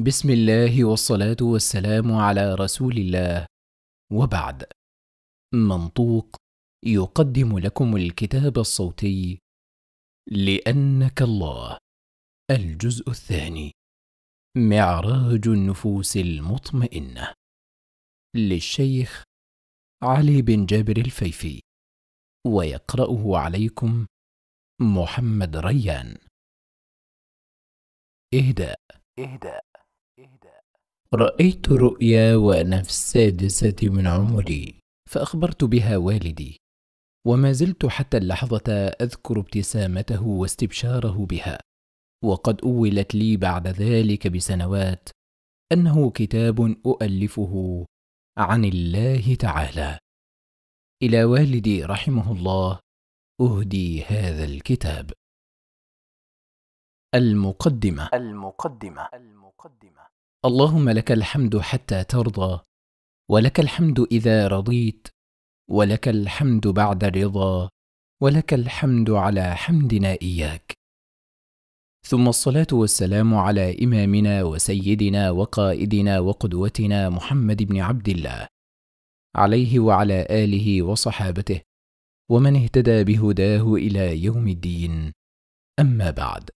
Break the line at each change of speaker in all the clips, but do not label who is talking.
بسم الله والصلاة والسلام على رسول الله وبعد منطوق يقدم لكم الكتاب الصوتي لأنك الله الجزء الثاني معراج النفوس المطمئنة للشيخ علي بن جابر الفيفي
ويقرأه عليكم محمد ريان إهداء إهداء
رأيت رؤيا وأنا في السادسة من عمري فأخبرت بها والدي وما زلت حتى اللحظة أذكر ابتسامته واستبشاره بها وقد أولت لي بعد ذلك بسنوات أنه كتاب أؤلفه عن الله تعالى إلى والدي رحمه الله أهدي هذا الكتاب المقدمة المقدمة المقدمة اللهم لك الحمد حتى ترضى ولك الحمد اذا رضيت ولك الحمد بعد الرضا ولك الحمد على حمدنا اياك ثم الصلاه والسلام على امامنا وسيدنا وقائدنا وقدوتنا محمد بن عبد الله عليه وعلى اله وصحابته ومن اهتدى بهداه الى يوم الدين اما بعد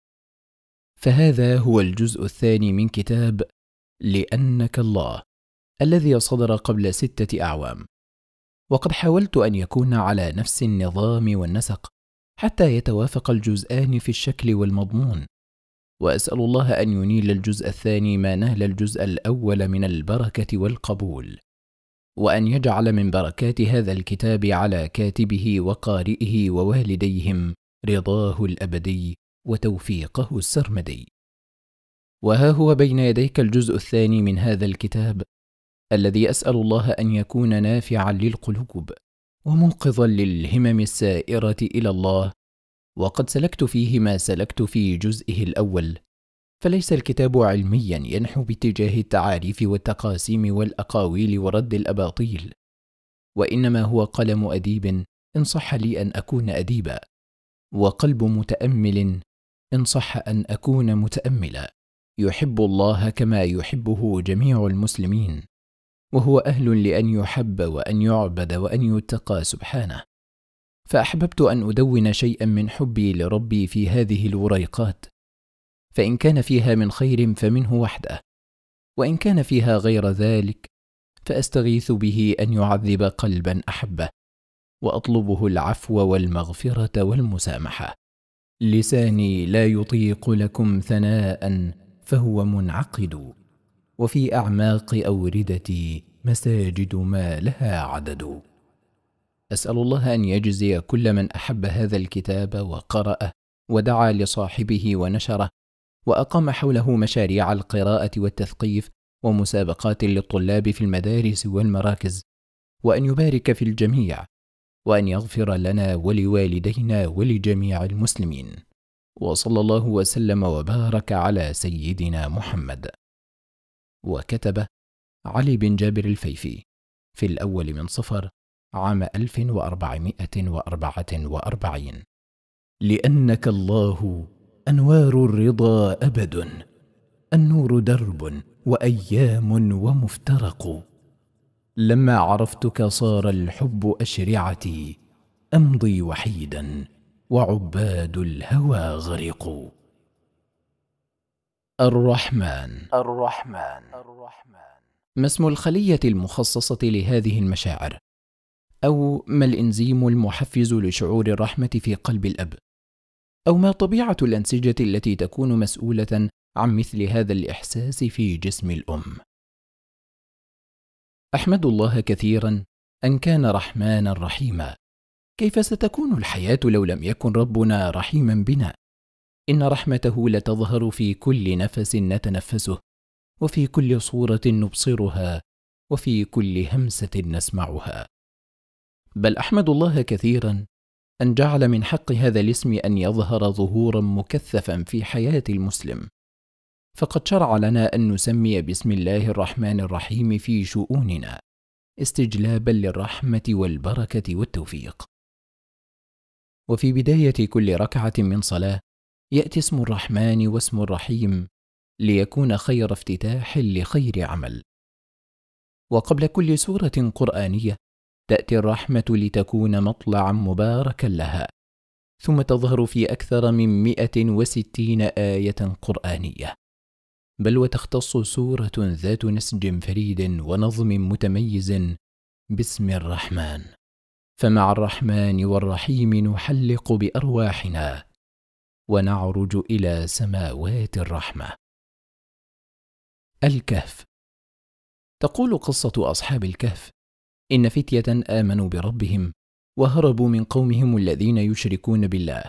فهذا هو الجزء الثاني من كتاب لأنك الله الذي صدر قبل ستة أعوام وقد حاولت أن يكون على نفس النظام والنسق حتى يتوافق الجزءان في الشكل والمضمون وأسأل الله أن ينيل الجزء الثاني ما نال الجزء الأول من البركة والقبول وأن يجعل من بركات هذا الكتاب على كاتبه وقارئه ووالديهم رضاه الأبدي وتوفيقه السرمدي وها هو بين يديك الجزء الثاني من هذا الكتاب الذي اسال الله ان يكون نافعا للقلوب وموقظا للهمم السائره الى الله وقد سلكت فيه ما سلكت في جزئه الاول فليس الكتاب علميا ينحو باتجاه التعاريف والتقاسيم والاقاويل ورد الاباطيل وانما هو قلم اديب ان صح لي ان اكون اديبا وقلب متامل ان صح ان اكون متاملا يحب الله كما يحبه جميع المسلمين وهو اهل لان يحب وان يعبد وان يتقى سبحانه فاحببت ان ادون شيئا من حبي لربي في هذه الوريقات فان كان فيها من خير فمنه وحده وان كان فيها غير ذلك فاستغيث به ان يعذب قلبا احبه واطلبه العفو والمغفره والمسامحه لساني لا يطيق لكم ثناء فهو منعقد وفي اعماق اوردتي مساجد ما لها عدد اسال الله ان يجزي كل من احب هذا الكتاب وقراه ودعا لصاحبه ونشره واقام حوله مشاريع القراءه والتثقيف ومسابقات للطلاب في المدارس والمراكز وان يبارك في الجميع وان يغفر لنا ولوالدينا ولجميع المسلمين وصلى الله وسلم وبارك على سيدنا محمد وكتب علي بن جابر الفيفي في الأول من صفر عام 1444 لأنك الله أنوار الرضا أبد النور درب وأيام ومفترق لما عرفتك صار الحب أشرعتي أمضي وحيدا وعباد الهوى غرقوا الرحمن الرحمن ما اسم الخلية المخصصة لهذه المشاعر؟ أو ما الإنزيم المحفز لشعور الرحمة في قلب الأب؟ أو ما طبيعة الأنسجة التي تكون مسؤولة عن مثل هذا الإحساس في جسم الأم؟ أحمد الله كثيرا أن كان رحمانا رحيما كيف ستكون الحياة لو لم يكن ربنا رحيما بنا؟ إن رحمته لتظهر في كل نفس نتنفسه، وفي كل صورة نبصرها، وفي كل همسة نسمعها. بل أحمد الله كثيرا أن جعل من حق هذا الاسم أن يظهر ظهورا مكثفا في حياة المسلم. فقد شرع لنا أن نسمي بسم الله الرحمن الرحيم في شؤوننا، استجلابا للرحمة والبركة والتوفيق. وفي بداية كل ركعة من صلاة يأتي اسم الرحمن واسم الرحيم ليكون خير افتتاح لخير عمل. وقبل كل سورة قرآنية تأتي الرحمة لتكون مطلعا مباركا لها، ثم تظهر في أكثر من 160 آية قرآنية. بل وتختص سورة ذات نسج فريد ونظم متميز باسم الرحمن. فمع الرحمن والرحيم نحلق بارواحنا ونعرج الى سماوات الرحمه الكهف تقول قصه اصحاب الكهف ان فتيه امنوا بربهم وهربوا من قومهم الذين يشركون بالله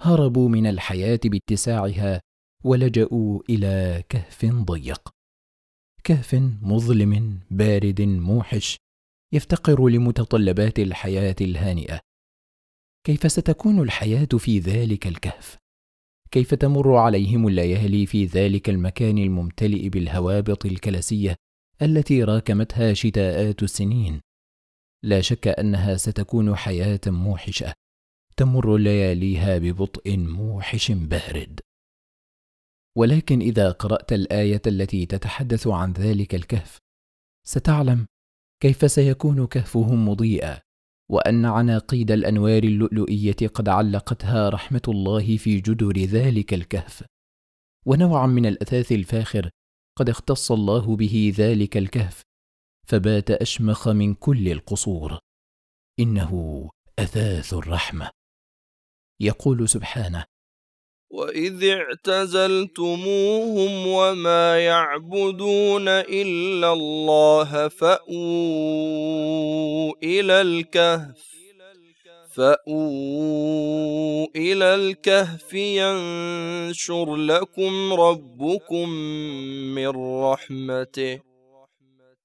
هربوا من الحياه باتساعها ولجاوا الى كهف ضيق كهف مظلم بارد موحش يفتقر لمتطلبات الحياه الهانئه كيف ستكون الحياه في ذلك الكهف كيف تمر عليهم الليالي في ذلك المكان الممتلئ بالهوابط الكلاسيه التي راكمتها شتاءات السنين لا شك انها ستكون حياه موحشه تمر لياليها ببطء موحش بارد ولكن اذا قرات الايه التي تتحدث عن ذلك الكهف ستعلم كيف سيكون كهفهم مضيئا وان عناقيد الانوار اللؤلؤيه قد علقتها رحمه الله في جدر ذلك الكهف ونوعا من الاثاث الفاخر قد اختص الله به ذلك الكهف فبات اشمخ من كل القصور انه اثاث الرحمه يقول سبحانه
وإذ اعتزلتموهم وما يعبدون إلا الله فأووا إلى الكهف فأووا إلى الكهف ينشر لكم ربكم من رحمته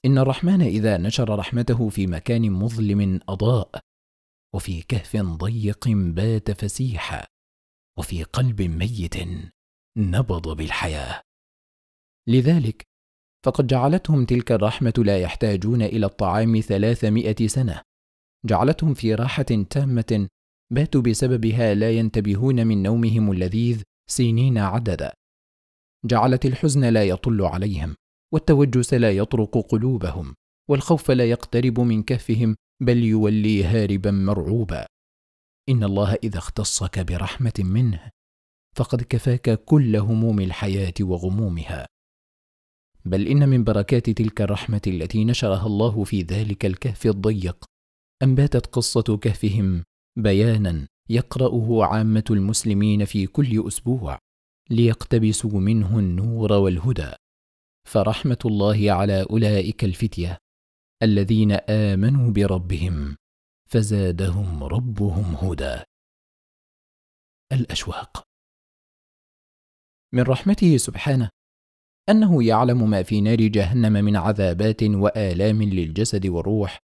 إن الرحمن إذا نشر رحمته في مكان مظلم أضاء وفي كهف ضيق بات فسيحا وفي قلب ميت نبض بالحياه لذلك فقد جعلتهم تلك الرحمه لا يحتاجون الى الطعام ثلاثمائه سنه جعلتهم في راحه تامه باتوا بسببها لا ينتبهون من نومهم اللذيذ سنين عددا جعلت الحزن لا يطل عليهم والتوجس لا يطرق قلوبهم والخوف لا يقترب من كفهم بل يولي هاربا مرعوبا ان الله اذا اختصك برحمه منه فقد كفاك كل هموم الحياه وغمومها بل ان من بركات تلك الرحمه التي نشرها الله في ذلك الكهف الضيق ان باتت قصه كهفهم بيانا يقراه عامه المسلمين في كل اسبوع ليقتبسوا منه النور والهدى فرحمه الله على اولئك الفتيه الذين امنوا بربهم فزادهم ربهم هدى الاشواق من رحمته سبحانه انه يعلم ما في نار جهنم من عذابات والام للجسد والروح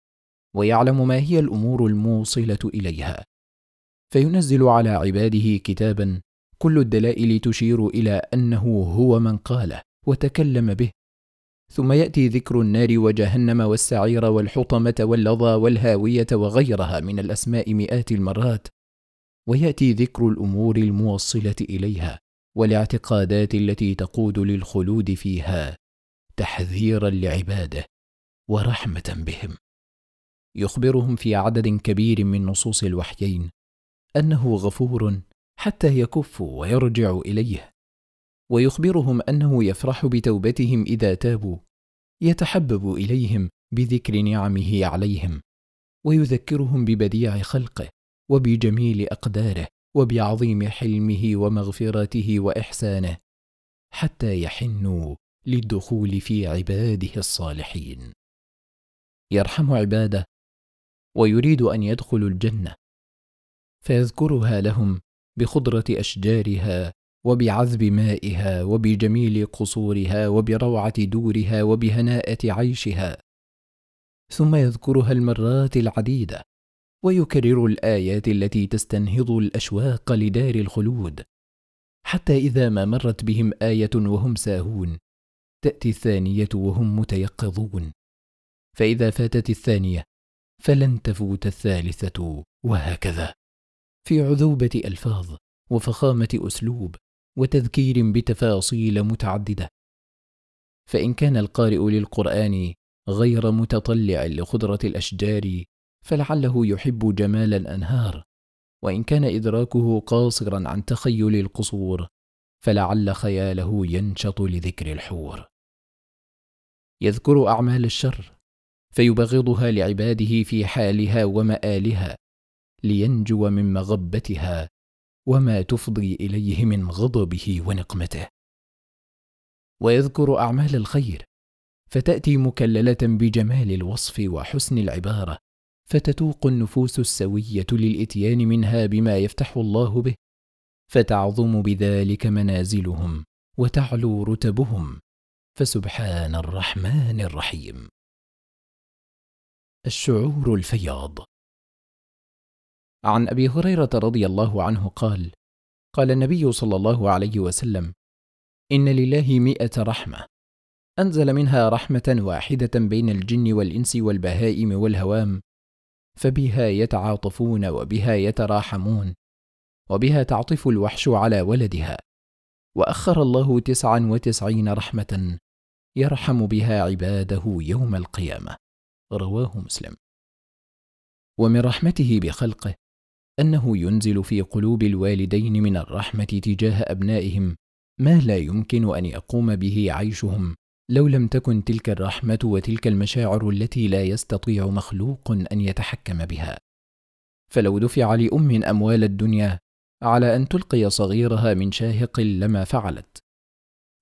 ويعلم ما هي الامور الموصله اليها فينزل على عباده كتابا كل الدلائل تشير الى انه هو من قاله وتكلم به ثم يأتي ذكر النار وجهنم والسعير والحطمة واللظى والهاوية وغيرها من الأسماء مئات المرات ويأتي ذكر الأمور الموصلة إليها والاعتقادات التي تقود للخلود فيها تحذيرا لعباده ورحمة بهم يخبرهم في عدد كبير من نصوص الوحيين أنه غفور حتى يكفوا ويرجعوا إليه ويخبرهم انه يفرح بتوبتهم اذا تابوا يتحبب اليهم بذكر نعمه عليهم ويذكرهم ببديع خلقه وبجميل اقداره وبعظيم حلمه ومغفرته واحسانه حتى يحنوا للدخول في عباده الصالحين يرحم عباده ويريد ان يدخلوا الجنه فيذكرها لهم بخضره اشجارها وبعذب مائها وبجميل قصورها وبروعه دورها وبهناءه عيشها ثم يذكرها المرات العديده ويكرر الايات التي تستنهض الاشواق لدار الخلود حتى اذا ما مرت بهم ايه وهم ساهون تاتي الثانيه وهم متيقظون فاذا فاتت الثانيه فلن تفوت الثالثه وهكذا في عذوبه الفاظ وفخامه اسلوب وتذكير بتفاصيل متعدده فان كان القارئ للقران غير متطلع لخضره الاشجار فلعله يحب جمال الانهار وان كان ادراكه قاصرا عن تخيل القصور فلعل خياله ينشط لذكر الحور يذكر اعمال الشر فيبغضها لعباده في حالها ومآلها لينجو من مغبتها وما تفضي اليه من غضبه ونقمته ويذكر اعمال الخير فتاتي مكلله بجمال الوصف وحسن العباره فتتوق النفوس السويه للاتيان منها بما يفتح الله به فتعظم بذلك منازلهم وتعلو رتبهم فسبحان الرحمن الرحيم الشعور الفياض عن ابي هريره رضي الله عنه قال قال النبي صلى الله عليه وسلم ان لله مائه رحمه انزل منها رحمه واحده بين الجن والانس والبهائم والهوام فبها يتعاطفون وبها يتراحمون وبها تعطف الوحش على ولدها واخر الله تسعا وتسعين رحمه يرحم بها عباده يوم القيامه رواه مسلم ومن رحمته بخلقه أنه ينزل في قلوب الوالدين من الرحمة تجاه أبنائهم ما لا يمكن أن يقوم به عيشهم لو لم تكن تلك الرحمة وتلك المشاعر التي لا يستطيع مخلوق أن يتحكم بها. فلو دفع لأم أموال الدنيا على أن تلقي صغيرها من شاهق لما فعلت.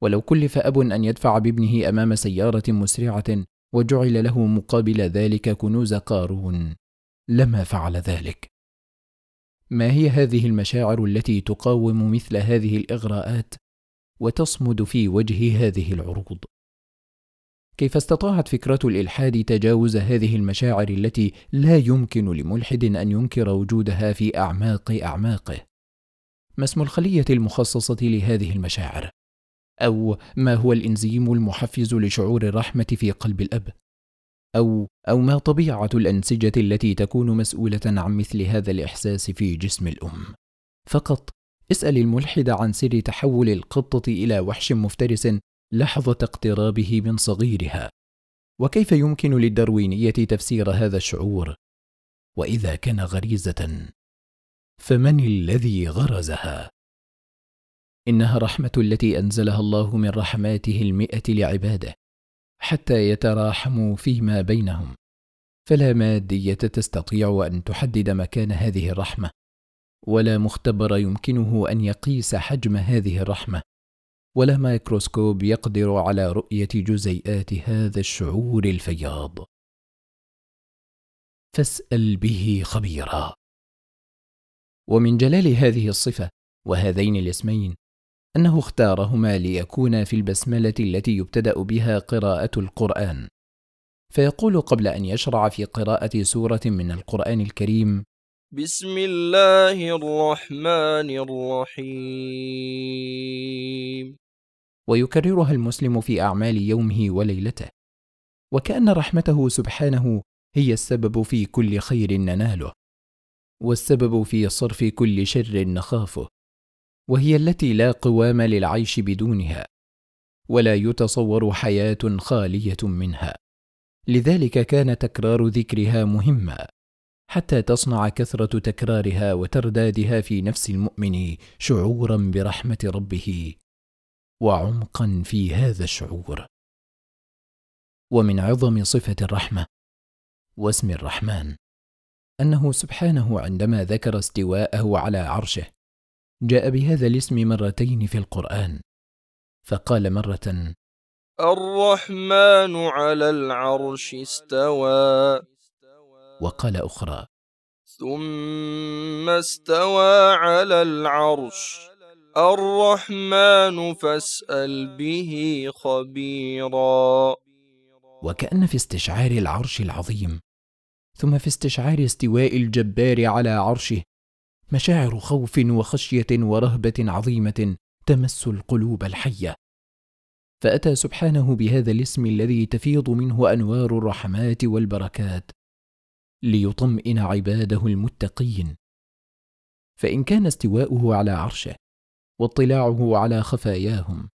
ولو كلف أب أن يدفع بابنه أمام سيارة مسرعة وجعل له مقابل ذلك كنوز قارون لما فعل ذلك ما هي هذه المشاعر التي تقاوم مثل هذه الاغراءات وتصمد في وجه هذه العروض كيف استطاعت فكره الالحاد تجاوز هذه المشاعر التي لا يمكن لملحد ان ينكر وجودها في اعماق اعماقه ما اسم الخليه المخصصه لهذه المشاعر او ما هو الانزيم المحفز لشعور الرحمه في قلب الاب أو أو ما طبيعة الأنسجة التي تكون مسؤولة عن مثل هذا الإحساس في جسم الأم. فقط اسأل الملحد عن سر تحول القطة إلى وحش مفترس لحظة اقترابه من صغيرها، وكيف يمكن للدروينية تفسير هذا الشعور؟ وإذا كان غريزة، فمن الذي غرزها؟ إنها رحمة التي أنزلها الله من رحماته المئة لعباده، حتى يتراحموا فيما بينهم فلا ماديه تستطيع ان تحدد مكان هذه الرحمه ولا مختبر يمكنه ان يقيس حجم هذه الرحمه ولا ميكروسكوب يقدر على رؤيه جزيئات هذا الشعور الفياض فاسال به خبيرا ومن جلال هذه الصفه وهذين الاسمين أنه اختارهما ليكونا في البسملة التي يبتدأ بها قراءة القرآن، فيقول قبل أن يشرع في قراءة سورة من القرآن الكريم:
بسم الله الرحمن الرحيم.
ويكررها المسلم في أعمال يومه وليلته، وكأن رحمته سبحانه هي السبب في كل خير نناله، والسبب في صرف كل شر نخافه، وهي التي لا قوام للعيش بدونها ولا يتصور حياه خاليه منها لذلك كان تكرار ذكرها مهما حتى تصنع كثره تكرارها وتردادها في نفس المؤمن شعورا برحمه ربه وعمقا في هذا الشعور ومن عظم صفه الرحمه واسم الرحمن انه سبحانه عندما ذكر استواءه على عرشه جاء بهذا الاسم مرتين في القرآن فقال مرة
الرحمن على العرش استوى
وقال أخرى
ثم استوى على العرش الرحمن فاسأل به خبيرا
وكأن في استشعار العرش العظيم ثم في استشعار استواء الجبار على عرشه مشاعر خوف وخشيه ورهبه عظيمه تمس القلوب الحيه فاتى سبحانه بهذا الاسم الذي تفيض منه انوار الرحمات والبركات ليطمئن عباده المتقين فان كان استواؤه على عرشه واطلاعه على خفاياهم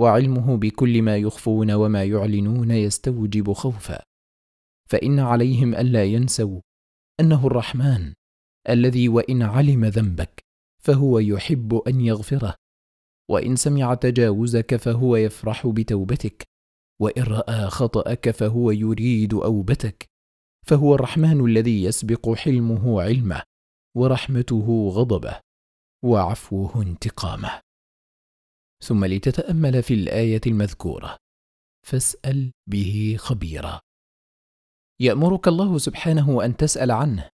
وعلمه بكل ما يخفون وما يعلنون يستوجب خوفا فان عليهم الا ينسوا انه الرحمن الذي وان علم ذنبك فهو يحب ان يغفره وان سمع تجاوزك فهو يفرح بتوبتك وان راى خطاك فهو يريد اوبتك فهو الرحمن الذي يسبق حلمه علمه ورحمته غضبه وعفوه انتقامه ثم لتتامل في الايه المذكوره فاسال به خبيرا يامرك الله سبحانه ان تسال عنه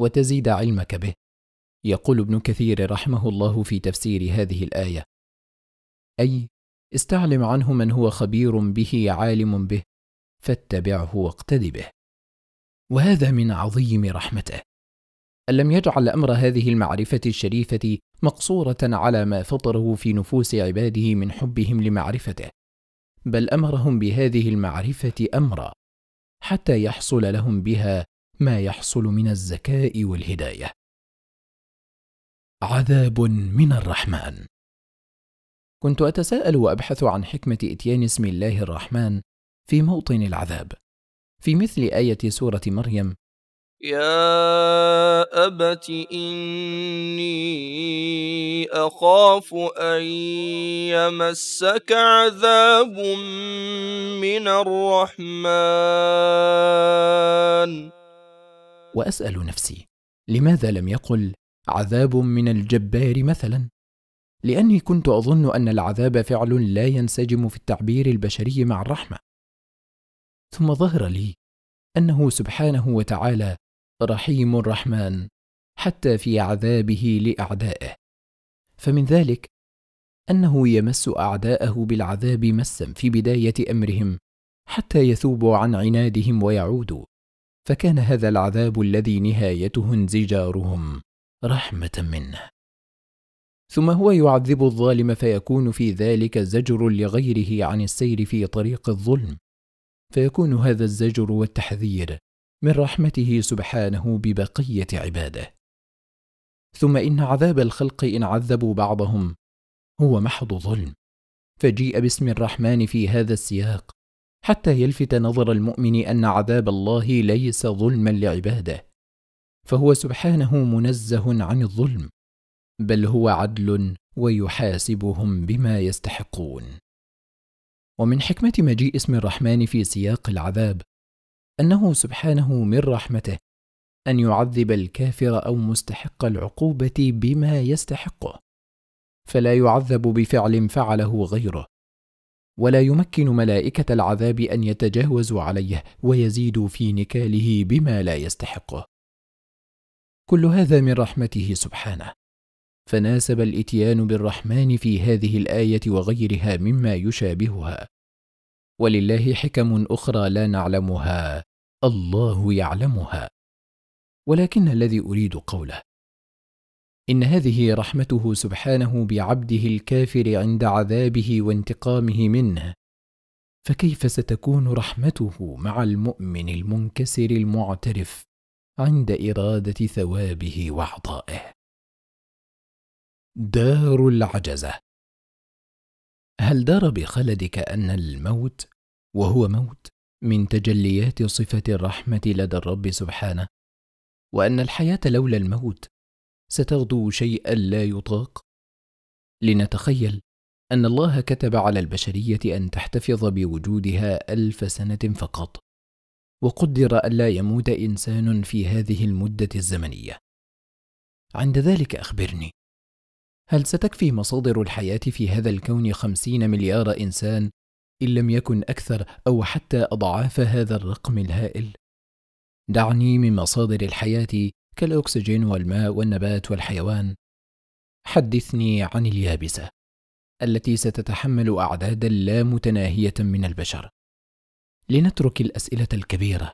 وتزيد علمك به يقول ابن كثير رحمه الله في تفسير هذه الايه اي استعلم عنه من هو خبير به عالم به فاتبعه واقتد به وهذا من عظيم رحمته أن لم يجعل أمر هذه المعرفة الشريفة مقصورة على ما فطره في نفوس عباده من حبهم لمعرفته، بل أمرهم بهذه المعرفة أمرا، حتى يحصل لهم بها ما يحصل من الزكاء والهدايه عذاب من الرحمن كنت اتساءل وابحث عن حكمه اتيان اسم الله الرحمن في موطن العذاب في مثل ايه سوره مريم
يا أبت إني أخاف أن يمسك عذاب من الرحمن
واسال نفسي لماذا لم يقل عذاب من الجبار مثلا لاني كنت اظن ان العذاب فعل لا ينسجم في التعبير البشري مع الرحمه ثم ظهر لي انه سبحانه وتعالى رحيم الرحمن حتى في عذابه لاعدائه فمن ذلك انه يمس اعداءه بالعذاب مسا في بدايه امرهم حتى يثوبوا عن عنادهم ويعودوا فكان هذا العذاب الذي نهايته انزجارهم رحمه منه ثم هو يعذب الظالم فيكون في ذلك زجر لغيره عن السير في طريق الظلم فيكون هذا الزجر والتحذير من رحمته سبحانه ببقيه عباده ثم ان عذاب الخلق ان عذبوا بعضهم هو محض ظلم فجيء باسم الرحمن في هذا السياق حتى يلفت نظر المؤمن أن عذاب الله ليس ظلما لعباده فهو سبحانه منزه عن الظلم بل هو عدل ويحاسبهم بما يستحقون ومن حكمة مجيء اسم الرحمن في سياق العذاب أنه سبحانه من رحمته أن يعذب الكافر أو مستحق العقوبة بما يستحقه فلا يعذب بفعل فعله غيره ولا يمكن ملائكة العذاب أن يتجاوزوا عليه ويزيدوا في نكاله بما لا يستحقه. كل هذا من رحمته سبحانه. فناسب الاتيان بالرحمن في هذه الآية وغيرها مما يشابهها. ولله حكم أخرى لا نعلمها، الله يعلمها. ولكن الذي أريد قوله إن هذه رحمته سبحانه بعبده الكافر عند عذابه وانتقامه منه فكيف ستكون رحمته مع المؤمن المنكسر المعترف عند إرادة ثوابه وعطائه دار العجزة هل دار بخلدك أن الموت وهو موت من تجليات صفة الرحمة لدى الرب سبحانه وأن الحياة لولا الموت ستغدو شيئا لا يطاق لنتخيل ان الله كتب على البشريه ان تحتفظ بوجودها الف سنه فقط وقدر الا يموت انسان في هذه المده الزمنيه عند ذلك اخبرني هل ستكفي مصادر الحياه في هذا الكون خمسين مليار انسان ان لم يكن اكثر او حتى اضعاف هذا الرقم الهائل دعني من مصادر الحياه كالأكسجين والماء والنبات والحيوان حدثني عن اليابسة التي ستتحمل أعدادا لا متناهية من البشر لنترك الأسئلة الكبيرة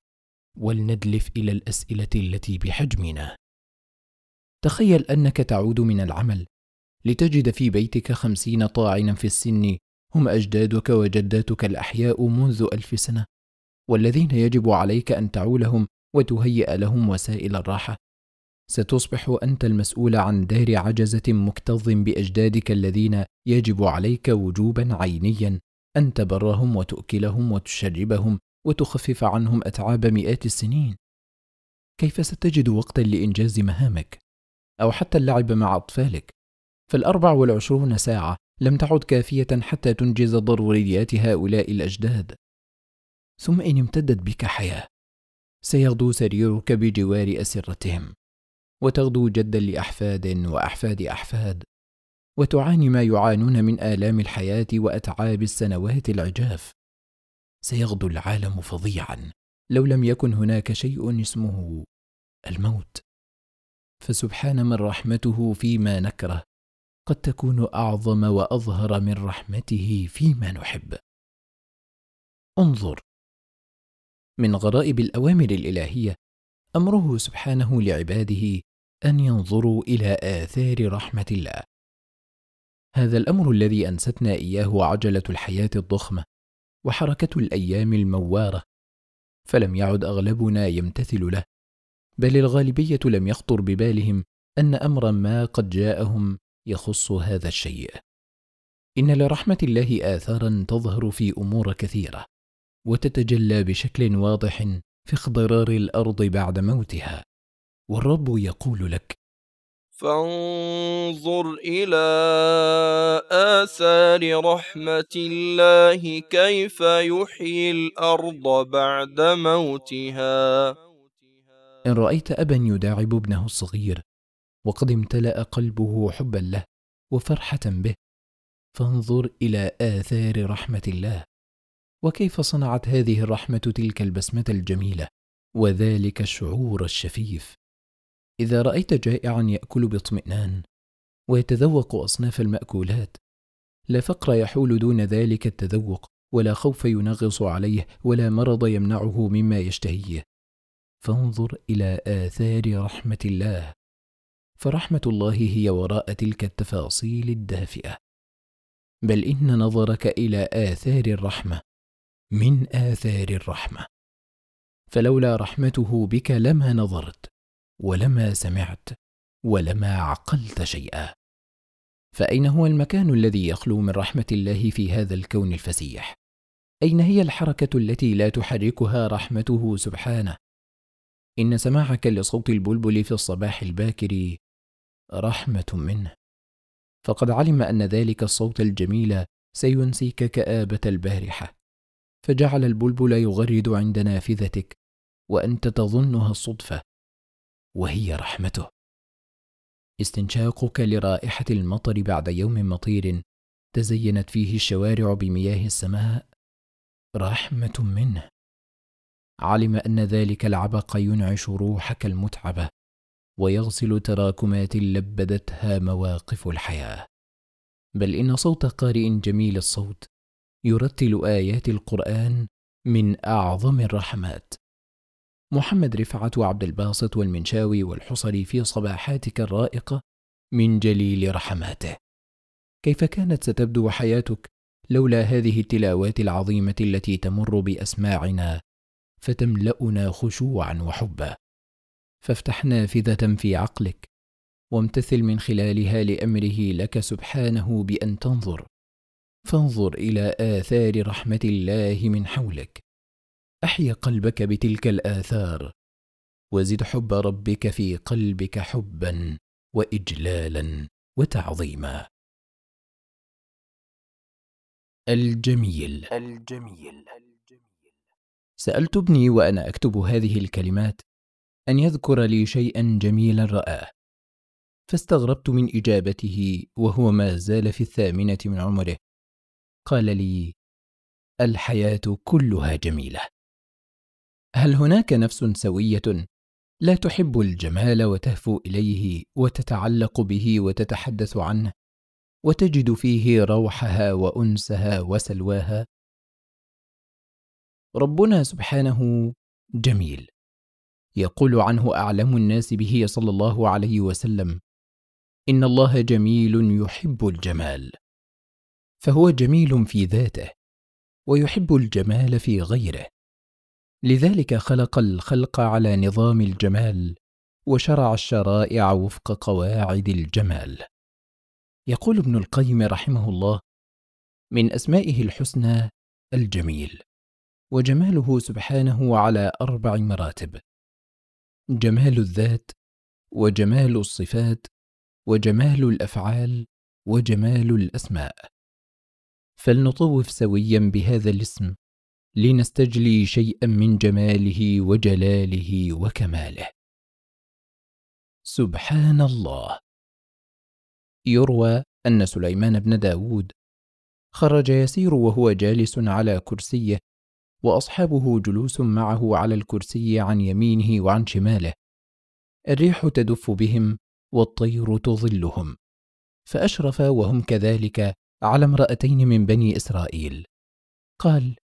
ولندلف إلى الأسئلة التي بحجمنا تخيل أنك تعود من العمل لتجد في بيتك خمسين طاعنا في السن هم أجدادك وجداتك الأحياء منذ ألف سنة والذين يجب عليك أن تعولهم وتهيئ لهم وسائل الراحة ستصبح أنت المسؤول عن دهر عجزة مكتظ بأجدادك الذين يجب عليك وجوبا عينيا أن تبرهم وتؤكلهم وتشربهم وتخفف عنهم أتعاب مئات السنين كيف ستجد وقتا لإنجاز مهامك؟ أو حتى اللعب مع أطفالك فالأربع والعشرون ساعة لم تعد كافية حتى تنجز ضروريات هؤلاء الأجداد ثم إن امتدت بك حياة سيغدو سريرك بجوار أسرتهم وتغدو جدا لاحفاد واحفاد احفاد وتعاني ما يعانون من الام الحياه واتعاب السنوات العجاف سيغدو العالم فظيعا لو لم يكن هناك شيء اسمه الموت فسبحان من رحمته فيما نكره قد تكون اعظم واظهر من رحمته فيما نحب انظر من غرائب الاوامر الالهيه امره سبحانه لعباده ان ينظروا الى اثار رحمه الله هذا الامر الذي انستنا اياه عجله الحياه الضخمه وحركه الايام المواره فلم يعد اغلبنا يمتثل له بل الغالبيه لم يخطر ببالهم ان امرا ما قد جاءهم يخص هذا الشيء ان لرحمه الله اثارا تظهر في امور كثيره وتتجلى بشكل واضح في اخضرار الارض بعد موتها والرب يقول لك
فانظر الى اثار رحمه الله كيف يحيي الارض بعد موتها
ان رايت ابا يداعب ابنه الصغير وقد امتلا قلبه حبا له وفرحه به فانظر الى اثار رحمه الله وكيف صنعت هذه الرحمه تلك البسمه الجميله وذلك الشعور الشفيف اذا رايت جائعا ياكل باطمئنان ويتذوق اصناف الماكولات لا فقر يحول دون ذلك التذوق ولا خوف ينغص عليه ولا مرض يمنعه مما يشتهيه فانظر الى اثار رحمه الله فرحمه الله هي وراء تلك التفاصيل الدافئه بل ان نظرك الى اثار الرحمه من آثار الرحمة فلولا رحمته بك لما نظرت ولما سمعت ولما عقلت شيئا فأين هو المكان الذي يخلو من رحمة الله في هذا الكون الفسيح؟ أين هي الحركة التي لا تحركها رحمته سبحانه؟ إن سماعك لصوت البلبل في الصباح الباكر رحمة منه، فقد علم أن ذلك الصوت الجميل سينسيك كآبة البارحة، فجعل البلبل يغرد عند نافذتك وانت تظنها الصدفه وهي رحمته استنشاقك لرائحه المطر بعد يوم مطير تزينت فيه الشوارع بمياه السماء رحمه منه علم ان ذلك العبق ينعش روحك المتعبه ويغسل تراكمات لبدتها مواقف الحياه بل ان صوت قارئ جميل الصوت يرتل ايات القران من اعظم الرحمات محمد رفعت وعبد الباسط والمنشاوي والحصري في صباحاتك الرائقه من جليل رحماته كيف كانت ستبدو حياتك لولا هذه التلاوات العظيمه التي تمر باسماعنا فتملانا خشوعا وحبا فافتح نافذه في عقلك وامتثل من خلالها لامره لك سبحانه بان تنظر فانظر الى اثار رحمه الله من حولك احيا قلبك بتلك الاثار وزد حب ربك في قلبك حبا واجلالا
وتعظيما الجميل
الجميل سالت ابني وانا اكتب هذه الكلمات ان يذكر لي شيئا جميلا راه فاستغربت من اجابته وهو ما زال في الثامنه من عمره قال لي الحياه كلها جميله هل هناك نفس سويه لا تحب الجمال وتهفو اليه وتتعلق به وتتحدث عنه وتجد فيه روحها وانسها وسلواها ربنا سبحانه جميل يقول عنه اعلم الناس به صلى الله عليه وسلم ان الله جميل يحب الجمال فهو جميل في ذاته ويحب الجمال في غيره لذلك خلق الخلق على نظام الجمال وشرع الشرائع وفق قواعد الجمال يقول ابن القيم رحمه الله من اسمائه الحسنى الجميل وجماله سبحانه على اربع مراتب جمال الذات وجمال الصفات وجمال الافعال وجمال الاسماء فلنطوف سويا بهذا الاسم لنستجلي شيئا من جماله وجلاله وكماله سبحان الله يروى أن سليمان بن داود خرج يسير وهو جالس على كرسيه وأصحابه جلوس معه على الكرسي عن يمينه وعن شماله الريح تدف بهم والطير تظلهم فأشرف وهم كذلك على امرأتين من بني إسرائيل قال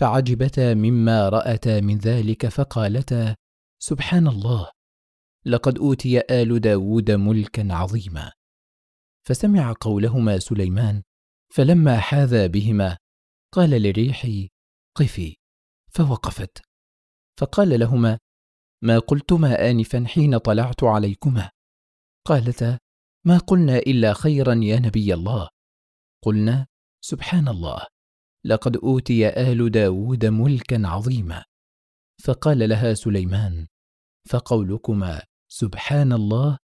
فعجبتا مما رأتا من ذلك فقالتا سبحان الله لقد أوتي آل داود ملكا عظيما فسمع قولهما سليمان فلما حاذى بهما قال لريحي قفي فوقفت فقال لهما ما قلتما آنفا حين طلعت عليكما قالتا ما قلنا إلا خيرا يا نبي الله قلنا سبحان الله لقد أوتي آل داود ملكا عظيما فقال لها سليمان فقولكما سبحان الله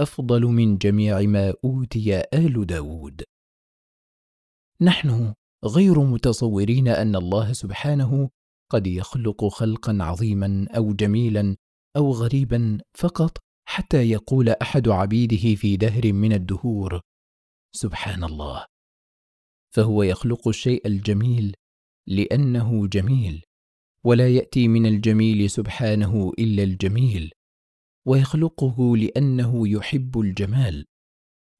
أفضل من جميع ما أوتي آل داود نحن غير متصورين أن الله سبحانه قد يخلق خلقا عظيما أو جميلا أو غريبا فقط حتى يقول أحد عبيده في دهر من الدهور سبحان الله فهو يخلق الشيء الجميل لانه جميل ولا ياتي من الجميل سبحانه الا الجميل ويخلقه لانه يحب الجمال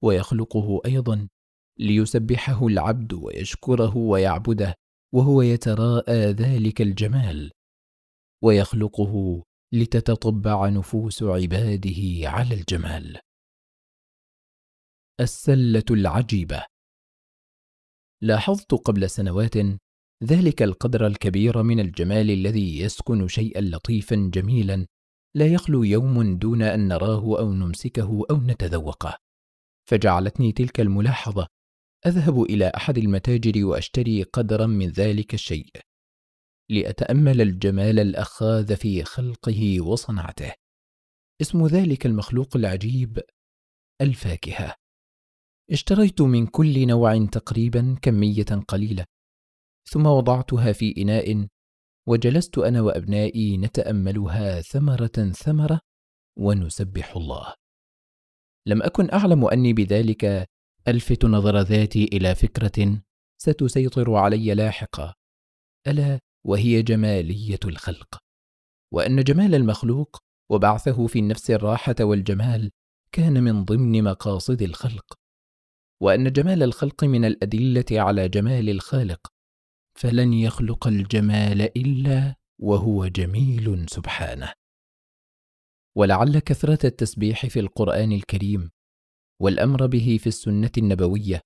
ويخلقه ايضا ليسبحه العبد ويشكره ويعبده وهو يتراءى ذلك الجمال ويخلقه لتتطبع نفوس عباده على الجمال السله العجيبه لاحظت قبل سنوات ذلك القدر الكبير من الجمال الذي يسكن شيئا لطيفا جميلا لا يخلو يوم دون ان نراه او نمسكه او نتذوقه فجعلتني تلك الملاحظه اذهب الى احد المتاجر واشتري قدرا من ذلك الشيء لاتامل الجمال الاخاذ في خلقه وصنعته اسم ذلك المخلوق العجيب الفاكهه اشتريت من كل نوع تقريبا كمية قليلة، ثم وضعتها في إناء، وجلست أنا وأبنائي نتأملها ثمرة ثمرة، ونسبح الله. لم أكن أعلم أني بذلك ألفت نظر ذاتي إلى فكرة ستسيطر علي لاحقا، ألا وهي جمالية الخلق، وأن جمال المخلوق وبعثه في النفس الراحة والجمال كان من ضمن مقاصد الخلق وان جمال الخلق من الادله على جمال الخالق فلن يخلق الجمال الا وهو جميل سبحانه ولعل كثره التسبيح في القران الكريم والامر به في السنه النبويه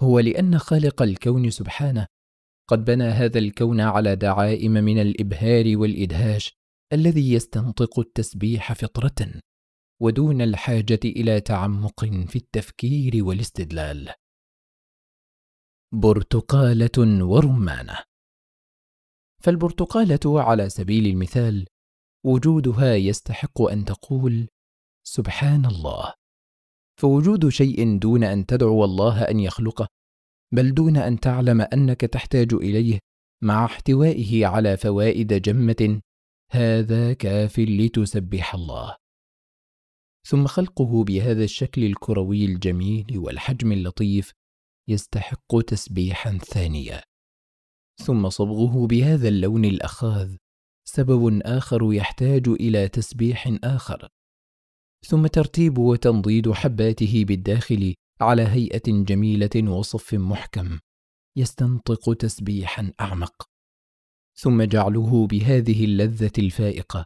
هو لان خالق الكون سبحانه قد بنى هذا الكون على دعائم من الابهار والادهاش الذي يستنطق التسبيح فطره ودون الحاجه الى تعمق في التفكير والاستدلال برتقاله ورمانه فالبرتقاله على سبيل المثال وجودها يستحق ان تقول سبحان الله فوجود شيء دون ان تدعو الله ان يخلقه بل دون ان تعلم انك تحتاج اليه مع احتوائه على فوائد جمه هذا كاف لتسبح الله ثم خلقه بهذا الشكل الكروي الجميل والحجم اللطيف يستحق تسبيحا ثانية ثم صبغه بهذا اللون الأخاذ سبب آخر يحتاج إلى تسبيح آخر ثم ترتيب وتنضيد حباته بالداخل على هيئة جميلة وصف محكم يستنطق تسبيحا أعمق ثم جعله بهذه اللذة الفائقة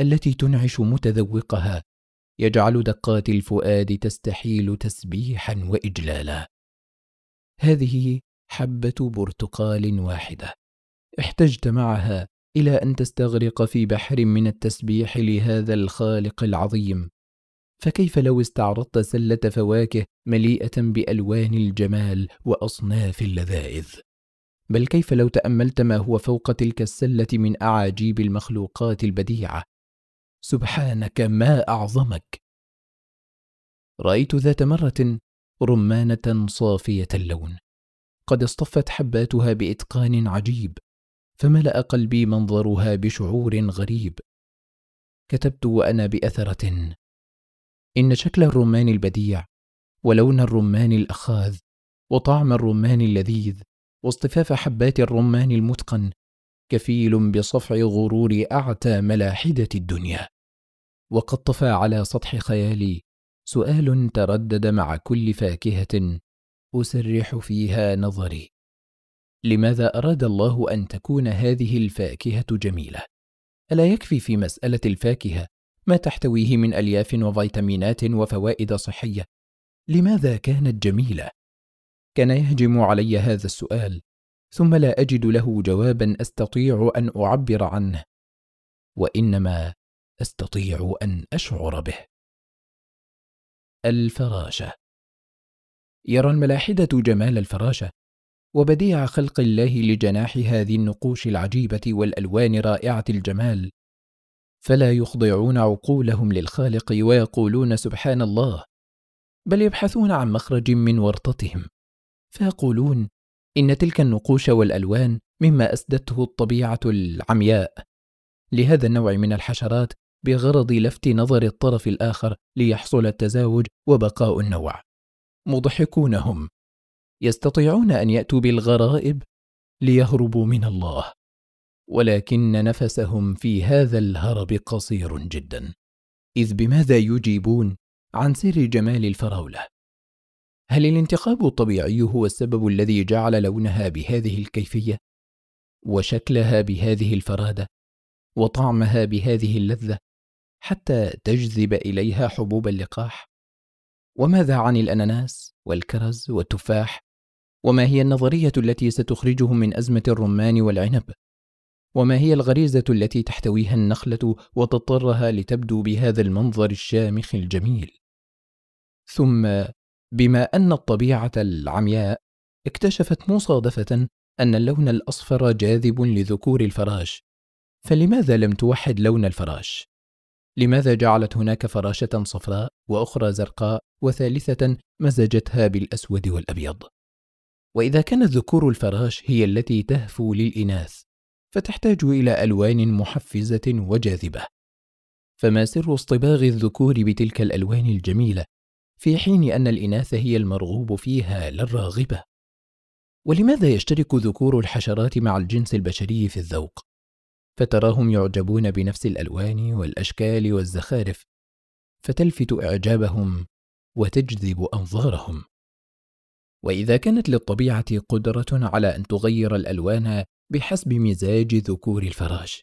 التي تنعش متذوقها يجعل دقات الفؤاد تستحيل تسبيحا واجلالا هذه حبه برتقال واحده احتجت معها الى ان تستغرق في بحر من التسبيح لهذا الخالق العظيم فكيف لو استعرضت سله فواكه مليئه بالوان الجمال واصناف اللذائذ بل كيف لو تاملت ما هو فوق تلك السله من اعاجيب المخلوقات البديعه سبحانك ما اعظمك رايت ذات مره رمانه صافيه اللون قد اصطفت حباتها باتقان عجيب فملا قلبي منظرها بشعور غريب كتبت وانا باثره ان شكل الرمان البديع ولون الرمان الاخاذ وطعم الرمان اللذيذ واصطفاف حبات الرمان المتقن كفيل بصفع غرور اعتى ملاحده الدنيا وقد طفى على سطح خيالي سؤال تردد مع كل فاكهه اسرح فيها نظري لماذا اراد الله ان تكون هذه الفاكهه جميله الا يكفي في مساله الفاكهه ما تحتويه من الياف وفيتامينات وفوائد صحيه لماذا كانت جميله كان يهجم علي هذا السؤال ثم لا اجد له جوابا استطيع ان اعبر عنه وانما استطيع ان اشعر به الفراشه يرى الملاحده جمال الفراشه وبديع خلق الله لجناح هذه النقوش العجيبه والالوان رائعه الجمال فلا يخضعون عقولهم للخالق ويقولون سبحان الله بل يبحثون عن مخرج من ورطتهم فيقولون ان تلك النقوش والالوان مما اسدته الطبيعه العمياء لهذا النوع من الحشرات بغرض لفت نظر الطرف الآخر ليحصل التزاوج وبقاء النوع مضحكون هم يستطيعون أن يأتوا بالغرائب ليهربوا من الله ولكن نفسهم في هذا الهرب قصير جدا إذ بماذا يجيبون عن سر جمال الفراولة؟ هل الانتخاب الطبيعي هو السبب الذي جعل لونها بهذه الكيفية؟ وشكلها بهذه الفرادة؟ وطعمها بهذه اللذة؟ حتى تجذب إليها حبوب اللقاح؟ وماذا عن الأناناس والكرز والتفاح؟ وما هي النظرية التي ستخرجهم من أزمة الرمان والعنب؟ وما هي الغريزة التي تحتويها النخلة وتضطرها لتبدو بهذا المنظر الشامخ الجميل؟ ثم بما أن الطبيعة العمياء اكتشفت مصادفة أن اللون الأصفر جاذب لذكور الفراش، فلماذا لم توحد لون الفراش؟ لماذا جعلت هناك فراشة صفراء وأخرى زرقاء وثالثة مزجتها بالأسود والأبيض؟ وإذا كانت ذكور الفراش هي التي تهفو للإناث فتحتاج إلى ألوان محفزة وجاذبة فما سر اصطباغ الذكور بتلك الألوان الجميلة في حين أن الإناث هي المرغوب فيها لا الراغبة؟ ولماذا يشترك ذكور الحشرات مع الجنس البشري في الذوق؟ فتراهم يعجبون بنفس الالوان والاشكال والزخارف فتلفت اعجابهم وتجذب انظارهم واذا كانت للطبيعه قدره على ان تغير الالوان بحسب مزاج ذكور الفراش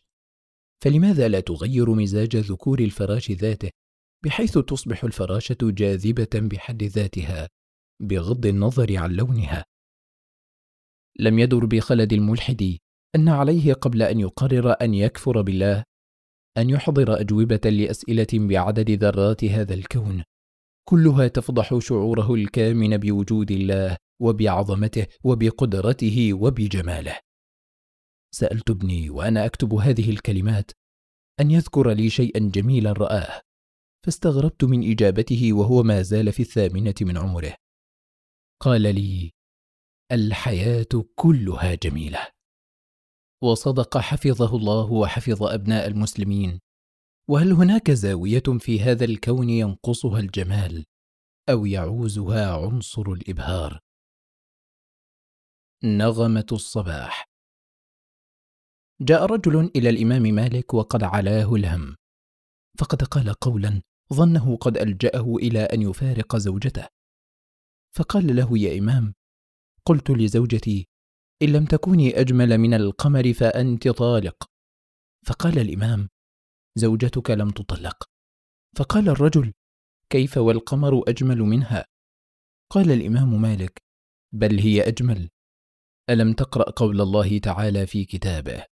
فلماذا لا تغير مزاج ذكور الفراش ذاته بحيث تصبح الفراشه جاذبه بحد ذاتها بغض النظر عن لونها لم يدر بخلد الملحد أن عليه قبل أن يقرر أن يكفر بالله أن يحضر أجوبة لأسئلة بعدد ذرات هذا الكون كلها تفضح شعوره الكامن بوجود الله وبعظمته وبقدرته وبجماله سالت ابني وانا اكتب هذه الكلمات ان يذكر لي شيئا جميلا راه فاستغربت من اجابته وهو ما زال في الثامنه من عمره قال لي الحياه كلها جميله وصدق حفظه الله وحفظ ابناء المسلمين وهل هناك زاويه في هذا الكون ينقصها الجمال او يعوزها عنصر الابهار نغمه الصباح جاء رجل الى الامام مالك وقد علاه الهم فقد قال قولا ظنه قد الجاه الى ان يفارق زوجته فقال له يا امام قلت لزوجتي إن لم تكوني أجمل من القمر فأنت طالق فقال الإمام زوجتك لم تطلق فقال الرجل كيف والقمر أجمل منها قال الإمام مالك بل هي أجمل ألم تقرأ قول الله تعالى في كتابه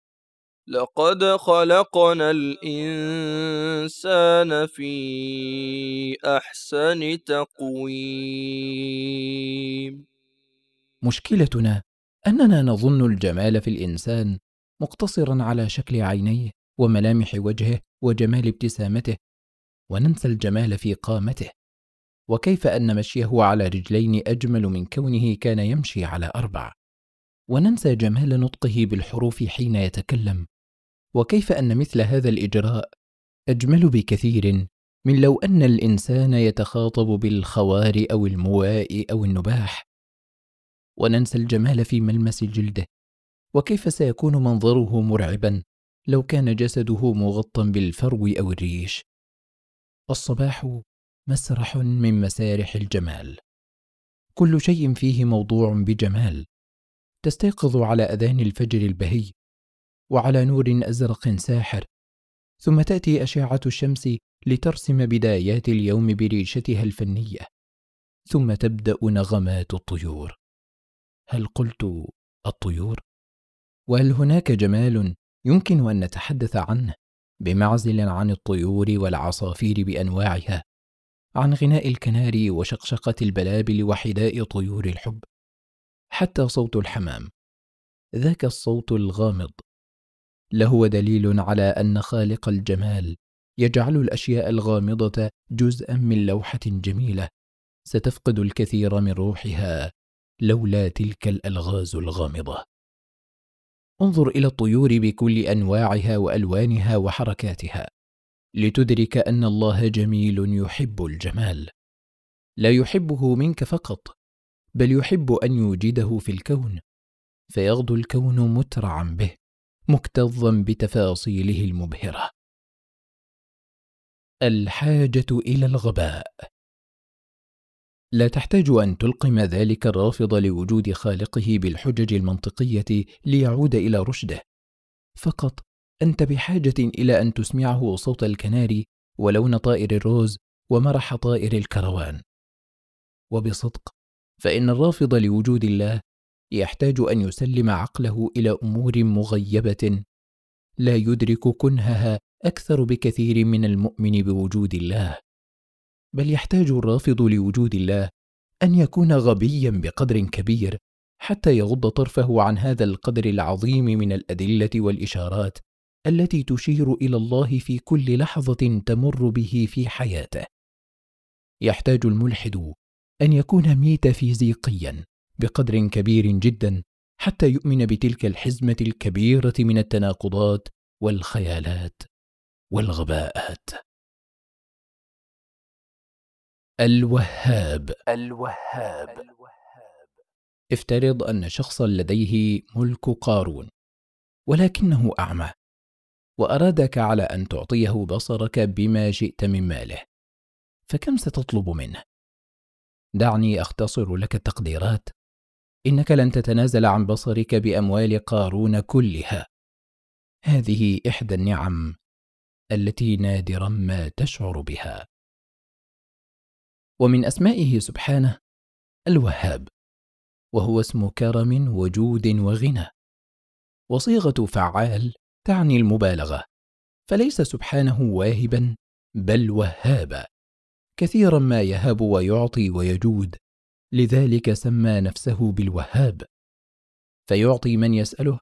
لقد خلقنا الإنسان في أحسن تقويم
مشكلتنا اننا نظن الجمال في الانسان مقتصرا على شكل عينيه وملامح وجهه وجمال ابتسامته وننسى الجمال في قامته وكيف ان مشيه على رجلين اجمل من كونه كان يمشي على اربع وننسى جمال نطقه بالحروف حين يتكلم وكيف ان مثل هذا الاجراء اجمل بكثير من لو ان الانسان يتخاطب بالخوار او المواء او النباح وننسى الجمال في ملمس جلده وكيف سيكون منظره مرعبا لو كان جسده مغطى بالفرو او الريش الصباح مسرح من مسارح الجمال كل شيء فيه موضوع بجمال تستيقظ على اذان الفجر البهي وعلى نور ازرق ساحر ثم تاتي اشعه الشمس لترسم بدايات اليوم بريشتها الفنيه ثم تبدا نغمات الطيور هل قلت الطيور وهل هناك جمال يمكن ان نتحدث عنه بمعزل عن الطيور والعصافير بانواعها عن غناء الكناري وشقشقه البلابل وحداء طيور الحب حتى صوت الحمام ذاك الصوت الغامض لهو دليل على ان خالق الجمال يجعل الاشياء الغامضه جزءا من لوحه جميله ستفقد الكثير من روحها لولا تلك الالغاز الغامضه انظر الى الطيور بكل انواعها والوانها وحركاتها لتدرك ان الله جميل يحب الجمال لا يحبه منك فقط بل يحب ان يوجده في الكون فيغدو الكون مترعا به مكتظا بتفاصيله المبهره الحاجه الى الغباء لا تحتاج أن تلقم ذلك الرافض لوجود خالقه بالحجج المنطقية ليعود إلى رشده، فقط أنت بحاجة إلى أن تسمعه صوت الكناري ولون طائر الروز ومرح طائر الكروان. وبصدق، فإن الرافض لوجود الله يحتاج أن يسلم عقله إلى أمور مغيبة لا يدرك كنهها أكثر بكثير من المؤمن بوجود الله. بل يحتاج الرافض لوجود الله ان يكون غبيا بقدر كبير حتى يغض طرفه عن هذا القدر العظيم من الادله والاشارات التي تشير الى الله في كل لحظه تمر به في حياته يحتاج الملحد ان يكون ميتافيزيقيا بقدر كبير جدا حتى يؤمن بتلك الحزمه الكبيره من التناقضات والخيالات والغباءات الوهاب الوهاب افترض أن شخصا لديه ملك قارون ولكنه أعمى وأرادك على أن تعطيه بصرك بما شئت من ماله فكم ستطلب منه؟ دعني أختصر لك التقديرات إنك لن تتنازل عن بصرك بأموال قارون كلها هذه إحدى النعم التي نادرا ما تشعر بها ومن أسمائه سبحانه الوهاب وهو اسم كرم وجود وغنى وصيغة فعال تعني المبالغة فليس سبحانه واهبا بل وهابا كثيرا ما يهب ويعطي ويجود لذلك سمى نفسه بالوهاب فيعطي من يسأله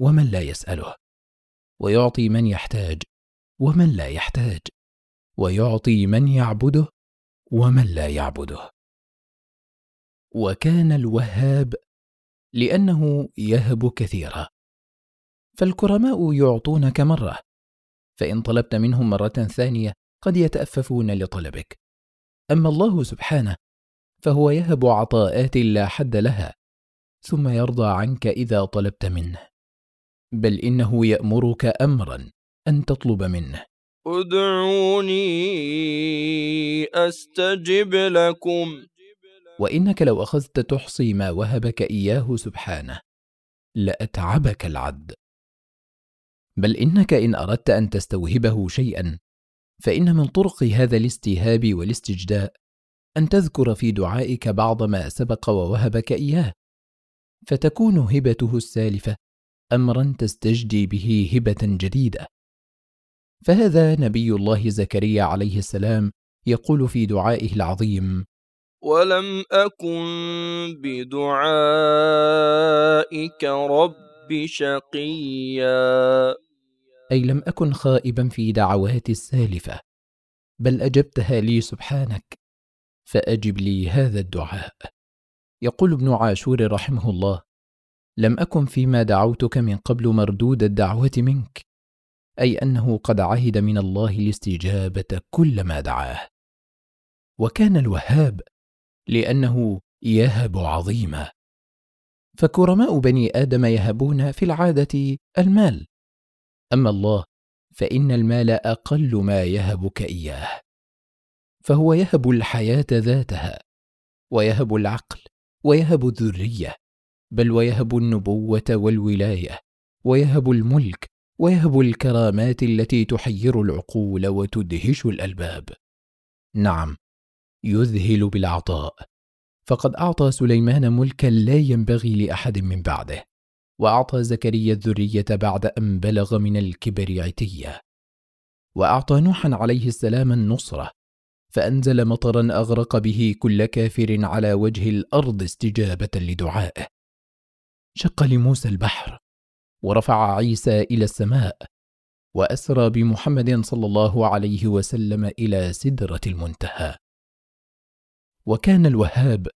ومن لا يسأله ويعطي من يحتاج ومن لا يحتاج ويعطي من يعبده ومن لا يعبده وكان الوهاب لانه يهب كثيرا فالكرماء يعطونك مره فان طلبت منهم مره ثانيه قد يتاففون لطلبك اما الله سبحانه فهو يهب عطاءات لا حد لها ثم يرضى عنك اذا طلبت منه بل انه يامرك امرا ان تطلب منه
ادعوني أستجب لكم
وإنك لو أخذت تحصي ما وهبك إياه سبحانه لأتعبك العد بل إنك إن أردت أن تستوهبه شيئا فإن من طرق هذا الاستيهاب والاستجداء أن تذكر في دعائك بعض ما سبق ووهبك إياه فتكون هبته السالفة أمرا تستجدي به هبة جديدة فهذا نبي الله زكريا عليه السلام يقول في دعائه العظيم
ولم أكن بدعائك رب شقيا
أي لم أكن خائبا في دعواتي السالفة بل أجبتها لي سبحانك فأجب لي هذا الدعاء يقول ابن عاشور رحمه الله لم أكن فيما دعوتك من قبل مردود الدعوة منك اي انه قد عهد من الله الاستجابه كل ما دعاه وكان الوهاب لانه يهب عظيما فكرماء بني ادم يهبون في العاده المال اما الله فان المال اقل ما يهبك اياه فهو يهب الحياه ذاتها ويهب العقل ويهب الذريه بل ويهب النبوه والولايه ويهب الملك ويهب الكرامات التي تحير العقول وتدهش الالباب نعم يذهل بالعطاء فقد اعطى سليمان ملكا لا ينبغي لاحد من بعده واعطى زكريا الذريه بعد ان بلغ من الكبر عتيه واعطى نوحا عليه السلام النصره فانزل مطرا اغرق به كل كافر على وجه الارض استجابه لدعائه شق لموسى البحر ورفع عيسى إلى السماء وأسرى بمحمد صلى الله عليه وسلم إلى سدرة المنتهى وكان الوهاب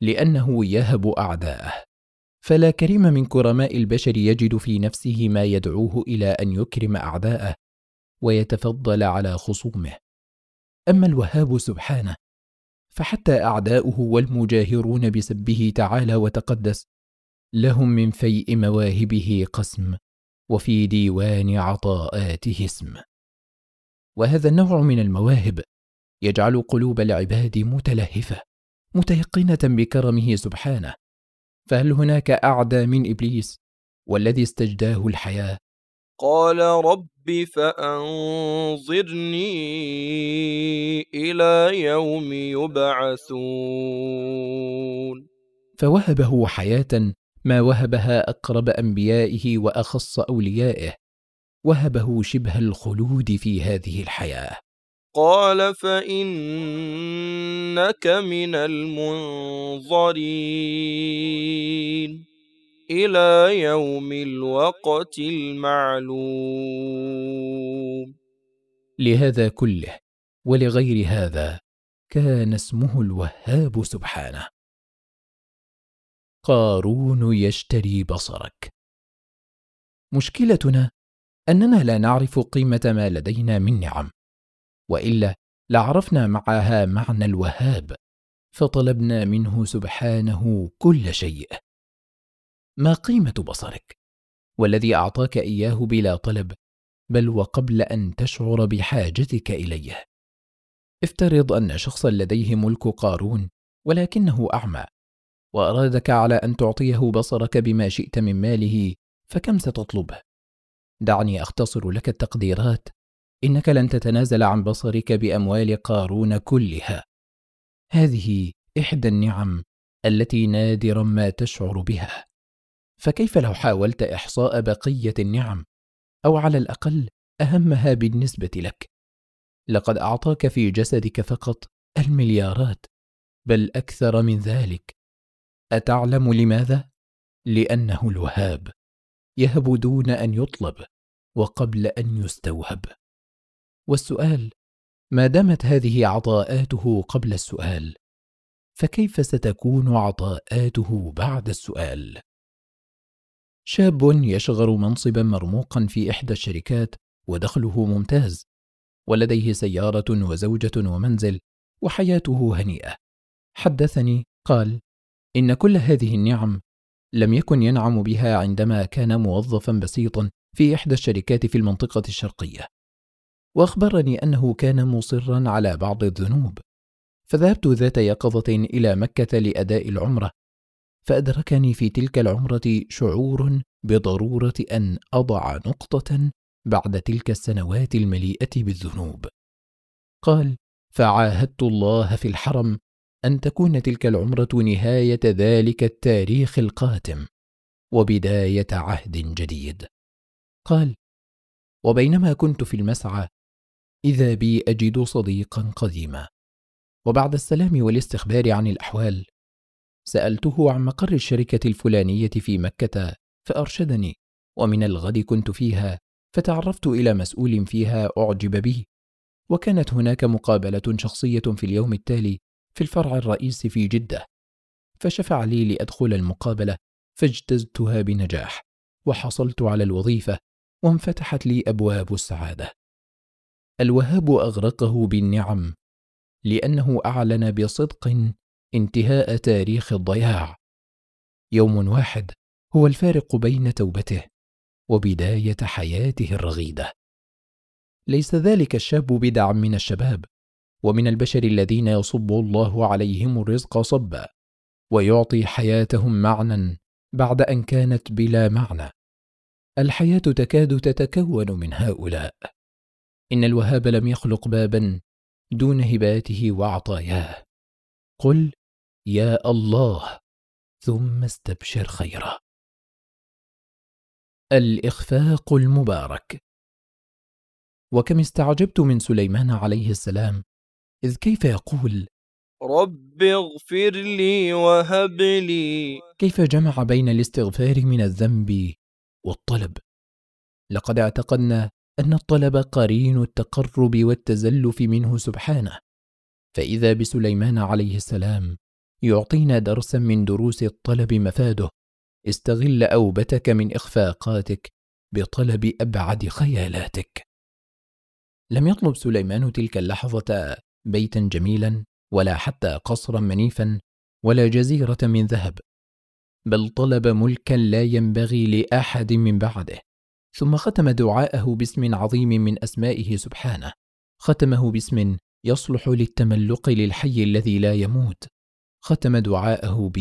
لأنه يهب أعداءه فلا كريم من كرماء البشر يجد في نفسه ما يدعوه إلى أن يكرم أعداءه ويتفضل على خصومه أما الوهاب سبحانه فحتى أعداؤه والمجاهرون بسبه تعالى وتقدس لهم من فيء مواهبه قسم وفي ديوان عطاءاته اسم وهذا النوع من المواهب يجعل قلوب العباد متلهفه متيقنه بكرمه سبحانه فهل هناك اعدى من ابليس والذي استجداه الحياه
قال رب فانظرني الى يوم يبعثون
فوهبه حياه ما وهبها اقرب انبيائه واخص اوليائه وهبه شبه الخلود في هذه الحياه
قال فانك من المنظرين الى يوم الوقت المعلوم
لهذا كله ولغير هذا كان اسمه الوهاب سبحانه قارون يشتري بصرك مشكلتنا اننا لا نعرف قيمه ما لدينا من نعم والا لعرفنا معها معنى الوهاب فطلبنا منه سبحانه كل شيء ما قيمه بصرك والذي اعطاك اياه بلا طلب بل وقبل ان تشعر بحاجتك اليه افترض ان شخصا لديه ملك قارون ولكنه اعمى وأرادك على أن تعطيه بصرك بما شئت من ماله فكم ستطلبه؟ دعني أختصر لك التقديرات إنك لن تتنازل عن بصرك بأموال قارون كلها هذه إحدى النعم التي نادرا ما تشعر بها فكيف لو حاولت إحصاء بقية النعم أو على الأقل أهمها بالنسبة لك لقد أعطاك في جسدك فقط المليارات بل أكثر من ذلك أتعلم لماذا؟ لأنه الوهاب يهب دون أن يطلب وقبل أن يستوهب والسؤال ما دامت هذه عطاءاته قبل السؤال فكيف ستكون عطاءاته بعد السؤال شاب يشغل منصبا مرموقا في احدى الشركات ودخله ممتاز ولديه سياره وزوجه ومنزل وحياته هنيئه حدثني قال إن كل هذه النعم لم يكن ينعم بها عندما كان موظفا بسيطا في إحدى الشركات في المنطقة الشرقية وأخبرني أنه كان مصرا على بعض الذنوب فذهبت ذات يقظة إلى مكة لأداء العمرة فأدركني في تلك العمرة شعور بضرورة أن أضع نقطة بعد تلك السنوات المليئة بالذنوب قال فعاهدت الله في الحرم ان تكون تلك العمره نهايه ذلك التاريخ القاتم وبدايه عهد جديد قال وبينما كنت في المسعى اذا بي اجد صديقا قديما وبعد السلام والاستخبار عن الاحوال سالته عن مقر الشركه الفلانيه في مكه فارشدني ومن الغد كنت فيها فتعرفت الى مسؤول فيها اعجب به وكانت هناك مقابله شخصيه في اليوم التالي في الفرع الرئيسي في جدة فشفع لي لأدخل المقابلة فاجتزتها بنجاح وحصلت على الوظيفة وانفتحت لي أبواب السعادة الوهاب أغرقه بالنعم لأنه أعلن بصدق انتهاء تاريخ الضياع يوم واحد هو الفارق بين توبته وبداية حياته الرغيدة ليس ذلك الشاب بدعا من الشباب ومن البشر الذين يصب الله عليهم الرزق صبا ويعطي حياتهم معنى بعد ان كانت بلا معنى الحياه تكاد تتكون من هؤلاء ان الوهاب لم يخلق بابا دون هباته وعطاياه قل
يا الله ثم استبشر خيرا
الاخفاق المبارك وكم استعجبت من سليمان عليه السلام إذ كيف يقول
رب اغفر لي
وهب لي كيف جمع بين الاستغفار من الذنب والطلب لقد اعتقدنا أن الطلب قرين التقرب والتزلف منه سبحانه فإذا بسليمان عليه السلام يعطينا درسا من دروس الطلب مفاده استغل أوبتك من إخفاقاتك بطلب أبعد خيالاتك لم يطلب سليمان تلك اللحظة بيتا جميلا ولا حتى قصرا منيفا ولا جزيرة من ذهب بل طلب ملكا لا ينبغي لأحد من بعده ثم ختم دعاءه باسم عظيم من أسمائه سبحانه ختمه باسم يصلح للتملق للحي الذي لا يموت ختم دعاءه ب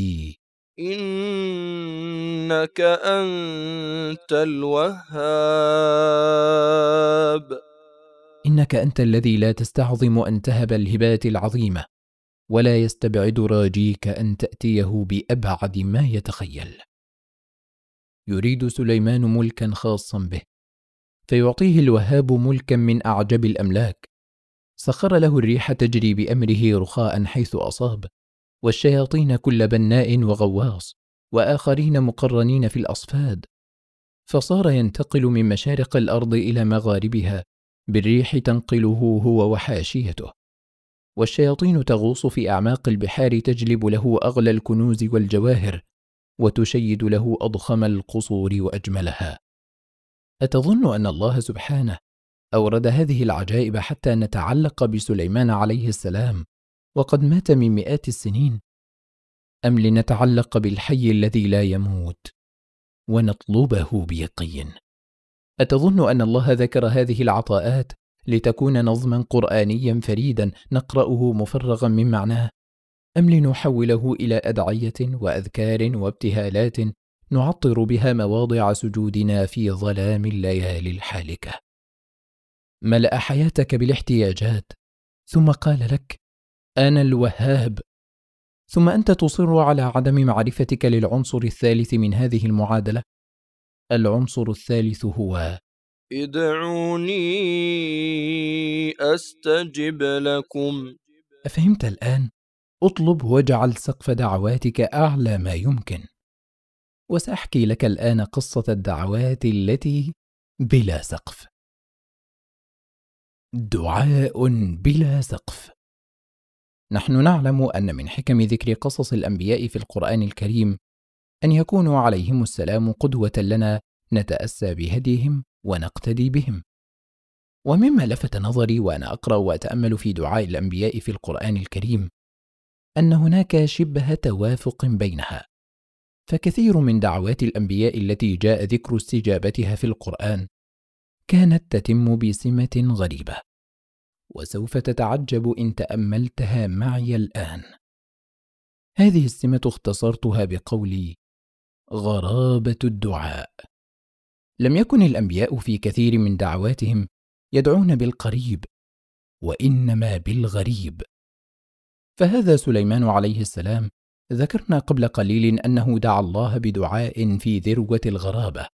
إنك أنت الوهاب
إنك أنت الذي لا تستعظم أن تهب الهبات العظيمة ولا يستبعد راجيك أن تأتيه بأبعد ما يتخيل يريد سليمان ملكا خاصا به فيعطيه الوهاب ملكا من أعجب الأملاك سخر له الريح تجري بأمره رخاء حيث أصاب والشياطين كل بناء وغواص وآخرين مقرنين في الأصفاد فصار ينتقل من مشارق الأرض إلى مغاربها بالريح تنقله هو وحاشيته والشياطين تغوص في اعماق البحار تجلب له اغلى الكنوز والجواهر وتشيد له اضخم القصور واجملها اتظن ان الله سبحانه اورد هذه العجائب حتى نتعلق بسليمان عليه السلام وقد مات من مئات السنين ام لنتعلق بالحي الذي لا يموت ونطلبه بيقين أتظن أن الله ذكر هذه العطاءات لتكون نظما قرآنيا فريدا نقرأه مفرغا من معناه أم لنحوله إلى أدعية وأذكار وابتهالات نعطر بها مواضع سجودنا في ظلام الليالي الحالكة ملأ حياتك بالاحتياجات ثم قال لك أنا الوهاب ثم أنت تصر على عدم معرفتك للعنصر الثالث من هذه المعادلة العنصر الثالث هو
ادعوني أستجب لكم
أفهمت الآن؟ اطلب واجعل سقف دعواتك أعلى ما يمكن وسأحكي لك الآن قصة الدعوات التي بلا سقف دعاء بلا سقف نحن نعلم أن من حكم ذكر قصص الأنبياء في القرآن الكريم أن يكونوا عليهم السلام قدوة لنا نتأسى بهديهم ونقتدي بهم. ومما لفت نظري وأنا أقرأ وأتأمل في دعاء الأنبياء في القرآن الكريم أن هناك شبه توافق بينها، فكثير من دعوات الأنبياء التي جاء ذكر استجابتها في القرآن كانت تتم بسمة غريبة، وسوف تتعجب إن تأملتها معي الآن. هذه السمة اختصرتها بقولي غرابة الدعاء لم يكن الأنبياء في كثير من دعواتهم يدعون بالقريب وإنما بالغريب فهذا سليمان عليه السلام ذكرنا قبل قليل أنه دعا الله بدعاء في ذروة الغرابة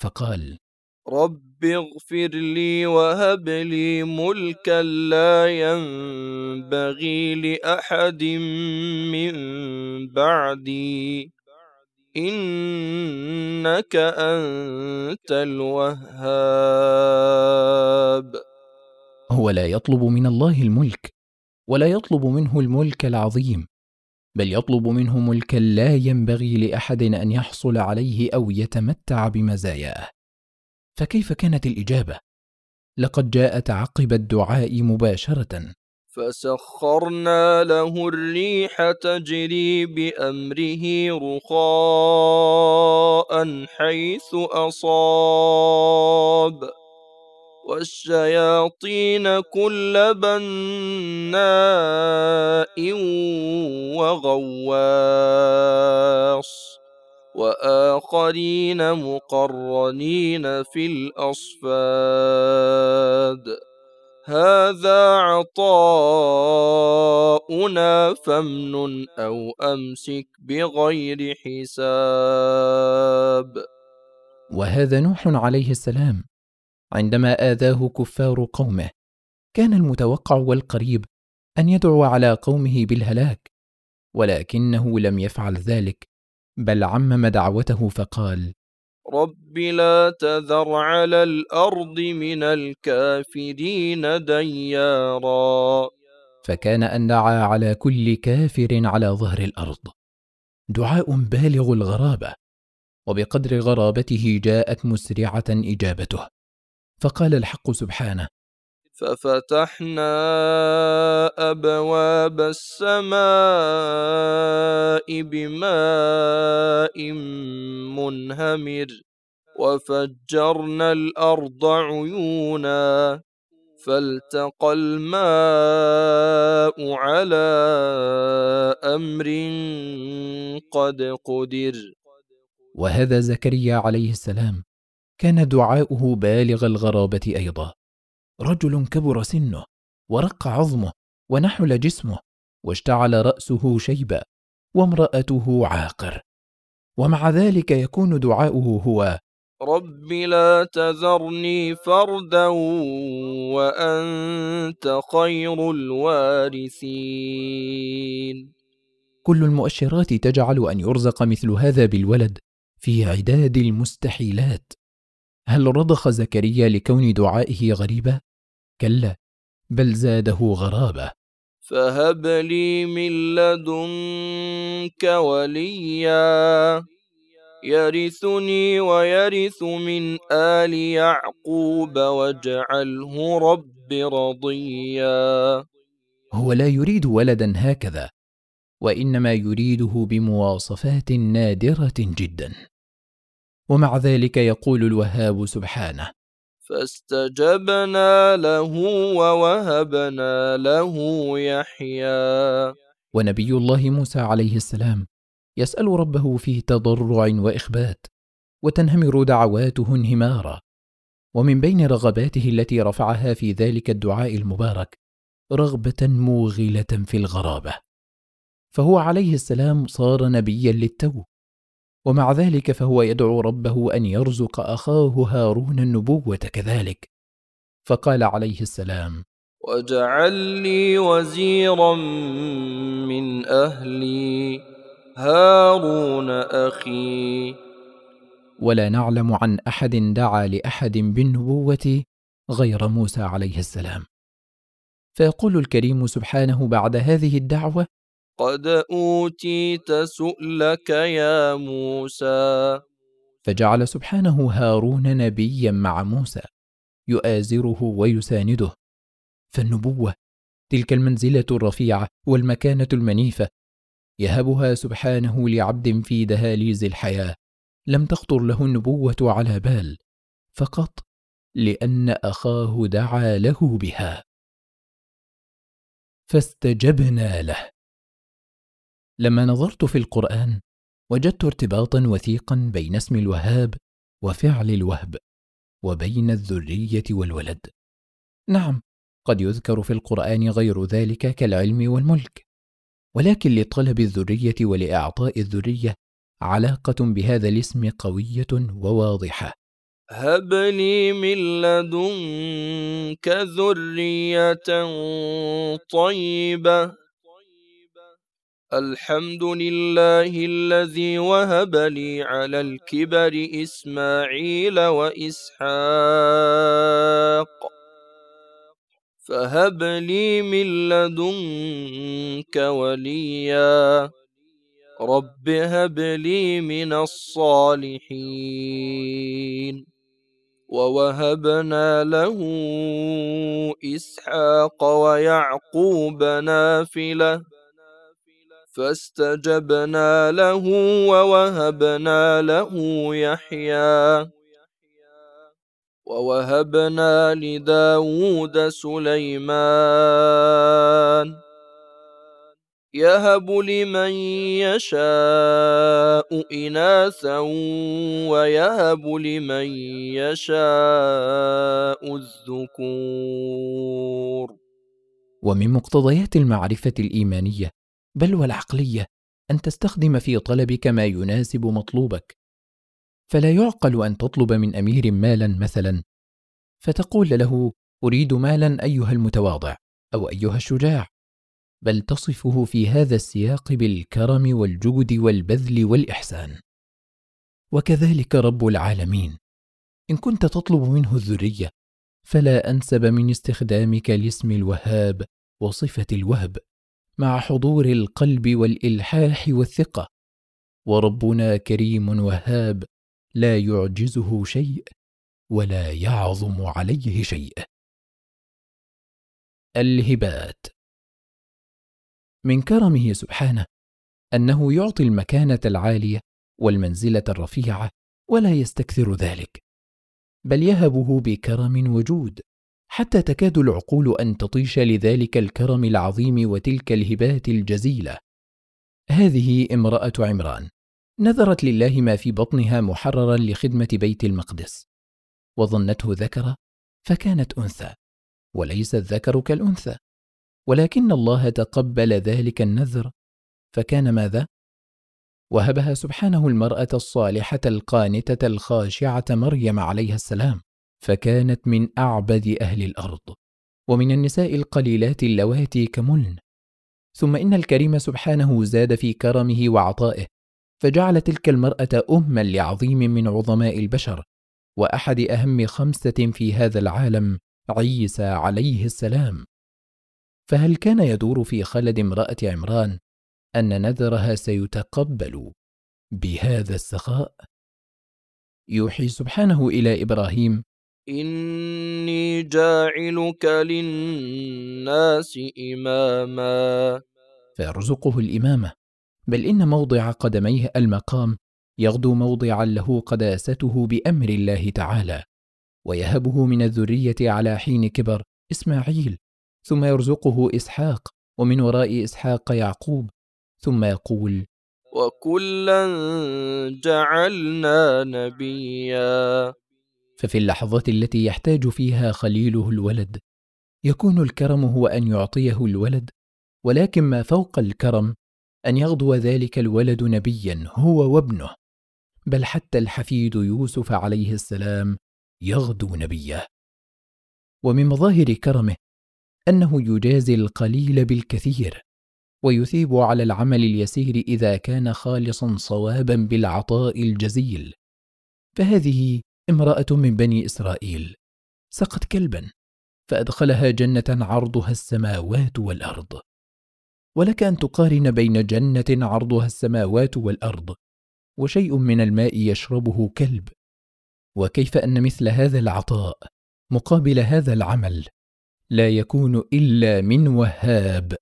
فقال
رب اغفر لي وهب لي ملكا لا ينبغي لأحد من بعدي إنك أنت الوهاب
هو لا يطلب من الله الملك ولا يطلب منه الملك العظيم بل يطلب منه ملكا لا ينبغي لاحد ان يحصل عليه او يتمتع بمزاياه فكيف كانت الاجابه لقد جاءت عقب الدعاء مباشره
فسخرنا له الريح تجري بأمره رخاء حيث أصاب والشياطين كل بناء وغواص وآخرين مقرنين في الأصفاد هذا عطاؤنا فامنن أو أمسك بغير حساب
وهذا نوح عليه السلام عندما آذاه كفار قومه كان المتوقع والقريب أن يدعو على قومه بالهلاك ولكنه لم يفعل ذلك بل عمم دعوته فقال
رب لا تذر على الأرض من الكافرين
ديارا فكان أن دعا على كل كافر على ظهر الأرض دعاء بالغ الغرابة وبقدر غرابته جاءت مسرعة إجابته فقال الحق سبحانه
ففتحنا ابواب السماء بماء منهمر وفجرنا الارض عيونا فالتقى
الماء
على امر قد قدر
وهذا زكريا عليه السلام كان دعاؤه بالغ الغرابه ايضا رجل كبر سنه ورق عظمه ونحل جسمه واشتعل راسه شيبا وامراته عاقر ومع ذلك يكون دعاؤه هو
رب لا تذرني فردا وانت خير الوارثين
كل المؤشرات تجعل ان يرزق مثل هذا بالولد في عداد المستحيلات هل رضخ زكريا لكون دعائه غريبة؟ كلا بل زاده غرابة
فهب لي من لدنك وليا يرثني ويرث من آل يعقوب واجعله رب رضيا
هو لا يريد ولدا هكذا وإنما يريده بمواصفات نادرة جداً ومع ذلك يقول الوهاب سبحانه
فاستجبنا له ووهبنا له يحيى
ونبي الله موسى عليه السلام يسأل ربه في تضرع وإخبات وتنهمر دعواته انهمارا ومن بين رغباته التي رفعها في ذلك الدعاء المبارك رغبة موغلة في الغرابة فهو عليه السلام صار نبيا للتو ومع ذلك فهو يدعو ربه أن يرزق أخاه هارون النبوة كذلك فقال عليه السلام
واجعل لي وزيرا من أهلي هارون أخي
ولا نعلم عن أحد دعا لأحد بالنبوة غير موسى عليه السلام فيقول الكريم سبحانه بعد هذه الدعوة
قد أوتيت سؤلك يا موسى
فجعل سبحانه هارون نبيا مع موسى يؤازره ويسانده فالنبوة تلك المنزلة الرفيعة والمكانة المنيفة يهبها سبحانه لعبد في دهاليز الحياة لم تخطر له النبوة على بال فقط لأن أخاه دعا له بها فاستجبنا له لما نظرت في القرآن وجدت ارتباطا وثيقا بين اسم الوهاب وفعل الوهب وبين الذرية والولد. نعم، قد يذكر في القرآن غير ذلك كالعلم والملك، ولكن لطلب الذرية ولإعطاء الذرية علاقة بهذا الاسم قوية وواضحة.
هب لي من لدنك ذرية طيبة الحمد لله الذي وهب لي على الكبر إسماعيل وإسحاق فهب لي من لدنك وليا رب هب لي من الصالحين ووهبنا له إسحاق ويعقوب نافله فاستجبنا له ووهبنا له يحيى ووهبنا لداود سليمان يهب لمن يشاء إناثا ويهب لمن يشاء الذكور
ومن مقتضيات المعرفة الإيمانية بل والعقلية أن تستخدم في طلبك ما يناسب مطلوبك فلا يعقل أن تطلب من أمير مالا مثلا فتقول له أريد مالا أيها المتواضع أو أيها الشجاع بل تصفه في هذا السياق بالكرم والجود والبذل والإحسان وكذلك رب العالمين إن كنت تطلب منه الذرية فلا أنسب من استخدامك لاسم الوهاب وصفة الوهب مع حضور القلب والالحاح والثقه وربنا كريم وهاب لا يعجزه شيء ولا يعظم عليه شيء الهبات من كرمه سبحانه انه يعطي المكانه العاليه والمنزله الرفيعه ولا يستكثر ذلك بل يهبه بكرم وجود حتى تكاد العقول ان تطيش لذلك الكرم العظيم وتلك الهبات الجزيله هذه امراه عمران نذرت لله ما في بطنها محررا لخدمه بيت المقدس وظنته ذكر فكانت انثى وليس الذكر كالانثى ولكن الله تقبل ذلك النذر فكان ماذا وهبها سبحانه المراه الصالحه القانته الخاشعه مريم عليها السلام فكانت من اعبد اهل الارض ومن النساء القليلات اللواتي كملن ثم ان الكريم سبحانه زاد في كرمه وعطائه فجعل تلك المراه اما لعظيم من عظماء البشر واحد اهم خمسه في هذا العالم عيسى عليه السلام فهل كان يدور في خلد امراه عمران ان نذرها سيتقبل بهذا السخاء يوحي سبحانه الى ابراهيم
إني جاعلك للناس إماما
فيرزقه الإمامة بل إن موضع قدميه المقام يغدو موضعا له قداسته بأمر الله تعالى ويهبه من الذرية على حين كبر إسماعيل ثم يرزقه إسحاق ومن وراء إسحاق يعقوب ثم يقول
وكلا جعلنا نبيا
ففي اللحظة التي يحتاج فيها خليله الولد يكون الكرم هو أن يعطيه الولد ولكن ما فوق الكرم أن يغدو ذلك الولد نبيا هو وابنه بل حتى الحفيد يوسف عليه السلام يغدو نبيا ومن مظاهر كرمه أنه يجازي القليل بالكثير ويثيب على العمل اليسير إذا كان خالصا صوابا بالعطاء الجزيل فهذه امرأة من بني إسرائيل سقت كلبا فأدخلها جنة عرضها السماوات والأرض ولك أن تقارن بين جنة عرضها السماوات والأرض وشيء من الماء يشربه كلب وكيف أن مثل هذا العطاء مقابل هذا العمل لا يكون إلا من وهاب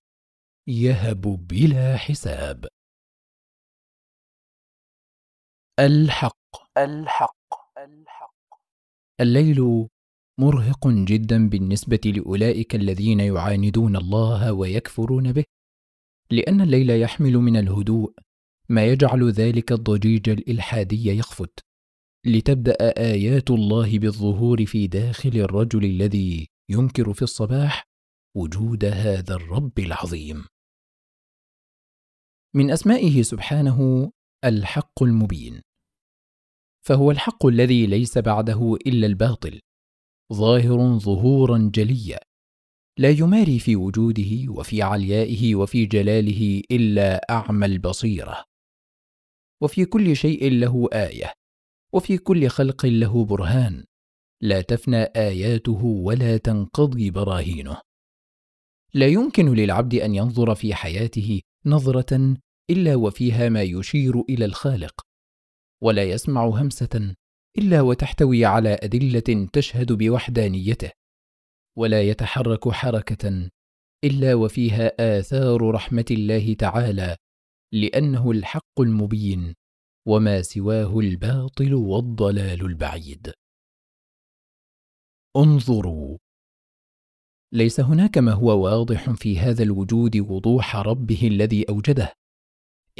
يهب بلا حساب الحق الحق الليل مرهق جدا بالنسبه لاولئك الذين يعاندون الله ويكفرون به لان الليل يحمل من الهدوء ما يجعل ذلك الضجيج الالحادي يخفت لتبدا ايات الله بالظهور في داخل الرجل الذي ينكر في الصباح وجود هذا الرب العظيم من اسمائه سبحانه الحق المبين فهو الحق الذي ليس بعده الا الباطل ظاهر ظهورا جليا لا يماري في وجوده وفي عليائه وفي جلاله الا اعمى البصيره وفي كل شيء له ايه وفي كل خلق له برهان لا تفنى اياته ولا تنقضي براهينه لا يمكن للعبد ان ينظر في حياته نظره الا وفيها ما يشير الى الخالق ولا يسمع همسة إلا وتحتوي على أدلة تشهد بوحدانيته ولا يتحرك حركة إلا وفيها آثار رحمة الله تعالى لأنه الحق المبين وما سواه الباطل والضلال البعيد انظروا ليس هناك ما هو واضح في هذا الوجود وضوح ربه الذي اوجده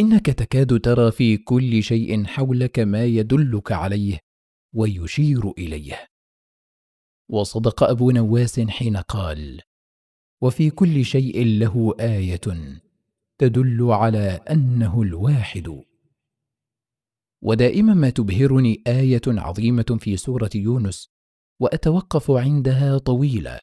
انك تكاد ترى في كل شيء حولك ما يدلك عليه ويشير اليه وصدق ابو نواس حين قال وفي كل شيء له ايه تدل على انه الواحد ودائما ما تبهرني ايه عظيمه في سوره يونس واتوقف عندها طويلا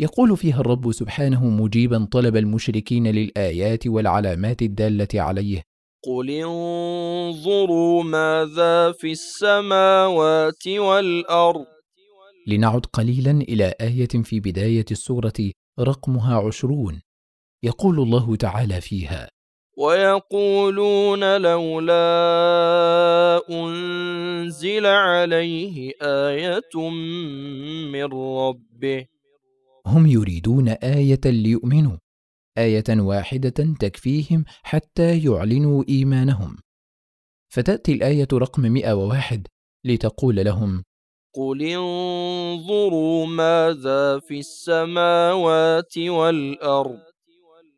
يقول فيها الرب سبحانه مجيبا طلب المشركين للآيات والعلامات الدالة عليه
قل انظروا ماذا في السماوات والأرض
لنعد قليلا إلى آية في بداية السورة رقمها عشرون يقول الله تعالى فيها
ويقولون لولا أنزل عليه آية من ربه
هم يريدون آية ليؤمنوا آية واحدة تكفيهم حتى يعلنوا إيمانهم فتأتي الآية رقم 101 لتقول لهم
قل انظروا ماذا في السماوات والأرض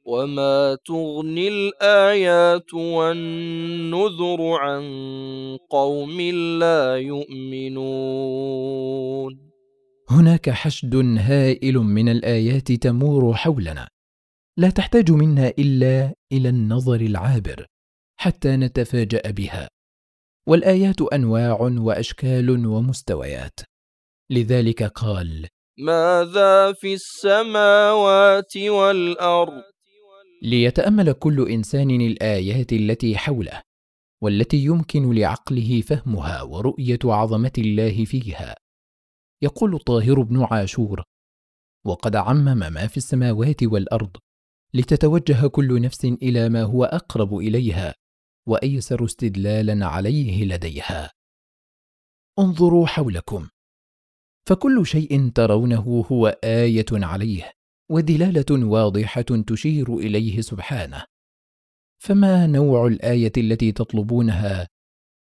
وما تغني الآيات والنذر عن قوم لا يؤمنون
هناك حشد هائل من الايات تمور حولنا لا تحتاج منا الا الى النظر العابر حتى نتفاجا بها والايات انواع واشكال ومستويات لذلك قال
ماذا في السماوات والارض
ليتامل كل انسان الايات التي حوله والتي يمكن لعقله فهمها ورؤيه عظمه الله فيها يقول طاهر بن عاشور وقد عمم ما في السماوات والارض لتتوجه كل نفس الى ما هو اقرب اليها وايسر استدلالا عليه لديها انظروا حولكم فكل شيء ترونه هو ايه عليه ودلاله واضحه تشير اليه سبحانه فما نوع الايه التي تطلبونها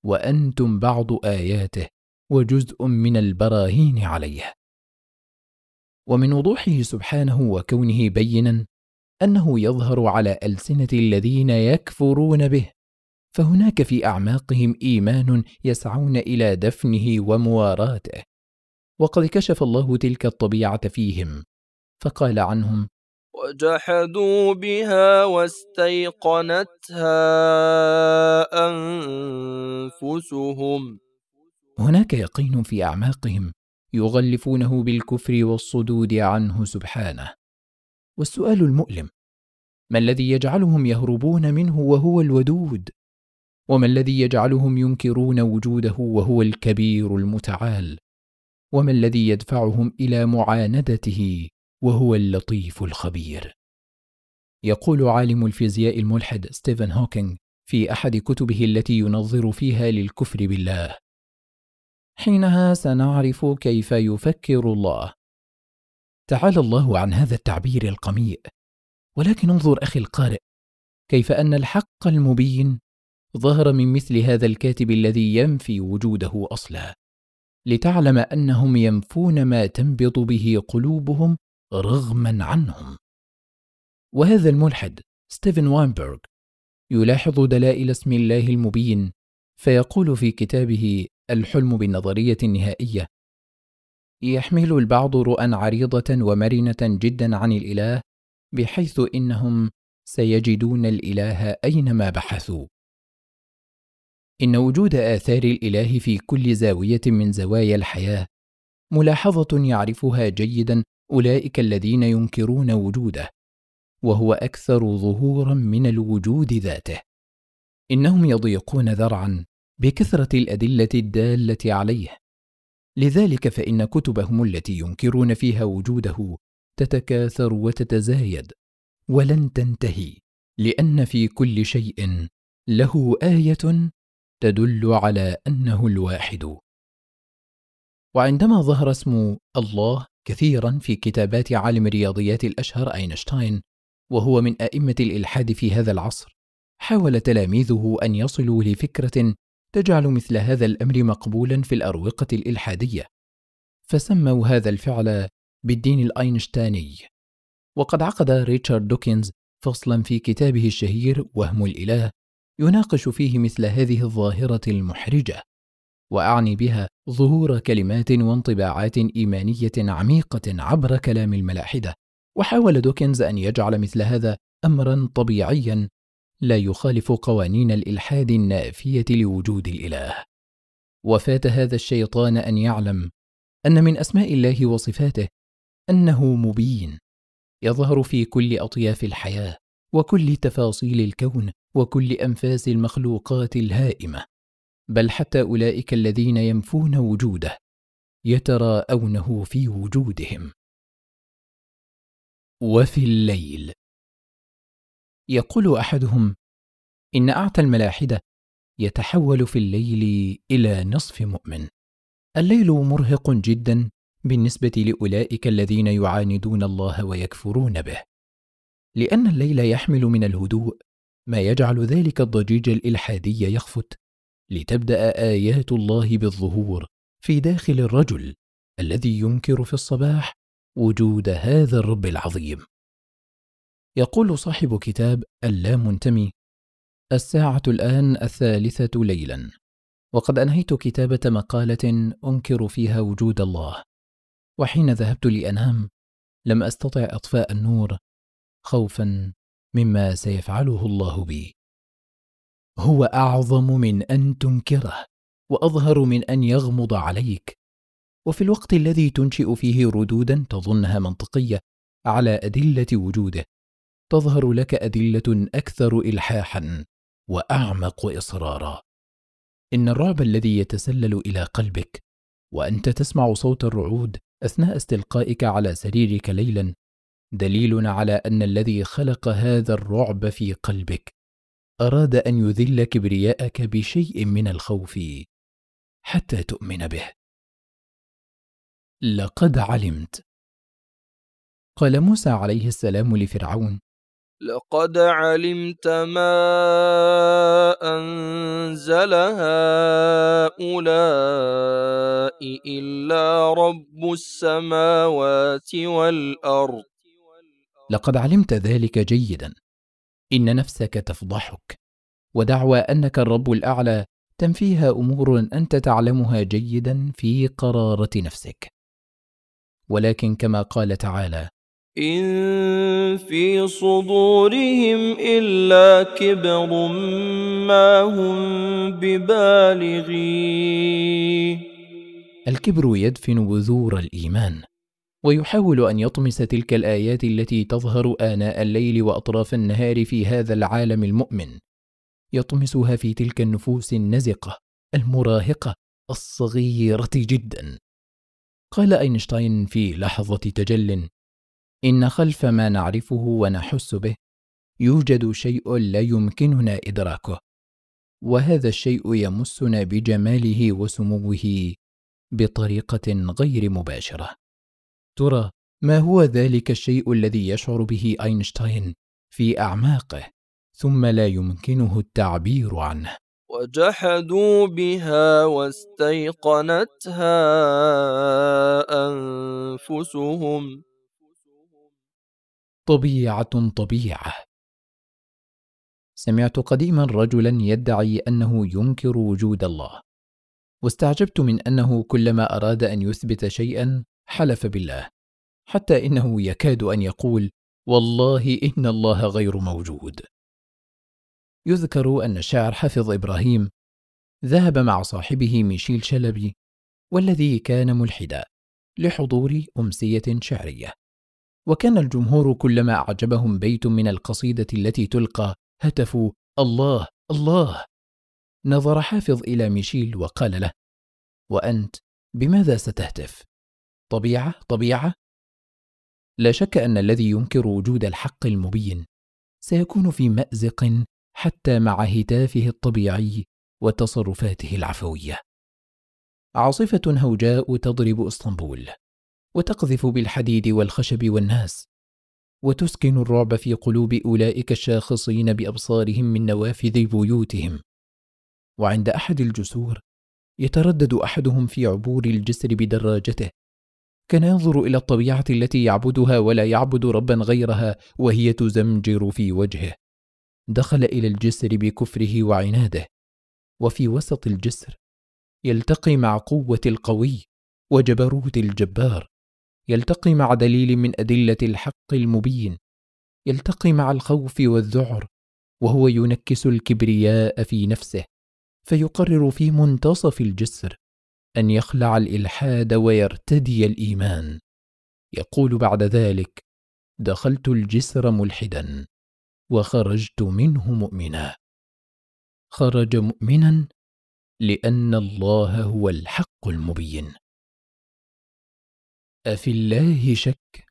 وانتم بعض اياته وجزء من البراهين عليه ومن وضوحه سبحانه وكونه بينا انه يظهر على السنه الذين يكفرون به فهناك في اعماقهم ايمان يسعون الى دفنه ومواراته وقد كشف الله تلك الطبيعه فيهم فقال عنهم
وجحدوا بها واستيقنتها انفسهم
هناك يقين في اعماقهم يغلفونه بالكفر والصدود عنه سبحانه والسؤال المؤلم ما الذي يجعلهم يهربون منه وهو الودود وما الذي يجعلهم ينكرون وجوده وهو الكبير المتعال وما الذي يدفعهم الى معاندته وهو اللطيف الخبير يقول عالم الفيزياء الملحد ستيفن هوكينغ في احد كتبه التي ينظر فيها للكفر بالله حينها سنعرف كيف يفكر الله تعالى الله عن هذا التعبير القميء ولكن انظر اخي القارئ كيف ان الحق المبين ظهر من مثل هذا الكاتب الذي ينفي وجوده اصلا لتعلم انهم ينفون ما تنبض به قلوبهم رغما عنهم وهذا الملحد ستيفن واينبرغ يلاحظ دلائل اسم الله المبين فيقول في كتابه الحلم بالنظرية النهائية يحمل البعض رؤى عريضة ومرنة جدا عن الإله بحيث إنهم سيجدون الإله أينما بحثوا إن وجود آثار الإله في كل زاوية من زوايا الحياة ملاحظة يعرفها جيدا أولئك الذين ينكرون وجوده وهو أكثر ظهورا من الوجود ذاته إنهم يضيقون ذرعا بكثرة الأدلة الدالة عليه لذلك فإن كتبهم التي ينكرون فيها وجوده تتكاثر وتتزايد ولن تنتهي لأن في كل شيء له آية تدل على أنه الواحد وعندما ظهر اسم الله كثيرا في كتابات عالم الرياضيات الأشهر أينشتاين وهو من أئمة الإلحاد في هذا العصر حاول تلاميذه أن يصلوا لفكرة تجعل مثل هذا الامر مقبولا في الاروقه الالحاديه فسموا هذا الفعل بالدين الاينشتايني وقد عقد ريتشارد دوكنز فصلا في كتابه الشهير وهم الاله يناقش فيه مثل هذه الظاهره المحرجه واعني بها ظهور كلمات وانطباعات ايمانيه عميقه عبر كلام الملاحده وحاول دوكنز ان يجعل مثل هذا امرا طبيعيا لا يخالف قوانين الإلحاد النافية لوجود الإله. وفات هذا الشيطان أن يعلم أن من أسماء الله وصفاته أنه مبين، يظهر في كل أطياف الحياة، وكل تفاصيل الكون، وكل أنفاس المخلوقات الهائمة، بل حتى أولئك الذين ينفون وجوده، يتراءونه في وجودهم. وفي الليل يقول احدهم ان اعتى الملاحده يتحول في الليل الى نصف مؤمن الليل مرهق جدا بالنسبه لاولئك الذين يعاندون الله ويكفرون به لان الليل يحمل من الهدوء ما يجعل ذلك الضجيج الالحادي يخفت لتبدا ايات الله بالظهور في داخل الرجل الذي ينكر في الصباح وجود هذا الرب العظيم يقول صاحب كتاب اللامنتمي الساعة الآن الثالثة ليلا وقد أنهيت كتابة مقالة أنكر فيها وجود الله وحين ذهبت لأنام لم أستطع إطفاء النور خوفا مما سيفعله الله بي هو أعظم من أن تنكره وأظهر من أن يغمض عليك وفي الوقت الذي تنشئ فيه ردودا تظنها منطقية على أدلة وجوده تظهر لك ادله اكثر الحاحا واعمق اصرارا ان الرعب الذي يتسلل الى قلبك وانت تسمع صوت الرعود اثناء استلقائك على سريرك ليلا دليل على ان الذي خلق هذا الرعب في قلبك اراد ان يذل كبرياءك بشيء من الخوف حتى تؤمن به لقد علمت قال موسى عليه السلام لفرعون
لقد علمت ما انزل هؤلاء الا رب السماوات والارض
لقد علمت ذلك جيدا ان نفسك تفضحك ودعوى انك الرب الاعلى تنفيها امور انت تعلمها جيدا في قراره نفسك ولكن كما قال تعالى
إن في صدورهم إلا كبر ما هم
ببالغي الكبر يدفن بذور الإيمان ويحاول أن يطمس تلك الآيات التي تظهر آناء الليل وأطراف النهار في هذا العالم المؤمن يطمسها في تلك النفوس النزقة المراهقة الصغيرة جدا قال أينشتاين في لحظة تجل إن خلف ما نعرفه ونحس به يوجد شيء لا يمكننا إدراكه وهذا الشيء يمسنا بجماله وسموه بطريقة غير مباشرة ترى ما هو ذلك الشيء الذي يشعر به أينشتاين في أعماقه ثم لا يمكنه التعبير عنه
وجحدوا بها واستيقنتها أنفسهم
طبيعه طبيعه سمعت قديما رجلا يدعي انه ينكر وجود الله واستعجبت من انه كلما اراد ان يثبت شيئا حلف بالله حتى انه يكاد ان يقول والله ان الله غير موجود يذكر ان الشاعر حفظ ابراهيم ذهب مع صاحبه ميشيل شلبي والذي كان ملحدا لحضور امسيه شعريه وكان الجمهور كلما أعجبهم بيت من القصيدة التي تلقى هتفوا الله الله نظر حافظ إلى ميشيل وقال له وأنت بماذا ستهتف؟ طبيعة طبيعة؟ لا شك أن الذي ينكر وجود الحق المبين سيكون في مأزق حتى مع هتافه الطبيعي وتصرفاته العفوية. عاصفة هوجاء تضرب اسطنبول، وتقذف بالحديد والخشب والناس وتسكن الرعب في قلوب أولئك الشاخصين بأبصارهم من نوافذ بيوتهم وعند أحد الجسور يتردد أحدهم في عبور الجسر بدراجته كان ينظر إلى الطبيعة التي يعبدها ولا يعبد ربا غيرها وهي تزمجر في وجهه دخل إلى الجسر بكفره وعناده وفي وسط الجسر يلتقي مع قوة القوي وجبروت الجبار يلتقي مع دليل من أدلة الحق المبين يلتقي مع الخوف والذعر وهو ينكس الكبرياء في نفسه فيقرر في منتصف الجسر أن يخلع الإلحاد ويرتدي الإيمان يقول بعد ذلك دخلت الجسر ملحدا وخرجت منه مؤمنا خرج مؤمنا لأن الله هو الحق المبين أفي الله شك؟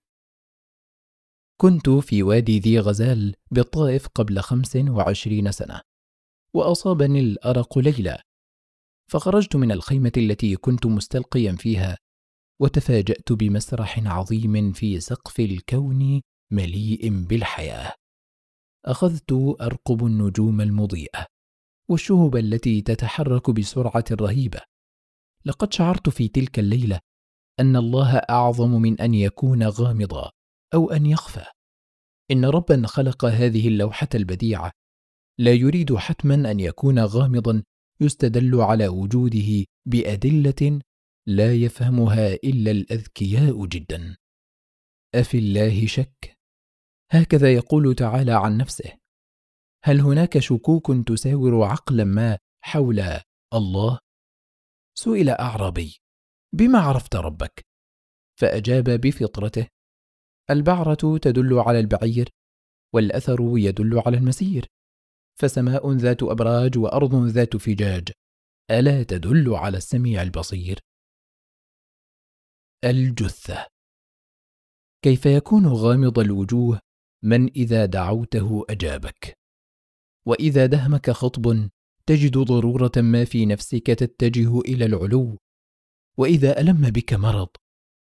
كنت في وادي ذي غزال بالطائف قبل خمس وعشرين سنة وأصابني الأرق ليلة فخرجت من الخيمة التي كنت مستلقيا فيها وتفاجأت بمسرح عظيم في سقف الكون مليء بالحياة أخذت أرقب النجوم المضيئة والشهب التي تتحرك بسرعة رهيبة لقد شعرت في تلك الليلة ان الله اعظم من ان يكون غامضا او ان يخفى ان ربا خلق هذه اللوحه البديعه لا يريد حتما ان يكون غامضا يستدل على وجوده بادله لا يفهمها الا الاذكياء جدا افي الله شك هكذا يقول تعالى عن نفسه هل هناك شكوك تساور عقلا ما حول الله سئل اعرابي بما عرفت ربك فاجاب بفطرته البعره تدل على البعير والاثر يدل على المسير فسماء ذات ابراج وارض ذات فجاج الا تدل على السميع البصير الجثه كيف يكون غامض الوجوه من اذا دعوته اجابك واذا دهمك خطب تجد ضروره ما في نفسك تتجه الى العلو واذا الم بك مرض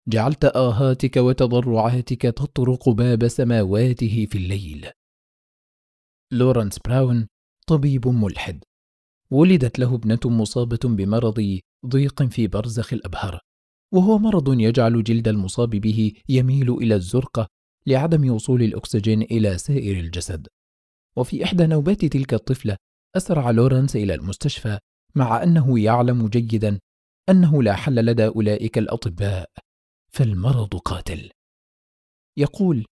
جعلت اهاتك وتضرعاتك تطرق باب سماواته في الليل لورنس براون طبيب ملحد ولدت له ابنه مصابه بمرض ضيق في برزخ الابهر وهو مرض يجعل جلد المصاب به يميل الى الزرقه لعدم وصول الاكسجين الى سائر الجسد وفي احدى نوبات تلك الطفله اسرع لورنس الى المستشفى مع انه يعلم جيدا أنه لا حل لدى أولئك الأطباء فالمرض قاتل يقول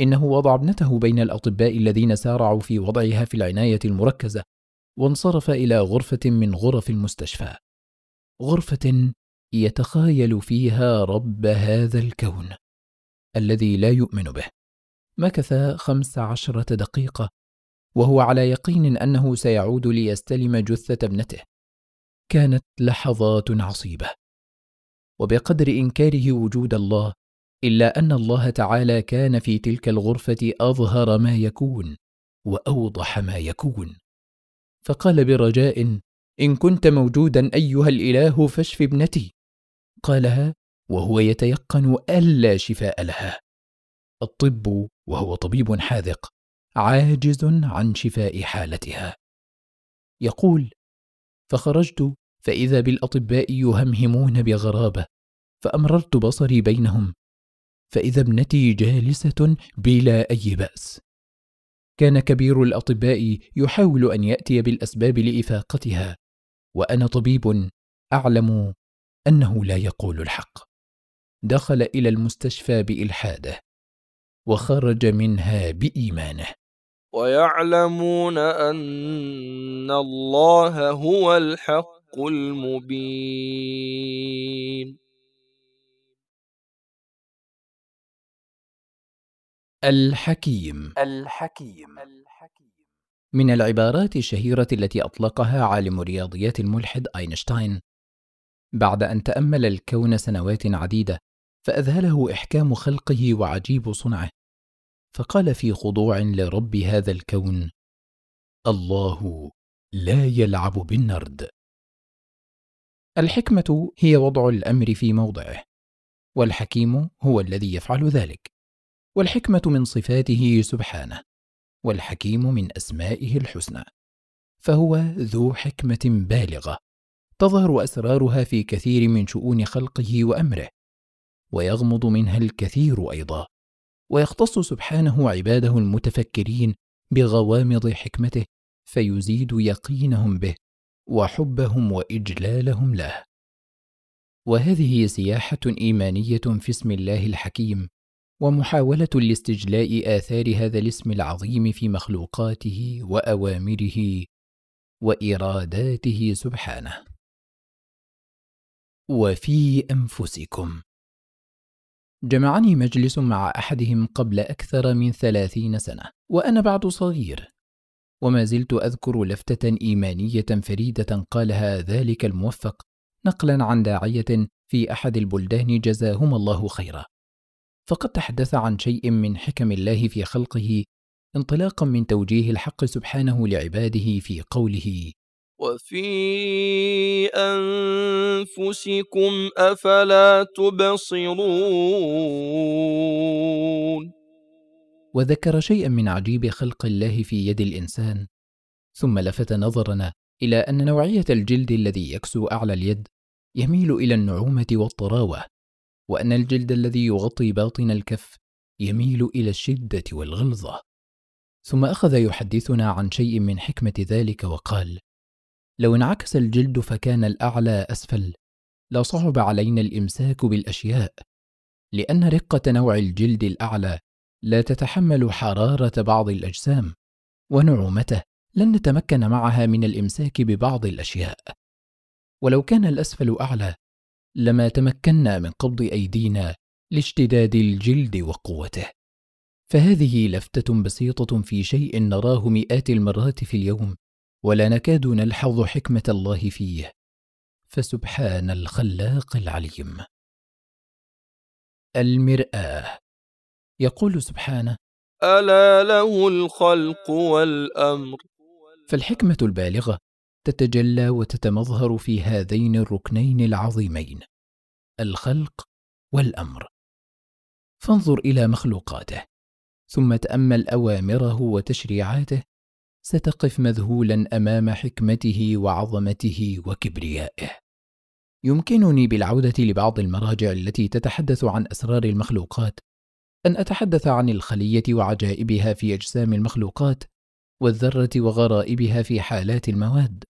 إنه وضع ابنته بين الأطباء الذين سارعوا في وضعها في العناية المركزة وانصرف إلى غرفة من غرف المستشفى غرفة يتخايل فيها رب هذا الكون الذي لا يؤمن به مكث خمس عشرة دقيقة وهو على يقين أنه سيعود ليستلم جثة ابنته كانت لحظات عصيبه وبقدر انكاره وجود الله الا ان الله تعالى كان في تلك الغرفه اظهر ما يكون واوضح ما يكون فقال برجاء ان كنت موجودا ايها الاله فاشف ابنتي قالها وهو يتيقن الا شفاء لها الطب وهو طبيب حاذق عاجز عن شفاء حالتها يقول فخرجت فإذا بالأطباء يهمهمون بغرابة فأمررت بصري بينهم فإذا ابنتي جالسة بلا أي بأس كان كبير الأطباء يحاول أن يأتي بالأسباب لإفاقتها وأنا طبيب أعلم أنه لا يقول الحق دخل إلى المستشفى بإلحاده وخرج منها بإيمانه
ويعلمون أن الله
هو الحق المبين الحكيم
الحكيم من العبارات الشهيرة التي أطلقها عالم رياضيات الملحد أينشتاين بعد أن تأمل الكون سنوات عديدة فأذهله إحكام خلقه وعجيب صنعه فقال في خضوع لرب هذا الكون الله لا يلعب بالنرد الحكمه هي وضع الامر في موضعه والحكيم هو الذي يفعل ذلك والحكمه من صفاته سبحانه والحكيم من اسمائه الحسنى فهو ذو حكمه بالغه تظهر اسرارها في كثير من شؤون خلقه وامره ويغمض منها الكثير ايضا ويختص سبحانه عباده المتفكرين بغوامض حكمته فيزيد يقينهم به وحبهم واجلالهم له وهذه سياحه ايمانيه في اسم الله الحكيم ومحاوله لاستجلاء اثار هذا الاسم العظيم في مخلوقاته واوامره واراداته سبحانه وفي انفسكم جمعني مجلس مع أحدهم قبل أكثر من ثلاثين سنة وأنا بعد صغير وما زلت أذكر لفتة إيمانية فريدة قالها ذلك الموفق نقلا عن داعية في أحد البلدان جزاهما الله خيرا فقد تحدث عن شيء من حكم الله في خلقه انطلاقا من توجيه الحق سبحانه لعباده في قوله
وفي أنفسكم أفلا تبصرون
وذكر شيئا من عجيب خلق الله في يد الإنسان ثم لفت نظرنا إلى أن نوعية الجلد الذي يكسو أعلى اليد يميل إلى النعومة والطراوة وأن الجلد الذي يغطي باطن الكف يميل إلى الشدة والغلظة ثم أخذ يحدثنا عن شيء من حكمة ذلك وقال لو انعكس الجلد فكان الأعلى أسفل لصعب علينا الإمساك بالأشياء لأن رقة نوع الجلد الأعلى لا تتحمل حرارة بعض الأجسام ونعومته لن نتمكن معها من الإمساك ببعض الأشياء ولو كان الأسفل أعلى لما تمكنا من قبض أيدينا لاشتداد الجلد وقوته فهذه لفتة بسيطة في شيء نراه مئات المرات في اليوم ولا نكاد نلحظ حكمه الله فيه فسبحان الخلاق العليم المراه يقول سبحانه
الا له الخلق والامر
فالحكمه البالغه تتجلى وتتمظهر في هذين الركنين العظيمين الخلق والامر فانظر الى مخلوقاته ثم تامل اوامره وتشريعاته ستقف مذهولا امام حكمته وعظمته وكبريائه يمكنني بالعوده لبعض المراجع التي تتحدث عن اسرار المخلوقات ان اتحدث عن الخليه وعجائبها في اجسام المخلوقات والذره وغرائبها في حالات المواد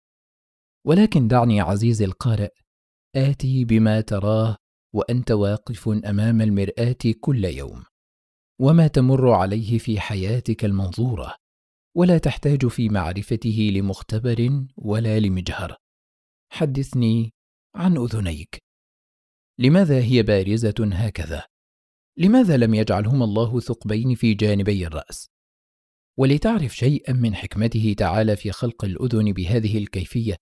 ولكن دعني عزيزي القارئ اتي بما تراه وانت واقف امام المراه كل يوم وما تمر عليه في حياتك المنظوره ولا تحتاج في معرفته لمختبر ولا لمجهر حدثني عن اذنيك لماذا هي بارزه هكذا لماذا لم يجعلهما الله ثقبين في جانبي الراس ولتعرف شيئا من حكمته تعالى في خلق الاذن بهذه الكيفيه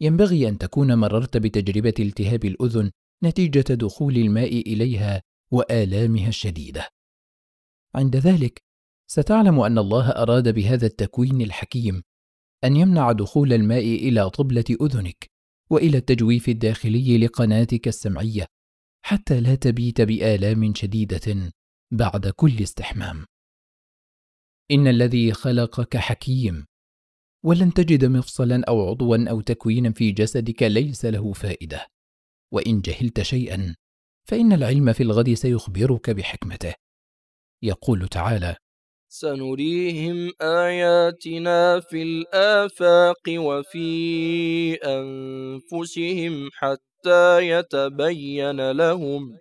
ينبغي ان تكون مررت بتجربه التهاب الاذن نتيجه دخول الماء اليها والامها الشديده عند ذلك ستعلم أن الله أراد بهذا التكوين الحكيم أن يمنع دخول الماء إلى طبلة أذنك وإلى التجويف الداخلي لقناتك السمعية حتى لا تبيت بآلام شديدة بعد كل استحمام. إن الذي خلقك حكيم ولن تجد مفصلا أو عضوا أو تكوينا في جسدك ليس له فائدة وإن جهلت شيئا فإن العلم في الغد سيخبرك بحكمته. يقول تعالى:
سنريهم آياتنا في الآفاق وفي أنفسهم حتى يتبين لهم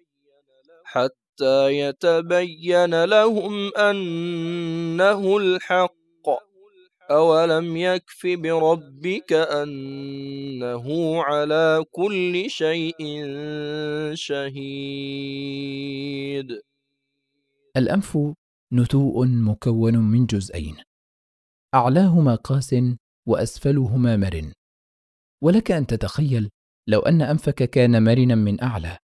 حتى يتبين لهم أنه الحق أولم يكف بربك أنه على كل شيء
شهيد الأنف نتوء مكون من جزئين اعلاهما قاس واسفلهما مرن ولك ان تتخيل لو ان انفك كان مرنا من اعلى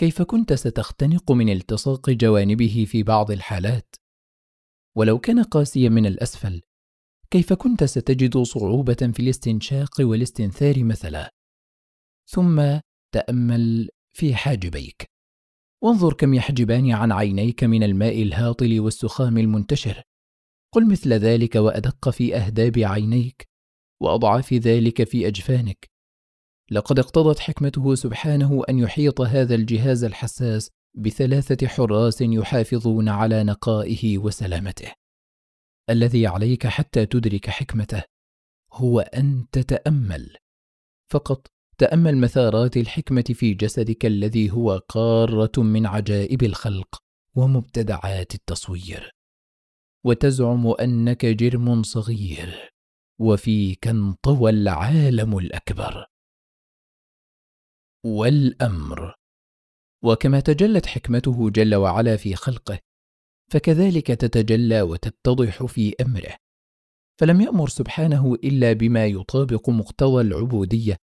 كيف كنت ستختنق من التصاق جوانبه في بعض الحالات ولو كان قاسيا من الاسفل كيف كنت ستجد صعوبه في الاستنشاق والاستنثار مثلا ثم تامل في حاجبيك وانظر كم يحجبان عن عينيك من الماء الهاطل والسخام المنتشر قل مثل ذلك وادق في اهداب عينيك واضعف ذلك في اجفانك لقد اقتضت حكمته سبحانه ان يحيط هذا الجهاز الحساس بثلاثه حراس يحافظون على نقائه وسلامته الذي عليك حتى تدرك حكمته هو ان تتامل فقط تامل مثارات الحكمه في جسدك الذي هو قاره من عجائب الخلق ومبتدعات التصوير وتزعم انك جرم صغير وفيك انطوى العالم الاكبر والامر وكما تجلت حكمته جل وعلا في خلقه فكذلك تتجلى وتتضح في امره فلم يامر سبحانه الا بما يطابق مقتضى العبوديه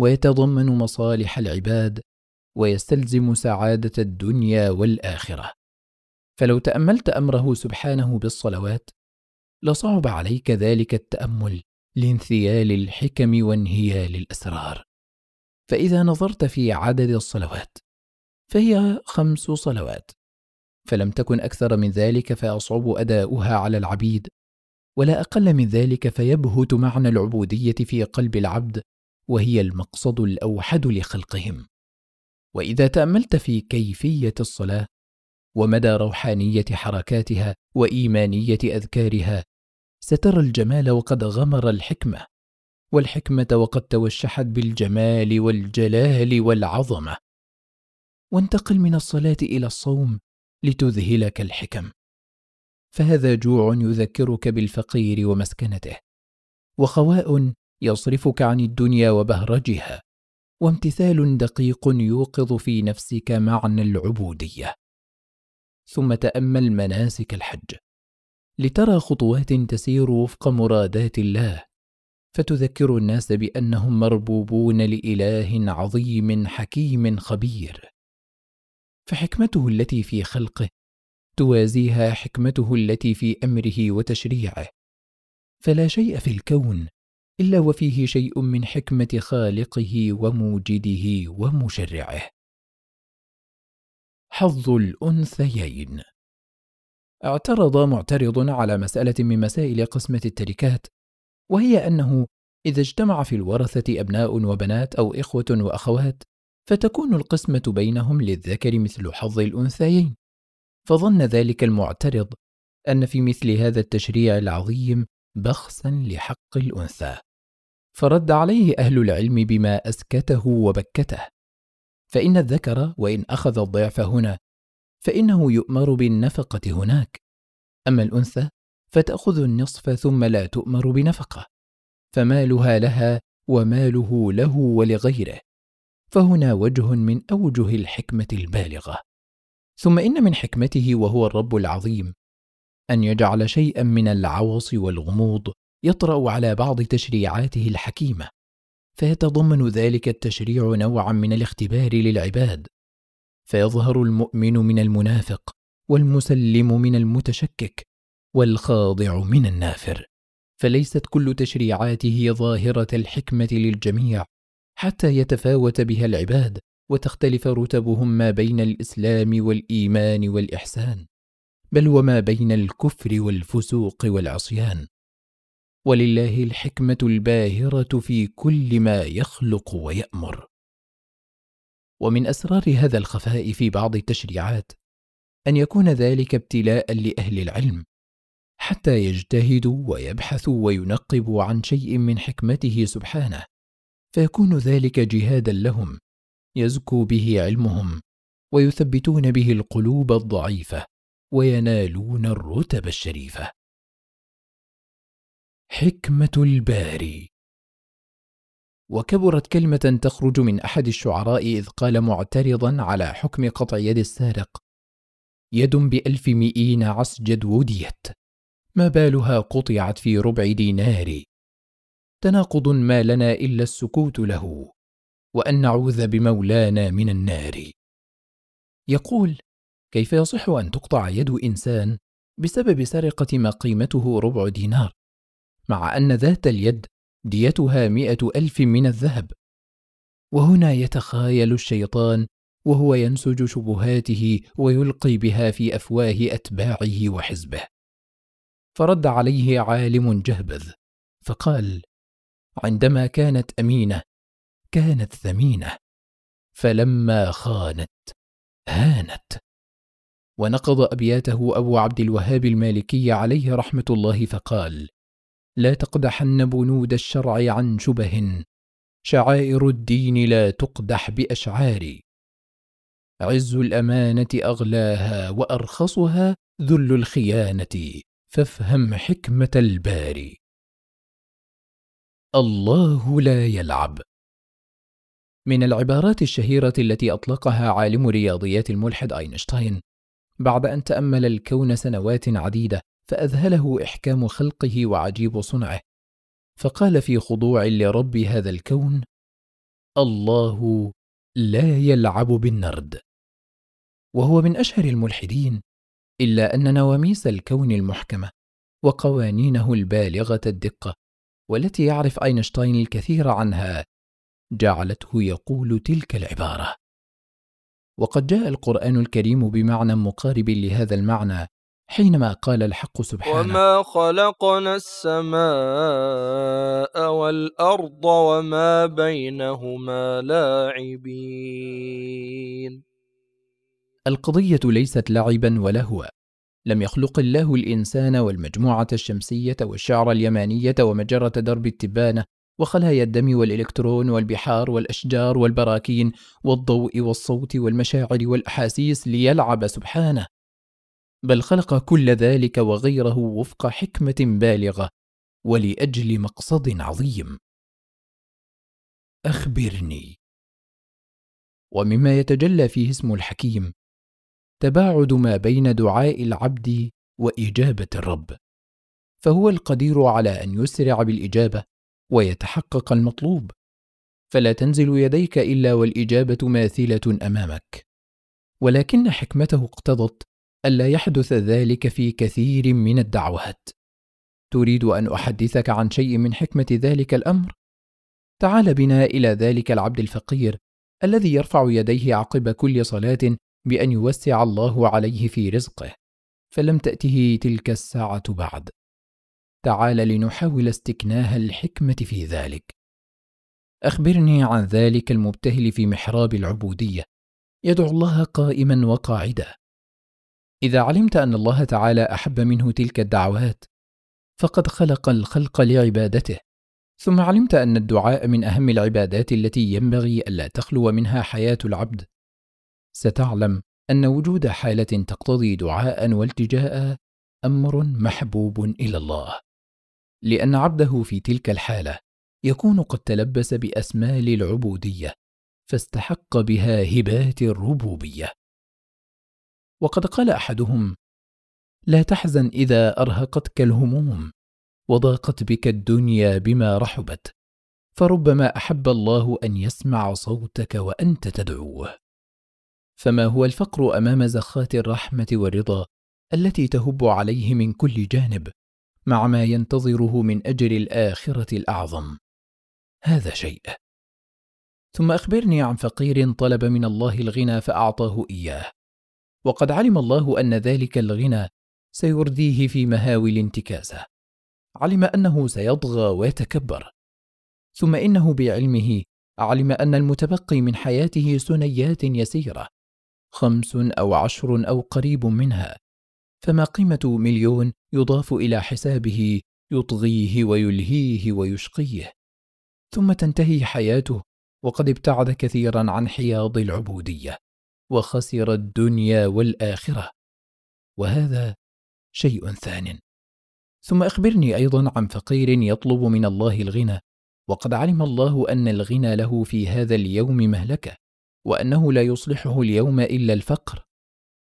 ويتضمن مصالح العباد ويستلزم سعاده الدنيا والاخره فلو تاملت امره سبحانه بالصلوات لصعب عليك ذلك التامل لانثيال الحكم وانهيال الاسرار فاذا نظرت في عدد الصلوات فهي خمس صلوات فلم تكن اكثر من ذلك فيصعب اداؤها على العبيد ولا اقل من ذلك فيبهت معنى العبوديه في قلب العبد وهي المقصد الاوحد لخلقهم واذا تاملت في كيفيه الصلاه ومدى روحانيه حركاتها وايمانيه اذكارها سترى الجمال وقد غمر الحكمه والحكمه وقد توشحت بالجمال والجلال والعظمه وانتقل من الصلاه الى الصوم لتذهلك الحكم فهذا جوع يذكرك بالفقير ومسكنته وخواء يصرفك عن الدنيا وبهرجها وامتثال دقيق يوقظ في نفسك معنى العبوديه ثم تامل مناسك الحج لترى خطوات تسير وفق مرادات الله فتذكر الناس بانهم مربوبون لاله عظيم حكيم خبير فحكمته التي في خلقه توازيها حكمته التي في امره وتشريعه فلا شيء في الكون إلا وفيه شيء من حكمة خالقه وموجده ومشرعه. حظ الأنثيين اعترض معترض على مسألة من مسائل قسمة التركات، وهي أنه إذا اجتمع في الورثة أبناء وبنات أو إخوة وأخوات، فتكون القسمة بينهم للذكر مثل حظ الأنثيين، فظن ذلك المعترض أن في مثل هذا التشريع العظيم بخسا لحق الأنثى. فرد عليه أهل العلم بما أسكته وبكته فإن الذكر وإن أخذ الضعف هنا فإنه يؤمر بالنفقة هناك أما الأنثى فتأخذ النصف ثم لا تؤمر بنفقة فمالها لها وماله له ولغيره فهنا وجه من أوجه الحكمة البالغة ثم إن من حكمته وهو الرب العظيم أن يجعل شيئا من العوص والغموض يطرا على بعض تشريعاته الحكيمه فيتضمن ذلك التشريع نوعا من الاختبار للعباد فيظهر المؤمن من المنافق والمسلم من المتشكك والخاضع من النافر فليست كل تشريعاته ظاهره الحكمه للجميع حتى يتفاوت بها العباد وتختلف رتبهم ما بين الاسلام والايمان والاحسان بل وما بين الكفر والفسوق والعصيان ولله الحكمه الباهره في كل ما يخلق ويامر ومن اسرار هذا الخفاء في بعض التشريعات ان يكون ذلك ابتلاء لاهل العلم حتى يجتهدوا ويبحثوا وينقبوا عن شيء من حكمته سبحانه فيكون ذلك جهادا لهم يزكو به علمهم ويثبتون به القلوب الضعيفه وينالون الرتب الشريفه حكمة الباري وكبرت كلمة تخرج من أحد الشعراء إذ قال معترضا على حكم قطع يد السارق يد بألف مئين عسجد وديت ما بالها قطعت في ربع دينار تناقض ما لنا إلا السكوت له وأن نعوذ بمولانا من النار يقول كيف يصح أن تقطع يد إنسان بسبب سرقة ما قيمته ربع دينار مع أن ذات اليد ديتها مئة ألف من الذهب وهنا يتخايل الشيطان وهو ينسج شبهاته ويلقي بها في أفواه أتباعه وحزبه فرد عليه عالم جهبذ فقال عندما كانت أمينة كانت ثمينة فلما خانت هانت ونقض أبياته أبو عبد الوهاب المالكي عليه رحمة الله فقال لا تقدحن بنود الشرع عن شبه شعائر الدين لا تقدح باشعار عز الامانه اغلاها وارخصها ذل الخيانه فافهم حكمه الباري الله لا يلعب من العبارات الشهيره التي اطلقها عالم رياضيات الملحد اينشتاين بعد ان تامل الكون سنوات عديده فأذهله إحكام خلقه وعجيب صنعه فقال في خضوع لرب هذا الكون الله لا يلعب بالنرد وهو من أشهر الملحدين إلا أن نواميس الكون المحكمة وقوانينه البالغة الدقة والتي يعرف أينشتاين الكثير عنها جعلته يقول تلك العبارة وقد جاء القرآن الكريم بمعنى مقارب لهذا المعنى حينما قال الحق سبحانه
وما خلقنا السماء والأرض وما بينهما لاعبين
القضية ليست لعبا ولهوا لم يخلق الله الإنسان والمجموعة الشمسية والشعر اليمانية ومجرة درب التبانة وخلايا الدم والإلكترون والبحار والأشجار والبراكين والضوء والصوت والمشاعر والأحاسيس ليلعب سبحانه بل خلق كل ذلك وغيره وفق حكمه بالغه ولاجل مقصد عظيم اخبرني ومما يتجلى فيه اسم الحكيم تباعد ما بين دعاء العبد واجابه الرب فهو القدير على ان يسرع بالاجابه ويتحقق المطلوب فلا تنزل يديك الا والاجابه ماثله امامك ولكن حكمته اقتضت الا يحدث ذلك في كثير من الدعوات تريد ان احدثك عن شيء من حكمه ذلك الامر تعال بنا الى ذلك العبد الفقير الذي يرفع يديه عقب كل صلاه بان يوسع الله عليه في رزقه فلم تاته تلك الساعه بعد تعال لنحاول استكناه الحكمه في ذلك اخبرني عن ذلك المبتهل في محراب العبوديه يدعو الله قائما وقاعدا إذا علمت أن الله تعالى أحب منه تلك الدعوات، فقد خلق الخلق لعبادته، ثم علمت أن الدعاء من أهم العبادات التي ينبغي ألا تخلو منها حياة العبد، ستعلم أن وجود حالة تقتضي دعاء والتجاء أمر محبوب إلى الله، لأن عبده في تلك الحالة يكون قد تلبس بأسمال العبودية، فاستحق بها هبات الربوبيه وقد قال احدهم لا تحزن اذا ارهقتك الهموم وضاقت بك الدنيا بما رحبت فربما احب الله ان يسمع صوتك وانت تدعوه فما هو الفقر امام زخات الرحمه والرضا التي تهب عليه من كل جانب مع ما ينتظره من اجل الاخره الاعظم هذا شيء ثم اخبرني عن فقير طلب من الله الغنى فاعطاه اياه وقد علم الله أن ذلك الغنى سيرديه في مهاوي الانتكاسة علم أنه سيطغى ويتكبر ثم إنه بعلمه علم أن المتبقي من حياته ثنيات يسيرة خمس أو عشر أو قريب منها فما قيمة مليون يضاف إلى حسابه يطغيه ويلهيه ويشقيه ثم تنتهي حياته وقد ابتعد كثيرا عن حياض العبودية وخسر الدنيا والاخره وهذا شيء ثان ثم اخبرني ايضا عن فقير يطلب من الله الغنى وقد علم الله ان الغنى له في هذا اليوم مهلكه وانه لا يصلحه اليوم الا الفقر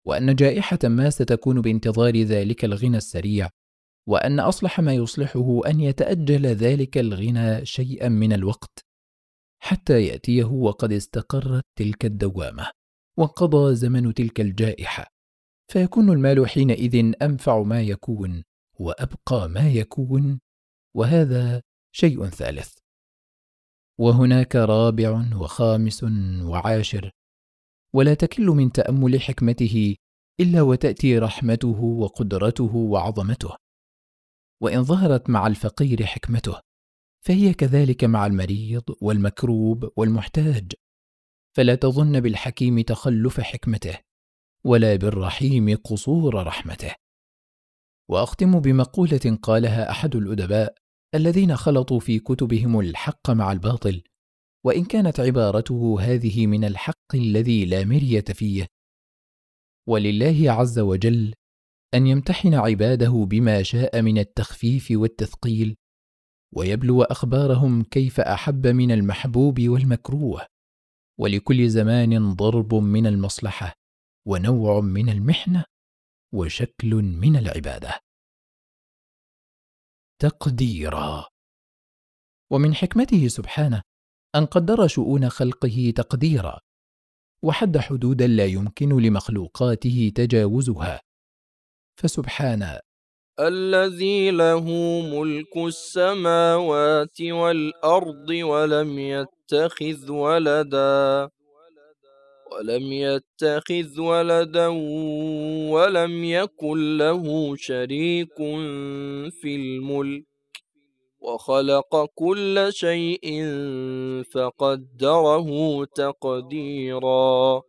وان جائحه ما ستكون بانتظار ذلك الغنى السريع وان اصلح ما يصلحه ان يتاجل ذلك الغنى شيئا من الوقت حتى ياتيه وقد استقرت تلك الدوامه وقضى زمن تلك الجائحه فيكون المال حينئذ انفع ما يكون وابقى ما يكون وهذا شيء ثالث وهناك رابع وخامس وعاشر ولا تكل من تامل حكمته الا وتاتي رحمته وقدرته وعظمته وان ظهرت مع الفقير حكمته فهي كذلك مع المريض والمكروب والمحتاج فلا تظن بالحكيم تخلف حكمته ولا بالرحيم قصور رحمته واختم بمقوله قالها احد الادباء الذين خلطوا في كتبهم الحق مع الباطل وان كانت عبارته هذه من الحق الذي لا مريه فيه ولله عز وجل ان يمتحن عباده بما شاء من التخفيف والتثقيل ويبلو اخبارهم كيف احب من المحبوب والمكروه ولكل زمان ضرب من المصلحه ونوع من المحنه وشكل من العباده تقديرا ومن حكمته سبحانه ان قدر شؤون خلقه تقديرا وحد حدودا لا يمكن لمخلوقاته تجاوزها فسبحان
الذي له ملك السماوات والأرض ولم يتخذ ولدا ولم يتخذ ولدا ولم يكن له شريك في الملك وخلق كل شيء فقدره تقديرا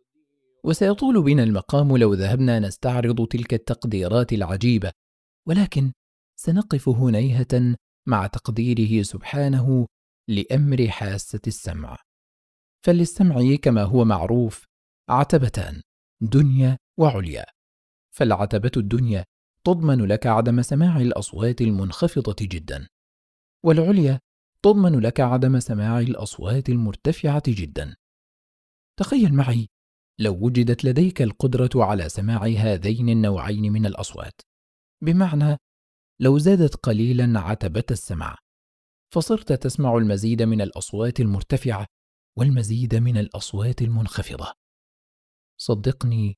وسيطول بنا المقام لو ذهبنا نستعرض تلك التقديرات العجيبة ولكن سنقف هنيهة مع تقديره سبحانه لأمر حاسة السمع. فللسمع كما هو معروف عتبتان دنيا وعليا. فالعتبة الدنيا تضمن لك عدم سماع الأصوات المنخفضة جدا، والعليا تضمن لك عدم سماع الأصوات المرتفعة جدا. تخيل معي لو وجدت لديك القدرة على سماع هذين النوعين من الأصوات، بمعنى لو زادت قليلا عتبت السمع فصرت تسمع المزيد من الاصوات المرتفعه والمزيد من الاصوات المنخفضه صدقني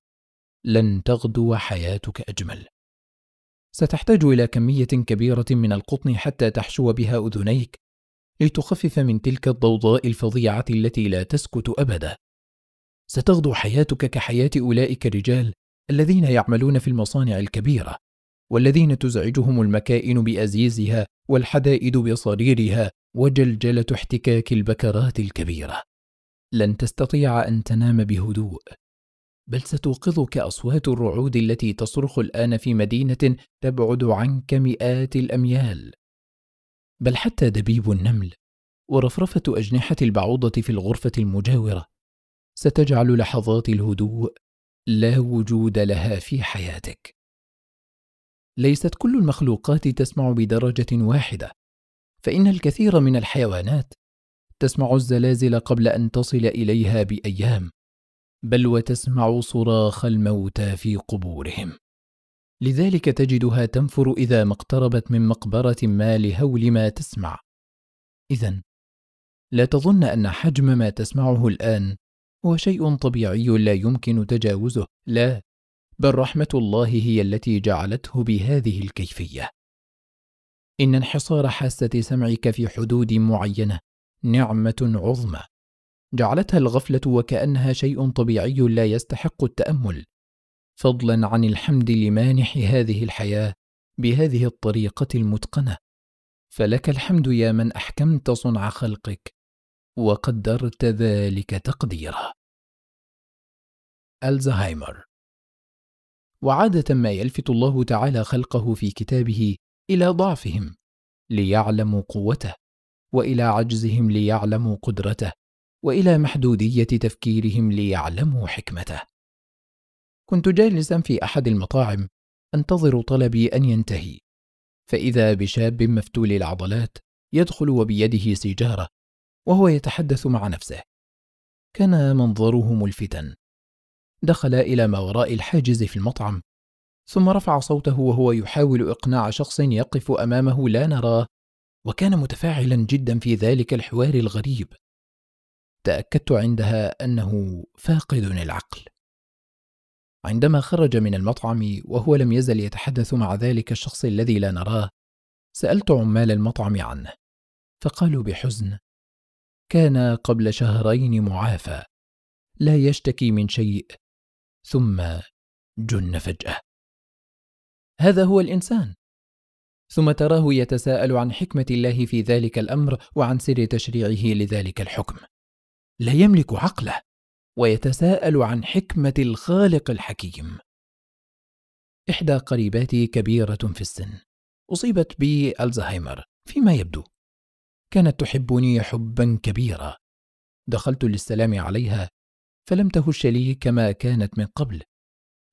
لن تغدو حياتك اجمل ستحتاج الى كميه كبيره من القطن حتى تحشو بها اذنيك لتخفف من تلك الضوضاء الفظيعه التي لا تسكت ابدا ستغدو حياتك كحياه اولئك الرجال الذين يعملون في المصانع الكبيره والذين تزعجهم المكائن بأزيزها والحدائد بصريرها وجلجلة احتكاك البكرات الكبيرة لن تستطيع أن تنام بهدوء بل ستوقظك أصوات الرعود التي تصرخ الآن في مدينة تبعد عنك مئات الأميال بل حتى دبيب النمل ورفرفة أجنحة البعوضة في الغرفة المجاورة ستجعل لحظات الهدوء لا وجود لها في حياتك ليست كل المخلوقات تسمع بدرجة واحدة، فإن الكثير من الحيوانات تسمع الزلازل قبل أن تصل إليها بأيام، بل وتسمع صراخ الموتى في قبورهم. لذلك تجدها تنفر إذا ما اقتربت من مقبرة ما لهول ما تسمع. إذا لا تظن أن حجم ما تسمعه الآن هو شيء طبيعي لا يمكن تجاوزه، لا، بل رحمه الله هي التي جعلته بهذه الكيفيه ان انحصار حاسه سمعك في حدود معينه نعمه عظمى جعلتها الغفله وكانها شيء طبيعي لا يستحق التامل فضلا عن الحمد لمانح هذه الحياه بهذه الطريقه المتقنه فلك الحمد يا من احكمت صنع خلقك وقدرت ذلك تقديرا الزهايمر وعادة ما يلفت الله تعالى خلقه في كتابه إلى ضعفهم ليعلموا قوته، وإلى عجزهم ليعلموا قدرته، وإلى محدودية تفكيرهم ليعلموا حكمته. كنت جالسا في أحد المطاعم أنتظر طلبي أن ينتهي، فإذا بشاب مفتول العضلات يدخل وبيده سيجارة، وهو يتحدث مع نفسه. كان منظره ملفتا دخل إلى ما وراء الحاجز في المطعم ثم رفع صوته وهو يحاول إقناع شخص يقف أمامه لا نراه وكان متفاعلا جدا في ذلك الحوار الغريب تأكدت عندها أنه فاقد العقل عندما خرج من المطعم وهو لم يزل يتحدث مع ذلك الشخص الذي لا نراه سألت عمال المطعم عنه فقالوا بحزن كان قبل شهرين معافى لا يشتكي من شيء ثم جن فجاه هذا هو الانسان ثم تراه يتساءل عن حكمه الله في ذلك الامر وعن سر تشريعه لذلك الحكم لا يملك عقله ويتساءل عن حكمه الخالق الحكيم احدى قريباتي كبيره في السن اصيبت بالزهايمر فيما يبدو كانت تحبني حبا كبيرا دخلت للسلام عليها فلم تهش لي كما كانت من قبل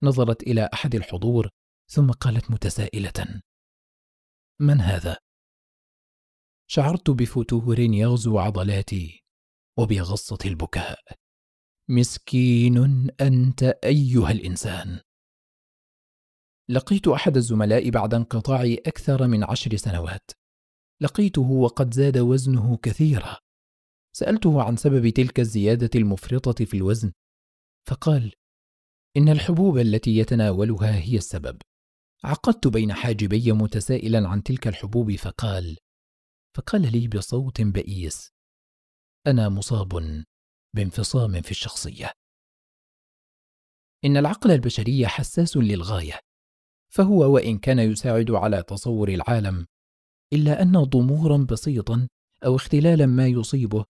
نظرت الى احد الحضور ثم قالت متسائله من هذا شعرت بفتور يغزو عضلاتي وبغصه البكاء مسكين انت ايها الانسان لقيت احد الزملاء بعد انقطاع اكثر من عشر سنوات لقيته وقد زاد وزنه كثيرا سألته عن سبب تلك الزيادة المفرطة في الوزن، فقال: إن الحبوب التي يتناولها هي السبب. عقدت بين حاجبي متسائلا عن تلك الحبوب فقال: فقال لي بصوت بئيس: أنا مصاب بانفصام في الشخصية. إن العقل البشري حساس للغاية، فهو وإن كان يساعد على تصور العالم، إلا أن ضمورا بسيطا أو اختلالا ما يصيبه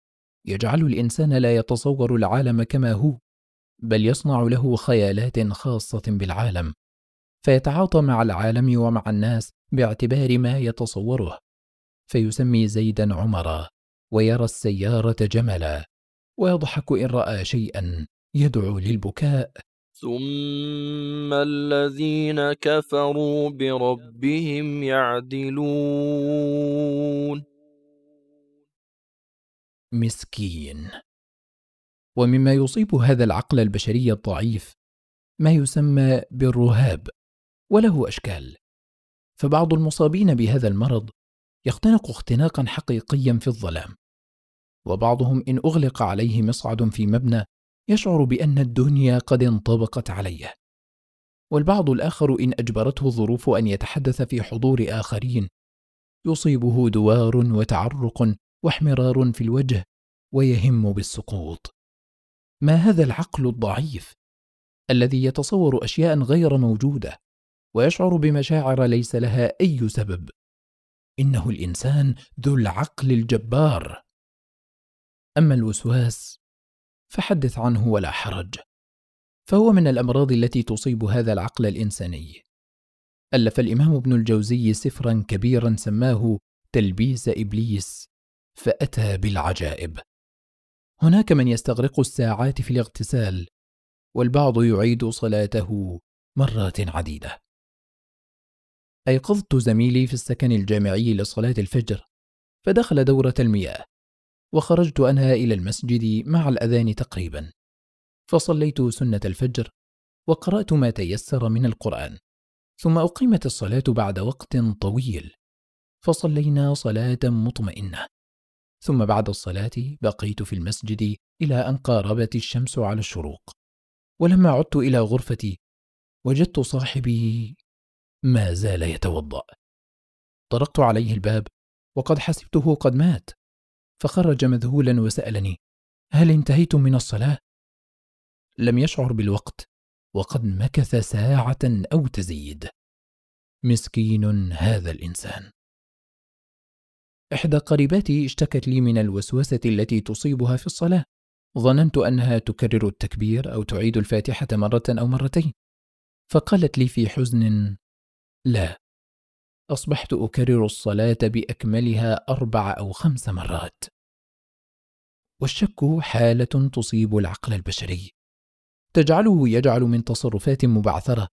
يجعل الإنسان لا يتصور العالم كما هو بل يصنع له خيالات خاصة بالعالم فيتعاطى مع العالم ومع الناس باعتبار ما يتصوره فيسمي زيدا عمرا ويرى السيارة جملا ويضحك إن رأى شيئا يدعو للبكاء
ثم الذين كفروا بربهم
يعدلون
مسكين ومما يصيب هذا العقل البشري الضعيف ما يسمى بالرهاب وله اشكال فبعض المصابين بهذا المرض يختنق اختناقا حقيقيا في الظلام وبعضهم ان اغلق عليه مصعد في مبنى يشعر بان الدنيا قد انطبقت عليه والبعض الاخر ان اجبرته الظروف ان يتحدث في حضور اخرين يصيبه دوار وتعرق واحمرار في الوجه ويهم بالسقوط ما هذا العقل الضعيف الذي يتصور اشياء غير موجوده ويشعر بمشاعر ليس لها اي سبب انه الانسان ذو العقل الجبار اما الوسواس فحدث عنه ولا حرج فهو من الامراض التي تصيب هذا العقل الانساني الف الامام ابن الجوزي سفرا كبيرا سماه تلبيس ابليس فأتى بالعجائب هناك من يستغرق الساعات في الاغتسال والبعض يعيد صلاته مرات عديدة أيقظت زميلي في السكن الجامعي لصلاة الفجر فدخل دورة المياه وخرجت أنا إلى المسجد مع الأذان تقريبا فصليت سنة الفجر وقرأت ما تيسر من القرآن ثم أقيمت الصلاة بعد وقت طويل فصلينا صلاة مطمئنة ثم بعد الصلاة بقيت في المسجد إلى أن قاربت الشمس على الشروق ولما عدت إلى غرفتي وجدت صاحبي ما زال يتوضأ طرقت عليه الباب وقد حسبته قد مات فخرج مذهولا وسألني هل انتهيت من الصلاة؟ لم يشعر بالوقت وقد مكث ساعة أو تزيد مسكين هذا الإنسان إحدى قريباتي اشتكت لي من الوسوسة التي تصيبها في الصلاة ظننت أنها تكرر التكبير أو تعيد الفاتحة مرة أو مرتين فقالت لي في حزن لا أصبحت أكرر الصلاة بأكملها أربع أو خمس مرات والشك حالة تصيب العقل البشري تجعله يجعل من تصرفات مبعثرة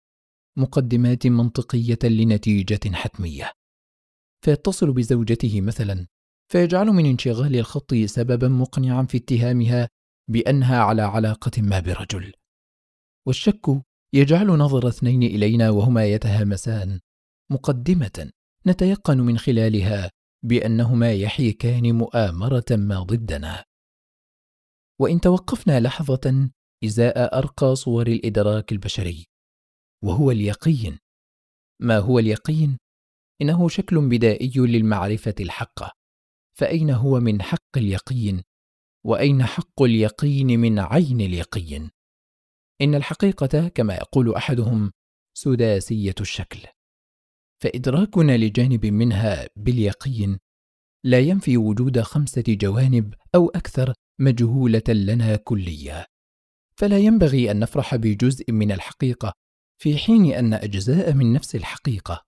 مقدمات منطقية لنتيجة حتمية فيتصل بزوجته مثلا فيجعل من انشغال الخط سببا مقنعا في اتهامها بانها على علاقه ما برجل والشك يجعل نظر اثنين الينا وهما يتهامسان مقدمه نتيقن من خلالها بانهما يحيكان مؤامره ما ضدنا وان توقفنا لحظه ازاء ارقى صور الادراك البشري وهو اليقين ما هو اليقين إنه شكل بدائي للمعرفة الحقة، فأين هو من حق اليقين؟ وأين حق اليقين من عين اليقين؟ إن الحقيقة كما يقول أحدهم سداسية الشكل، فإدراكنا لجانب منها باليقين لا ينفي وجود خمسة جوانب أو أكثر مجهولة لنا كليا فلا ينبغي أن نفرح بجزء من الحقيقة في حين أن أجزاء من نفس الحقيقة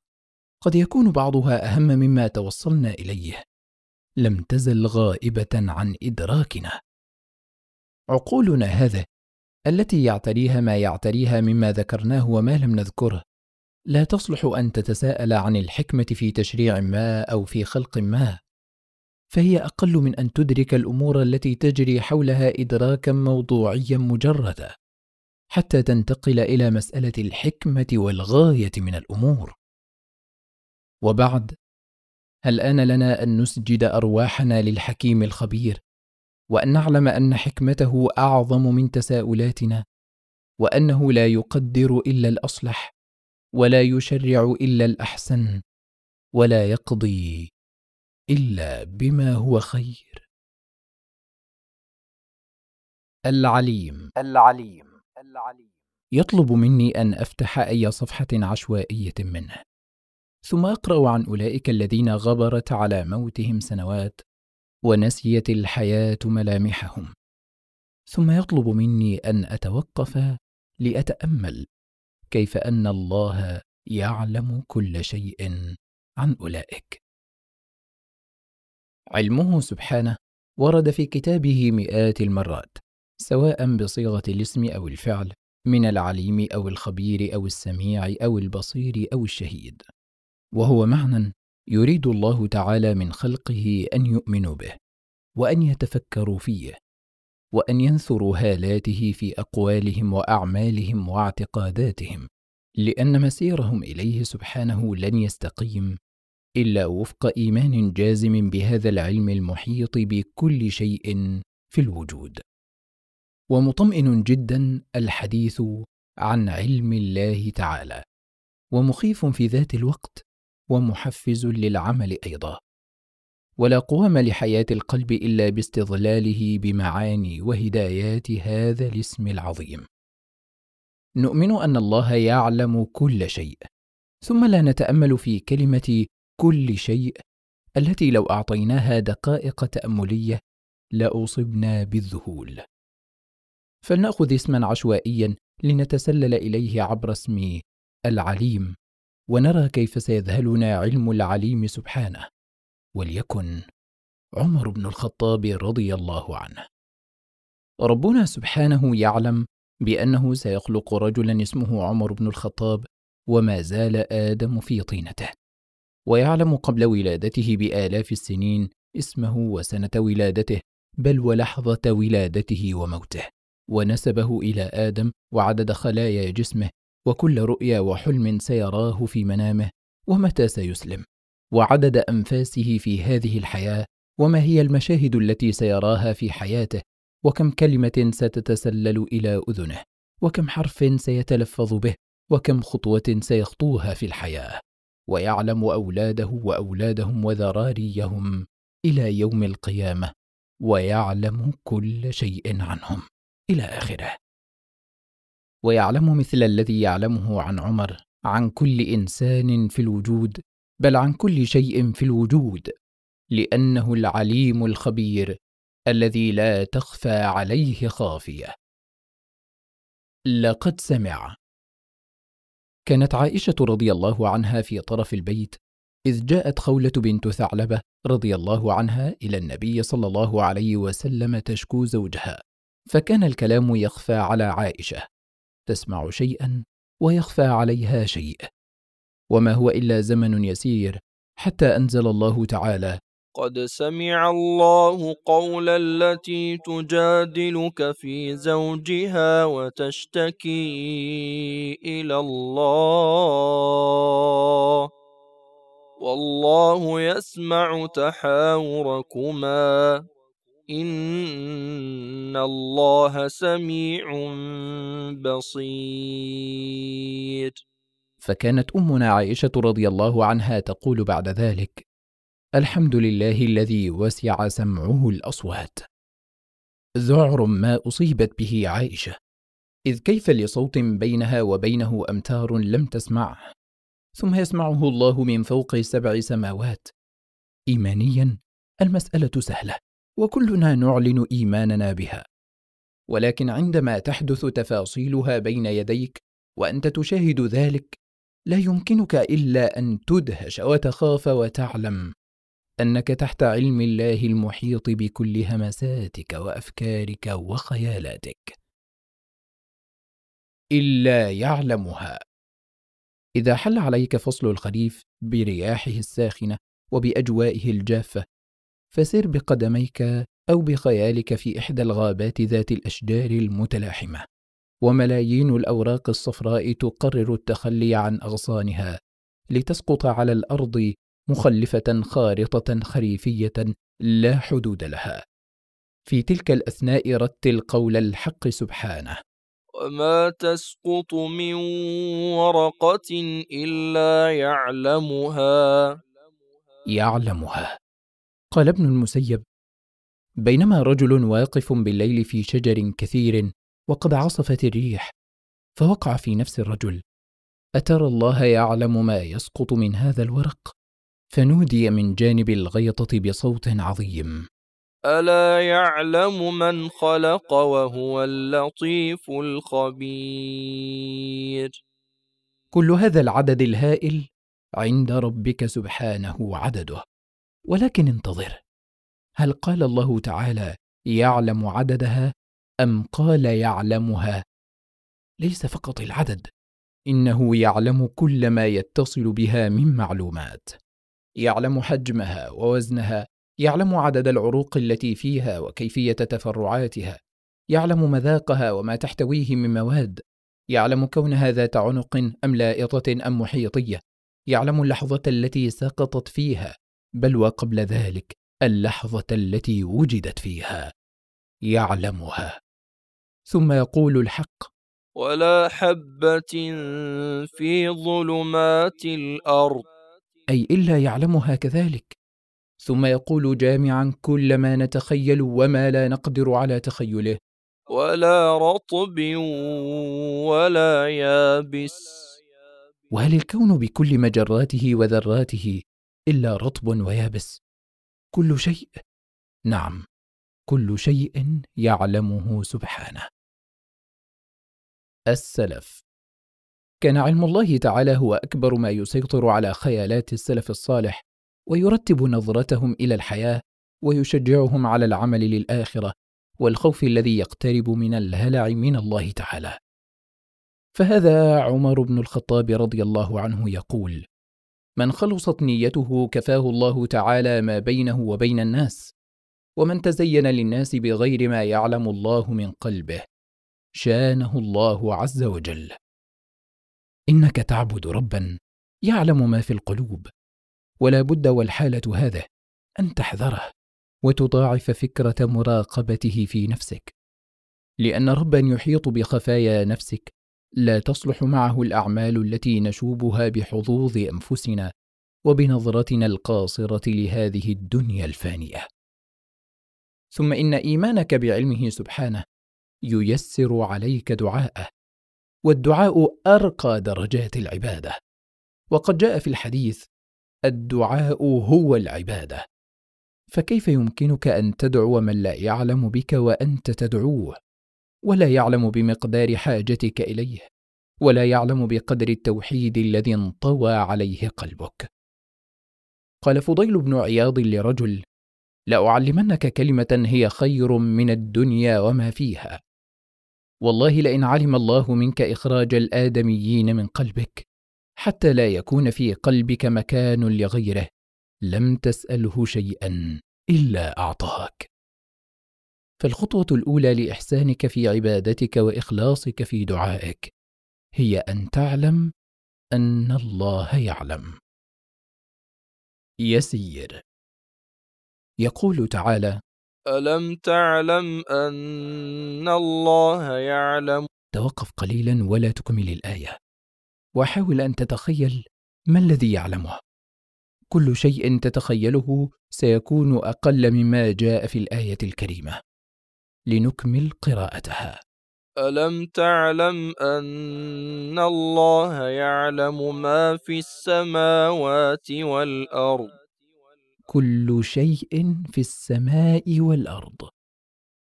قد يكون بعضها أهم مما توصلنا إليه لم تزل غائبة عن إدراكنا عقولنا هذه التي يعتريها ما يعتريها مما ذكرناه وما لم نذكره لا تصلح أن تتساءل عن الحكمة في تشريع ما أو في خلق ما فهي أقل من أن تدرك الأمور التي تجري حولها إدراكا موضوعيا مجردا حتى تنتقل إلى مسألة الحكمة والغاية من الأمور وبعد هل آن لنا أن نسجد أرواحنا للحكيم الخبير وأن نعلم أن حكمته أعظم من تساؤلاتنا وأنه لا يقدر إلا الأصلح ولا يشرع إلا الأحسن ولا يقضي إلا بما هو خير العليم العليم العليم يطلب مني أن أفتح أي صفحة عشوائية منه ثم اقرأ عن أولئك الذين غبرت على موتهم سنوات ونسيت الحياة ملامحهم ثم يطلب مني أن أتوقف لأتأمل كيف أن الله يعلم كل شيء عن أولئك علمه سبحانه ورد في كتابه مئات المرات سواء بصيغة الاسم أو الفعل من العليم أو الخبير أو السميع أو البصير أو الشهيد وهو معنى يريد الله تعالى من خلقه ان يؤمنوا به وان يتفكروا فيه وان ينثروا هالاته في اقوالهم واعمالهم واعتقاداتهم لان مسيرهم اليه سبحانه لن يستقيم الا وفق ايمان جازم بهذا العلم المحيط بكل شيء في الوجود ومطمئن جدا الحديث عن علم الله تعالى ومخيف في ذات الوقت ومحفز للعمل ايضا ولا قوام لحياه القلب الا باستظلاله بمعاني وهدايات هذا الاسم العظيم نؤمن ان الله يعلم كل شيء ثم لا نتامل في كلمه كل شيء التي لو اعطيناها دقائق تامليه لاصبنا بالذهول فلناخذ اسما عشوائيا لنتسلل اليه عبر اسم العليم ونرى كيف سيذهلنا علم العليم سبحانه وليكن عمر بن الخطاب رضي الله عنه ربنا سبحانه يعلم بانه سيخلق رجلا اسمه عمر بن الخطاب وما زال ادم في طينته ويعلم قبل ولادته بالاف السنين اسمه وسنه ولادته بل ولحظه ولادته وموته ونسبه الى ادم وعدد خلايا جسمه وكل رؤيا وحلم سيراه في منامه ومتى سيسلم وعدد انفاسه في هذه الحياه وما هي المشاهد التي سيراها في حياته وكم كلمه ستتسلل الى اذنه وكم حرف سيتلفظ به وكم خطوه سيخطوها في الحياه ويعلم اولاده واولادهم وذراريهم الى يوم القيامه ويعلم كل شيء عنهم الى اخره ويعلم مثل الذي يعلمه عن عمر عن كل انسان في الوجود بل عن كل شيء في الوجود لانه العليم الخبير الذي لا تخفى عليه خافيه لقد سمع كانت عائشه رضي الله عنها في طرف البيت اذ جاءت خوله بنت ثعلبه رضي الله عنها الى النبي صلى الله عليه وسلم تشكو زوجها فكان الكلام يخفى على عائشه تسمع شيئا ويخفى عليها شيء وما هو الا زمن يسير حتى انزل الله تعالى
قد سمع الله قول التي تجادلك في زوجها وتشتكي الى الله والله يسمع تحاوركما إن الله سميع بصير
فكانت أمنا عائشة رضي الله عنها تقول بعد ذلك الحمد لله الذي وسع سمعه الأصوات ذعر ما أصيبت به عائشة إذ كيف لصوت بينها وبينه أمتار لم تسمعه ثم يسمعه الله من فوق سبع سماوات إيمانيا المسألة سهلة وكلنا نعلن ايماننا بها ولكن عندما تحدث تفاصيلها بين يديك وانت تشاهد ذلك لا يمكنك الا ان تدهش وتخاف وتعلم انك تحت علم الله المحيط بكل همساتك وافكارك وخيالاتك الا يعلمها اذا حل عليك فصل الخريف برياحه الساخنه وباجوائه الجافه فسر بقدميك أو بخيالك في إحدى الغابات ذات الأشجار المتلاحمة وملايين الأوراق الصفراء تقرر التخلي عن أغصانها لتسقط على الأرض مخلفة خارطة خريفية لا حدود لها في تلك الأثناء رتل قول الحق سبحانه
وما تسقط من ورقة إلا يعلمها
يعلمها قال ابن المسيب بينما رجل واقف بالليل في شجر كثير وقد عصفت الريح فوقع في نفس الرجل اترى الله يعلم ما يسقط من هذا الورق فنودي من جانب الغيطه بصوت عظيم
الا يعلم من خلق وهو اللطيف الخبير
كل هذا العدد الهائل عند ربك سبحانه عدده ولكن انتظر هل قال الله تعالى يعلم عددها ام قال يعلمها ليس فقط العدد انه يعلم كل ما يتصل بها من معلومات يعلم حجمها ووزنها يعلم عدد العروق التي فيها وكيفيه تفرعاتها يعلم مذاقها وما تحتويه من مواد يعلم كونها ذات عنق ام لائطه ام محيطيه يعلم اللحظه التي سقطت فيها بل وقبل ذلك اللحظه التي وجدت فيها يعلمها ثم يقول الحق
ولا حبه
في ظلمات الارض اي الا يعلمها كذلك ثم يقول جامعا كل ما نتخيل وما لا نقدر على تخيله
ولا رطب ولا يابس
وهل الكون بكل مجراته وذراته الا رطب ويابس كل شيء نعم كل شيء يعلمه سبحانه السلف كان علم الله تعالى هو اكبر ما يسيطر على خيالات السلف الصالح ويرتب نظرتهم الى الحياه ويشجعهم على العمل للاخره والخوف الذي يقترب من الهلع من الله تعالى فهذا عمر بن الخطاب رضي الله عنه يقول من خلصت نيته كفاه الله تعالى ما بينه وبين الناس ومن تزين للناس بغير ما يعلم الله من قلبه شانه الله عز وجل انك تعبد ربا يعلم ما في القلوب ولا بد والحاله هذا ان تحذره وتضاعف فكره مراقبته في نفسك لان ربا يحيط بخفايا نفسك لا تصلح معه الاعمال التي نشوبها بحظوظ انفسنا وبنظرتنا القاصره لهذه الدنيا الفانيه ثم ان ايمانك بعلمه سبحانه ييسر عليك دعاءه والدعاء ارقى درجات العباده وقد جاء في الحديث الدعاء هو العباده فكيف يمكنك ان تدعو من لا يعلم بك وانت تدعوه ولا يعلم بمقدار حاجتك اليه ولا يعلم بقدر التوحيد الذي انطوى عليه قلبك قال فضيل بن عياض لرجل لاعلمنك كلمه هي خير من الدنيا وما فيها والله لئن علم الله منك اخراج الادميين من قلبك حتى لا يكون في قلبك مكان لغيره لم تساله شيئا الا اعطاك فالخطوة الأولى لإحسانك في عبادتك وإخلاصك في دعائك هي أن تعلم أن الله يعلم. يسير يقول تعالى:
ألم تعلم أن الله يعلم
توقف قليلا ولا تكمل الآية وحاول أن تتخيل ما الذي يعلمه كل شيء تتخيله سيكون أقل مما جاء في الآية الكريمة لنكمل قراءتها
الم تعلم ان الله يعلم ما في السماوات والارض
كل شيء في السماء والارض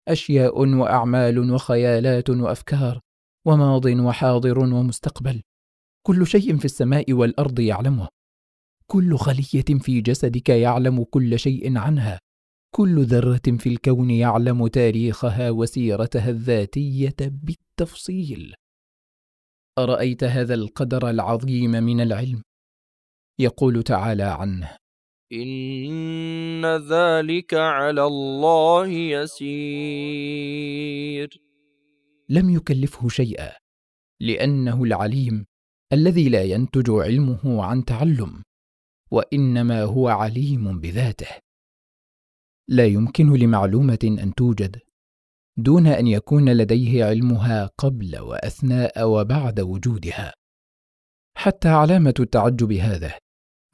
اشياء واعمال وخيالات وافكار وماض وحاضر ومستقبل كل شيء في السماء والارض يعلمه كل خليه في جسدك يعلم كل شيء عنها كل ذرة في الكون يعلم تاريخها وسيرتها الذاتية بالتفصيل. أرأيت هذا القدر العظيم من العلم؟ يقول تعالى عنه:
إن ذلك على الله يسير.
لم يكلفه شيئا، لأنه العليم الذي لا ينتج علمه عن تعلم، وإنما هو عليم بذاته. لا يمكن لمعلومه ان توجد دون ان يكون لديه علمها قبل واثناء وبعد وجودها حتى علامه التعجب هذا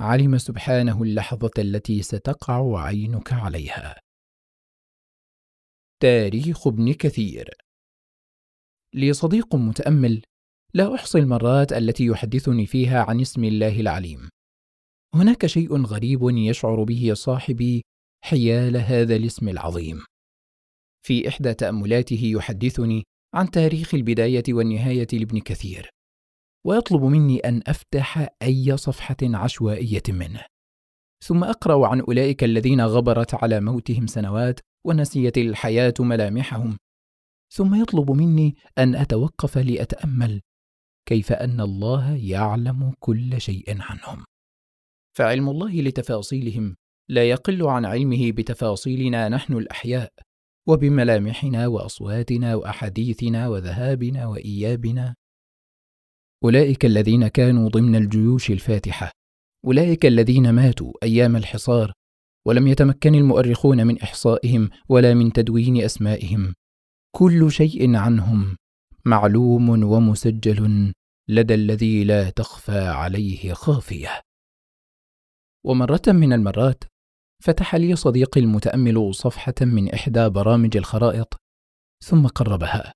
علم سبحانه اللحظه التي ستقع عينك عليها تاريخ ابن كثير لي صديق متامل لا احصي المرات التي يحدثني فيها عن اسم الله العليم هناك شيء غريب يشعر به صاحبي حيال هذا الاسم العظيم في احدى تاملاته يحدثني عن تاريخ البدايه والنهايه لابن كثير ويطلب مني ان افتح اي صفحه عشوائيه منه ثم اقرا عن اولئك الذين غبرت على موتهم سنوات ونسيت الحياه ملامحهم ثم يطلب مني ان اتوقف لاتامل كيف ان الله يعلم كل شيء عنهم فعلم الله لتفاصيلهم لا يقل عن علمه بتفاصيلنا نحن الأحياء وبملامحنا وأصواتنا وأحاديثنا وذهابنا وإيابنا أولئك الذين كانوا ضمن الجيوش الفاتحة أولئك الذين ماتوا أيام الحصار ولم يتمكن المؤرخون من إحصائهم ولا من تدوين أسمائهم كل شيء عنهم معلوم ومسجل لدى الذي لا تخفى عليه خافيه ومره من المرات فتح لي صديقي المتأمل صفحة من إحدى برامج الخرائط ثم قربها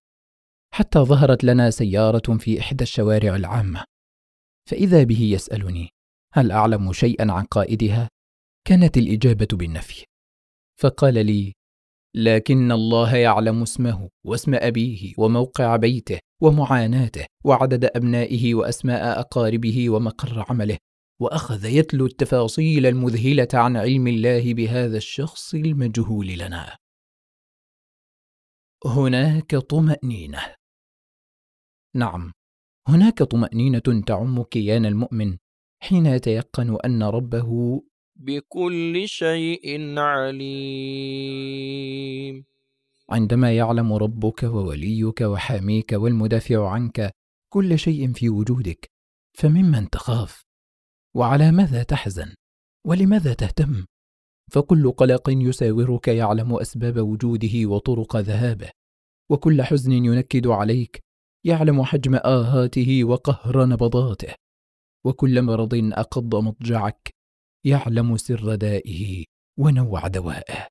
حتى ظهرت لنا سيارة في إحدى الشوارع العامة فإذا به يسألني هل أعلم شيئا عن قائدها؟ كانت الإجابة بالنفي فقال لي لكن الله يعلم اسمه واسم أبيه وموقع بيته ومعاناته وعدد أبنائه وأسماء أقاربه ومقر عمله واخذ يتلو التفاصيل المذهله عن علم الله بهذا الشخص المجهول لنا هناك طمانينه نعم هناك طمانينه تعم كيان المؤمن حين يتيقن ان ربه
بكل شيء
عليم عندما يعلم ربك ووليك وحاميك والمدافع عنك كل شيء في وجودك فممن تخاف وعلى ماذا تحزن ولماذا تهتم فكل قلق يساورك يعلم اسباب وجوده وطرق ذهابه وكل حزن ينكد عليك يعلم حجم اهاته وقهر نبضاته وكل مرض اقض مضجعك يعلم سر دائه ونوع دوائه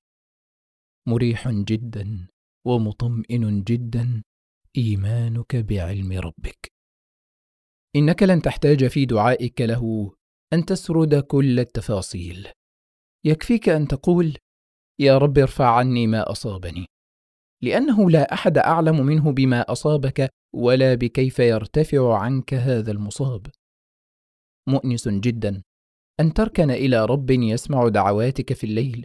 مريح جدا ومطمئن جدا ايمانك بعلم ربك انك لن تحتاج في دعائك له ان تسرد كل التفاصيل يكفيك ان تقول يا رب ارفع عني ما اصابني لانه لا احد اعلم منه بما اصابك ولا بكيف يرتفع عنك هذا المصاب مؤنس جدا ان تركن الى رب يسمع دعواتك في الليل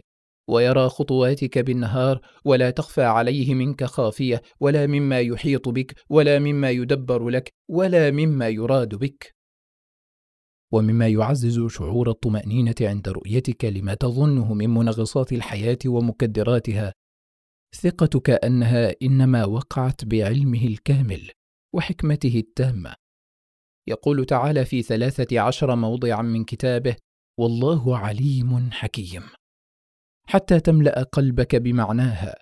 ويرى خطواتك بالنهار ولا تخفى عليه منك خافيه ولا مما يحيط بك ولا مما يدبر لك ولا مما يراد بك ومما يعزز شعور الطمأنينة عند رؤيتك لما تظنه من منغصات الحياة ومكدراتها ثقتك أنها إنما وقعت بعلمه الكامل وحكمته التامة يقول تعالى في ثلاثة عشر موضعا من كتابه والله عليم حكيم حتى تملأ قلبك بمعناها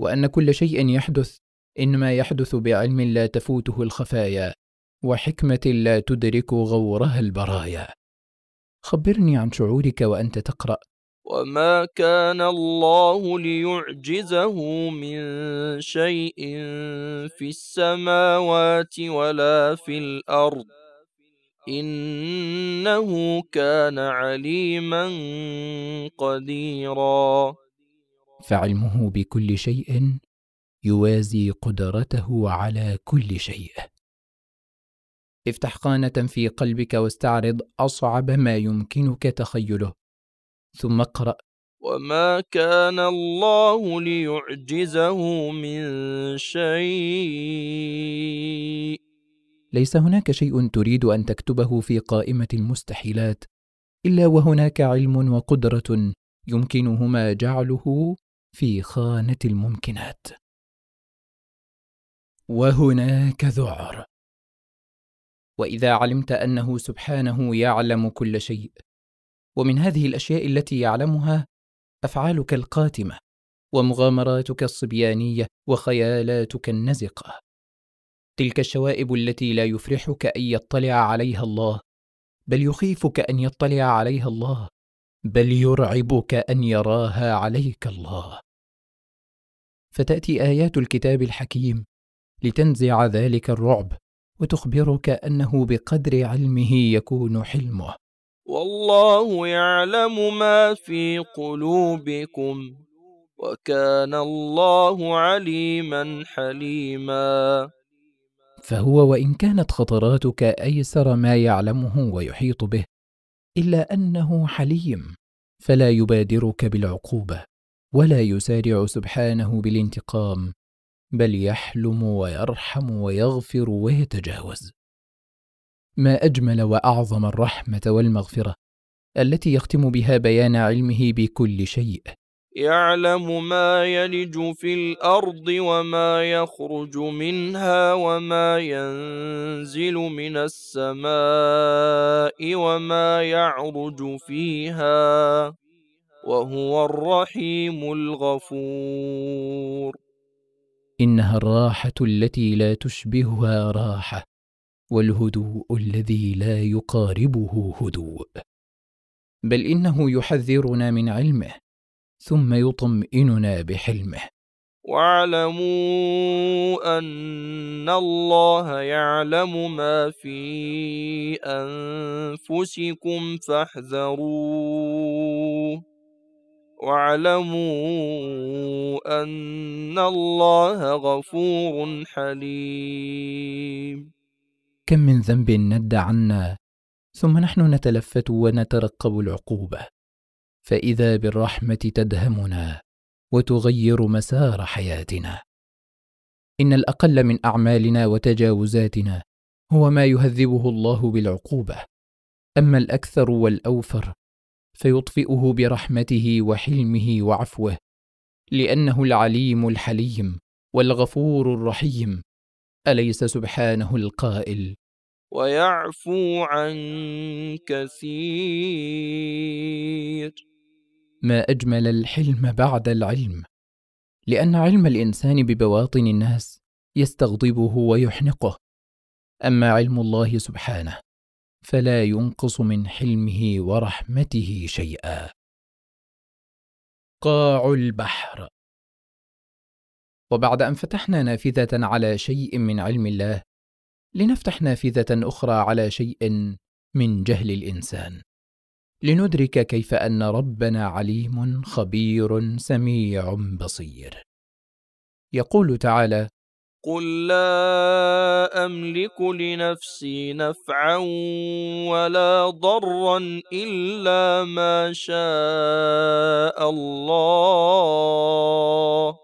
وأن كل شيء يحدث إنما يحدث بعلم لا تفوته الخفايا وحكمة لا تدرك غورها البرايا. خبرني عن شعورك وأنت تقرأ
وما كان الله ليعجزه من شيء في السماوات ولا في الارض انه كان عليما قديرا
فعلمه بكل شيء يوازي قدرته على كل شيء افتح قانة في قلبك واستعرض أصعب ما يمكنك تخيله ثم اقرأ
وما كان الله ليعجزه من شيء
ليس هناك شيء تريد أن تكتبه في قائمة المستحيلات إلا وهناك علم وقدرة يمكنهما جعله في خانة الممكنات وهناك ذعر واذا علمت انه سبحانه يعلم كل شيء ومن هذه الاشياء التي يعلمها افعالك القاتمه ومغامراتك الصبيانيه وخيالاتك النزقه تلك الشوائب التي لا يفرحك ان يطلع عليها الله بل يخيفك ان يطلع عليها الله بل يرعبك ان يراها عليك الله فتاتي ايات الكتاب الحكيم لتنزع ذلك الرعب وتخبرك انه بقدر علمه يكون حلمه
والله يعلم ما في قلوبكم وكان الله عليما حليما
فهو وان كانت خطراتك ايسر ما يعلمه ويحيط به الا انه حليم فلا يبادرك بالعقوبه ولا يسارع سبحانه بالانتقام بل يحلم ويرحم ويغفر ويتجاوز ما اجمل واعظم الرحمه والمغفره التي يختم بها بيان علمه بكل شيء
يعلم ما يلج في الارض وما يخرج منها وما ينزل من السماء وما يعرج فيها وهو الرحيم الغفور
انها الراحه التي لا تشبهها راحه والهدوء الذي لا يقاربه هدوء بل انه يحذرنا من علمه ثم يطمئننا بحلمه
واعلموا ان الله يعلم ما في انفسكم فاحذروه واعلموا أن الله غفور حليم
كم من ذنب ند عنا ثم نحن نتلفت ونترقب العقوبة فإذا بالرحمة تدهمنا وتغير مسار حياتنا إن الأقل من أعمالنا وتجاوزاتنا هو ما يهذبه الله بالعقوبة أما الأكثر والأوفر فيطفئه برحمته وحلمه وعفوه لانه العليم الحليم والغفور الرحيم اليس سبحانه القائل
ويعفو عن كثير
ما اجمل الحلم بعد العلم لان علم الانسان ببواطن الناس يستغضبه ويحنقه اما علم الله سبحانه فلا ينقص من حلمه ورحمته شيئا قاع البحر وبعد ان فتحنا نافذه على شيء من علم الله لنفتح نافذه اخرى على شيء من جهل الانسان لندرك كيف ان ربنا عليم خبير سميع بصير يقول تعالى
قل لا أملك لنفسي نفعا ولا ضرا إلا ما شاء الله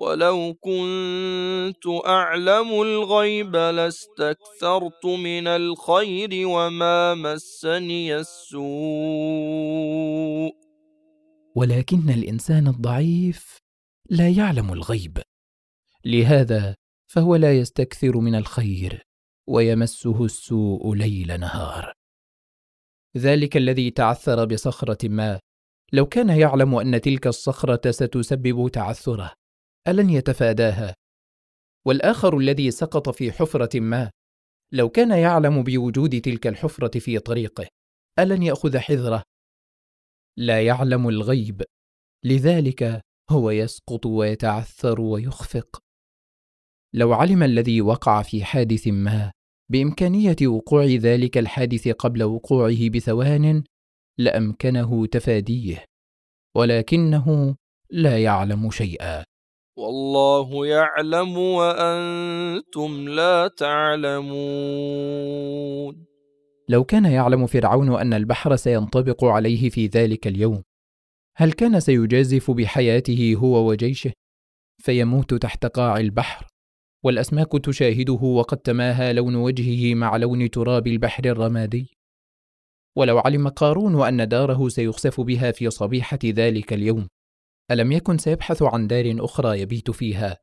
ولو كنت أعلم الغيب لاستكثرت من الخير وما مسني السوء
ولكن الإنسان الضعيف لا يعلم الغيب لهذا فهو لا يستكثر من الخير ويمسه السوء ليل نهار ذلك الذي تعثر بصخره ما لو كان يعلم ان تلك الصخره ستسبب تعثره الن يتفاداها والاخر الذي سقط في حفره ما لو كان يعلم بوجود تلك الحفره في طريقه الن ياخذ حذره لا يعلم الغيب لذلك هو يسقط ويتعثر ويخفق لو علم الذي وقع في حادث ما بامكانيه وقوع ذلك الحادث قبل وقوعه بثوان لامكنه تفاديه ولكنه لا يعلم شيئا
والله يعلم وانتم لا تعلمون
لو كان يعلم فرعون ان البحر سينطبق عليه في ذلك اليوم هل كان سيجازف بحياته هو وجيشه فيموت تحت قاع البحر والأسماك تشاهده وقد تماهى لون وجهه مع لون تراب البحر الرمادي ولو علم قارون أن داره سيخسف بها في صبيحة ذلك اليوم ألم يكن سيبحث عن دار أخرى يبيت فيها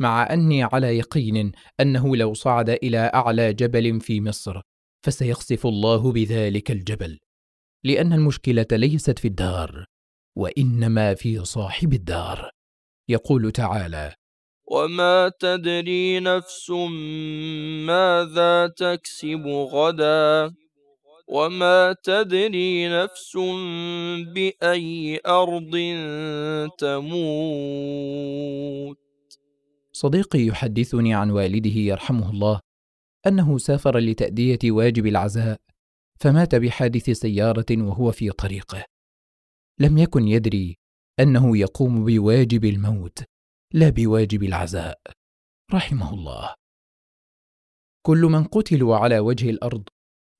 مع أني على يقين أنه لو صعد إلى أعلى جبل في مصر فسيخسف الله بذلك الجبل لأن المشكلة ليست في الدار وإنما في صاحب الدار يقول تعالى
وما تدري نفس ماذا تكسب غدا وما تدري نفس باي ارض
تموت صديقي يحدثني عن والده يرحمه الله انه سافر لتاديه واجب العزاء فمات بحادث سياره وهو في طريقه لم يكن يدري انه يقوم بواجب الموت لا بواجب العزاء رحمه الله كل من قتلوا على وجه الارض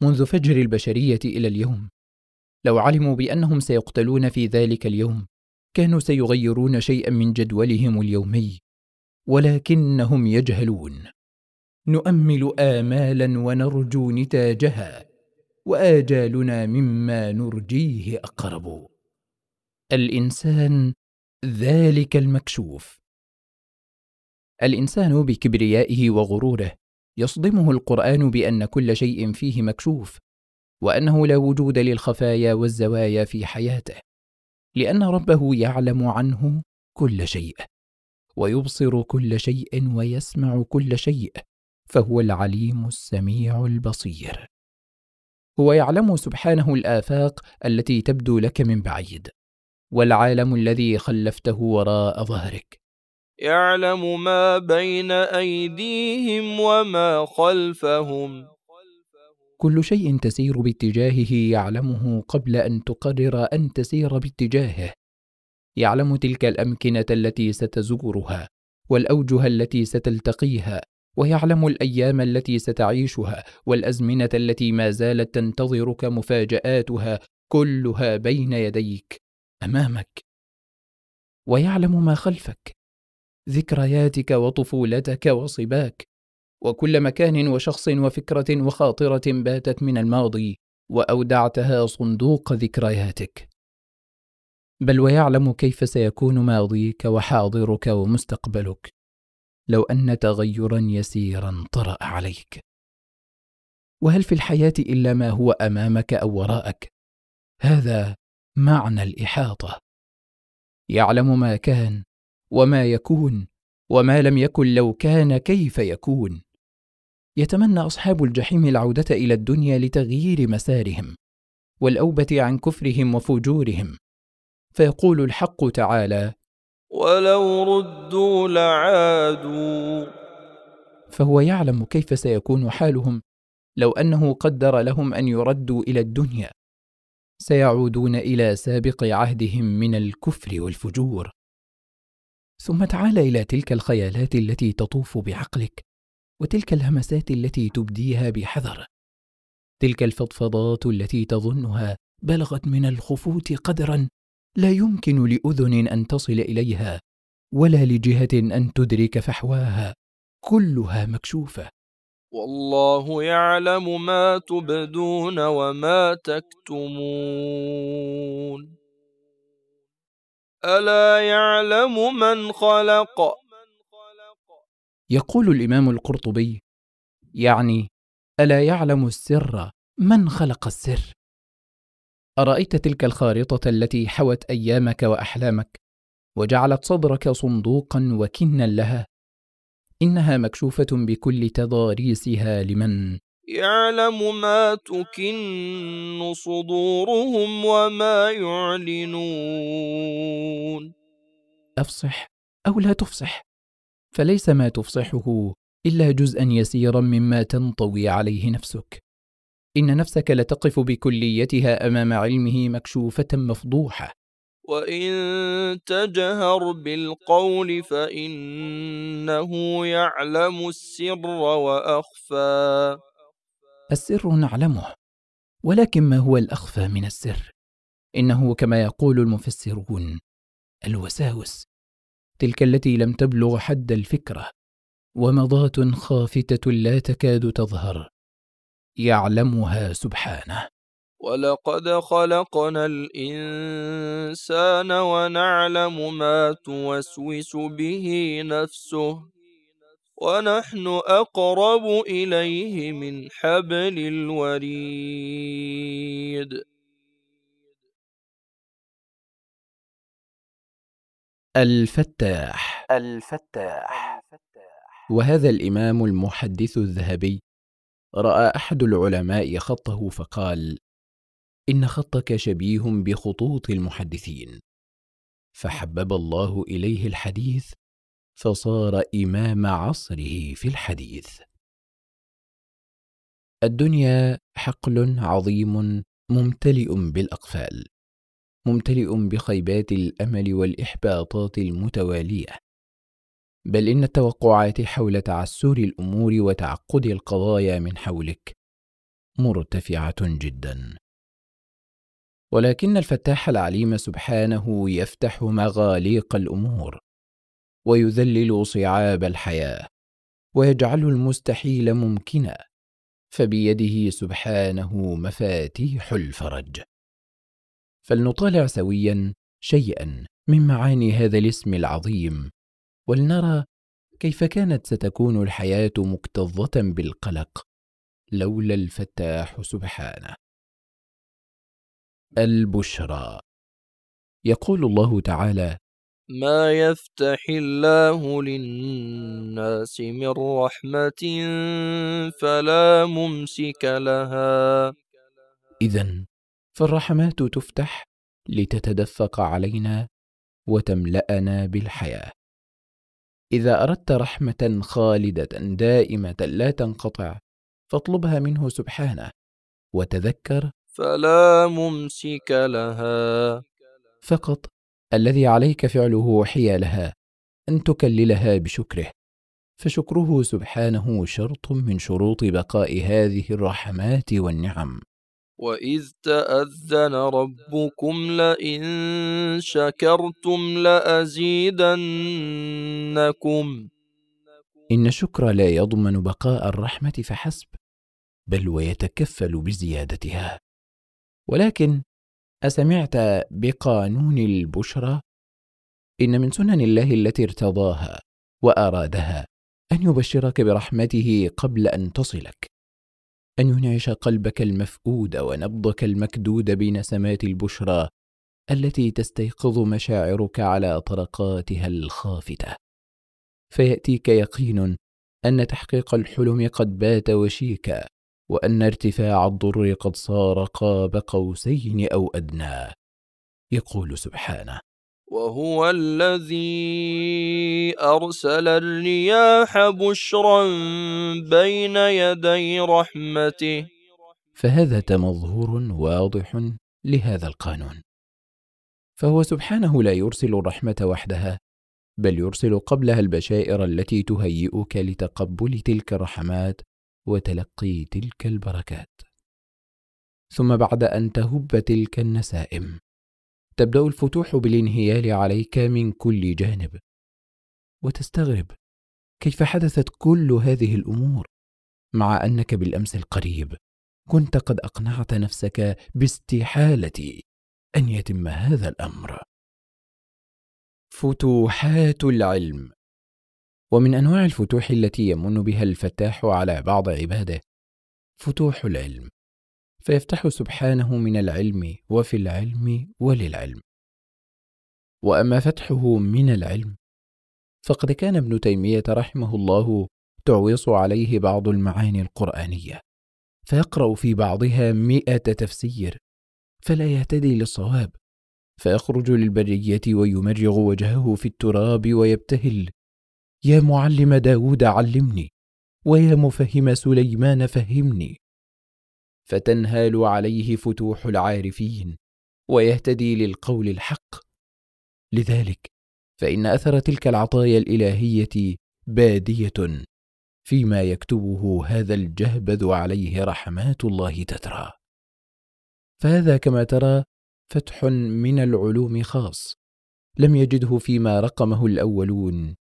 منذ فجر البشريه الى اليوم لو علموا بانهم سيقتلون في ذلك اليوم كانوا سيغيرون شيئا من جدولهم اليومي ولكنهم يجهلون نؤمل امالا ونرجو نتاجها واجالنا مما نرجيه اقرب الانسان ذلك المكشوف الانسان بكبريائه وغروره يصدمه القران بان كل شيء فيه مكشوف وانه لا وجود للخفايا والزوايا في حياته لان ربه يعلم عنه كل شيء ويبصر كل شيء ويسمع كل شيء فهو العليم السميع البصير هو يعلم سبحانه الافاق التي تبدو لك من بعيد والعالم الذي خلفته وراء ظهرك
يعلم ما بين أيديهم وما خلفهم
كل شيء تسير باتجاهه يعلمه قبل أن تقرر أن تسير باتجاهه يعلم تلك الأمكنة التي ستزورها والأوجه التي ستلتقيها ويعلم الايام التي ستعيشها والازمنه التي ما زالت تنتظرك مفاجاتها كلها بين يديك امامك ويعلم ما خلفك ذكرياتك وطفولتك وصباك وكل مكان وشخص وفكره وخاطره باتت من الماضي واودعتها صندوق ذكرياتك بل ويعلم كيف سيكون ماضيك وحاضرك ومستقبلك لو ان تغيرا يسيرا طرا عليك وهل في الحياه الا ما هو امامك او وراءك هذا معنى الاحاطه يعلم ما كان وما يكون وما لم يكن لو كان كيف يكون يتمنى اصحاب الجحيم العوده الى الدنيا لتغيير مسارهم والاوبه عن كفرهم وفجورهم فيقول الحق تعالى
ولو ردوا
لعادوا فهو يعلم كيف سيكون حالهم لو انه قدر لهم ان يردوا الى الدنيا سيعودون الى سابق عهدهم من الكفر والفجور ثم تعال إلى تلك الخيالات التي تطوف بعقلك وتلك الهمسات التي تبديها بحذر تلك الفضفضات التي تظنها بلغت من الخفوت قدرا لا يمكن لاذن ان تصل اليها ولا لجهه ان تدرك فحواها كلها مكشوفه
والله يعلم ما تبدون وما تكتمون ألا يعلم من خلق
يقول الإمام القرطبي يعني ألا يعلم السر من خلق السر أرأيت تلك الخارطة التي حوت أيامك وأحلامك وجعلت صدرك صندوقا وكنا لها إنها مكشوفة بكل تضاريسها لمن
يعلم ما تكن صدورهم وما يعلنون
افصح او لا تفصح فليس ما تفصحه الا جزءا يسيرا مما تنطوي عليه نفسك ان نفسك لتقف بكليتها امام علمه مكشوفه مفضوحه
وان تجهر بالقول فانه يعلم السر واخفى
السر نعلمه ولكن ما هو الاخفى من السر انه كما يقول المفسرون الوساوس تلك التي لم تبلغ حد الفكره ومضات خافته لا تكاد تظهر يعلمها سبحانه
ولقد خلقنا الانسان ونعلم ما توسوس به نفسه ونحن أقرب إليه من حبل
الوريد
الفتاح الفتاح وهذا الإمام المحدث الذهبي رأى أحد العلماء خطه فقال إن خطك شبيه بخطوط المحدثين فحبب الله إليه الحديث فصار إمام عصره في الحديث الدنيا حقل عظيم ممتلئ بالأقفال ممتلئ بخيبات الامل والاحباطات المتواليه بل ان التوقعات حول تعسر الامور وتعقد القضايا من حولك مرتفعه جدا ولكن الفتاح العليم سبحانه يفتح مغاليق الامور ويذلل صعاب الحياه ويجعل المستحيل ممكنا فبيده سبحانه مفاتيح الفرج فلنطالع سويا شيئا من معاني هذا الاسم العظيم ولنرى كيف كانت ستكون الحياه مكتظه بالقلق لولا الفتاح سبحانه البشرى يقول الله تعالى
ما يفتح الله للناس من رحمة فلا ممسك
لها إذا فالرحمات تفتح لتتدفق علينا وتملأنا بالحياة إذا أردت رحمة خالدة دائمة لا تنقطع فاطلبها منه سبحانه وتذكر
فلا ممسك لها
فقط الذي عليك فعله حيالها أن تكللها بشكره فشكره سبحانه شرط من شروط بقاء هذه الرحمات والنعم
واذ تاذن ربكم لئن شكرتم لازيدنكم
ان الشكر لا يضمن بقاء الرحمه فحسب بل ويتكفل بزيادتها ولكن أسمعت بقانون البشرى؟ إن من سنن الله التي ارتضاها وأرادها أن يبشرك برحمته قبل أن تصلك، أن ينعش قلبك المفقود ونبضك المكدود بين سمات البشرى التي تستيقظ مشاعرك على طرقاتها الخافتة، فيأتيك يقين أن تحقيق الحلم قد بات وشيكا وأن ارتفاع الضر قد صار قاب قوسين أو أدنى يقول سبحانه
وهو الذي أرسل الرياح بشرا بين يدي رحمته
فهذا تمظهر واضح لهذا القانون فهو سبحانه لا يرسل الرحمة وحدها بل يرسل قبلها البشائر التي تهيئك لتقبل تلك الرحمات وتلقي تلك البركات ثم بعد ان تهب تلك النسائم تبدا الفتوح بالانهيال عليك من كل جانب وتستغرب كيف حدثت كل هذه الامور مع انك بالامس القريب كنت قد اقنعت نفسك باستحاله ان يتم هذا الامر فتوحات العلم ومن أنواع الفتوح التي يمن بها الفتاح على بعض عباده فتوح العلم فيفتح سبحانه من العلم وفي العلم وللعلم واما فتحه من العلم فقد كان ابن تيميه رحمه الله تعويص عليه بعض المعاني القرانيه فيقرا في بعضها مئه تفسير فلا يهتدي للصواب فيخرج للبريه ويمرغ وجهه في التراب ويبتهل يا معلم داود علمني ويا مفهم سليمان فهمني فتنهال عليه فتوح العارفين ويهتدي للقول الحق لذلك فان اثر تلك العطايا الالهيه باديه فيما يكتبه هذا الجهبذ عليه رحمات الله تترى فهذا كما ترى فتح من العلوم خاص لم يجده فيما رقمه الاولون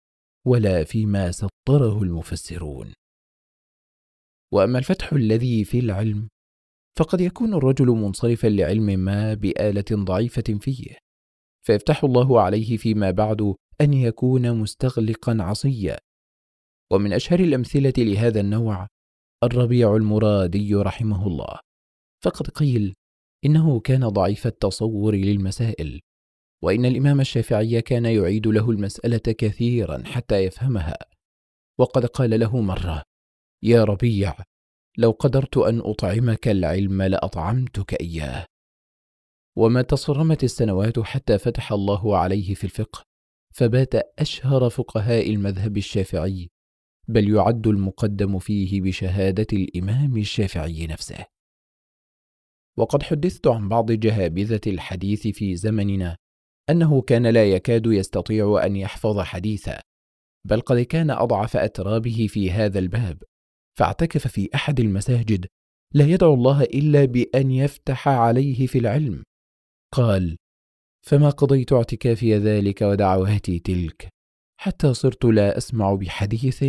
ولا فيما سطره المفسرون واما الفتح الذي في العلم فقد يكون الرجل منصرفا لعلم ما باله ضعيفه فيه فيفتح الله عليه فيما بعد ان يكون مستغلقا عصيا ومن اشهر الامثله لهذا النوع الربيع المرادي رحمه الله فقد قيل انه كان ضعيف التصور للمسائل وإن الإمام الشافعي كان يعيد له المسألة كثيرا حتى يفهمها وقد قال له مرة يا ربيع لو قدرت أن أطعمك العلم لأطعمتك إياه وما تصرمت السنوات حتى فتح الله عليه في الفقه فبات أشهر فقهاء المذهب الشافعي بل يعد المقدم فيه بشهادة الإمام الشافعي نفسه وقد حدثت عن بعض جهابذة الحديث في زمننا أنه كان لا يكاد يستطيع أن يحفظ حديثا بل قد كان أضعف أترابه في هذا الباب، فاعتكف في أحد المساجد لا يدعو الله إلا بأن يفتح عليه في العلم. قال: فما قضيت اعتكافي ذلك ودعواتي تلك، حتى صرت لا أسمع بحديث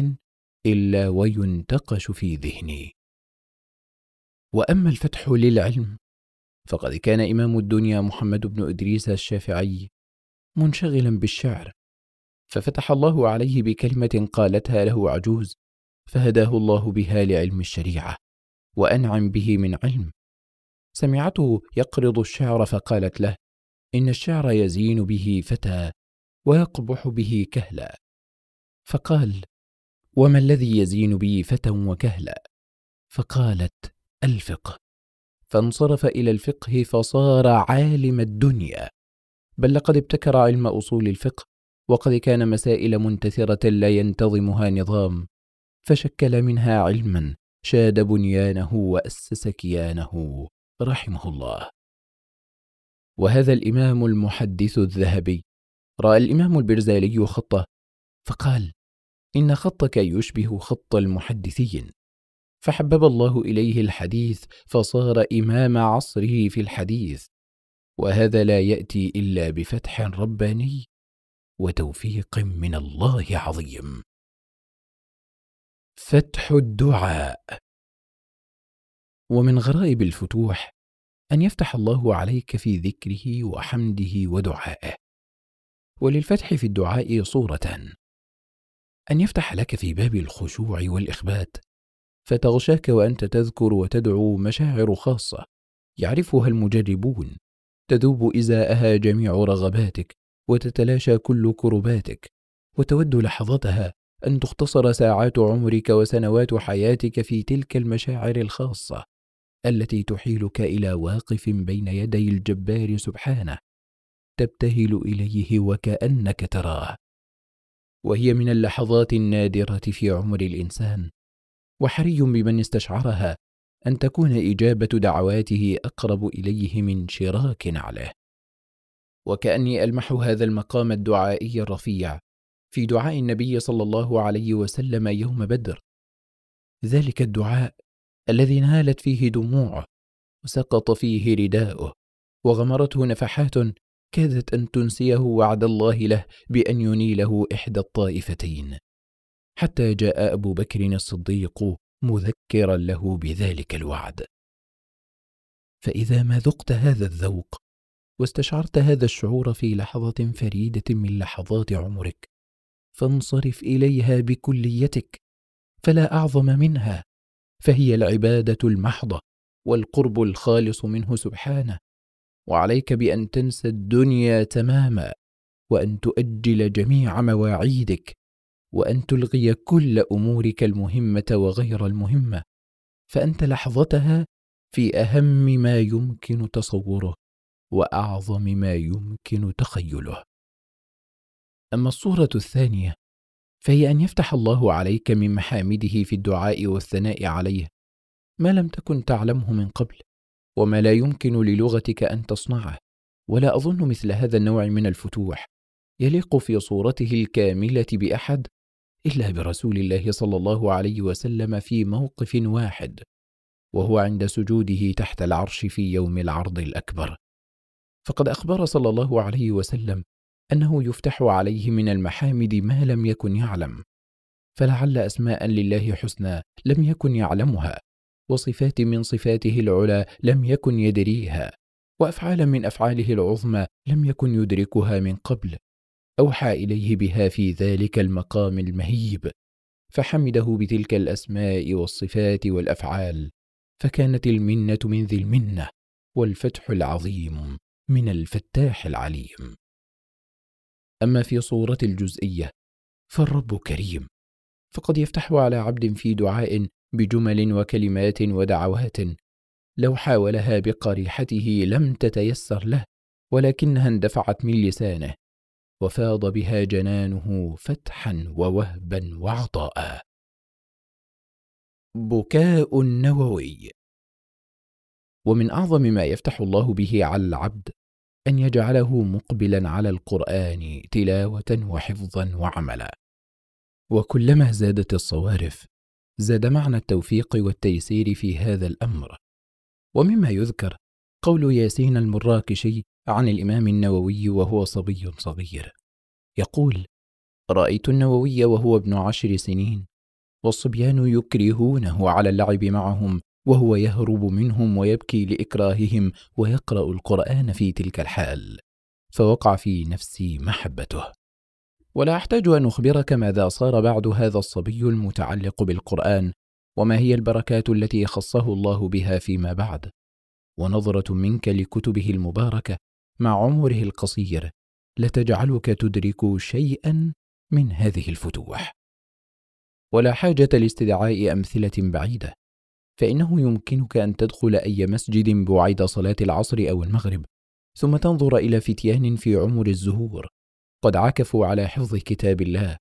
إلا وينتقش في ذهني. واما الفتح للعلم فقد كان إمام الدنيا محمد بن إدريس الشافعي منشغلا بالشعر ففتح الله عليه بكلمة قالتها له عجوز فهداه الله بها لعلم الشريعة وأنعم به من علم سمعته يقرض الشعر فقالت له إن الشعر يزين به فتى ويقبح به كهلا فقال وما الذي يزين بي فتى وكهلا فقالت الفقه فانصرف الى الفقه فصار عالم الدنيا بل لقد ابتكر علم اصول الفقه وقد كان مسائل منتثره لا ينتظمها نظام فشكل منها علما شاد بنيانه واسس كيانه رحمه الله وهذا الامام المحدث الذهبي راى الامام البرزالي خطه فقال ان خطك يشبه خط المحدثين فحبب الله اليه الحديث فصار امام عصره في الحديث وهذا لا ياتي الا بفتح رباني وتوفيق من الله عظيم
فتح الدعاء ومن
غرائب الفتوح ان يفتح الله عليك في ذكره وحمده ودعائه وللفتح في الدعاء صوره ان يفتح لك في باب الخشوع والاخبات فتغشاك وأنت تذكر وتدعو مشاعر خاصة يعرفها المجربون تذوب إزاءها جميع رغباتك وتتلاشى كل كرباتك وتود لحظتها أن تختصر ساعات عمرك وسنوات حياتك في تلك المشاعر الخاصة التي تحيلك إلى واقف بين يدي الجبار سبحانه تبتهل إليه وكأنك تراه وهي من اللحظات النادرة في عمر الإنسان وحري بمن استشعرها ان تكون اجابه دعواته اقرب اليه من شراك عليه وكاني المح هذا المقام الدعائي الرفيع في دعاء النبي صلى الله عليه وسلم يوم بدر ذلك الدعاء الذي نالت فيه دموعه وسقط فيه رداؤه وغمرته نفحات كادت ان تنسيه وعد الله له بان ينيله احدى الطائفتين حتى جاء ابو بكر الصديق مذكرا له بذلك الوعد فاذا ما ذقت هذا الذوق واستشعرت هذا الشعور في لحظه فريده من لحظات عمرك فانصرف اليها بكليتك فلا اعظم منها فهي العباده المحضه والقرب الخالص منه سبحانه وعليك بان تنسى الدنيا تماما وان تؤجل جميع مواعيدك وان تلغي كل امورك المهمه وغير المهمه فانت لحظتها في اهم ما يمكن تصوره واعظم ما يمكن تخيله اما الصوره الثانيه فهي ان يفتح الله عليك من محامده في الدعاء والثناء عليه ما لم تكن تعلمه من قبل وما لا يمكن للغتك ان تصنعه ولا اظن مثل هذا النوع من الفتوح يليق في صورته الكامله باحد إلا برسول الله صلى الله عليه وسلم في موقف واحد وهو عند سجوده تحت العرش في يوم العرض الأكبر فقد أخبر صلى الله عليه وسلم أنه يفتح عليه من المحامد ما لم يكن يعلم فلعل أسماء لله حسنى لم يكن يعلمها وصفات من صفاته العلى لم يكن يدريها وأفعال من أفعاله العظمى لم يكن يدركها من قبل اوحى اليه بها في ذلك المقام المهيب فحمده بتلك الاسماء والصفات والافعال فكانت المنه من ذي المنه والفتح العظيم من الفتاح العليم اما في صوره الجزئيه فالرب كريم فقد يفتح على عبد في دعاء بجمل وكلمات ودعوات لو حاولها بقريحته لم تتيسر له ولكنها اندفعت من لسانه وفاض بها جنانه فتحا ووهبا وعطاء بكاء النووي ومن اعظم ما يفتح الله به على العبد ان يجعله مقبلا على القران تلاوه وحفظا وعملا وكلما زادت الصوارف زاد معنى التوفيق والتيسير في هذا الامر ومما يذكر قول ياسين المراكشي عن الإمام النووي وهو صبي صغير يقول رأيت النووي وهو ابن عشر سنين والصبيان يكرهونه على اللعب معهم وهو يهرب منهم ويبكي لإكراههم ويقرأ القرآن في تلك الحال فوقع في نفسي محبته ولا أحتاج أن أخبرك ماذا صار بعد هذا الصبي المتعلق بالقرآن وما هي البركات التي خصه الله بها فيما بعد ونظرة منك لكتبه المباركة مع عمره القصير لتجعلك تدرك شيئا من هذه الفتوح ولا حاجه لاستدعاء امثله بعيده فانه يمكنك ان تدخل اي مسجد بعيد صلاه العصر او المغرب ثم تنظر الى فتيان في عمر الزهور قد عكفوا على حفظ كتاب الله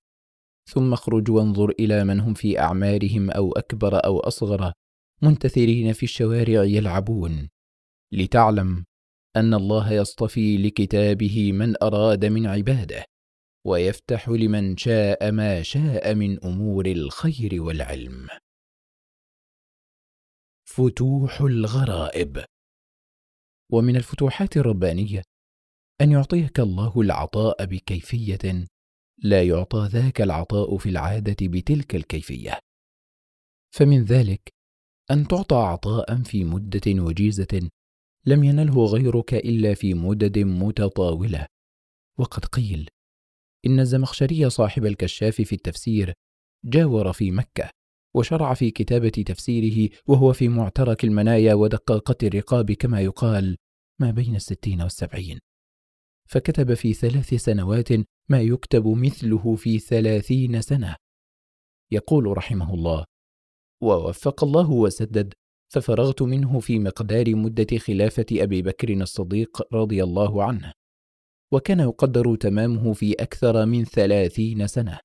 ثم اخرج وانظر الى من هم في اعمارهم او اكبر او اصغر منتثرين في الشوارع يلعبون لتعلم ان الله يصطفي لكتابه من اراد من عباده ويفتح لمن شاء ما شاء من امور الخير والعلم فتوح
الغرائب
ومن الفتوحات الربانيه ان يعطيك الله العطاء بكيفيه لا يعطى ذاك العطاء في العاده بتلك الكيفيه فمن ذلك ان تعطى عطاء في مده وجيزه لم ينله غيرك إلا في مدد متطاولة وقد قيل إن الزمخشري صاحب الكشاف في التفسير جاور في مكة وشرع في كتابة تفسيره وهو في معترك المنايا ودقاقة الرقاب كما يقال ما بين الستين والسبعين فكتب في ثلاث سنوات ما يكتب مثله في ثلاثين سنة يقول رحمه الله ووفق الله وسدد ففرغت منه في مقدار مدة خلافة أبي بكر الصديق رضي الله عنه وكان يقدر تمامه في أكثر من ثلاثين سنة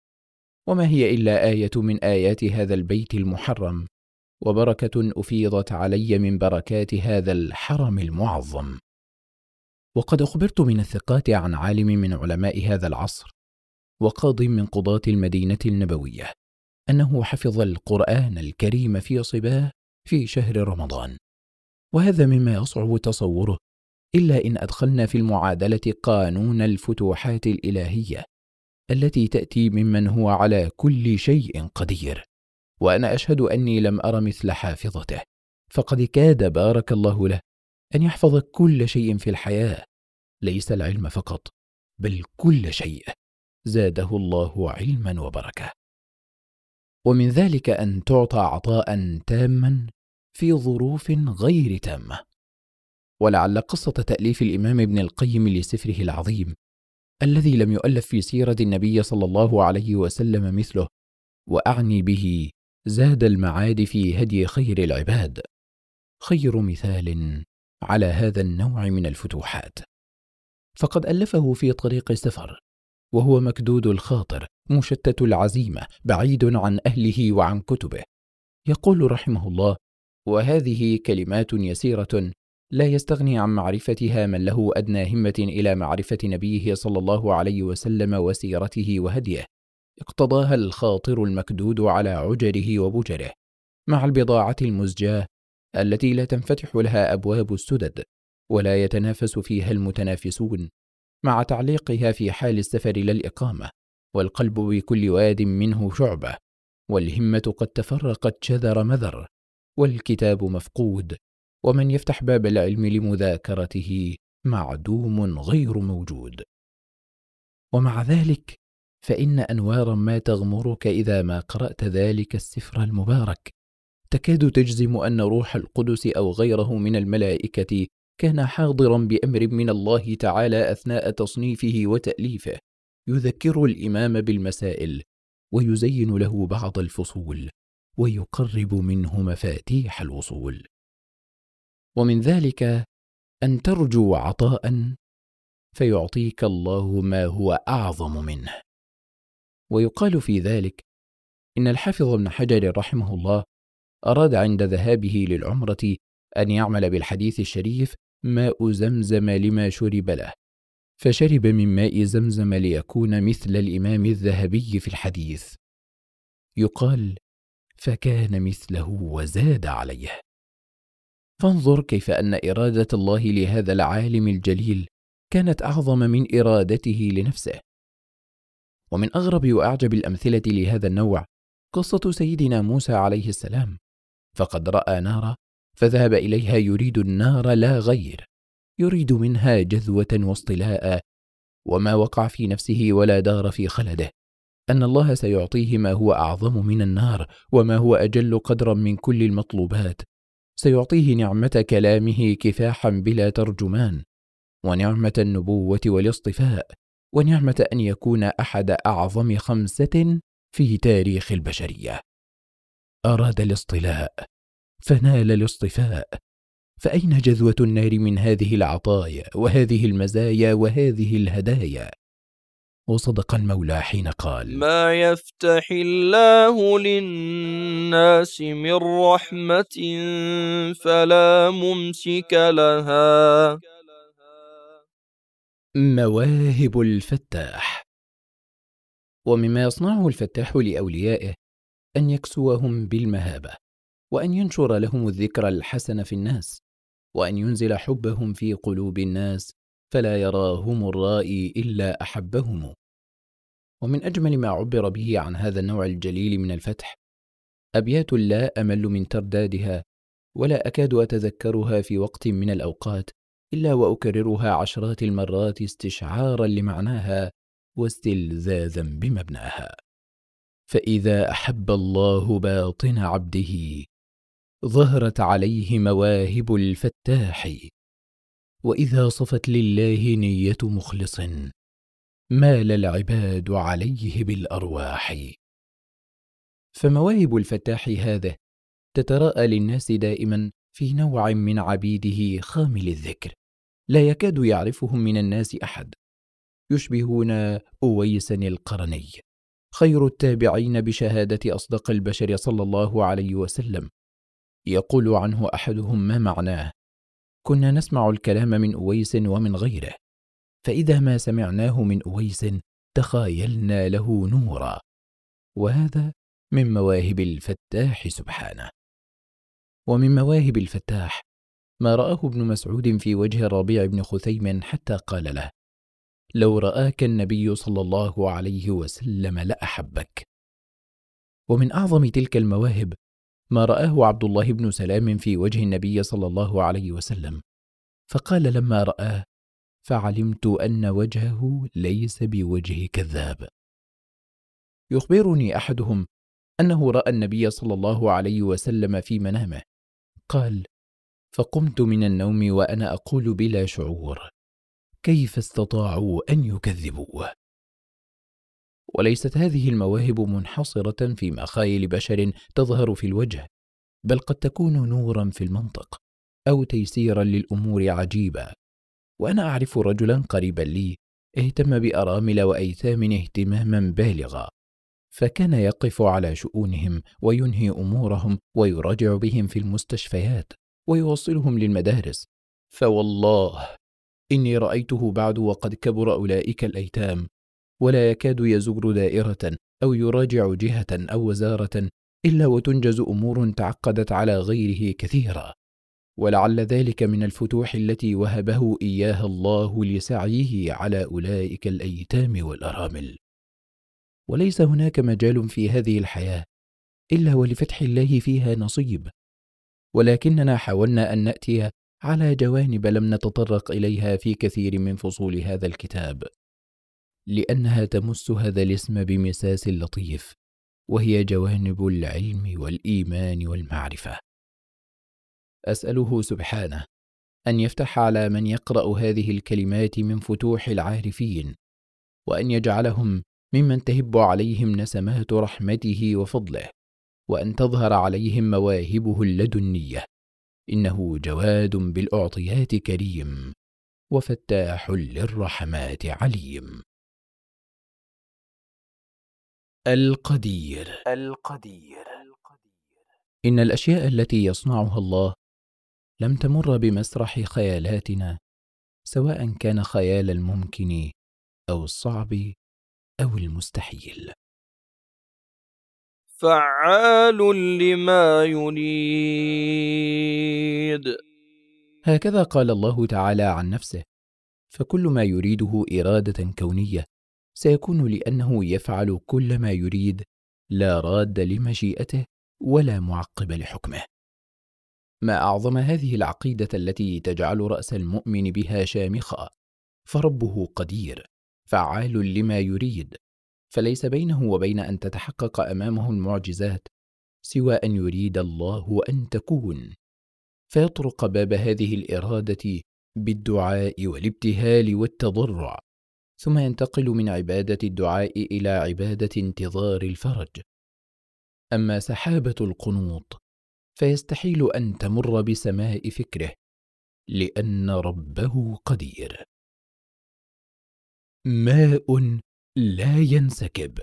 وما هي إلا آية من آيات هذا البيت المحرم وبركة أفيضت علي من بركات هذا الحرم المعظم وقد أخبرت من الثقات عن عالم من علماء هذا العصر وقاض من قضاة المدينة النبوية أنه حفظ القرآن الكريم في صباه في شهر رمضان وهذا مما يصعب تصوره إلا إن أدخلنا في المعادلة قانون الفتوحات الإلهية التي تأتي ممن هو على كل شيء قدير وأنا أشهد أني لم أر مثل حافظته فقد كاد بارك الله له أن يحفظ كل شيء في الحياة ليس العلم فقط بل كل شيء زاده الله علما وبركه ومن ذلك ان تعطى عطاء تاما في ظروف غير تامه ولعل قصه تاليف الامام ابن القيم لسفره العظيم الذي لم يؤلف في سيره النبي صلى الله عليه وسلم مثله واعني به زاد المعاد في هدي خير العباد خير مثال على هذا النوع من الفتوحات فقد الفه في طريق السفر وهو مكدود الخاطر مشتت العزيمه بعيد عن اهله وعن كتبه يقول رحمه الله وهذه كلمات يسيره لا يستغني عن معرفتها من له ادنى همه الى معرفه نبيه صلى الله عليه وسلم وسيرته وهديه اقتضاها الخاطر المكدود على عجره وبجره مع البضاعه المزجاه التي لا تنفتح لها ابواب السدد ولا يتنافس فيها المتنافسون مع تعليقها في حال السفر لا الاقامه والقلب بكل واد منه شعبة والهمة قد تفرقت شذر مذر والكتاب مفقود ومن يفتح باب العلم لمذاكرته معدوم غير موجود ومع ذلك فإن أنوارا ما تغمرك إذا ما قرأت ذلك السفر المبارك تكاد تجزم أن روح القدس أو غيره من الملائكة كان حاضرا بأمر من الله تعالى أثناء تصنيفه وتأليفه يذكر الإمام بالمسائل ويزين له بعض الفصول ويقرب منه مفاتيح الوصول ومن ذلك أن ترجو عطاء فيعطيك الله ما هو أعظم منه ويقال في ذلك إن الحافظ ابن حجر رحمه الله أراد عند ذهابه للعمرة أن يعمل بالحديث الشريف ماء زمزم لما شرب له فشرب من ماء زمزم ليكون مثل الامام الذهبي في الحديث يقال فكان مثله وزاد عليه فانظر كيف ان اراده الله لهذا العالم الجليل كانت اعظم من ارادته لنفسه ومن اغرب واعجب الامثله لهذا النوع قصه سيدنا موسى عليه السلام فقد راى نارا فذهب اليها يريد النار لا غير يريد منها جذوة واصطلاء وما وقع في نفسه ولا دار في خلده أن الله سيعطيه ما هو أعظم من النار وما هو أجل قدرا من كل المطلوبات سيعطيه نعمة كلامه كفاحا بلا ترجمان ونعمة النبوة والاصطفاء ونعمة أن يكون أحد أعظم خمسة في تاريخ البشرية أراد الاصطلاء فنال الاصطفاء فأين جذوة النار من هذه العطايا وهذه المزايا وهذه الهدايا وصدق المولى حين قال
ما يفتح الله للناس من رحمة فلا ممسك لها
مواهب الفتاح ومما يصنعه الفتاح لأوليائه أن يكسوهم بالمهابة وأن ينشر لهم الذكر الحسن في الناس وأن ينزل حبهم في قلوب الناس فلا يراهم الرائي إلا أحبهم ومن أجمل ما عبر به عن هذا النوع الجليل من الفتح أبيات لا أمل من تردادها ولا أكاد أتذكرها في وقت من الأوقات إلا وأكررها عشرات المرات استشعارا لمعناها واستلذاذا بمبناها فإذا أحب الله باطن عبده ظهرت عليه مواهب الفتاح واذا صفت لله نيه مخلص مال العباد عليه بالارواح فمواهب الفتاح هذا تتراءى للناس دائما في نوع من عبيده خامل الذكر لا يكاد يعرفهم من الناس احد يشبهون اويسا القرني خير التابعين بشهاده اصدق البشر صلى الله عليه وسلم يقول عنه احدهم ما معناه كنا نسمع الكلام من اويس ومن غيره فاذا ما سمعناه من اويس تخايلنا له نورا وهذا من مواهب الفتاح سبحانه ومن مواهب الفتاح ما راه ابن مسعود في وجه الربيع بن خثيم حتى قال له لو راك النبي صلى الله عليه وسلم لاحبك ومن اعظم تلك المواهب ما رآه عبد الله بن سلام في وجه النبي صلى الله عليه وسلم فقال لما رآه فعلمت أن وجهه ليس بوجه كذاب يخبرني أحدهم أنه رأى النبي صلى الله عليه وسلم في منامه قال فقمت من النوم وأنا أقول بلا شعور كيف استطاعوا أن يكذبوه وليست هذه المواهب منحصره في مخايل بشر تظهر في الوجه بل قد تكون نورا في المنطق او تيسيرا للامور عجيبه وانا اعرف رجلا قريبا لي اهتم بارامل وايتام اهتماما بالغا فكان يقف على شؤونهم وينهي امورهم ويراجع بهم في المستشفيات ويوصلهم للمدارس فوالله اني رايته بعد وقد كبر اولئك الايتام ولا يكاد يزور دائرة أو يراجع جهة أو وزارة إلا وتنجز أمور تعقدت على غيره كثيرا ولعل ذلك من الفتوح التي وهبه إياها الله لسعيه على أولئك الأيتام والأرامل وليس هناك مجال في هذه الحياة إلا ولفتح الله فيها نصيب ولكننا حاولنا أن نأتي على جوانب لم نتطرق إليها في كثير من فصول هذا الكتاب لأنها تمس هذا الاسم بمساس لطيف وهي جوانب العلم والإيمان والمعرفة أسأله سبحانه أن يفتح على من يقرأ هذه الكلمات من فتوح العارفين وأن يجعلهم ممن تهب عليهم نسمات رحمته وفضله وأن تظهر عليهم مواهبه اللدنية إنه جواد بالأعطيات كريم وفتاح للرحمات عليم
القدير القدير
إن الأشياء التي يصنعها الله لم تمر بمسرح خيالاتنا سواء كان خيال الممكن أو الصعب أو المستحيل
فعال لما يريد
هكذا قال الله تعالى عن نفسه فكل ما يريده إرادة كونية سيكون لانه يفعل كل ما يريد لا راد لمشيئته ولا معقب لحكمه ما اعظم هذه العقيده التي تجعل راس المؤمن بها شامخا فربه قدير فعال لما يريد فليس بينه وبين ان تتحقق امامه المعجزات سوى ان يريد الله ان تكون فيطرق باب هذه الاراده بالدعاء والابتهال والتضرع ثم ينتقل من عبادة الدعاء إلى عبادة انتظار الفرج. أما سحابة القنوط فيستحيل أن تمر بسماء فكره، لأن ربه قدير.
ماء
لا ينسكب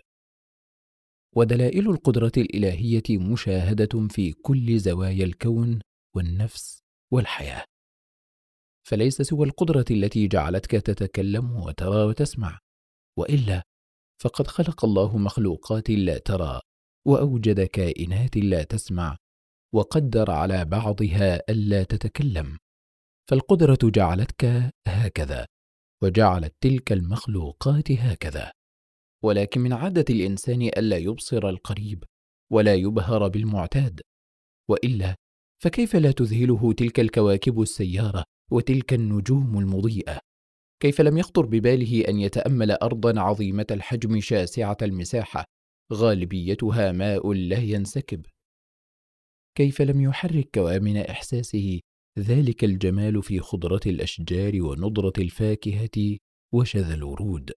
ودلائل القدرة الإلهية مشاهدة في كل زوايا الكون والنفس والحياة. فليس سوى القدرة التي جعلتك تتكلم وترى وتسمع وإلا فقد خلق الله مخلوقات لا ترى وأوجد كائنات لا تسمع وقدر على بعضها ألا تتكلم فالقدرة جعلتك هكذا وجعلت تلك المخلوقات هكذا ولكن من عادة الإنسان ألا يبصر القريب ولا يبهر بالمعتاد وإلا فكيف لا تذهله تلك الكواكب السيارة وتلك النجوم المضيئه كيف لم يخطر بباله ان يتامل ارضا عظيمه الحجم شاسعه المساحه غالبيتها ماء لا ينسكب كيف لم يحرك كوامن احساسه ذلك الجمال في خضره الاشجار ونضره الفاكهه وشذا الورود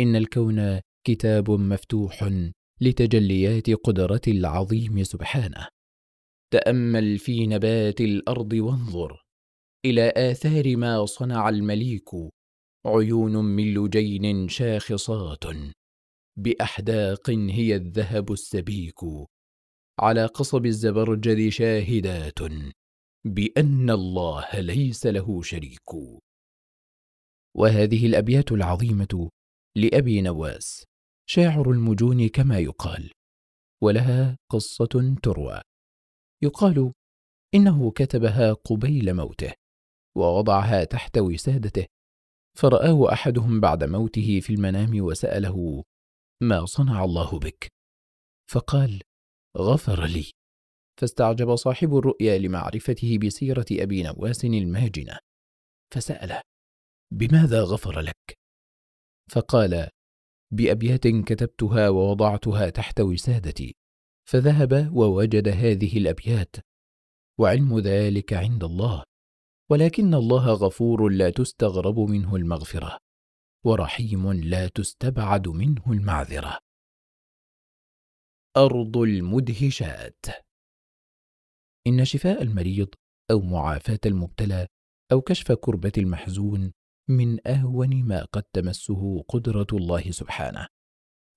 ان الكون كتاب مفتوح لتجليات قدرة العظيم سبحانه تامل في نبات الارض وانظر الى اثار ما صنع المليك عيون من لجين شاخصات باحداق هي الذهب السبيك على قصب الزبرجد شاهدات بان الله ليس له شريك وهذه الابيات العظيمه لابي نواس شاعر المجون كما يقال ولها قصه تروى يقال انه كتبها قبيل موته ووضعها تحت وسادته فرآه أحدهم بعد موته في المنام وسأله ما صنع الله بك فقال غفر لي فاستعجب صاحب الرؤيا لمعرفته بسيرة أبي نواس الماجنة فسأله بماذا غفر لك؟ فقال بأبيات كتبتها ووضعتها تحت وسادتي فذهب ووجد هذه الأبيات وعلم ذلك عند الله ولكن الله غفور لا تستغرب منه المغفره ورحيم لا تستبعد منه المعذره ارض المدهشات ان شفاء المريض او معافاه المبتلى او كشف كربه المحزون من اهون ما قد تمسه قدره الله سبحانه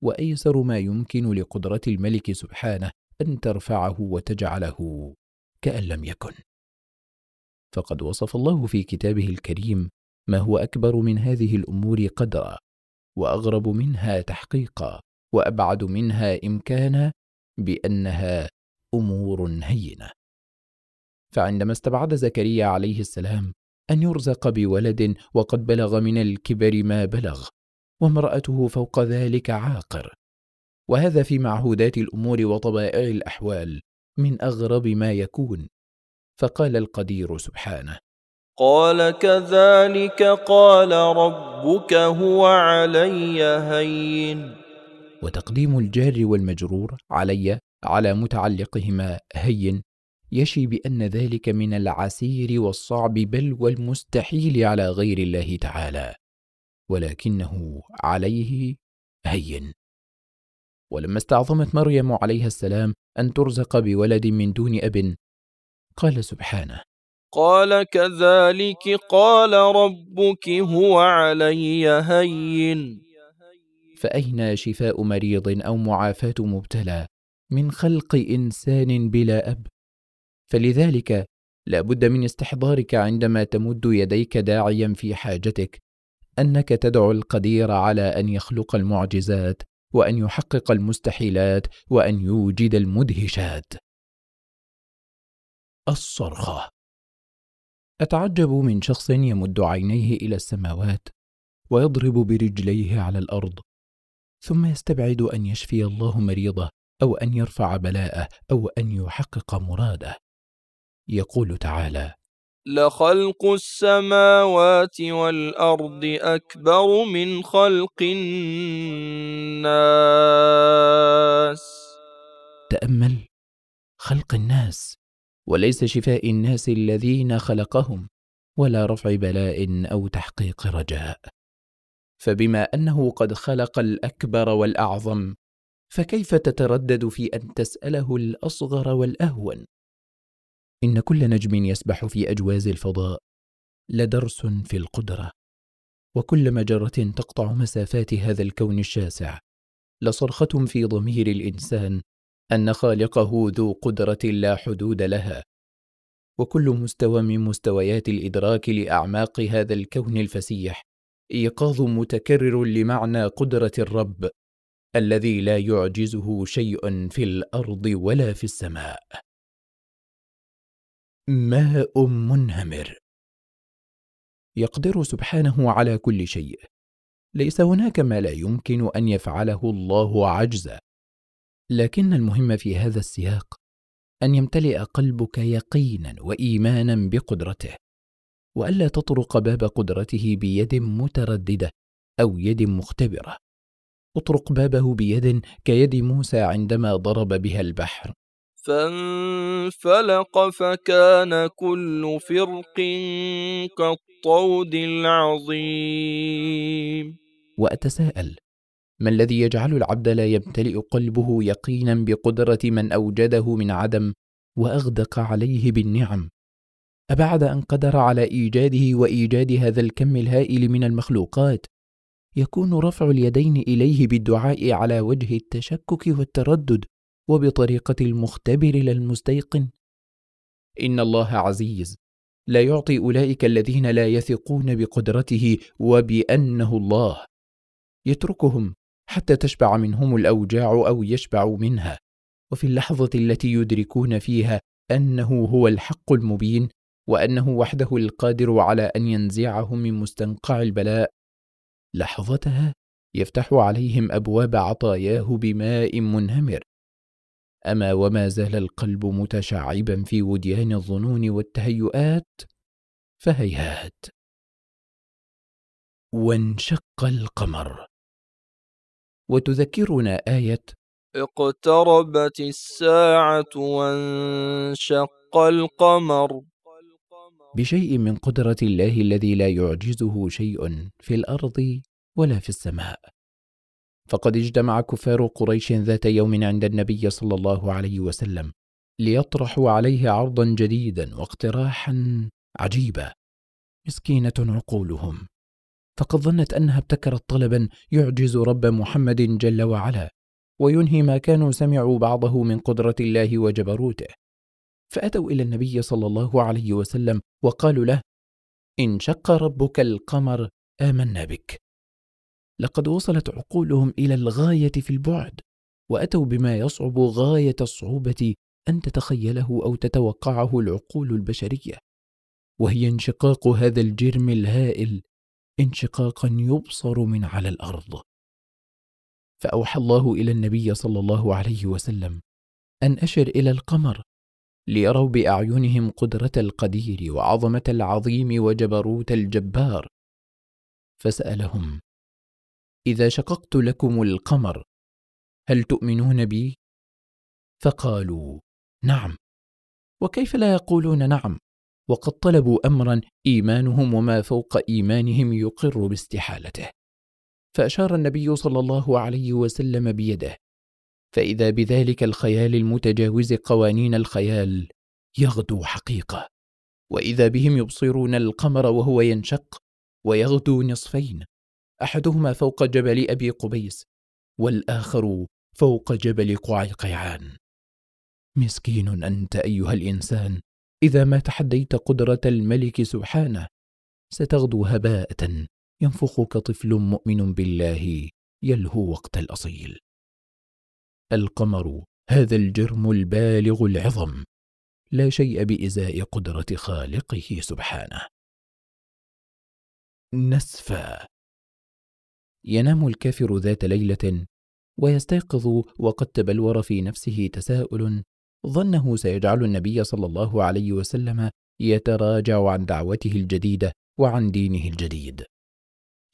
وايسر ما يمكن لقدره الملك سبحانه ان ترفعه وتجعله كان لم يكن فقد وصف الله في كتابه الكريم ما هو أكبر من هذه الأمور قدرًا، وأغرب منها تحقيقًا، وأبعد منها إمكانًا، بأنها أمور هينة. فعندما استبعد زكريا عليه السلام أن يرزق بولد وقد بلغ من الكبر ما بلغ، وامرأته فوق ذلك عاقر، وهذا في معهودات الأمور وطبائع الأحوال من أغرب ما يكون، فقال القدير سبحانه
قال كذلك قال ربك هو
علي هين وتقديم الجار والمجرور علي على متعلقهما هين يشي بان ذلك من العسير والصعب بل والمستحيل على غير الله تعالى ولكنه عليه هين ولما استعظمت مريم عليها السلام ان ترزق بولد من دون اب قال سبحانه
قال كذلك قال ربك هو علي هين
فأين شفاء مريض أو معافاة مبتلى من خلق إنسان بلا أب فلذلك لا بد من استحضارك عندما تمد يديك داعيا في حاجتك أنك تدعو القدير على أن يخلق المعجزات وأن يحقق المستحيلات وأن يوجد المدهشات الصرخة أتعجب من شخص يمد عينيه إلى السماوات ويضرب برجليه على الأرض ثم يستبعد أن يشفي الله مريضه أو أن يرفع بلاءه أو أن يحقق مراده يقول تعالى
لخلق السماوات والأرض أكبر من خلق الناس
تأمل خلق الناس وليس شفاء الناس الذين خلقهم ولا رفع بلاء او تحقيق رجاء فبما انه قد خلق الاكبر والاعظم فكيف تتردد في ان تساله الاصغر والاهون ان كل نجم يسبح في اجواز الفضاء لدرس في القدره وكل مجره تقطع مسافات هذا الكون الشاسع لصرخه في ضمير الانسان ان خالقه ذو قدره لا حدود لها وكل مستوى من مستويات الادراك لاعماق هذا الكون الفسيح ايقاظ متكرر لمعنى قدره الرب الذي لا يعجزه شيء في الارض ولا في السماء ماء منهمر يقدر سبحانه على كل شيء ليس هناك ما لا يمكن ان يفعله الله عجزا لكن المهم في هذا السياق ان يمتلئ قلبك يقينا وايمانا بقدرته والا تطرق باب قدرته بيد متردده او يد مختبره اطرق بابه بيد كيد موسى عندما ضرب بها البحر
فانفلق فكان كل فرق كالطود
العظيم واتساءل ما الذي يجعل العبد لا يمتلئ قلبه يقينا بقدرة من أوجده من عدم وأغدق عليه بالنعم أبعد أن قدر على إيجاده وإيجاد هذا الكم الهائل من المخلوقات يكون رفع اليدين إليه بالدعاء على وجه التشكك والتردد وبطريقة المختبر لا المستيقن إن الله عزيز لا يعطي أولئك الذين لا يثقون بقدرته وبأنه الله يتركهم حتى تشبع منهم الاوجاع او يشبع منها وفي اللحظه التي يدركون فيها انه هو الحق المبين وانه وحده القادر على ان ينزعهم من مستنقع البلاء لحظتها يفتح عليهم ابواب عطاياه بماء منهمر اما وما زال القلب متشعبا في وديان الظنون والتهيؤات فهيهات وانشق القمر وتذكرنا آية
اقتربت الساعة وانشق القمر
بشيء من قدرة الله الذي لا يعجزه شيء في الأرض ولا في السماء فقد اجتمع كفار قريش ذات يوم عند النبي صلى الله عليه وسلم ليطرحوا عليه عرضا جديدا واقتراحا عجيبا مسكينة عقولهم فقد ظنت أنها ابتكرت طلبا يعجز رب محمد جل وعلا وينهي ما كانوا سمعوا بعضه من قدرة الله وجبروته فأتوا إلى النبي صلى الله عليه وسلم وقالوا له إن شق ربك القمر آمنا بك لقد وصلت عقولهم إلى الغاية في البعد وأتوا بما يصعب غاية الصعوبة أن تتخيله أو تتوقعه العقول البشرية وهي انشقاق هذا الجرم الهائل انشقاقا يبصر من على الارض فاوحى الله الى النبي صلى الله عليه وسلم ان اشر الى القمر ليروا باعينهم قدره القدير وعظمه العظيم وجبروت الجبار فسالهم اذا شققت لكم القمر هل تؤمنون بي فقالوا نعم وكيف لا يقولون نعم وقد طلبوا امرا ايمانهم وما فوق ايمانهم يقر باستحالته فاشار النبي صلى الله عليه وسلم بيده فاذا بذلك الخيال المتجاوز قوانين الخيال يغدو حقيقه واذا بهم يبصرون القمر وهو ينشق ويغدو نصفين احدهما فوق جبل ابي قبيس والاخر فوق جبل قعيقيعان مسكين انت ايها الانسان اذا ما تحديت قدره الملك سبحانه ستغدو هباءه ينفخك طفل مؤمن بالله يلهو وقت الاصيل القمر هذا الجرم البالغ العظم لا شيء بازاء قدره خالقه سبحانه نسفا ينام الكافر ذات ليله ويستيقظ وقد تبلور في نفسه تساؤل ظنه سيجعل النبي صلى الله عليه وسلم يتراجع عن دعوته الجديدة وعن دينه الجديد.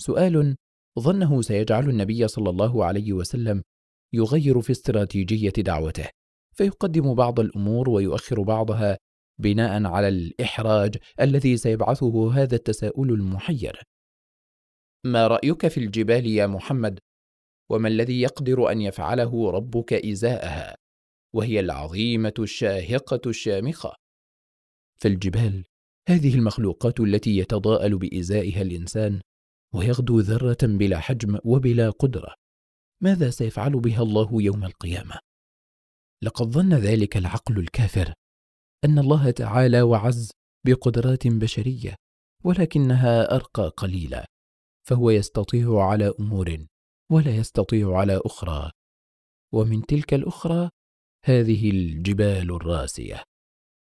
سؤال ظنه سيجعل النبي صلى الله عليه وسلم يغير في استراتيجية دعوته، فيقدم بعض الأمور ويؤخر بعضها بناء على الإحراج الذي سيبعثه هذا التساؤل المحير. ما رأيك في الجبال يا محمد؟ وما الذي يقدر أن يفعله ربك إزاءها؟ وهي العظيمه الشاهقه الشامخه فالجبال هذه المخلوقات التي يتضاءل بازائها الانسان ويغدو ذره بلا حجم وبلا قدره ماذا سيفعل بها الله يوم القيامه لقد ظن ذلك العقل الكافر ان الله تعالى وعز بقدرات بشريه ولكنها ارقى قليلا فهو يستطيع على امور ولا يستطيع على اخرى ومن تلك الاخرى هذه الجبال الراسية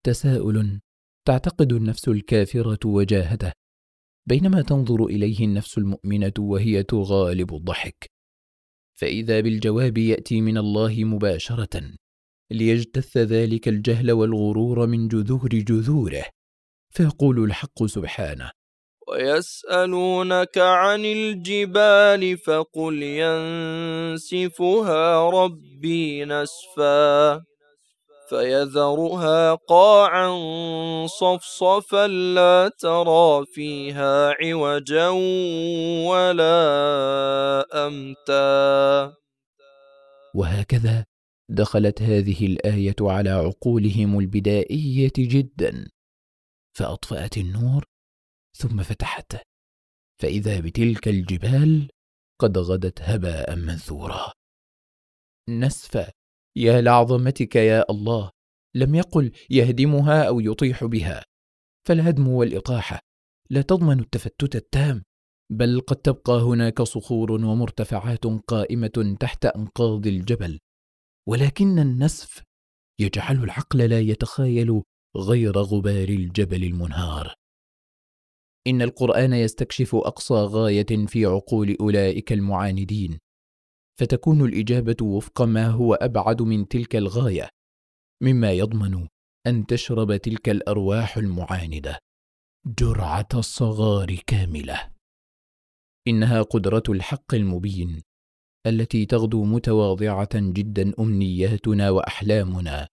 تساؤل تعتقد النفس الكافرة وجاهته بينما تنظر إليه النفس المؤمنة وهي تغالب الضحك فإذا بالجواب يأتي من الله مباشرة ليجتث ذلك الجهل والغرور من جذور جذوره فيقول الحق سبحانه
ويسألونك عن الجبال فقل ينسفها ربي نسفا فيذرها قاعا صفصفا لا ترى فيها عوجا ولا أمتا
وهكذا دخلت هذه الآية على عقولهم البدائية جدا فأطفأت النور ثم فتحت فإذا بتلك الجبال قد غدت هباء منثورا نسفا يا لعظمتك يا الله لم يقل يهدمها أو يطيح بها فالهدم والإطاحة لا تضمن التفتت التام بل قد تبقى هناك صخور ومرتفعات قائمة تحت أنقاض الجبل ولكن النسف يجعل العقل لا يتخيل غير غبار الجبل المنهار إن القرآن يستكشف أقصى غاية في عقول أولئك المعاندين، فتكون الإجابة وفق ما هو أبعد من تلك الغاية، مما يضمن أن تشرب تلك الأرواح المعاندة جرعة الصغار كاملة. إنها قدرة الحق المبين، التي تغدو متواضعة جدا أمنياتنا وأحلامنا،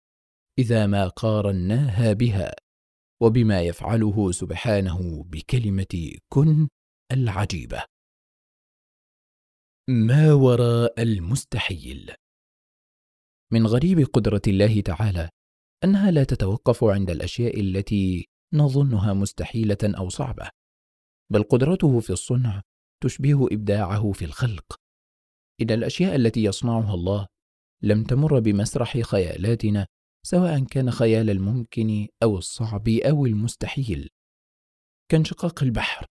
إذا ما قارناها بها وبما يفعله سبحانه بكلمه كن العجيبه ما وراء المستحيل من غريب قدره الله تعالى انها لا تتوقف عند الاشياء التي نظنها مستحيله او صعبه بل قدرته في الصنع تشبه ابداعه في الخلق ان الاشياء التي يصنعها الله لم تمر بمسرح خيالاتنا سواء كان خيال الممكن أو الصعب أو المستحيل كانشقاق البحر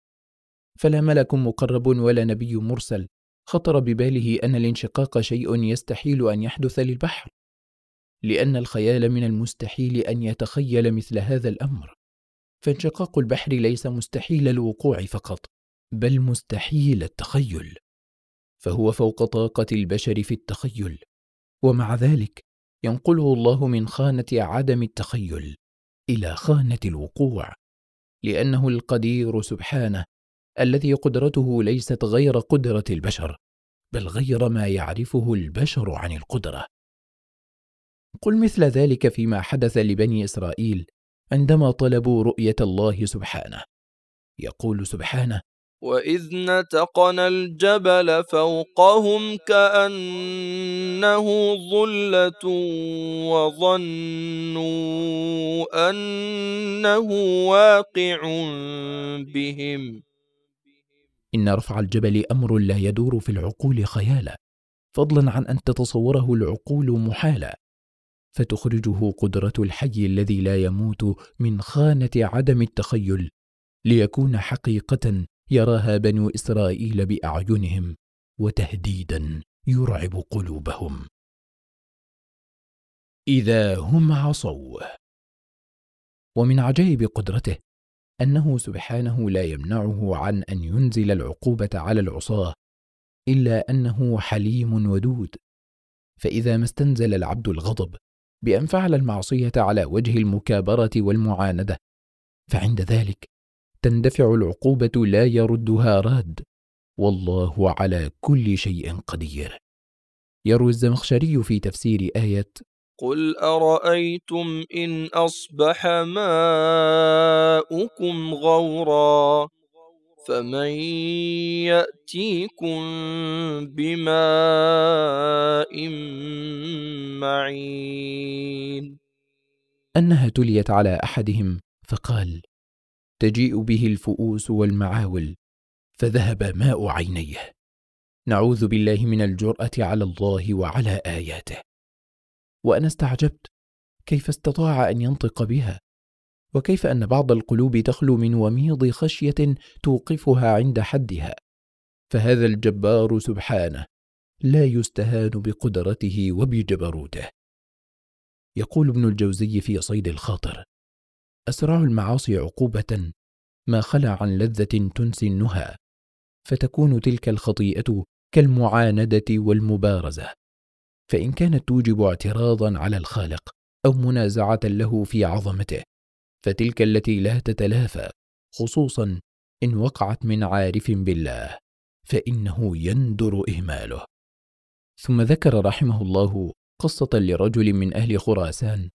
فلا ملك مقرب ولا نبي مرسل خطر بباله أن الانشقاق شيء يستحيل أن يحدث للبحر لأن الخيال من المستحيل أن يتخيل مثل هذا الأمر فانشقاق البحر ليس مستحيل الوقوع فقط بل مستحيل التخيل فهو فوق طاقة البشر في التخيل ومع ذلك ينقله الله من خانه عدم التخيل الى خانه الوقوع لانه القدير سبحانه الذي قدرته ليست غير قدره البشر بل غير ما يعرفه البشر عن القدره قل مثل ذلك فيما حدث لبني اسرائيل عندما طلبوا رؤيه الله سبحانه يقول سبحانه
وإذ نتقنا الجبل فوقهم كأنه ظلة وظنوا أنه
واقع بهم إن رفع الجبل أمر لا يدور في العقول خيالا فضلا عن أن تتصوره العقول محالا فتخرجه قدرة الحي الذي لا يموت من خانة عدم التخيل ليكون حقيقة يراها بنو إسرائيل بأعينهم وتهديدا يرعب قلوبهم إذا هم عصوه ومن عجائب قدرته أنه سبحانه لا يمنعه عن أن ينزل العقوبة على العصاة إلا أنه حليم ودود فإذا ما استنزل العبد الغضب بأن فعل المعصية على وجه المكابرة والمعاندة فعند ذلك تندفع العقوبة لا يردها راد والله على كل شيء قدير يروي الزمخشري في تفسير آية
قل أرأيتم إن أصبح ماؤكم غورا فمن يأتيكم بماء معين
أنها تليت على أحدهم فقال تجيء به الفؤوس والمعاول فذهب ماء عينيه نعوذ بالله من الجراه على الله وعلى اياته وانا استعجبت كيف استطاع ان ينطق بها وكيف ان بعض القلوب تخلو من وميض خشيه توقفها عند حدها فهذا الجبار سبحانه لا يستهان بقدرته وبجبروته يقول ابن الجوزي في صيد الخاطر أسرع المعاصي عقوبة ما خلا عن لذة تنسي النهى فتكون تلك الخطيئة كالمعاندة والمبارزة فإن كانت توجب اعتراضا على الخالق أو منازعة له في عظمته فتلك التي لا تتلافى خصوصا إن وقعت من عارف بالله فإنه يندر إهماله ثم ذكر رحمه الله قصة لرجل من أهل خراسان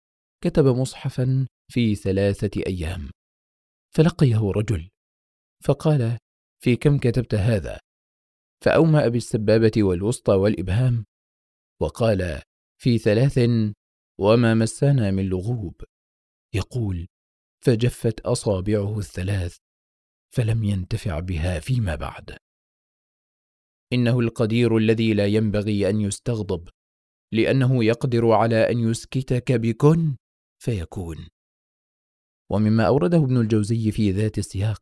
كتب مصحفا في ثلاثه ايام فلقيه رجل فقال في كم كتبت هذا فاوما بالسبابه والوسطى والابهام وقال في ثلاث وما مسانا من لغوب يقول فجفت اصابعه الثلاث فلم ينتفع بها فيما بعد انه القدير الذي لا ينبغي ان يستغضب لانه يقدر على ان يسكتك بكن فيكون ومما أورده ابن الجوزي في ذات السياق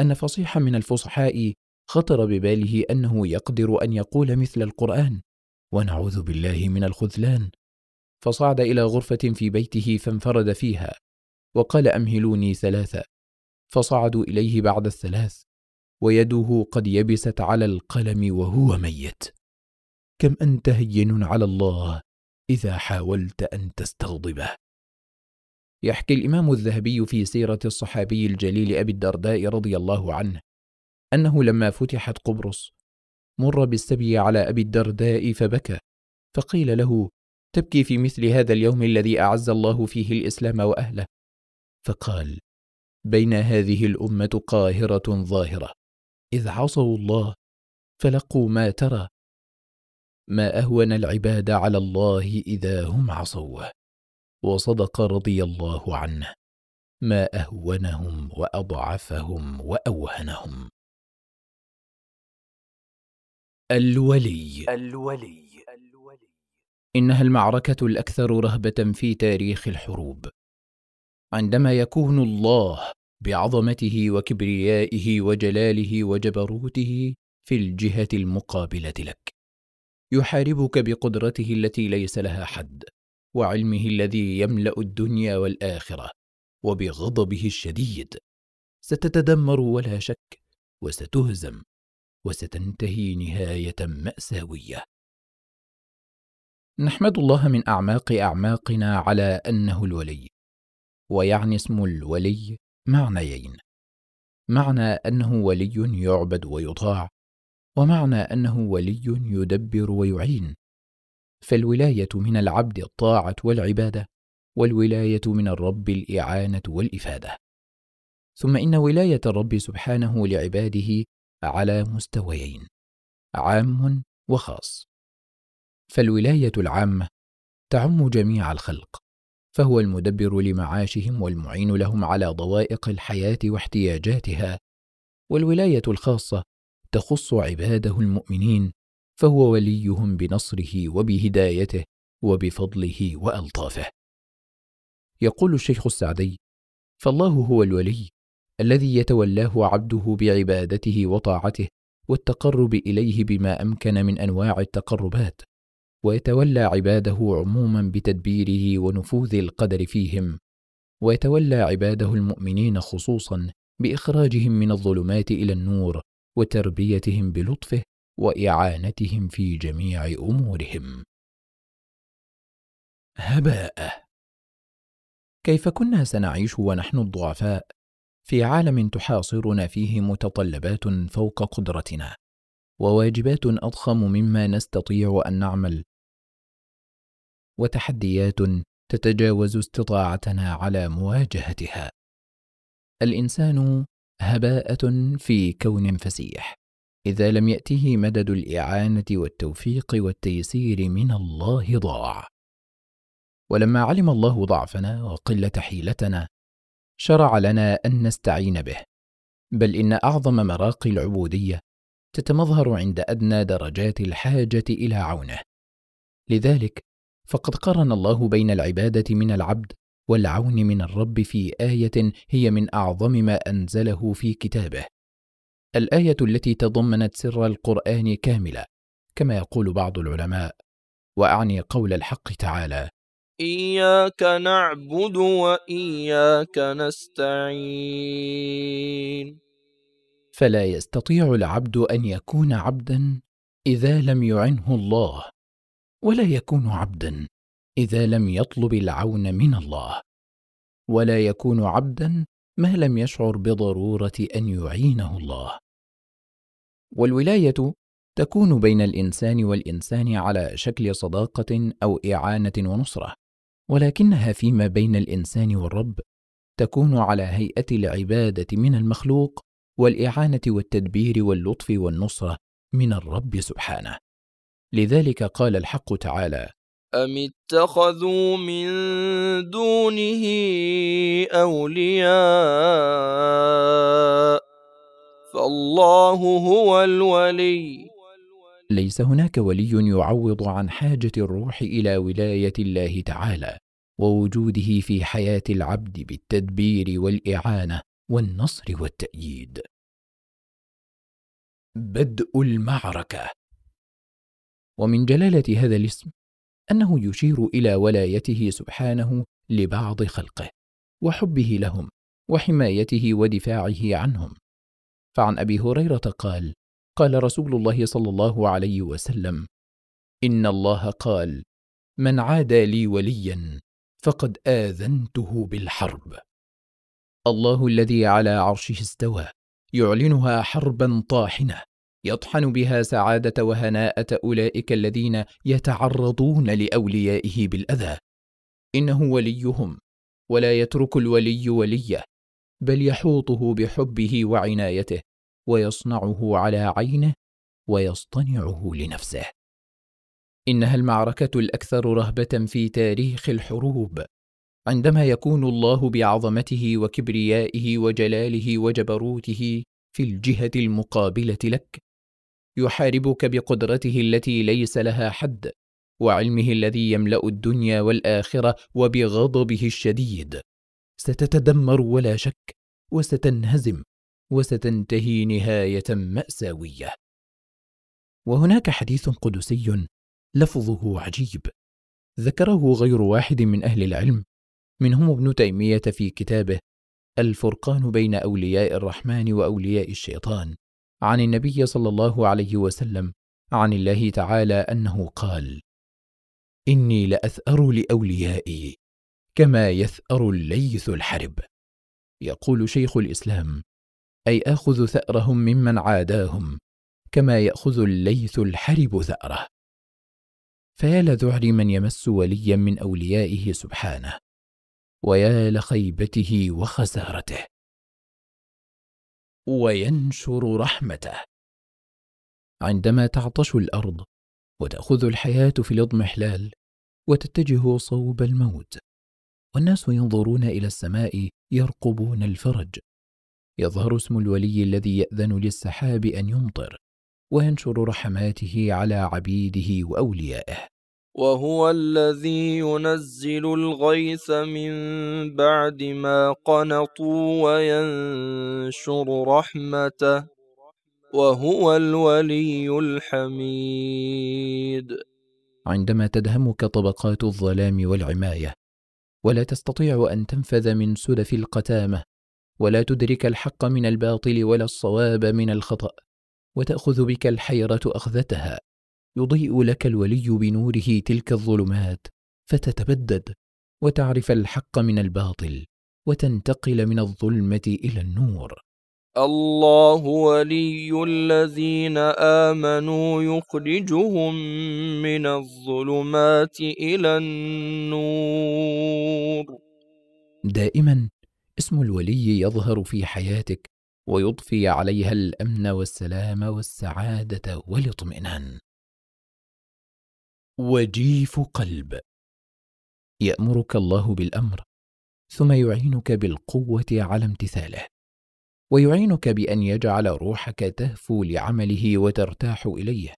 أن فصيحا من الفصحاء خطر بباله أنه يقدر أن يقول مثل القرآن ونعوذ بالله من الخذلان فصعد إلى غرفة في بيته فانفرد فيها وقال أمهلوني ثلاثة فصعدوا إليه بعد الثلاث ويده قد يبست على القلم وهو ميت كم أنت هين على الله إذا حاولت أن تستغضبه يحكي الإمام الذهبي في سيرة الصحابي الجليل أبي الدرداء رضي الله عنه أنه لما فتحت قبرص مر بالسبي على أبي الدرداء فبكى فقيل له تبكي في مثل هذا اليوم الذي أعز الله فيه الإسلام وأهله فقال بين هذه الأمة قاهرة ظاهرة إذ عصوا الله فلقوا ما ترى ما أهون العباد على الله إذا هم عصوه وصدق رضي الله عنه ما اهونهم واضعفهم واوهنهم الولي الولي انها المعركه الاكثر رهبه في تاريخ الحروب عندما يكون الله بعظمته وكبريائه وجلاله وجبروته في الجهه المقابله لك يحاربك بقدرته التي ليس لها حد وعلمه الذي يملا الدنيا والاخره وبغضبه الشديد ستتدمر ولا شك وستهزم وستنتهي نهايه ماساويه نحمد الله من اعماق اعماقنا على انه الولي ويعني اسم الولي معنيين معنى انه ولي يعبد ويطاع ومعنى انه ولي يدبر ويعين فالولاية من العبد الطاعة والعبادة والولاية من الرب الإعانة والإفادة ثم إن ولاية الرب سبحانه لعباده على مستويين عام وخاص فالولاية العامة تعم جميع الخلق فهو المدبر لمعاشهم والمعين لهم على ضوائق الحياة واحتياجاتها والولاية الخاصة تخص عباده المؤمنين فهو وليهم بنصره وبهدايته وبفضله والطافه يقول الشيخ السعدي فالله هو الولي الذي يتولاه عبده بعبادته وطاعته والتقرب اليه بما امكن من انواع التقربات ويتولى عباده عموما بتدبيره ونفوذ القدر فيهم ويتولى عباده المؤمنين خصوصا باخراجهم من الظلمات الى النور وتربيتهم بلطفه واعانتهم في جميع امورهم هباء كيف كنا سنعيش ونحن الضعفاء في عالم تحاصرنا فيه متطلبات فوق قدرتنا وواجبات اضخم مما نستطيع ان نعمل وتحديات تتجاوز استطاعتنا على مواجهتها الانسان هباءه في كون فسيح إذا لم يأته مدد الإعانة والتوفيق والتيسير من الله ضاع. ولما علم الله ضعفنا وقلة حيلتنا، شرع لنا أن نستعين به، بل إن أعظم مراقي العبودية تتمظهر عند أدنى درجات الحاجة إلى عونه. لذلك فقد قرن الله بين العبادة من العبد والعون من الرب في آية هي من أعظم ما أنزله في كتابه. الآية التي تضمنت سر القرآن كاملة كما يقول بعض العلماء وأعني قول الحق تعالى
إياك نعبد وإياك نستعين
فلا يستطيع العبد أن يكون عبدا إذا لم يعنه الله ولا يكون عبدا إذا لم يطلب العون من الله ولا يكون عبدا ما لم يشعر بضرورة أن يعينه الله والولاية تكون بين الإنسان والإنسان على شكل صداقة أو إعانة ونصرة، ولكنها فيما بين الإنسان والرب تكون على هيئة العبادة من المخلوق والإعانة والتدبير واللطف والنصرة من الرب سبحانه. لذلك قال الحق تعالى:
أم اتخذوا من دونه أولياء فالله هو الولي
ليس هناك ولي يعوض عن حاجه الروح الى ولايه الله تعالى ووجوده في حياه العبد بالتدبير والاعانه والنصر والتاييد بدء المعركه ومن جلاله هذا الاسم انه يشير الى ولايته سبحانه لبعض خلقه وحبه لهم وحمايته ودفاعه عنهم فعن أبي هريرة قال قال رسول الله صلى الله عليه وسلم إن الله قال من عادى لي وليا فقد آذنته بالحرب الله الذي على عرشه استوى يعلنها حربا طاحنة يطحن بها سعادة وهناءة أولئك الذين يتعرضون لأوليائه بالأذى إنه وليهم ولا يترك الولي وليه بل يحوطه بحبه وعنايته ويصنعه على عينه ويصطنعه لنفسه انها المعركه الاكثر رهبه في تاريخ الحروب عندما يكون الله بعظمته وكبريائه وجلاله وجبروته في الجهه المقابله لك يحاربك بقدرته التي ليس لها حد وعلمه الذي يملا الدنيا والاخره وبغضبه الشديد ستتدمر ولا شك وستنهزم وستنتهي نهايه ماساويه وهناك حديث قدسي لفظه عجيب ذكره غير واحد من اهل العلم منهم ابن تيميه في كتابه الفرقان بين اولياء الرحمن واولياء الشيطان عن النبي صلى الله عليه وسلم عن الله تعالى انه قال اني لاثار لاوليائي كما يثار الليث الحرب يقول شيخ الاسلام أي آخذ ثأرهم ممن عاداهم كما يأخذ الليث الحرب ثأره فيا لذعر من يمس وليا من أوليائه سبحانه ويا لخيبته وخسارته وينشر رحمته عندما تعطش الأرض وتأخذ الحياة في الاضمحلال وتتجه صوب الموت والناس ينظرون إلى السماء يرقبون الفرج يظهر اسم الولي الذي يأذن للسحاب أن يمطر وينشر رحماته على عبيده وأوليائه
وهو الذي ينزل الغيث من بعد ما قنطوا وينشر رحمته وهو الولي الحميد
عندما تدهمك طبقات الظلام والعمايه ولا تستطيع ان تنفذ من سلف القتامه ولا تدرك الحق من الباطل ولا الصواب من الخطأ وتأخذ بك الحيرة أخذتها يضيء لك الولي بنوره تلك الظلمات فتتبدد وتعرف الحق من الباطل وتنتقل من الظلمة إلى النور
الله ولي الذين آمنوا يخرجهم من الظلمات إلى النور
دائما اسم الولي يظهر في حياتك ويضفي عليها الامن والسلام والسعاده والاطمئنان وجيف قلب
يامرك الله
بالامر ثم يعينك بالقوه على امتثاله ويعينك بان يجعل روحك تهفو لعمله وترتاح اليه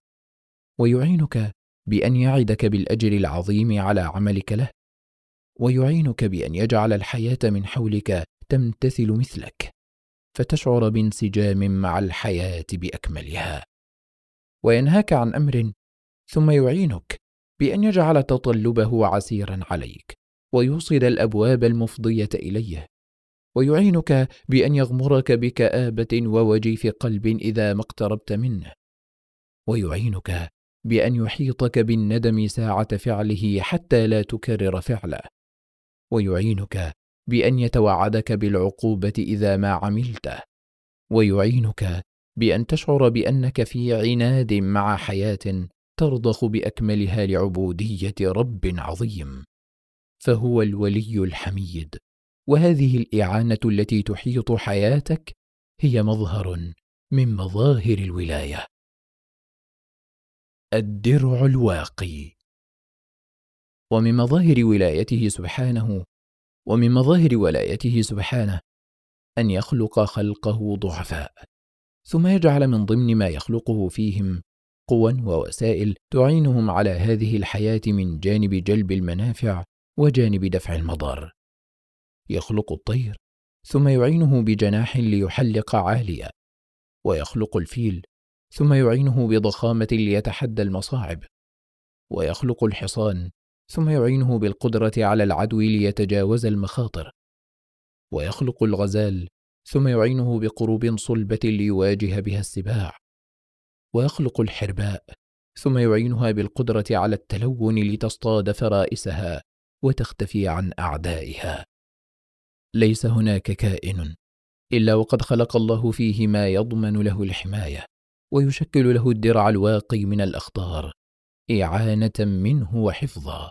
ويعينك بان يعدك بالاجر العظيم على عملك له ويعينك بان يجعل الحياه من حولك تمتثل مثلك فتشعر بانسجام مع الحياه باكملها وينهاك عن امر ثم يعينك بان يجعل تطلبه عسيرا عليك ويوصل الابواب المفضيه اليه ويعينك بان يغمرك بكابه ووجيف قلب اذا ما اقتربت منه ويعينك بان يحيطك بالندم ساعه فعله حتى لا تكرر فعله ويعينك بان يتوعدك بالعقوبه اذا ما عملته ويعينك بان تشعر بانك في عناد مع حياه ترضخ باكملها لعبوديه رب عظيم فهو الولي الحميد وهذه الاعانه التي تحيط حياتك هي مظهر من مظاهر الولايه الدرع الواقي ومن مظاهر ولايته سبحانه ومن مظاهر ولايته سبحانه أن يخلق خلقه ضعفاء ثم يجعل من ضمن ما يخلقه فيهم قوى ووسائل تعينهم على هذه الحياة من جانب جلب المنافع وجانب دفع المضار يخلق الطير ثم يعينه بجناح ليحلق عالية ويخلق الفيل ثم يعينه بضخامة ليتحدى المصاعب ويخلق الحصان ثم يعينه بالقدرة على العدو ليتجاوز المخاطر ويخلق الغزال ثم يعينه بقروب صلبة ليواجه بها السباع ويخلق الحرباء ثم يعينها بالقدرة على التلون لتصطاد فرائسها وتختفي عن أعدائها ليس هناك كائن إلا وقد خلق الله فيه ما يضمن له الحماية ويشكل له الدرع الواقي من الأخطار إعانة منه وحفظا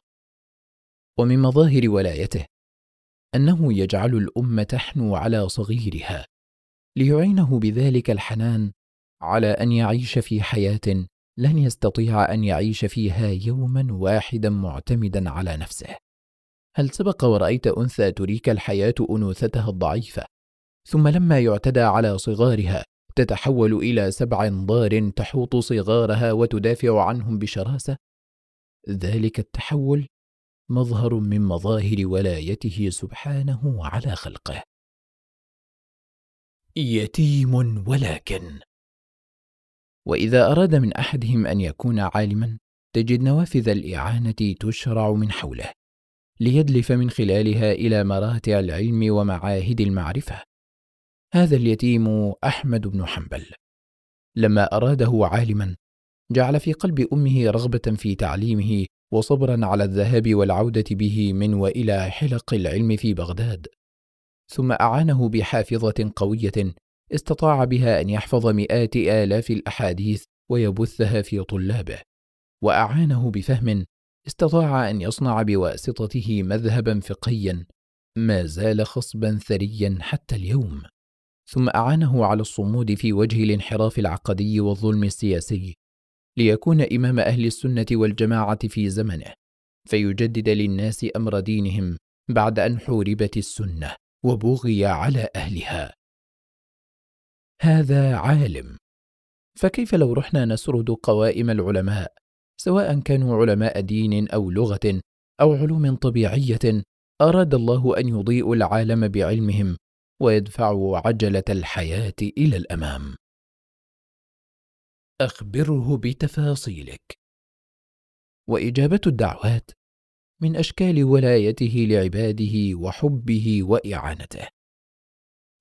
ومن مظاهر ولايته انه يجعل الام تحنو على صغيرها ليعينه بذلك الحنان على ان يعيش في حياه لن يستطيع ان يعيش فيها يوما واحدا معتمدا على نفسه هل سبق ورايت انثى تريك الحياه انوثتها الضعيفه ثم لما يعتدى على صغارها تتحول الى سبع ضار تحوط صغارها وتدافع عنهم بشراسه ذلك التحول مظهر من مظاهر ولايته سبحانه على خلقه
يتيم
ولكن واذا اراد من احدهم ان يكون عالما تجد نوافذ الاعانه تشرع من حوله ليدلف من خلالها الى مراتع العلم ومعاهد المعرفه هذا اليتيم احمد بن حنبل لما اراده عالما جعل في قلب امه رغبه في تعليمه وصبرا على الذهاب والعودة به من وإلى حلق العلم في بغداد ثم أعانه بحافظة قوية استطاع بها أن يحفظ مئات آلاف الأحاديث ويبثها في طلابه وأعانه بفهم استطاع أن يصنع بواسطته مذهبا فقهيا ما زال خصبا ثريا حتى اليوم ثم أعانه على الصمود في وجه الانحراف العقدي والظلم السياسي ليكون إمام أهل السنة والجماعة في زمنه فيجدد للناس أمر دينهم بعد أن حوربت السنة وبغي على أهلها هذا عالم فكيف لو رحنا نسرد قوائم العلماء سواء كانوا علماء دين أو لغة أو علوم طبيعية أراد الله أن يضيء العالم بعلمهم ويدفعوا عجلة الحياة إلى الأمام أخبره بتفاصيلك وإجابة الدعوات من أشكال ولايته لعباده وحبه وإعانته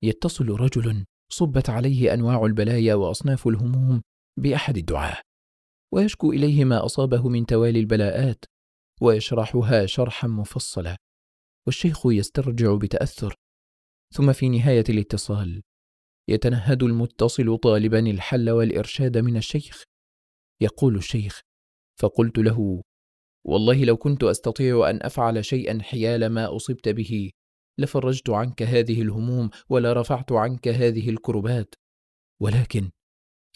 يتصل رجل صبت عليه أنواع البلايا وأصناف الهموم بأحد الدعاة ويشكو إليه ما أصابه من توالي البلاءات ويشرحها شرحا مفصلا والشيخ يسترجع بتأثر ثم في نهاية الاتصال يتنهد المتصل طالبا الحل والإرشاد من الشيخ يقول الشيخ فقلت له والله لو كنت أستطيع أن أفعل شيئا حيال ما أصبت به لفرجت عنك هذه الهموم ولرفعت عنك هذه الكربات ولكن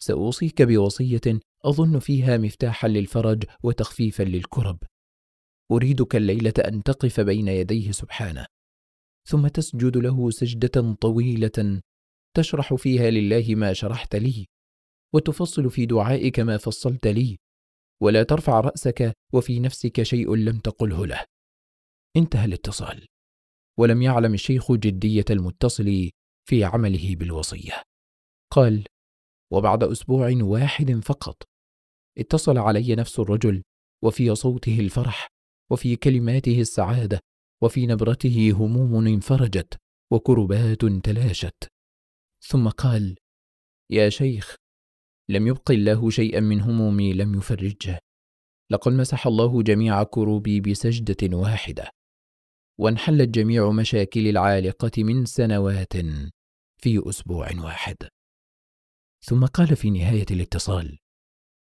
سأوصيك بوصية أظن فيها مفتاحا للفرج وتخفيفا للكرب أريدك الليلة أن تقف بين يديه سبحانه ثم تسجد له سجدة طويلة تشرح فيها لله ما شرحت لي وتفصل في دعائك ما فصلت لي ولا ترفع رأسك وفي نفسك شيء لم تقله له انتهى الاتصال ولم يعلم الشيخ جدية المتصل في عمله بالوصية قال وبعد أسبوع واحد فقط اتصل علي نفس الرجل وفي صوته الفرح وفي كلماته السعادة وفي نبرته هموم انفرجت وكربات تلاشت ثم قال يا شيخ لم يبق الله شيئا من همومي لم يفرجه لقد مسح الله جميع كروبي بسجدة واحدة وانحلت جميع مشاكل العالقة من سنوات في أسبوع واحد ثم قال في نهاية الاتصال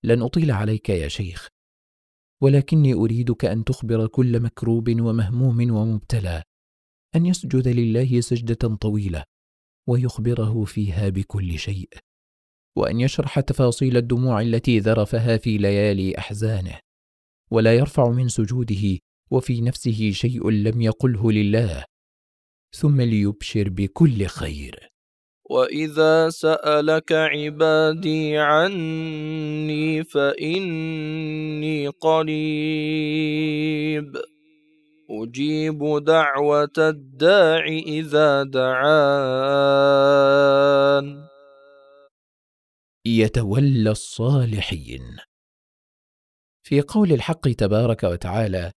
لن أطيل عليك يا شيخ ولكني أريدك أن تخبر كل مكروب ومهموم ومبتلى أن يسجد لله سجدة طويلة ويخبره فيها بكل شيء وان يشرح تفاصيل الدموع التي ذرفها في ليالي احزانه ولا يرفع من سجوده وفي نفسه شيء لم يقله لله ثم ليبشر بكل خير
واذا سالك عبادي عني فاني قريب أجيب دعوة الداع إذا دعان
يتولى الصالحين في قول الحق تبارك وتعالى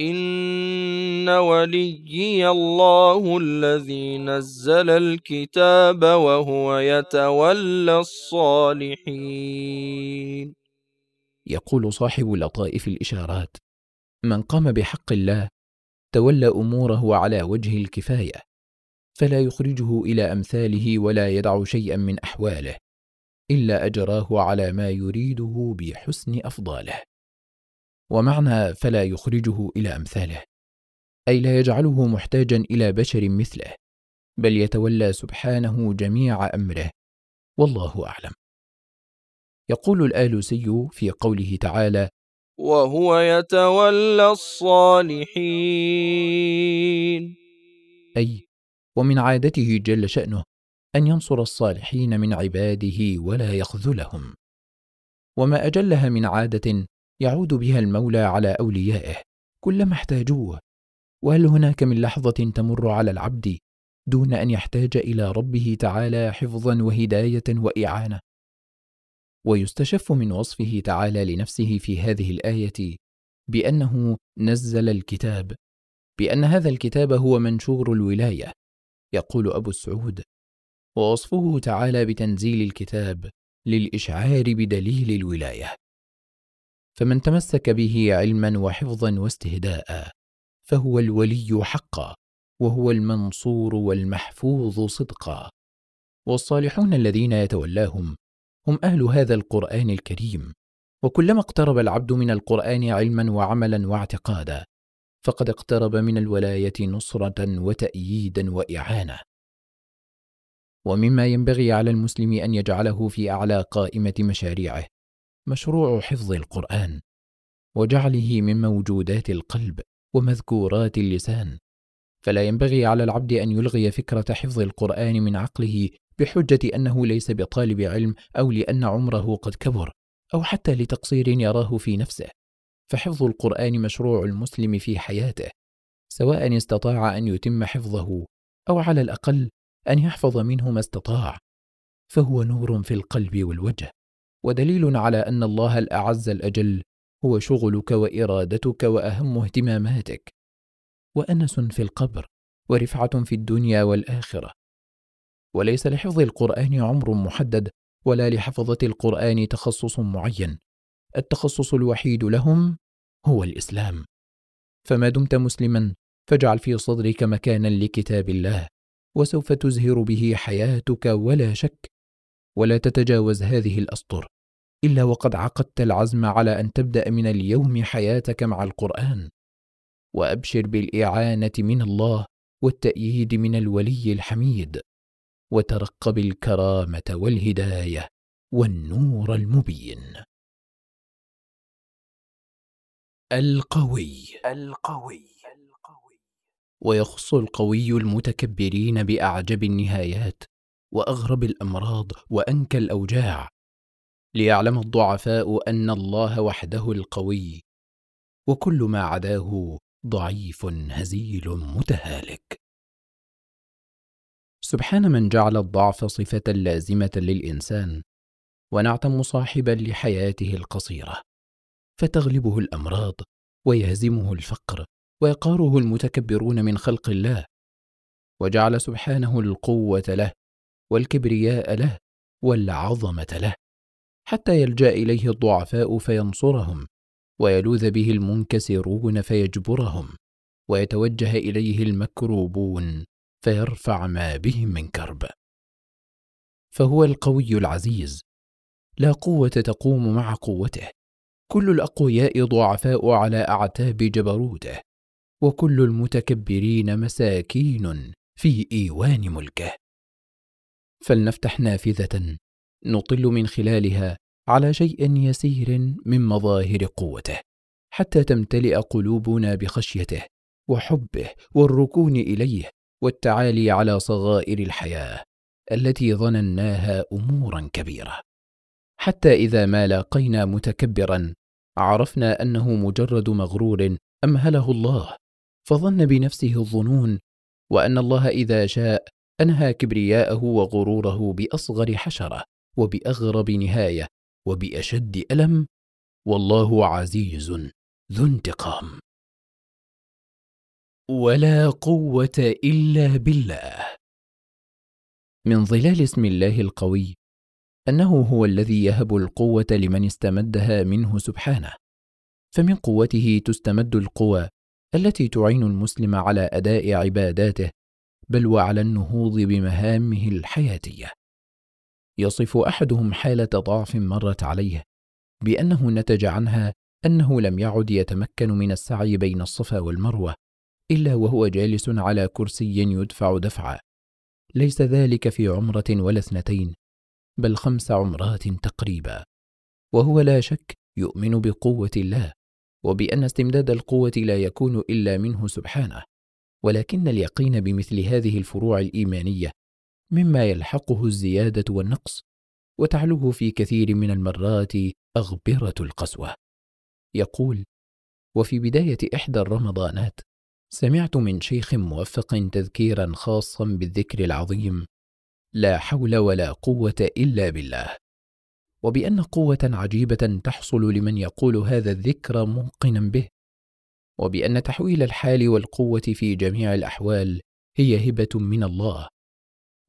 إن وليي الله الذي نزل الكتاب وهو يتولى الصالحين
يقول صاحب لطائف الإشارات من قام بحق الله تولى اموره على وجه الكفايه فلا يخرجه الى امثاله ولا يدع شيئا من احواله الا اجراه على ما يريده بحسن افضاله ومعنى فلا يخرجه الى امثاله اي لا يجعله محتاجا الى بشر مثله بل يتولى سبحانه جميع امره والله اعلم يقول الالوسي في قوله تعالى
وهو يتولى الصالحين
اي ومن عادته جل شانه ان ينصر الصالحين من عباده ولا يخذلهم وما اجلها من عاده يعود بها المولى على اوليائه كلما احتاجوه وهل هناك من لحظه تمر على العبد دون ان يحتاج الى ربه تعالى حفظا وهدايه واعانه ويستشف من وصفه تعالى لنفسه في هذه الايه بانه نزل الكتاب بان هذا الكتاب هو منشور الولايه يقول ابو السعود ووصفه تعالى بتنزيل الكتاب للاشعار بدليل الولايه فمن تمسك به علما وحفظا واستهداء فهو الولي حقا وهو المنصور والمحفوظ صدقا والصالحون الذين يتولاهم هم أهل هذا القرآن الكريم وكلما اقترب العبد من القرآن علما وعملا واعتقادا فقد اقترب من الولاية نصرة وتأييدا وإعانة ومما ينبغي على المسلم أن يجعله في أعلى قائمة مشاريعه مشروع حفظ القرآن وجعله من موجودات القلب ومذكورات اللسان فلا ينبغي على العبد أن يلغي فكرة حفظ القرآن من عقله بحجة أنه ليس بطالب علم أو لأن عمره قد كبر أو حتى لتقصير يراه في نفسه فحفظ القرآن مشروع المسلم في حياته سواء استطاع أن يتم حفظه أو على الأقل أن يحفظ منه ما استطاع فهو نور في القلب والوجه ودليل على أن الله الأعز الأجل هو شغلك وإرادتك وأهم اهتماماتك وأنس في القبر ورفعة في الدنيا والآخرة وليس لحفظ القرآن عمر محدد ولا لحفظة القرآن تخصص معين التخصص الوحيد لهم هو الإسلام فما دمت مسلما فاجعل في صدرك مكانا لكتاب الله وسوف تزهر به حياتك ولا شك ولا تتجاوز هذه الأسطر إلا وقد عقدت العزم على أن تبدأ من اليوم حياتك مع القرآن وأبشر بالإعانة من الله والتأييد من الولي الحميد وترقب الكرامه والهدايه والنور المبين القوي القوي ويخص القوي المتكبرين باعجب النهايات واغرب الامراض وانكى الاوجاع ليعلم الضعفاء ان الله وحده القوي وكل ما عداه ضعيف هزيل متهالك سبحان من جعل الضعف صفة لازمة للإنسان ونعتم صاحبا لحياته القصيرة فتغلبه الأمراض ويهزمه الفقر ويقاره المتكبرون من خلق الله وجعل سبحانه القوة له والكبرياء له والعظمة له حتى يلجأ إليه الضعفاء فينصرهم ويلوذ به المنكسرون فيجبرهم ويتوجه إليه المكروبون فيرفع ما بهم من كرب فهو القوي العزيز لا قوه تقوم مع قوته كل الاقوياء ضعفاء على اعتاب جبروته وكل المتكبرين مساكين في ايوان ملكه فلنفتح نافذه نطل من خلالها على شيء يسير من مظاهر قوته حتى تمتلئ قلوبنا بخشيته وحبه والركون اليه والتعالي على صغائر الحياه التي ظنناها امورا كبيره حتى اذا ما لاقينا متكبرا عرفنا انه مجرد مغرور امهله الله فظن بنفسه الظنون وان الله اذا شاء انهى كبرياءه وغروره باصغر حشره وباغرب نهايه وباشد الم والله عزيز ذو انتقام ولا قوه الا بالله من ظلال اسم الله القوي انه هو الذي يهب القوه لمن استمدها منه سبحانه فمن قوته تستمد القوى التي تعين المسلم على اداء عباداته بل وعلى النهوض بمهامه الحياتيه يصف احدهم حاله ضعف مرت عليه بانه نتج عنها انه لم يعد يتمكن من السعي بين الصفا والمروه إلا وهو جالس على كرسي يدفع دفعة ليس ذلك في عمرة ولا اثنتين بل خمس عمرات تقريبا وهو لا شك يؤمن بقوة الله وبأن استمداد القوة لا يكون إلا منه سبحانه ولكن اليقين بمثل هذه الفروع الإيمانية مما يلحقه الزيادة والنقص وتعلوه في كثير من المرات أغبرة القسوة يقول وفي بداية إحدى الرمضانات سمعت من شيخ موفق تذكيرا خاصا بالذكر العظيم لا حول ولا قوه الا بالله وبان قوه عجيبه تحصل لمن يقول هذا الذكر موقنا به وبان تحويل الحال والقوه في جميع الاحوال هي هبه من الله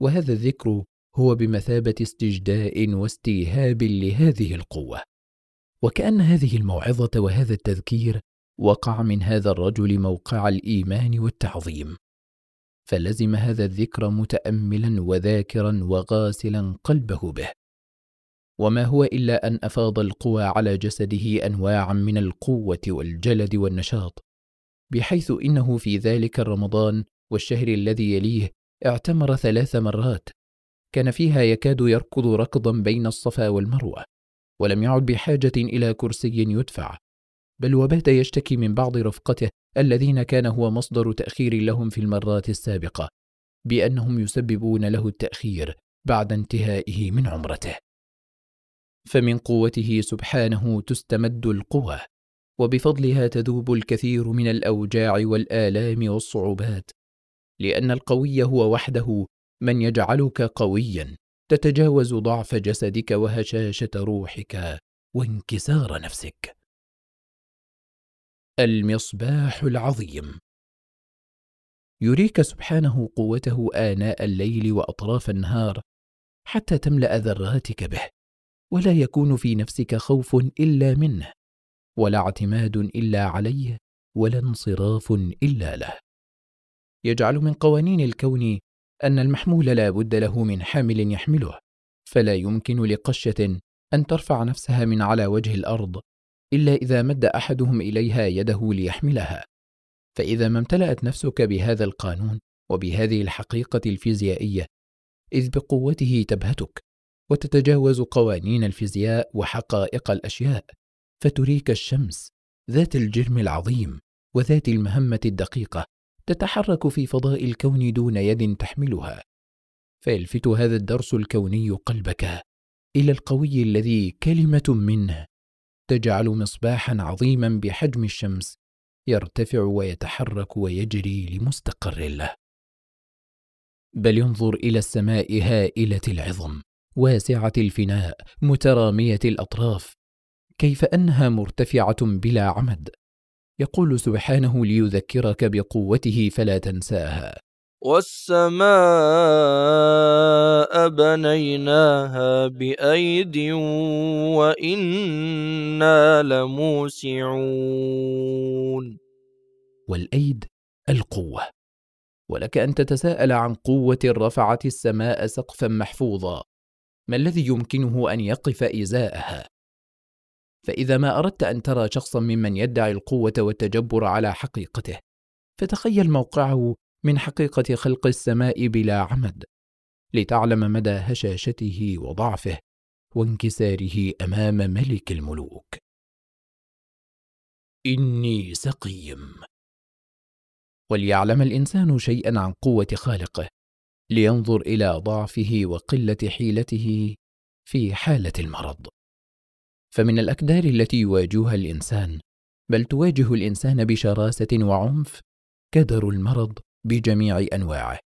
وهذا الذكر هو بمثابه استجداء واستيهاب لهذه القوه وكان هذه الموعظه وهذا التذكير وقع من هذا الرجل موقع الايمان والتعظيم فلزم هذا الذكر متاملا وذاكرا وغاسلا قلبه به وما هو الا ان افاض القوى على جسده انواعا من القوه والجلد والنشاط بحيث انه في ذلك الرمضان والشهر الذي يليه اعتمر ثلاث مرات كان فيها يكاد يركض ركضا بين الصفا والمروه ولم يعد بحاجه الى كرسي يدفع بل وبات يشتكي من بعض رفقته الذين كان هو مصدر تأخير لهم في المرات السابقة بأنهم يسببون له التأخير بعد انتهائه من عمرته فمن قوته سبحانه تستمد القوى وبفضلها تذوب الكثير من الاوجاع والالام والصعوبات لان القوي هو وحده من يجعلك قويا تتجاوز ضعف جسدك وهشاشه روحك وانكسار نفسك المصباح العظيم يريك سبحانه قوته آناء الليل وأطراف النهار حتى تملأ ذراتك به ولا يكون في نفسك خوف إلا منه ولا اعتماد إلا عليه ولا انصراف إلا له يجعل من قوانين الكون أن المحمول لا بد له من حامل يحمله فلا يمكن لقشة أن ترفع نفسها من على وجه الأرض إلا إذا مد أحدهم إليها يده ليحملها فإذا ما امتلأت نفسك بهذا القانون وبهذه الحقيقة الفيزيائية إذ بقوته تبهتك وتتجاوز قوانين الفيزياء وحقائق الأشياء فتريك الشمس ذات الجرم العظيم وذات المهمة الدقيقة تتحرك في فضاء الكون دون يد تحملها فيلفت هذا الدرس الكوني قلبك إلى القوي الذي كلمة منه تجعل مصباحا عظيما بحجم الشمس يرتفع ويتحرك ويجري لمستقر له بل انظر الى السماء هائله العظم واسعه الفناء متراميه الاطراف كيف انها مرتفعه بلا عمد يقول سبحانه ليذكرك بقوته فلا تنساها
والسماء بنيناها بأيد وإنا
لموسعون والأيد القوة ولك أن تتساءل عن قوة رفعت السماء سقفا محفوظا ما الذي يمكنه أن يقف إزاءها؟ فإذا ما أردت أن ترى شخصا ممن يدعي القوة والتجبر على حقيقته فتخيل موقعه من حقيقة خلق السماء بلا عمد لتعلم مدى هشاشته وضعفه وانكساره أمام ملك الملوك إني سقيم وليعلم الإنسان شيئا عن قوة خالقه لينظر إلى ضعفه وقلة حيلته في حالة المرض فمن الأكدار التي يواجهها الإنسان بل تواجه الإنسان بشراسة وعنف كدر المرض بجميع أنواعه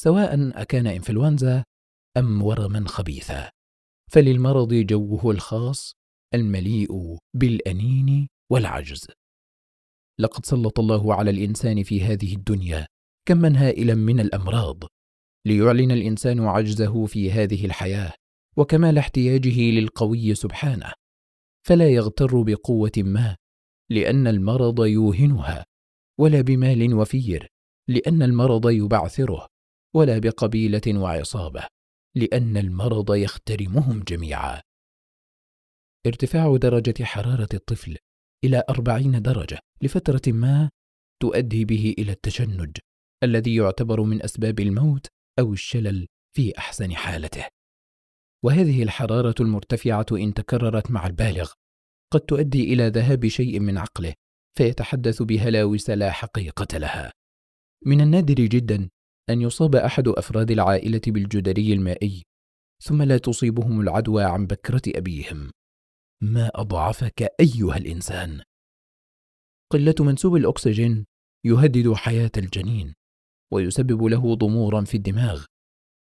سواء أكان إنفلونزا أم ورما خبيثا فللمرض جوه الخاص المليء بالأنين والعجز لقد سلط الله على الإنسان في هذه الدنيا كما هائلا من الأمراض ليعلن الإنسان عجزه في هذه الحياة وكمال احتياجه للقوي سبحانه فلا يغتر بقوة ما لأن المرض يوهنها ولا بمال وفير لأن المرض يبعثره ولا بقبيلة وعصابة لأن المرض يخترمهم جميعا ارتفاع درجة حرارة الطفل إلى أربعين درجة لفترة ما تؤدي به إلى التشنج الذي يعتبر من أسباب الموت أو الشلل في أحسن حالته وهذه الحرارة المرتفعة إن تكررت مع البالغ قد تؤدي إلى ذهاب شيء من عقله فيتحدث بهلاوس لا حقيقة لها من النادر جدا أن يصاب أحد أفراد العائلة بالجدري المائي ثم لا تصيبهم العدوى عن بكرة أبيهم ما أضعفك أيها الإنسان قلة منسوب الأكسجين يهدد حياة الجنين ويسبب له ضمورا في الدماغ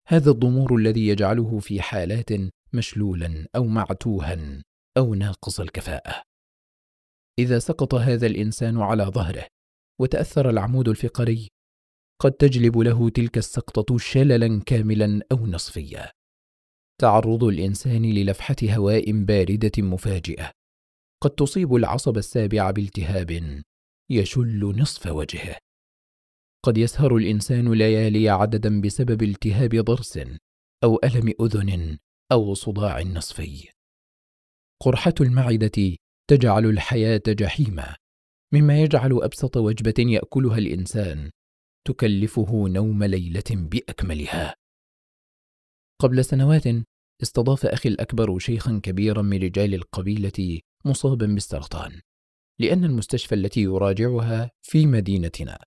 هذا الضمور الذي يجعله في حالات مشلولا أو معتوها أو ناقص الكفاءة إذا سقط هذا الإنسان على ظهره وتأثر العمود الفقري قد تجلب له تلك السقطة شللا كاملا أو نصفيا تعرض الإنسان للفحة هواء باردة مفاجئة قد تصيب العصب السابع بالتهاب يشل نصف وجهه قد يسهر الإنسان ليالي عددا بسبب التهاب ضرس أو ألم أذن أو صداع نصفي قرحة المعدة تجعل الحياة جحيمة مما يجعل أبسط وجبة يأكلها الإنسان تكلفه نوم ليله باكملها قبل سنوات استضاف اخي الاكبر شيخا كبيرا من رجال القبيله مصابا بالسرطان لان المستشفى التي يراجعها في مدينتنا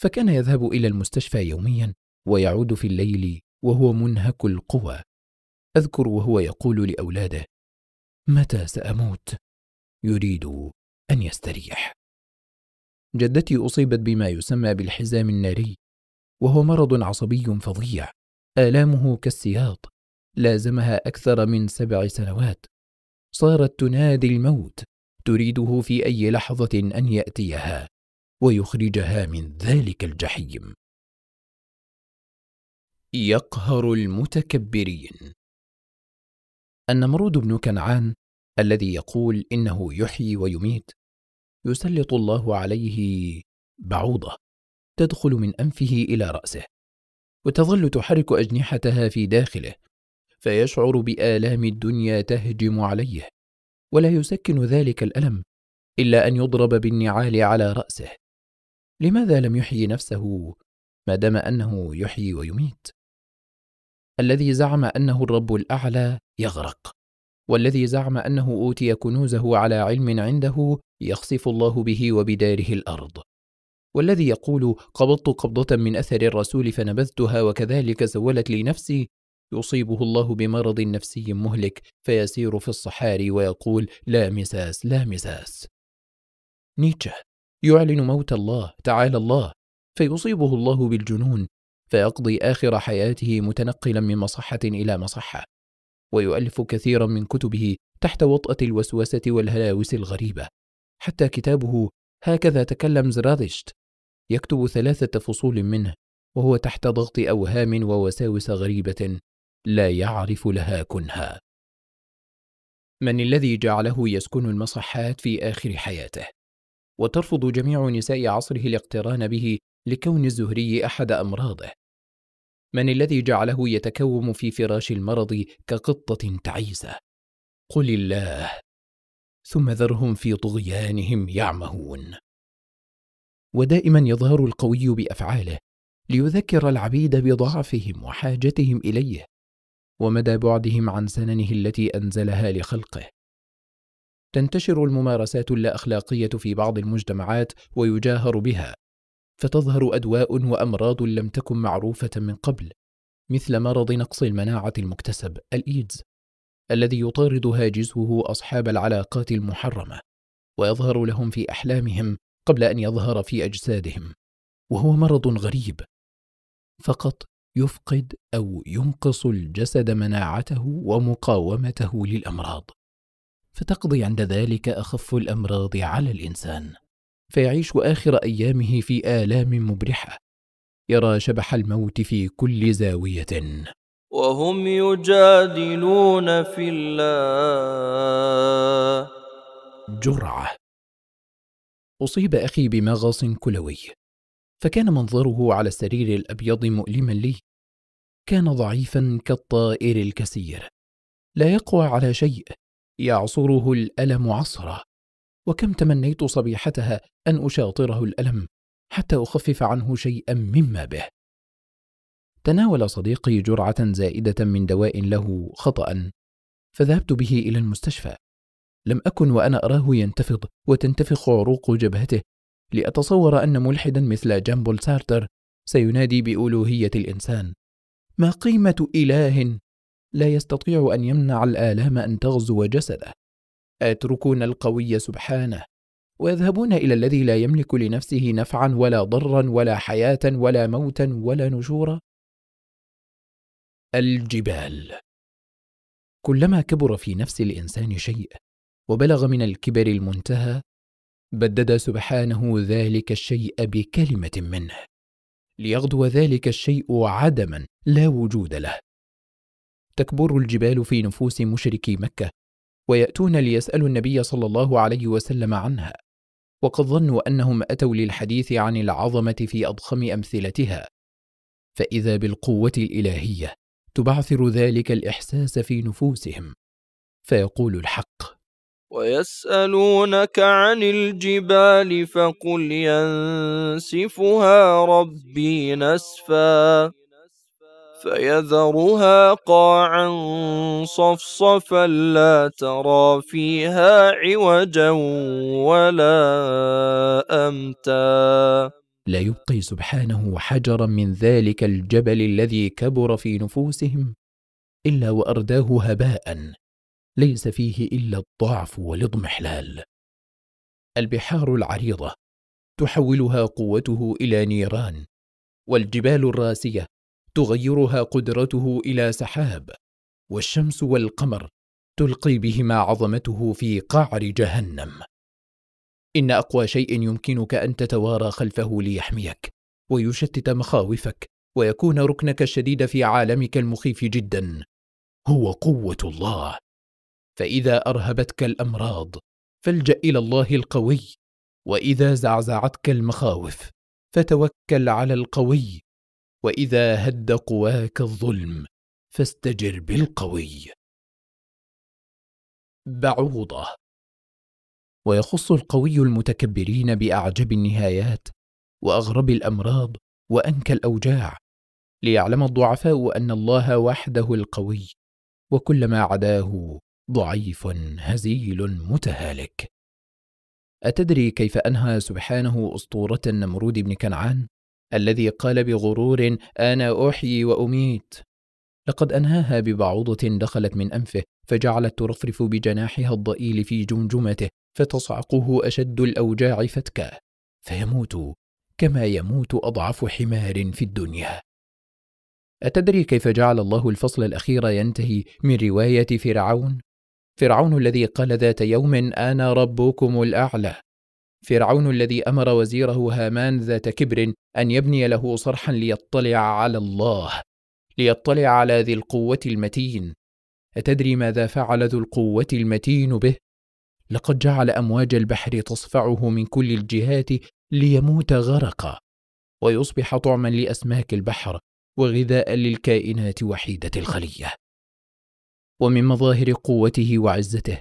فكان يذهب الى المستشفى يوميا ويعود في الليل وهو منهك القوى اذكر وهو يقول لاولاده متى ساموت يريد ان يستريح جدتي أصيبت بما يسمى بالحزام الناري وهو مرض عصبي فظيع آلامه كالسياط لازمها أكثر من سبع سنوات صارت تنادي الموت تريده في أي لحظة أن يأتيها ويخرجها من ذلك الجحيم
يقهر المتكبرين
النمرود بن كنعان الذي يقول إنه يحيي ويميت يسلط الله عليه بعوضه تدخل من انفه الى راسه وتظل تحرك اجنحتها في داخله فيشعر بالام الدنيا تهجم عليه ولا يسكن ذلك الالم الا ان يضرب بالنعال على راسه لماذا لم يحيي نفسه ما دام انه يحيي ويميت الذي زعم انه الرب الاعلى يغرق والذي زعم انه اوتي كنوزه على علم عنده يخسف الله به وبداره الارض والذي يقول قبضت قبضه من اثر الرسول فنبذتها وكذلك سولت لي نفسي يصيبه الله بمرض نفسي مهلك فيسير في الصحاري ويقول لا مساس لا مساس نيتشه يعلن موت الله تعالى الله فيصيبه الله بالجنون فيقضي آخر حياته متنقلا من مصحة إلى مصحة ويؤلف كثيرا من كتبه تحت وطأة الوسوسة والهلاوس الغريبة حتى كتابه هكذا تكلم زرادشت يكتب ثلاثة فصول منه وهو تحت ضغط أوهام ووساوس غريبة لا يعرف لها كنها من الذي جعله يسكن المصحات في آخر حياته؟ وترفض جميع نساء عصره الاقتران به لكون الزهري أحد أمراضه من الذي جعله يتكوم في فراش المرض كقطة تعيسة؟ قل الله ثم ذرهم في طغيانهم يعمهون ودائما يظهر القوي بافعاله ليذكر العبيد بضعفهم وحاجتهم اليه ومدى بعدهم عن سننه التي انزلها لخلقه تنتشر الممارسات اللا اخلاقيه في بعض المجتمعات ويجاهر بها فتظهر ادواء وامراض لم تكن معروفه من قبل مثل مرض نقص المناعه المكتسب الايدز الذي يطارد هاجسه أصحاب العلاقات المحرمة ويظهر لهم في أحلامهم قبل أن يظهر في أجسادهم وهو مرض غريب فقط يفقد أو ينقص الجسد مناعته ومقاومته للأمراض فتقضي عند ذلك أخف الأمراض على الإنسان فيعيش آخر أيامه في آلام مبرحة يرى شبح الموت في كل زاوية
وهم يجادلون
في الله جرعه اصيب اخي بمغص كلوي فكان منظره على السرير الابيض مؤلما لي كان ضعيفا كالطائر الكسير لا يقوى على شيء يعصره الالم عصرا وكم تمنيت صبيحتها ان اشاطره الالم حتى اخفف عنه شيئا مما به تناول صديقي جرعة زائدة من دواء له خطأ فذهبت به إلى المستشفى لم أكن وأنا أراه ينتفض وتنتفخ عروق جبهته لأتصور أن ملحدا مثل جامبول سارتر سينادي بألوهية الإنسان ما قيمة إله لا يستطيع أن يمنع الآلام أن تغزو جسده أتركون القوي سبحانه ويذهبون إلى الذي لا يملك لنفسه نفعا ولا ضرا ولا حياة ولا موتا ولا نشورا الجبال كلما كبر في نفس الانسان شيء وبلغ من الكبر المنتهى بدد سبحانه ذلك الشيء بكلمه منه ليغدو ذلك الشيء عدما لا وجود له تكبر الجبال في نفوس مشركي مكه وياتون ليسالوا النبي صلى الله عليه وسلم عنها وقد ظنوا انهم اتوا للحديث عن العظمه في اضخم امثلتها فاذا بالقوه الالهيه تبعثر ذلك الاحساس في نفوسهم فيقول الحق
ويسالونك عن الجبال فقل ينسفها ربي نسفا فيذرها قاعا صفصفا لا ترى فيها عوجا ولا
امتا لا يبقي سبحانه حجرا من ذلك الجبل الذي كبر في نفوسهم إلا وأرداه هباء ليس فيه إلا الضعف والاضمحلال البحار العريضة تحولها قوته إلى نيران والجبال الراسية تغيرها قدرته إلى سحاب والشمس والقمر تلقي بهما عظمته في قعر جهنم إن أقوى شيء يمكنك أن تتوارى خلفه ليحميك ويشتت مخاوفك ويكون ركنك الشديد في عالمك المخيف جدا هو قوة الله فإذا أرهبتك الأمراض فالجأ إلى الله القوي وإذا زعزعتك المخاوف فتوكل على القوي وإذا هد قواك الظلم فاستجر بالقوي
بعوضة
ويخص القوي المتكبرين باعجب النهايات واغرب الامراض وانكى الاوجاع ليعلم الضعفاء ان الله وحده القوي وكل ما عداه ضعيف هزيل متهالك اتدري كيف انهى سبحانه اسطوره النمرود بن كنعان الذي قال بغرور انا احيي واميت لقد انهاها ببعوضه دخلت من انفه فجعلت ترفرف بجناحها الضئيل في جمجمته فتصعقه أشد الأوجاع فتكا فيموت كما يموت أضعف حمار في الدنيا أتدري كيف جعل الله الفصل الأخير ينتهي من رواية فرعون؟ فرعون الذي قال ذات يوم أنا ربكم الأعلى فرعون الذي أمر وزيره هامان ذات كبر أن يبني له صرحا ليطلع على الله ليطلع على ذي القوة المتين أتدري ماذا فعل ذو القوة المتين به؟ لقد جعل امواج البحر تصفعه من كل الجهات ليموت غرقا ويصبح طعما لاسماك البحر وغذاء للكائنات وحيده الخليه ومن مظاهر قوته وعزته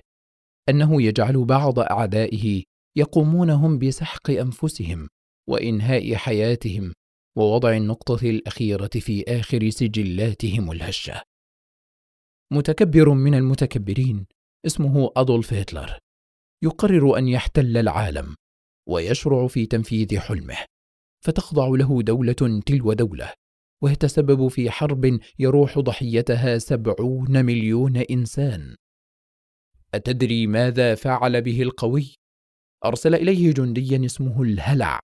انه يجعل بعض اعدائه يقومون هم بسحق انفسهم وانهاء حياتهم ووضع النقطه الاخيره في اخر سجلاتهم الهشه متكبر من المتكبرين اسمه ادولف هتلر يقرر ان يحتل العالم ويشرع في تنفيذ حلمه فتخضع له دوله تلو دوله ويتسبب في حرب يروح ضحيتها سبعون مليون انسان اتدري ماذا فعل به القوي ارسل اليه جنديا اسمه الهلع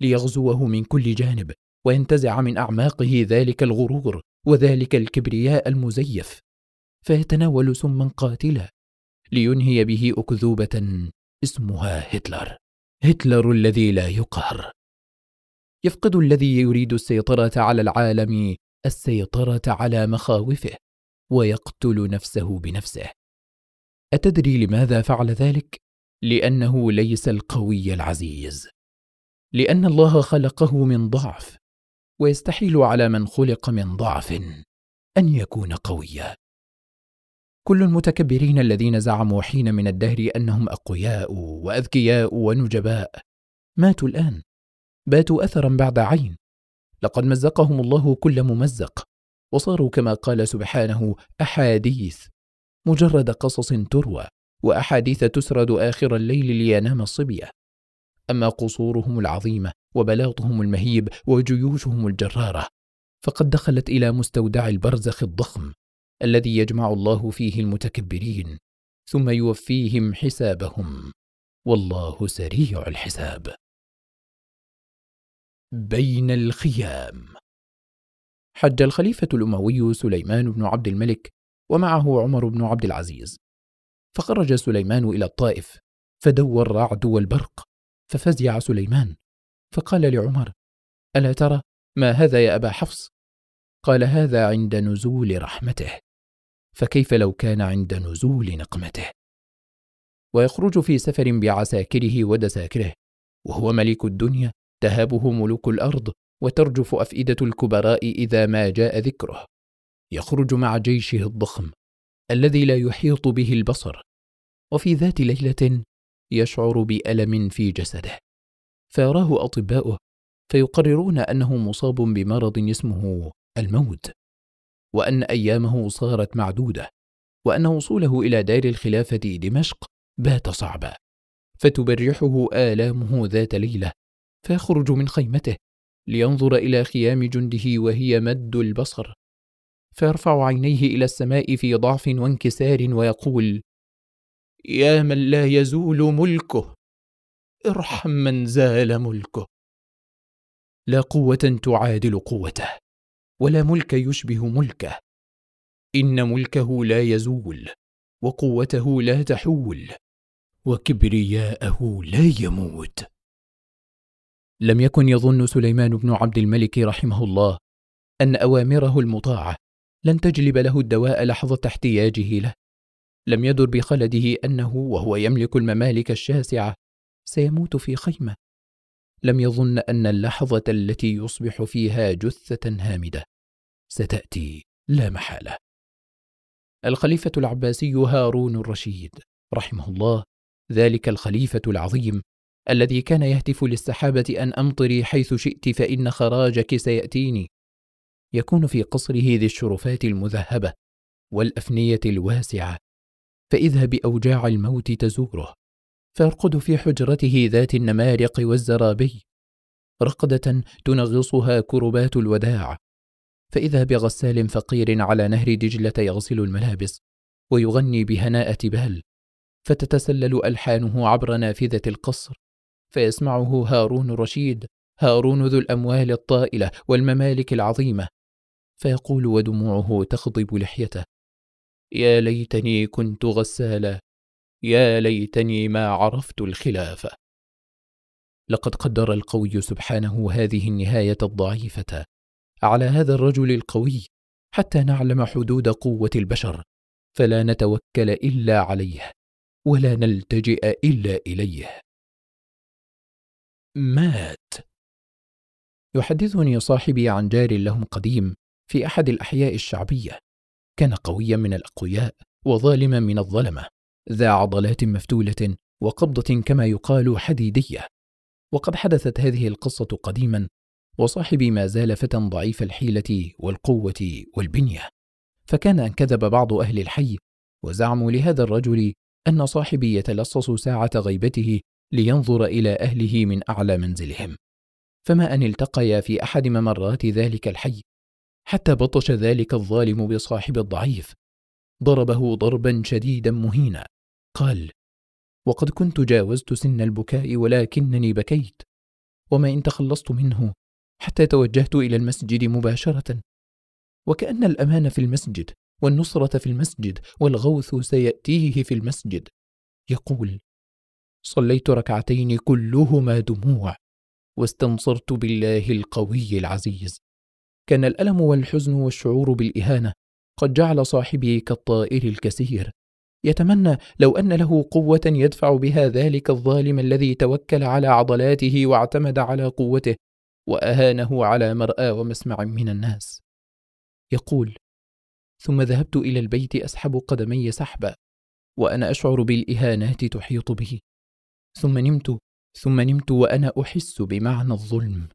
ليغزوه من كل جانب وينتزع من اعماقه ذلك الغرور وذلك الكبرياء المزيف فيتناول سما قاتلا لينهي به أكذوبة اسمها هتلر هتلر الذي لا يقهر يفقد الذي يريد السيطرة على العالم السيطرة على مخاوفه ويقتل نفسه بنفسه أتدري لماذا فعل ذلك؟ لأنه ليس القوي العزيز لأن الله خلقه من ضعف ويستحيل على من خلق من ضعف أن يكون قويا كل المتكبرين الذين زعموا حين من الدهر انهم اقوياء واذكياء ونجباء ماتوا الان باتوا اثرا بعد عين لقد مزقهم الله كل ممزق وصاروا كما قال سبحانه احاديث مجرد قصص تروى واحاديث تسرد اخر الليل لينام الصبيه اما قصورهم العظيمه وبلاطهم المهيب وجيوشهم الجراره فقد دخلت الى مستودع البرزخ الضخم الذي يجمع الله فيه المتكبرين ثم يوفيهم حسابهم والله سريع الحساب بين الخيام حج الخليفة الأموي سليمان بن عبد الملك ومعه عمر بن عبد العزيز فخرج سليمان إلى الطائف فدوى الرعد والبرق ففزع سليمان فقال لعمر ألا ترى ما هذا يا أبا حفص قال هذا عند نزول رحمته فكيف لو كان عند نزول نقمته ويخرج في سفر بعساكره ودساكره وهو ملك الدنيا تهابه ملوك الارض وترجف افئده الكبراء اذا ما جاء ذكره يخرج مع جيشه الضخم الذي لا يحيط به البصر وفي ذات ليله يشعر بالم في جسده فيراه اطباؤه فيقررون انه مصاب بمرض اسمه الموت وأن أيامه صارت معدودة وأن وصوله إلى دار الخلافة دمشق بات صعبا فتبرحه آلامه ذات ليلة فيخرج من خيمته لينظر إلى خيام جنده وهي مد البصر فيرفع عينيه إلى السماء في ضعف وانكسار ويقول يا من لا يزول ملكه ارحم من زال ملكه لا قوة تعادل قوته ولا ملك يشبه ملكه ان ملكه لا يزول وقوته لا تحول وكبرياءه لا يموت لم يكن يظن سليمان بن عبد الملك رحمه الله ان اوامره المطاعه لن تجلب له الدواء لحظه احتياجه له لم يدر بخلده انه وهو يملك الممالك الشاسعه سيموت في خيمه لم يظن أن اللحظة التي يصبح فيها جثة هامدة ستأتي لا محالة. الخليفة العباسي هارون الرشيد رحمه الله ذلك الخليفة العظيم الذي كان يهتف للسحابة أن أمطري حيث شئت فإن خراجك سيأتيني يكون في قصره ذي الشرفات المذهبة والأفنية الواسعة فإذا بأوجاع الموت تزوره فيرقد في حجرته ذات النمارق والزرابي رقدة تنغصها كربات الوداع فإذا بغسال فقير على نهر دجلة يغسل الملابس ويغني بهناءة بال فتتسلل ألحانه عبر نافذة القصر فيسمعه هارون رشيد هارون ذو الأموال الطائلة والممالك العظيمة فيقول ودموعه تخضب لحيته يا ليتني كنت غسالا يا ليتني ما عرفت الخلافه لقد قدر القوي سبحانه هذه النهايه الضعيفه على هذا الرجل القوي حتى نعلم حدود قوه البشر فلا نتوكل الا عليه ولا نلتجئ الا اليه مات يحدثني صاحبي عن جار لهم قديم في احد الاحياء الشعبيه كان قويا من الاقوياء وظالما من الظلمه ذا عضلات مفتولة وقبضة كما يقال حديدية وقد حدثت هذه القصة قديما وصاحبي ما زال فتى ضعيف الحيلة والقوة والبنية فكان أن كذب بعض أهل الحي وزعموا لهذا الرجل أن صاحبي يتلصص ساعة غيبته لينظر إلى أهله من أعلى منزلهم فما أن التقيا في أحد ممرات ذلك الحي حتى بطش ذلك الظالم بصاحب الضعيف ضربه ضربا شديدا مهينا قال وقد كنت جاوزت سن البكاء ولكنني بكيت وما إن تخلصت منه حتى توجهت إلى المسجد مباشرة وكأن الأمان في المسجد والنصرة في المسجد والغوث سيأتيه في المسجد يقول صليت ركعتين كلهما دموع واستنصرت بالله القوي العزيز كان الألم والحزن والشعور بالإهانة قد جعل صاحبي كالطائر الكسير يتمنى لو أن له قوة يدفع بها ذلك الظالم الذي توكل على عضلاته واعتمد على قوته وأهانه على مرأى ومسمع من الناس يقول ثم ذهبت إلى البيت أسحب قدمي سحبا وأنا أشعر بالإهانات تحيط به ثم نمت ثم نمت وأنا أحس بمعنى الظلم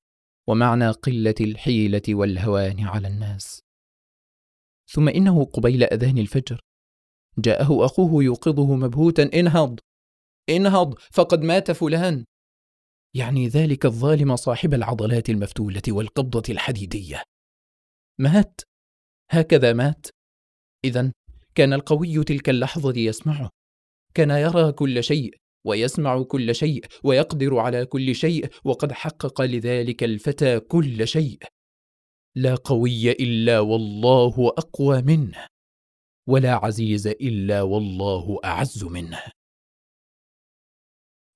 ومعنى قلة الحيلة والهوان على الناس ثم إنه قبيل أذان الفجر جاءه أخوه يوقظه مبهوتا انهض انهض فقد مات فلان يعني ذلك الظالم صاحب العضلات المفتولة والقبضة الحديدية مات هكذا مات إذا كان القوي تلك اللحظة يسمعه كان يرى كل شيء ويسمع كل شيء ويقدر على كل شيء وقد حقق لذلك الفتى كل شيء لا قوي الا والله اقوى منه ولا عزيز إلا والله أعز منه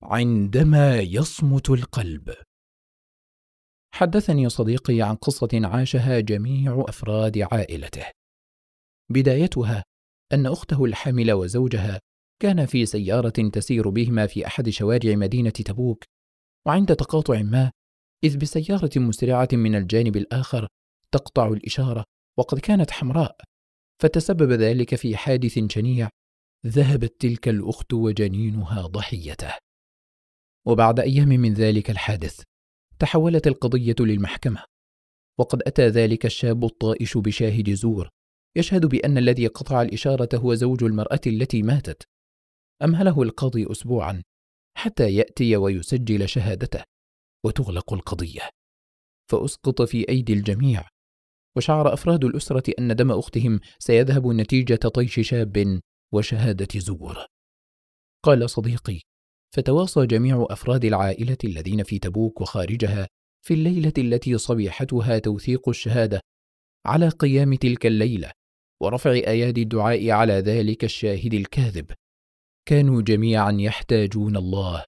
عندما يصمت القلب حدثني صديقي عن قصة عاشها جميع أفراد عائلته بدايتها أن أخته الحامل وزوجها كان في سيارة تسير بهما في أحد شوارع مدينة تبوك وعند تقاطع ما إذ بسيارة مسرعة من الجانب الآخر تقطع الإشارة وقد كانت حمراء فتسبب ذلك في حادث شنيع ذهبت تلك الأخت وجنينها ضحيته وبعد أيام من ذلك الحادث تحولت القضية للمحكمة وقد أتى ذلك الشاب الطائش بشاهد زور يشهد بأن الذي قطع الإشارة هو زوج المرأة التي ماتت أمهله القاضي أسبوعا حتى يأتي ويسجل شهادته وتغلق القضية فأسقط في أيدي الجميع وشعر أفراد الأسرة أن دم أختهم سيذهب نتيجة طيش شاب وشهادة زور قال صديقي فتواصى جميع أفراد العائلة الذين في تبوك وخارجها في الليلة التي صبيحتها توثيق الشهادة على قيام تلك الليلة ورفع أيادي الدعاء على ذلك الشاهد الكاذب كانوا جميعا يحتاجون الله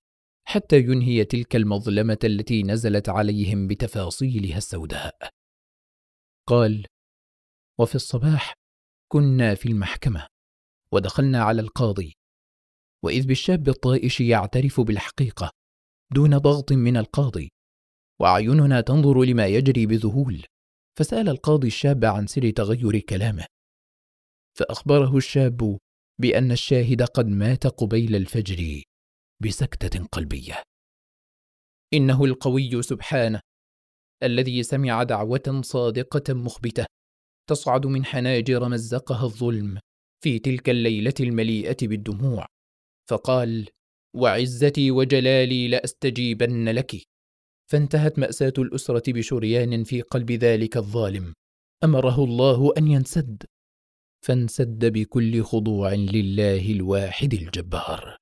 حتى ينهي تلك المظلمة التي نزلت عليهم بتفاصيلها السوداء قال وفي الصباح كنا في المحكمة ودخلنا على القاضي وإذ بالشاب الطائش يعترف بالحقيقة دون ضغط من القاضي وأعيننا تنظر لما يجري بذهول فسأل القاضي الشاب عن سر تغير كلامه فأخبره الشاب بأن الشاهد قد مات قبيل الفجر بسكتة قلبية إنه القوي سبحانه الذي سمع دعوة صادقة مخبتة تصعد من حناجر مزقها الظلم في تلك الليلة المليئة بالدموع فقال وعزتي وجلالي لأستجيبن لك فانتهت مأساة الأسرة بشريان في قلب ذلك الظالم أمره الله أن ينسد فانسد بكل خضوع لله الواحد الجبار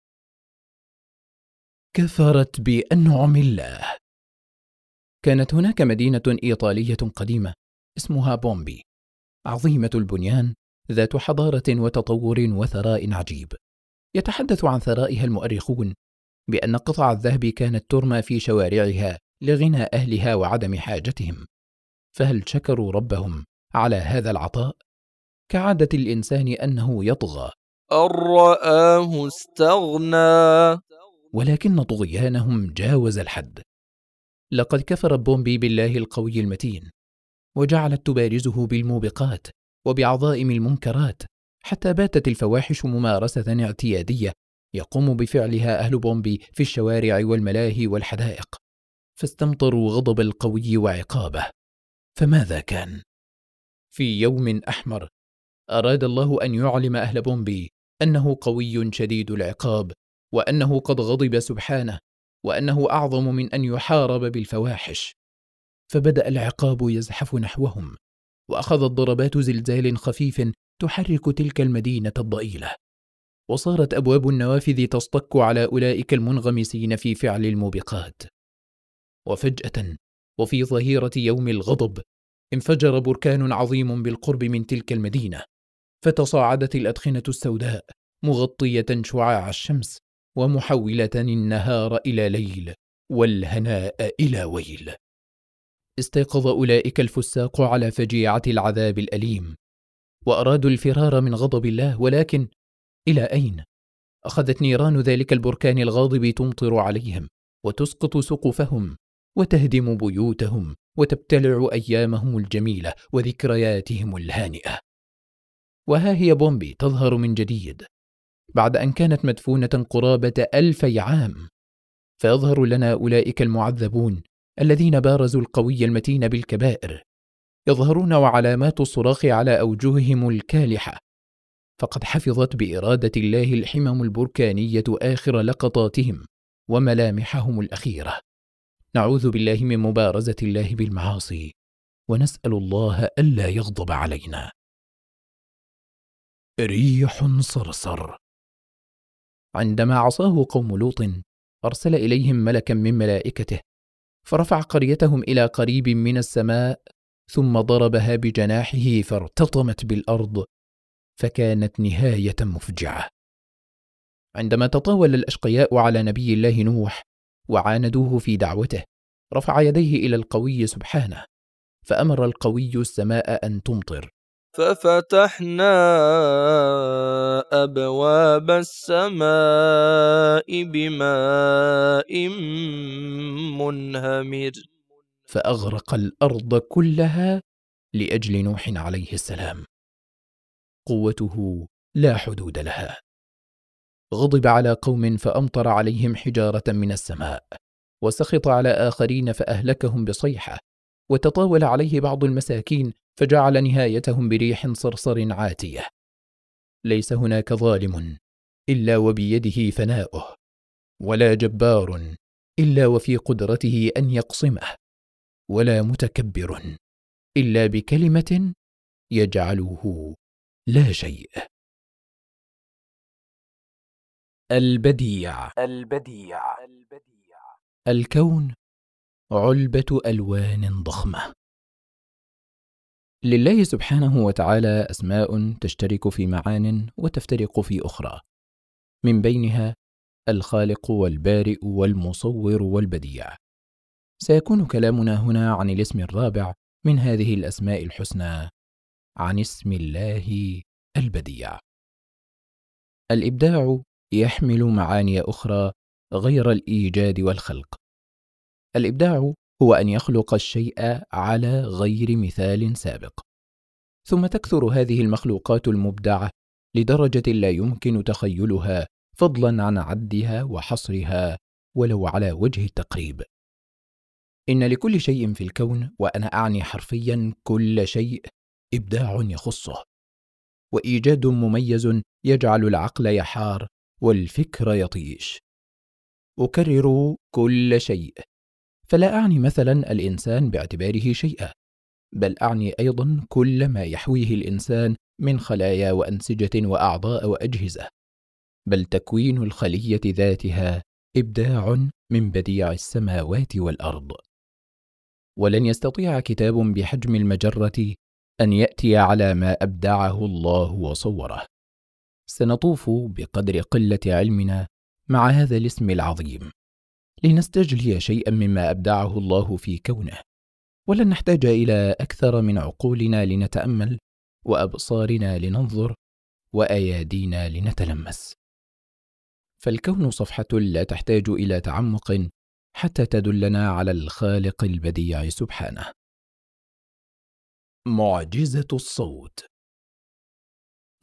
كفرت بأنعم الله كانت هناك مدينة إيطالية قديمة اسمها بومبي عظيمة البنيان ذات حضارة وتطور وثراء عجيب يتحدث عن ثرائها المؤرخون بأن قطع الذهب كانت ترمى في شوارعها لغنى أهلها وعدم حاجتهم فهل شكروا ربهم على هذا العطاء؟ كعادة الإنسان أنه يطغى أن رآه استغنى ولكن طغيانهم جاوز الحد لقد كفر بومبي بالله القوي المتين وجعلت تبارزه بالموبقات وبعظائم المنكرات حتى باتت الفواحش ممارسة اعتيادية يقوم بفعلها أهل بومبي في الشوارع والملاهي والحدائق فاستمطروا غضب القوي وعقابه فماذا كان؟ في يوم أحمر أراد الله أن يعلم أهل بومبي أنه قوي شديد العقاب وأنه قد غضب سبحانه وانه اعظم من ان يحارب بالفواحش فبدا العقاب يزحف نحوهم واخذت ضربات زلزال خفيف تحرك تلك المدينه الضئيله وصارت ابواب النوافذ تصطك على اولئك المنغمسين في فعل الموبقات وفجاه وفي ظهيره يوم الغضب انفجر بركان عظيم بالقرب من تلك المدينه فتصاعدت الادخنه السوداء مغطيه شعاع الشمس ومحولة النهار إلى ليل والهناء إلى ويل استيقظ أولئك الفساق على فجيعة العذاب الأليم وأرادوا الفرار من غضب الله ولكن إلى أين؟ أخذت نيران ذلك البركان الغاضب تمطر عليهم وتسقط سقفهم وتهدم بيوتهم وتبتلع أيامهم الجميلة وذكرياتهم الهانئة وها هي بومبي تظهر من جديد بعد أن كانت مدفونة قرابة ألفي عام فيظهر لنا أولئك المعذبون الذين بارزوا القوي المتين بالكبائر يظهرون وعلامات الصراخ على أوجههم الكالحة فقد حفظت بإرادة الله الحمم البركانية آخر لقطاتهم وملامحهم الأخيرة نعوذ بالله من مبارزة الله بالمعاصي ونسأل الله ألا يغضب علينا ريح صرصر عندما عصاه قوم لوط أرسل إليهم ملكا من ملائكته فرفع قريتهم إلى قريب من السماء ثم ضربها بجناحه فارتطمت بالأرض فكانت نهاية مفجعة عندما تطاول الأشقياء على نبي الله نوح وعاندوه في دعوته رفع يديه إلى القوي سبحانه فأمر القوي السماء أن تمطر
ففتحنا ابواب السماء بماء منهمر
فاغرق الارض كلها لاجل نوح عليه السلام قوته لا حدود لها غضب على قوم فامطر عليهم حجاره من السماء وسخط على اخرين فاهلكهم بصيحه وتطاول عليه بعض المساكين فجعل نهايتهم بريح صرصر عاتية ليس هناك ظالم إلا وبيده فناؤه ولا جبار إلا وفي قدرته أن يقصمه ولا متكبر إلا بكلمة يجعله لا شيء
البديع
البديع البديع
الكون
علبة ألوان ضخمة لله سبحانه وتعالى أسماء تشترك في معان وتفترق في أخرى، من بينها الخالق والبارئ والمصور والبديع. سيكون كلامنا هنا عن الاسم الرابع من هذه الأسماء الحسنى، عن اسم الله البديع. الإبداع يحمل معاني أخرى غير الإيجاد والخلق. الإبداع هو أن يخلق الشيء على غير مثال سابق ثم تكثر هذه المخلوقات المبدعة لدرجة لا يمكن تخيلها فضلا عن عدها وحصرها ولو على وجه التقريب إن لكل شيء في الكون وأنا أعني حرفيا كل شيء إبداع يخصه وإيجاد مميز يجعل العقل يحار والفكر يطيش أكرر كل شيء فلا أعني مثلا الإنسان باعتباره شيئا بل أعني أيضا كل ما يحويه الإنسان من خلايا وأنسجة وأعضاء وأجهزة بل تكوين الخلية ذاتها إبداع من بديع السماوات والأرض ولن يستطيع كتاب بحجم المجرة أن يأتي على ما أبدعه الله وصوره سنطوف بقدر قلة علمنا مع هذا الاسم العظيم لنستجلي شيئا مما أبدعه الله في كونه ولن نحتاج إلى أكثر من عقولنا لنتأمل وأبصارنا لننظر وأيادينا لنتلمس فالكون صفحة لا تحتاج إلى تعمق حتى تدلنا على الخالق البديع سبحانه معجزة الصوت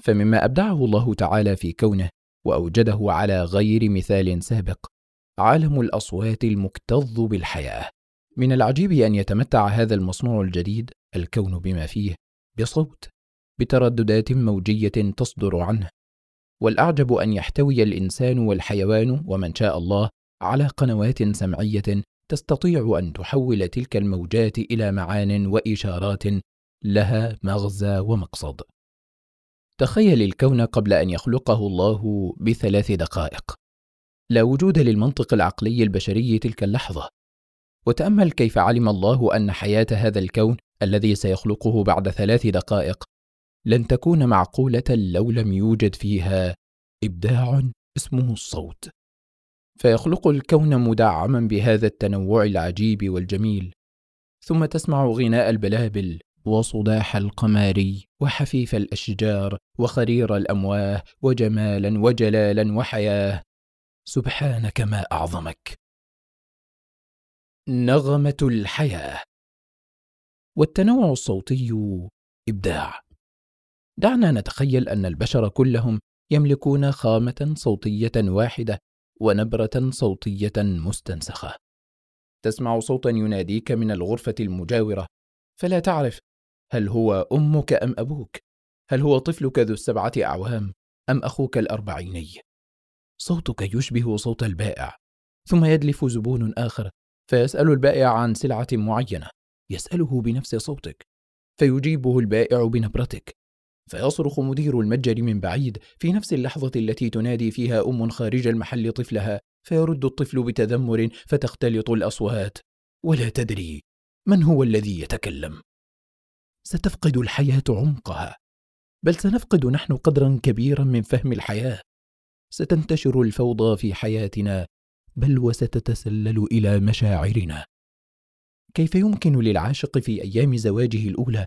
فمما أبدعه الله تعالى في كونه وأوجده على غير مثال سابق عالم الاصوات المكتظ بالحياه من العجيب ان يتمتع هذا المصنوع الجديد الكون بما فيه بصوت بترددات موجيه تصدر عنه والاعجب ان يحتوي الانسان والحيوان ومن شاء الله على قنوات سمعيه تستطيع ان تحول تلك الموجات الى معان واشارات لها مغزى ومقصد تخيل الكون قبل ان يخلقه الله بثلاث دقائق لا وجود للمنطق العقلي البشري تلك اللحظة وتأمل كيف علم الله أن حياة هذا الكون الذي سيخلقه بعد ثلاث دقائق لن تكون معقولة لو لم يوجد فيها إبداع اسمه الصوت فيخلق الكون مدعما بهذا التنوع العجيب والجميل ثم تسمع غناء البلابل وصداح القماري وحفيف الاشجار وخرير الامواه وجمالا وجلالا وحياه سبحانك ما اعظمك نغمه الحياه والتنوع الصوتي ابداع دعنا نتخيل ان البشر كلهم يملكون خامه صوتيه واحده ونبره صوتيه مستنسخه تسمع صوتا يناديك من الغرفه المجاوره فلا تعرف هل هو امك ام ابوك هل هو طفلك ذو السبعه اعوام ام اخوك الاربعيني صوتك يشبه صوت البائع ثم يدلف زبون آخر فيسأل البائع عن سلعة معينة يسأله بنفس صوتك فيجيبه البائع بنبرتك فيصرخ مدير المتجر من بعيد في نفس اللحظة التي تنادي فيها أم خارج المحل طفلها فيرد الطفل بتذمر فتختلط الأصوات ولا تدري من هو الذي يتكلم ستفقد الحياة عمقها بل سنفقد نحن قدرا كبيرا من فهم الحياة ستنتشر الفوضى في حياتنا بل وستتسلل الى مشاعرنا كيف يمكن للعاشق في ايام زواجه الاولى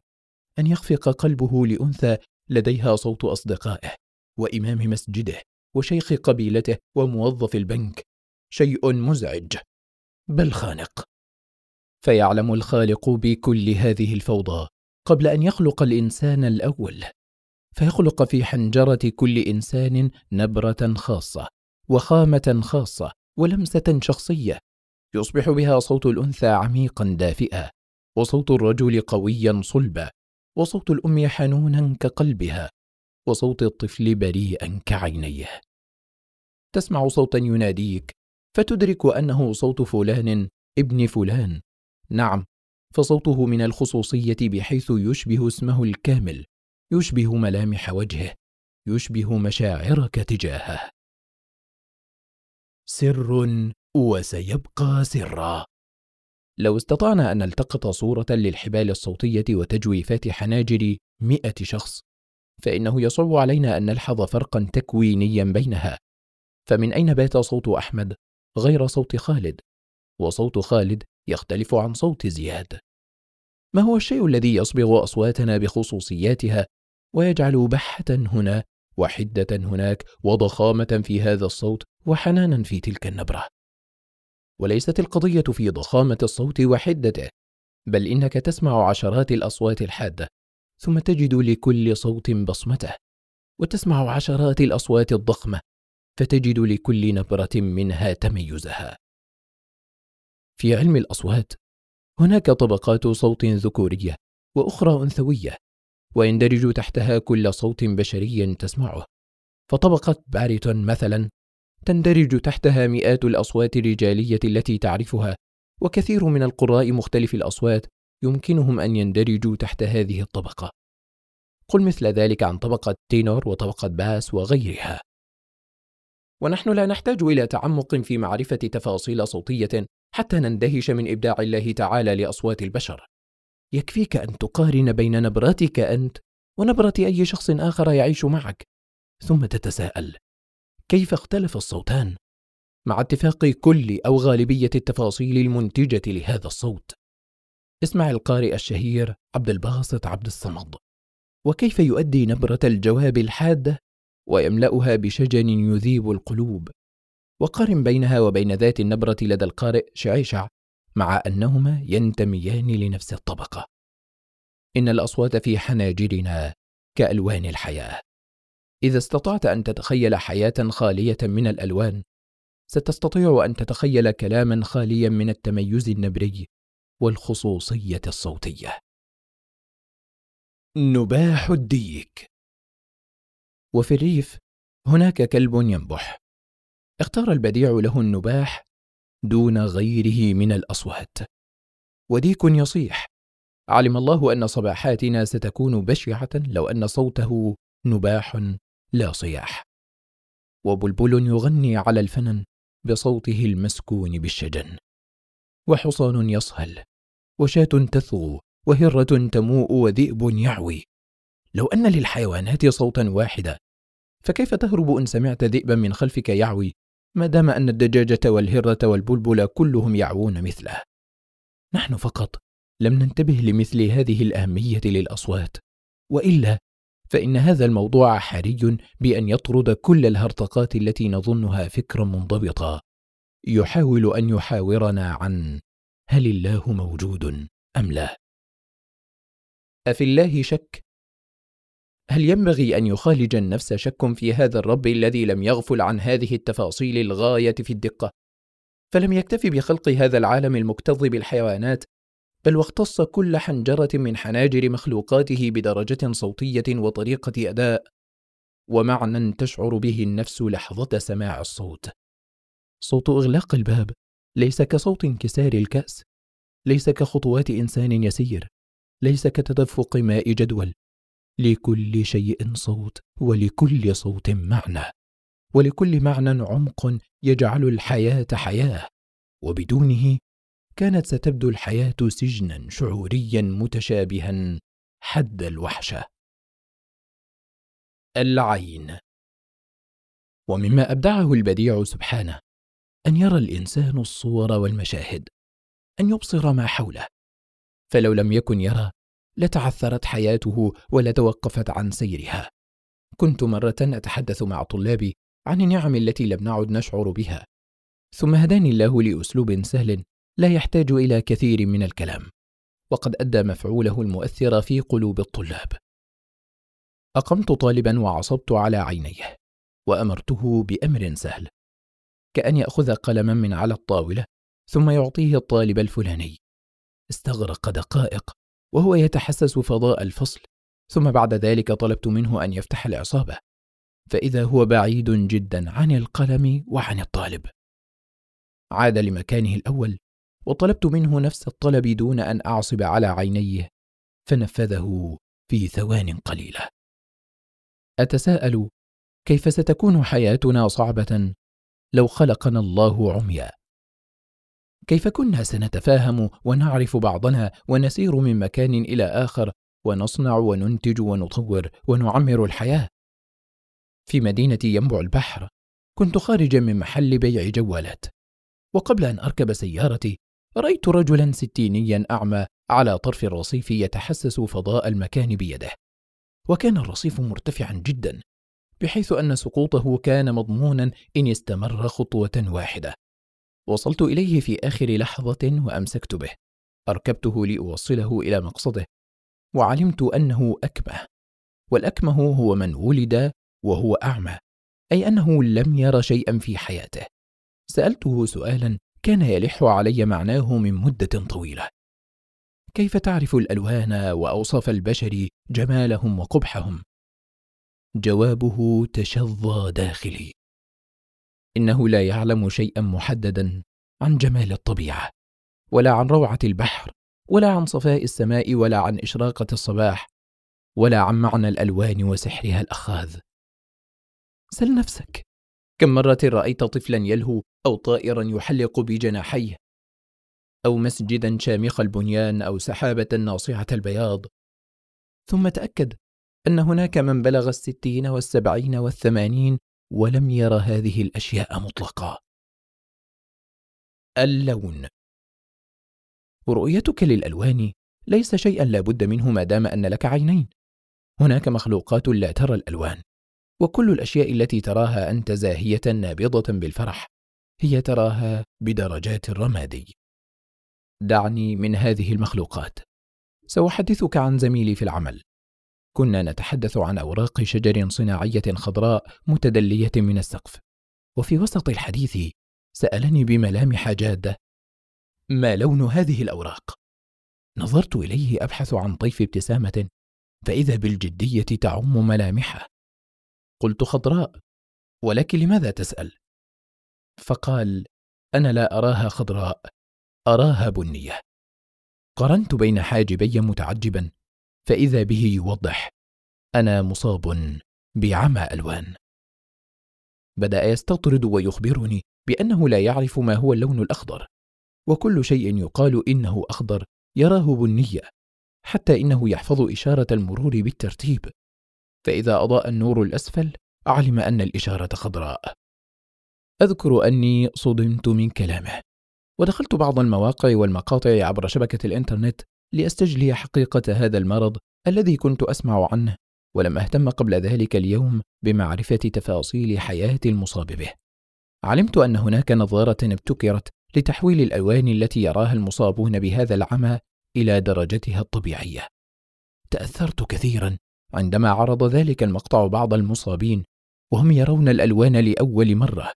ان يخفق قلبه لانثى لديها صوت اصدقائه وامام مسجده وشيخ قبيلته وموظف البنك شيء مزعج بل خانق فيعلم الخالق بكل هذه الفوضى قبل ان يخلق الانسان الاول فيخلق في حنجره كل انسان نبره خاصه وخامه خاصه ولمسه شخصيه يصبح بها صوت الانثى عميقا دافئا وصوت الرجل قويا صلبا وصوت الام حنونا كقلبها وصوت الطفل بريئا كعينيه تسمع صوتا يناديك فتدرك انه صوت فلان ابن فلان نعم فصوته من الخصوصيه بحيث يشبه اسمه الكامل يشبه ملامح وجهه يشبه مشاعرك تجاهه سر وسيبقى سرا لو استطعنا أن نلتقط صورة للحبال الصوتية وتجويفات حناجر مئة شخص فإنه يصعب علينا أن نلحظ فرقا تكوينيا بينها فمن أين بات صوت أحمد غير صوت خالد وصوت خالد يختلف عن صوت زياد ما هو الشيء الذي يصبغ أصواتنا بخصوصياتها ويجعل بحة هنا وحدة هناك وضخامة في هذا الصوت وحنانا في تلك النبرة وليست القضية في ضخامة الصوت وحدته بل إنك تسمع عشرات الأصوات الحادة ثم تجد لكل صوت بصمته وتسمع عشرات الأصوات الضخمة فتجد لكل نبرة منها تميزها في علم الأصوات هناك طبقات صوت ذكورية وأخرى أنثوية ويندرج تحتها كل صوت بشري تسمعه فطبقة باريتون مثلا تندرج تحتها مئات الأصوات الرجالية التي تعرفها وكثير من القراء مختلف الأصوات يمكنهم أن يندرجوا تحت هذه الطبقة قل مثل ذلك عن طبقة تينور وطبقة باس وغيرها ونحن لا نحتاج إلى تعمق في معرفة تفاصيل صوتية حتى نندهش من إبداع الله تعالى لأصوات البشر يكفيك أن تقارن بين نبرتك أنت ونبرة أي شخص آخر يعيش معك ثم تتساءل كيف اختلف الصوتان مع اتفاق كل أو غالبية التفاصيل المنتجة لهذا الصوت اسمع القارئ الشهير عبد الباسط عبد الصمد وكيف يؤدي نبرة الجواب الحادة ويملأها بشجن يذيب القلوب وقارن بينها وبين ذات النبرة لدى القارئ شعيشع مع انهما ينتميان لنفس الطبقه ان الاصوات في حناجرنا كالوان الحياه اذا استطعت ان تتخيل حياه خاليه من الالوان ستستطيع ان تتخيل كلاما خاليا من التميز النبري والخصوصيه الصوتيه نباح الديك وفي الريف هناك كلب ينبح اختار البديع له النباح دون غيره من الاصوات وديك يصيح علم الله ان صباحاتنا ستكون بشعه لو ان صوته نباح لا صياح وبلبل يغني على الفنن بصوته المسكون بالشجن وحصان يصهل وشاه تثغو وهره تموء وذئب يعوي لو ان للحيوانات صوتا واحدا فكيف تهرب ان سمعت ذئبا من خلفك يعوي ما دام أن الدجاجة والهرة والبلبل كلهم يعوون مثله نحن فقط لم ننتبه لمثل هذه الأهمية للأصوات وإلا فإن هذا الموضوع حري بأن يطرد كل الهرطقات التي نظنها فكرا منضبطا يحاول أن يحاورنا عن هل الله موجود أم لا؟ أفي الله شك؟ هل ينبغي أن يخالج النفس شك في هذا الرب الذي لم يغفل عن هذه التفاصيل الغاية في الدقة؟ فلم يكتفي بخلق هذا العالم المكتظ بالحيوانات، بل واختص كل حنجرة من حناجر مخلوقاته بدرجة صوتية وطريقة أداء، ومعنى تشعر به النفس لحظة سماع الصوت. صوت إغلاق الباب ليس كصوت انكسار الكأس، ليس كخطوات إنسان يسير، ليس كتدفق ماء جدول، لكل شيء صوت ولكل صوت معنى ولكل معنى عمق يجعل الحياه حياه وبدونه كانت ستبدو الحياه سجنا شعوريا متشابها حد الوحشه العين ومما ابدعه البديع سبحانه ان يرى الانسان الصور والمشاهد ان يبصر ما حوله فلو لم يكن يرى لتعثرت حياته ولتوقفت عن سيرها كنت مره اتحدث مع طلابي عن النعم التي لم نعد نشعر بها ثم هداني الله لاسلوب سهل لا يحتاج الى كثير من الكلام وقد ادى مفعوله المؤثر في قلوب الطلاب اقمت طالبا وعصبت على عينيه وامرته بامر سهل كان ياخذ قلما من على الطاوله ثم يعطيه الطالب الفلاني استغرق دقائق وهو يتحسس فضاء الفصل ثم بعد ذلك طلبت منه أن يفتح العصابة فإذا هو بعيد جدا عن القلم وعن الطالب عاد لمكانه الأول وطلبت منه نفس الطلب دون أن أعصب على عينيه فنفذه في ثوان قليلة أتساءل كيف ستكون حياتنا صعبة لو خلقنا الله عميا كيف كنا سنتفاهم ونعرف بعضنا ونسير من مكان إلى آخر ونصنع وننتج ونطور ونعمر الحياة في مدينة ينبع البحر كنت خارجا من محل بيع جوالات وقبل أن أركب سيارتي رأيت رجلا ستينيا أعمى على طرف الرصيف يتحسس فضاء المكان بيده وكان الرصيف مرتفعا جدا بحيث أن سقوطه كان مضمونا إن استمر خطوة واحدة وصلت إليه في آخر لحظة وأمسكت به أركبته لأوصله إلى مقصده وعلمت أنه أكمه والأكمه هو من ولد وهو أعمى أي أنه لم ير شيئا في حياته سألته سؤالا كان يلح علي معناه من مدة طويلة كيف تعرف الألوان وأوصاف البشر جمالهم وقبحهم؟ جوابه تشظى داخلي انه لا يعلم شيئا محددا عن جمال الطبيعه ولا عن روعه البحر ولا عن صفاء السماء ولا عن اشراقه الصباح ولا عن معنى الالوان وسحرها الاخاذ سل نفسك كم مره رايت طفلا يلهو او طائرا يحلق بجناحيه او مسجدا شامخ البنيان او سحابه ناصعه البياض ثم تاكد ان هناك من بلغ الستين والسبعين والثمانين ولم ير هذه الاشياء مطلقا اللون رؤيتك للالوان ليس شيئا لا بد منه ما دام ان لك عينين هناك مخلوقات لا ترى الالوان وكل الاشياء التي تراها انت زاهيه نابضه بالفرح هي تراها بدرجات الرمادي دعني من هذه المخلوقات ساحدثك عن زميلي في العمل كنا نتحدث عن أوراق شجر صناعية خضراء متدلية من السقف وفي وسط الحديث سألني بملامح جادة ما لون هذه الأوراق؟ نظرت إليه أبحث عن طيف ابتسامة فإذا بالجدية تعم ملامحه قلت خضراء ولكن لماذا تسأل؟ فقال أنا لا أراها خضراء أراها بنية قرنت بين حاجبي متعجبا فإذا به يوضح أنا مصاب بعمى ألوان بدأ يستطرد ويخبرني بأنه لا يعرف ما هو اللون الأخضر وكل شيء يقال إنه أخضر يراه بنية حتى إنه يحفظ إشارة المرور بالترتيب فإذا أضاء النور الأسفل علم أن الإشارة خضراء أذكر أني صدمت من كلامه ودخلت بعض المواقع والمقاطع عبر شبكة الإنترنت لأستجلي حقيقة هذا المرض الذي كنت أسمع عنه ولم أهتم قبل ذلك اليوم بمعرفة تفاصيل حياة المصاب به. علمت أن هناك نظارة ابتكرت لتحويل الألوان التي يراها المصابون بهذا العمى إلى درجتها الطبيعية. تأثرت كثيرا عندما عرض ذلك المقطع بعض المصابين وهم يرون الألوان لأول مرة.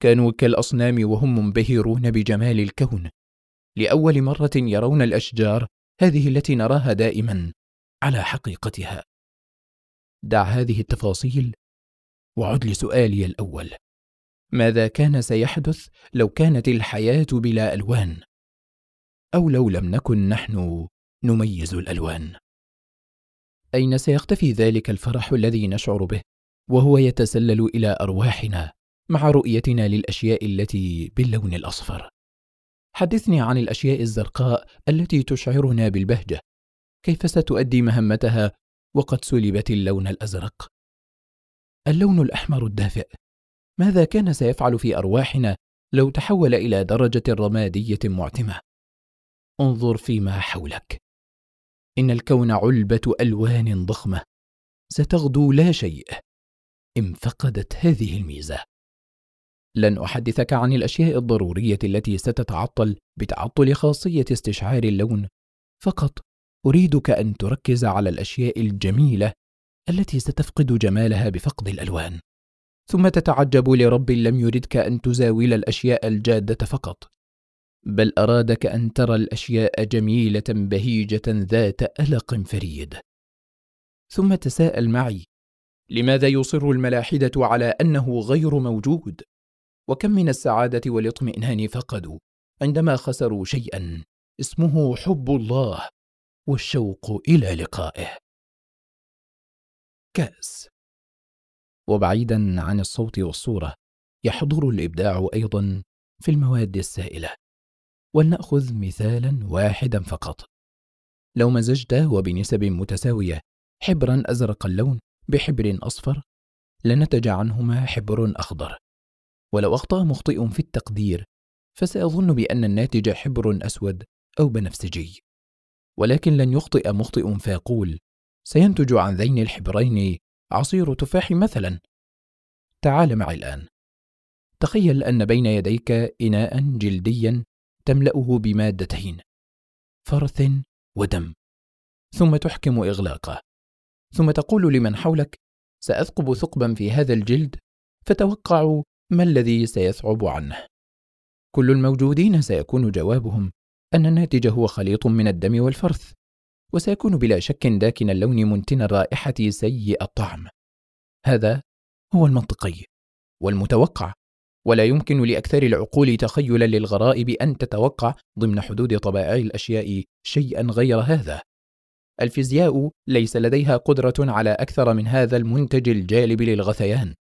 كانوا كالأصنام وهم منبهرون بجمال الكون. لأول مرة يرون الأشجار هذه التي نراها دائما على حقيقتها دع هذه التفاصيل وعد لسؤالي الاول ماذا كان سيحدث لو كانت الحياه بلا الوان او لو لم نكن نحن نميز الالوان اين سيختفي ذلك الفرح الذي نشعر به وهو يتسلل الى ارواحنا مع رؤيتنا للاشياء التي باللون الاصفر حدثني عن الأشياء الزرقاء التي تشعرنا بالبهجة كيف ستؤدي مهمتها وقد سلبت اللون الأزرق اللون الأحمر الدافئ ماذا كان سيفعل في أرواحنا لو تحول إلى درجة رمادية معتمة انظر فيما حولك إن الكون علبة ألوان ضخمة ستغدو لا شيء إن فقدت هذه الميزة لن أحدثك عن الأشياء الضرورية التي ستتعطل بتعطل خاصية استشعار اللون، فقط أريدك أن تركز على الأشياء الجميلة التي ستفقد جمالها بفقد الألوان، ثم تتعجب لرب لم يردك أن تزاول الأشياء الجادة فقط، بل أرادك أن ترى الأشياء جميلة بهيجة ذات ألق فريد. ثم تساءل معي: لماذا يصر الملاحدة على أنه غير موجود؟ وكم من السعادة والاطمئنان فقدوا عندما خسروا شيئا اسمه حب الله والشوق إلى لقائه كأس وبعيدا عن الصوت والصورة يحضر الإبداع أيضا في المواد السائلة ولنأخذ مثالا واحدا فقط لو مزجت وبنسب متساوية حبرا أزرق اللون بحبر أصفر لنتج عنهما حبر أخضر ولو أخطأ مخطئ في التقدير فسأظن بأن الناتج حبر أسود أو بنفسجي ولكن لن يخطئ مخطئ فيقول سينتج عن ذين الحبرين عصير تفاح مثلا تعال معي الآن تخيل أن بين يديك إناء جلديا تملأه بمادتين فرث ودم ثم تحكم إغلاقه ثم تقول لمن حولك سأثقب ثقبا في هذا الجلد فتوقعوا ما الذي سيصعب عنه كل الموجودين سيكون جوابهم ان الناتج هو خليط من الدم والفرث وسيكون بلا شك داكن اللون منتن الرائحه سيء الطعم هذا هو المنطقي والمتوقع ولا يمكن لاكثر العقول تخيلا للغرائب ان تتوقع ضمن حدود طبائع الاشياء شيئا غير هذا الفيزياء ليس لديها قدره على اكثر من هذا المنتج الجالب للغثيان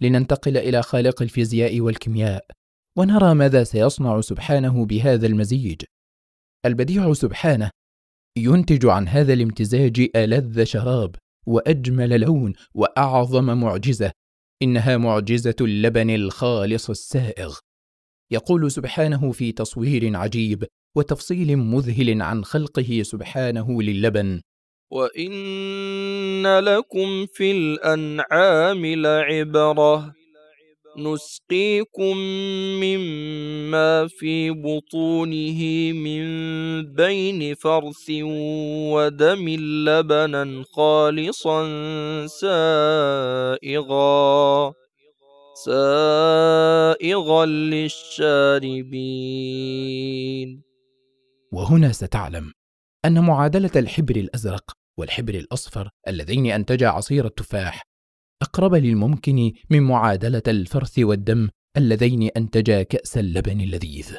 لننتقل إلى خالق الفيزياء والكيمياء ونرى ماذا سيصنع سبحانه بهذا المزيج البديع سبحانه ينتج عن هذا الامتزاج ألذ شراب وأجمل لون وأعظم معجزة إنها معجزة اللبن الخالص السائغ يقول سبحانه في تصوير عجيب وتفصيل مذهل عن خلقه سبحانه للبن
وإن لكم في الأنعام لعبرة نسقيكم مما في بطونه من بين فرث ودم لبنا خالصا سائغا سائغا للشاربين
وهنا ستعلم أن معادلة الحبر الأزرق والحبر الأصفر اللذين أنتجا عصير التفاح أقرب للممكن من معادلة الفرث والدم اللذين أنتجا كأس اللبن اللذيذ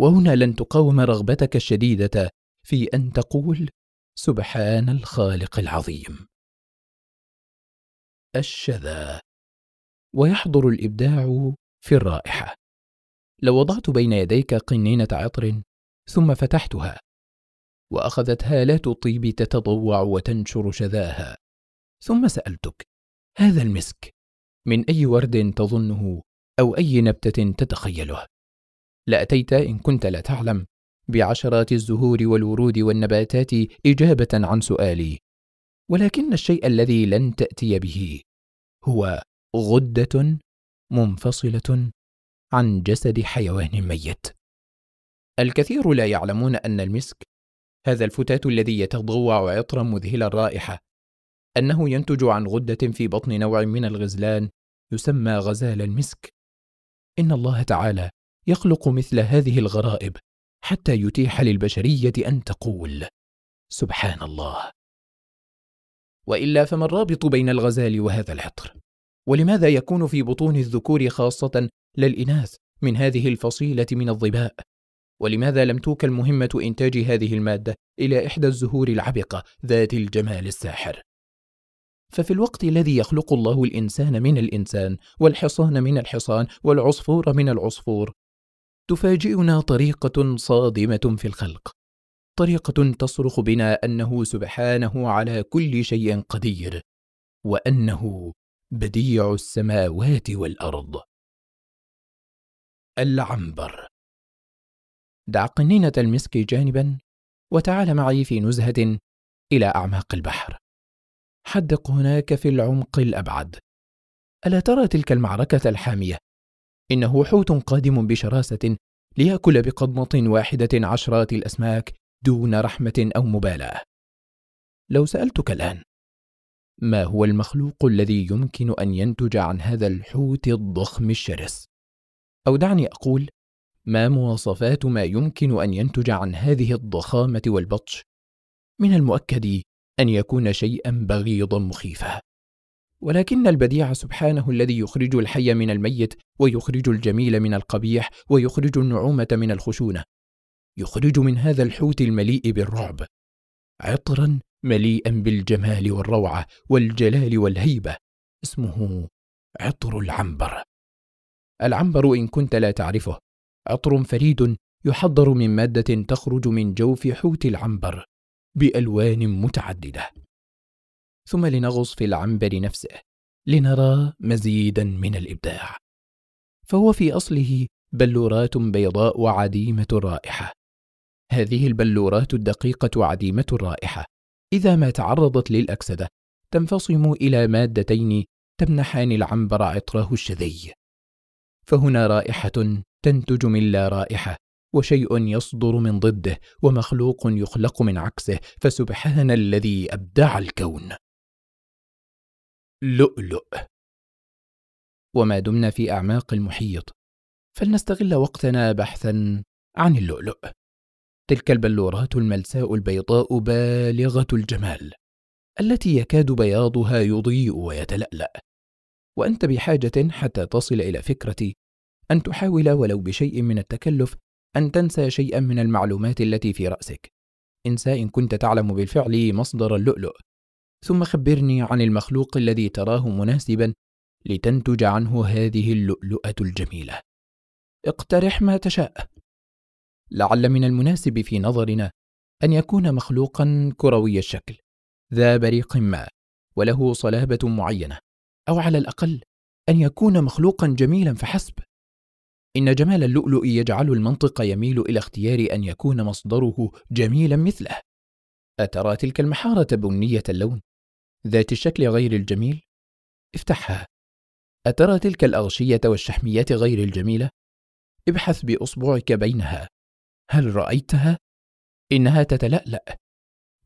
وهنا لن تقاوم رغبتك الشديدة في أن تقول سبحان الخالق العظيم الشذا ويحضر الإبداع في الرائحة لو وضعت بين يديك قنينة عطر ثم فتحتها واخذت هالات الطيب تتضوع وتنشر شذاها ثم سالتك هذا المسك من اي ورد تظنه او اي نبته تتخيله لاتيت ان كنت لا تعلم بعشرات الزهور والورود والنباتات اجابه عن سؤالي ولكن الشيء الذي لن تاتي به هو غده منفصله عن جسد حيوان ميت الكثير لا يعلمون ان المسك هذا الفتاة الذي يتضوع عطرا مذهل الرائحة أنه ينتج عن غدة في بطن نوع من الغزلان يسمى غزال المسك إن الله تعالى يخلق مثل هذه الغرائب حتى يتيح للبشرية أن تقول سبحان الله وإلا فما الرابط بين الغزال وهذا العطر؟ ولماذا يكون في بطون الذكور خاصة لا الإناث من هذه الفصيلة من الظباء ولماذا لم توكل مهمة إنتاج هذه المادة إلى إحدى الزهور العبقة ذات الجمال الساحر؟ ففي الوقت الذي يخلق الله الإنسان من الإنسان، والحصان من الحصان، والعصفور من العصفور، تفاجئنا طريقة صادمة في الخلق، طريقة تصرخ بنا أنه سبحانه على كل شيء قدير، وأنه بديع السماوات والأرض. العنبر دع قنينة المسك جانبا وتعال معي في نزهة إلى أعماق البحر حدق هناك في العمق الأبعد ألا ترى تلك المعركة الحامية؟ إنه حوت قادم بشراسة ليأكل بقضمة واحدة عشرات الأسماك دون رحمة أو مبالاة لو سألتك الآن ما هو المخلوق الذي يمكن أن ينتج عن هذا الحوت الضخم الشرس؟ أو دعني أقول ما مواصفات ما يمكن أن ينتج عن هذه الضخامة والبطش؟ من المؤكد أن يكون شيئا بغيضا مخيفا. ولكن البديع سبحانه الذي يخرج الحي من الميت ويخرج الجميل من القبيح ويخرج النعومة من الخشونة، يخرج من هذا الحوت المليء بالرعب عطرا مليئا بالجمال والروعة والجلال والهيبة اسمه عطر العنبر. العنبر إن كنت لا تعرفه عطر فريد يحضر من مادة تخرج من جوف حوت العنبر بألوان متعددة ثم لنغص في العنبر نفسه لنرى مزيدا من الإبداع فهو في أصله بلورات بيضاء عديمه الرائحة هذه البلورات الدقيقة عديمة الرائحة إذا ما تعرضت للأكسدة تنفصم إلى مادتين تمنحان العنبر عطره الشذي فهنا رائحة تنتج من لا رائحه وشيء يصدر من ضده ومخلوق يخلق من عكسه فسبحان الذي ابدع الكون لؤلؤ وما دمنا في اعماق المحيط فلنستغل وقتنا بحثا عن اللؤلؤ تلك البلورات الملساء البيضاء بالغه الجمال التي يكاد بياضها يضيء ويتلالا وانت بحاجه حتى تصل الى فكره أن تحاول ولو بشيء من التكلف أن تنسى شيئا من المعلومات التي في رأسك انسى إن كنت تعلم بالفعل مصدر اللؤلؤ ثم خبرني عن المخلوق الذي تراه مناسبا لتنتج عنه هذه اللؤلؤة الجميلة اقترح ما تشاء لعل من المناسب في نظرنا أن يكون مخلوقا كروي الشكل ذا بريق ما وله صلابة معينة أو على الأقل أن يكون مخلوقا جميلا فحسب إن جمال اللؤلؤ يجعل المنطق يميل إلى اختيار أن يكون مصدره جميلا مثله أترى تلك المحارة بنية اللون ذات الشكل غير الجميل؟ افتحها أترى تلك الأغشية والشحميات غير الجميلة؟ ابحث بإصبعك بينها هل رأيتها؟ إنها تتلألأ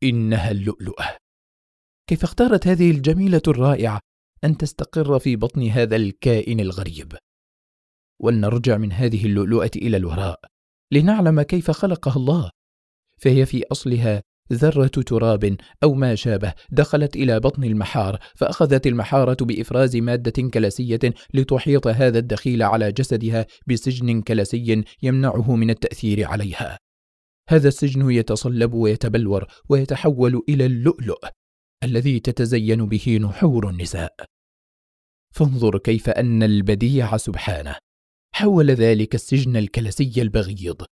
إنها اللؤلؤة كيف اختارت هذه الجميلة الرائعة أن تستقر في بطن هذا الكائن الغريب؟ ولنرجع من هذه اللؤلؤة إلى الوراء لنعلم كيف خلقها الله فهي في أصلها ذرة تراب أو ما شابه دخلت إلى بطن المحار فأخذت المحارة بإفراز مادة كلسية لتحيط هذا الدخيل على جسدها بسجن كلسي يمنعه من التأثير عليها هذا السجن يتصلب ويتبلور ويتحول إلى اللؤلؤ الذي تتزين به نحور النساء فانظر كيف أن البديع سبحانه حول ذلك السجن الكلسي البغيض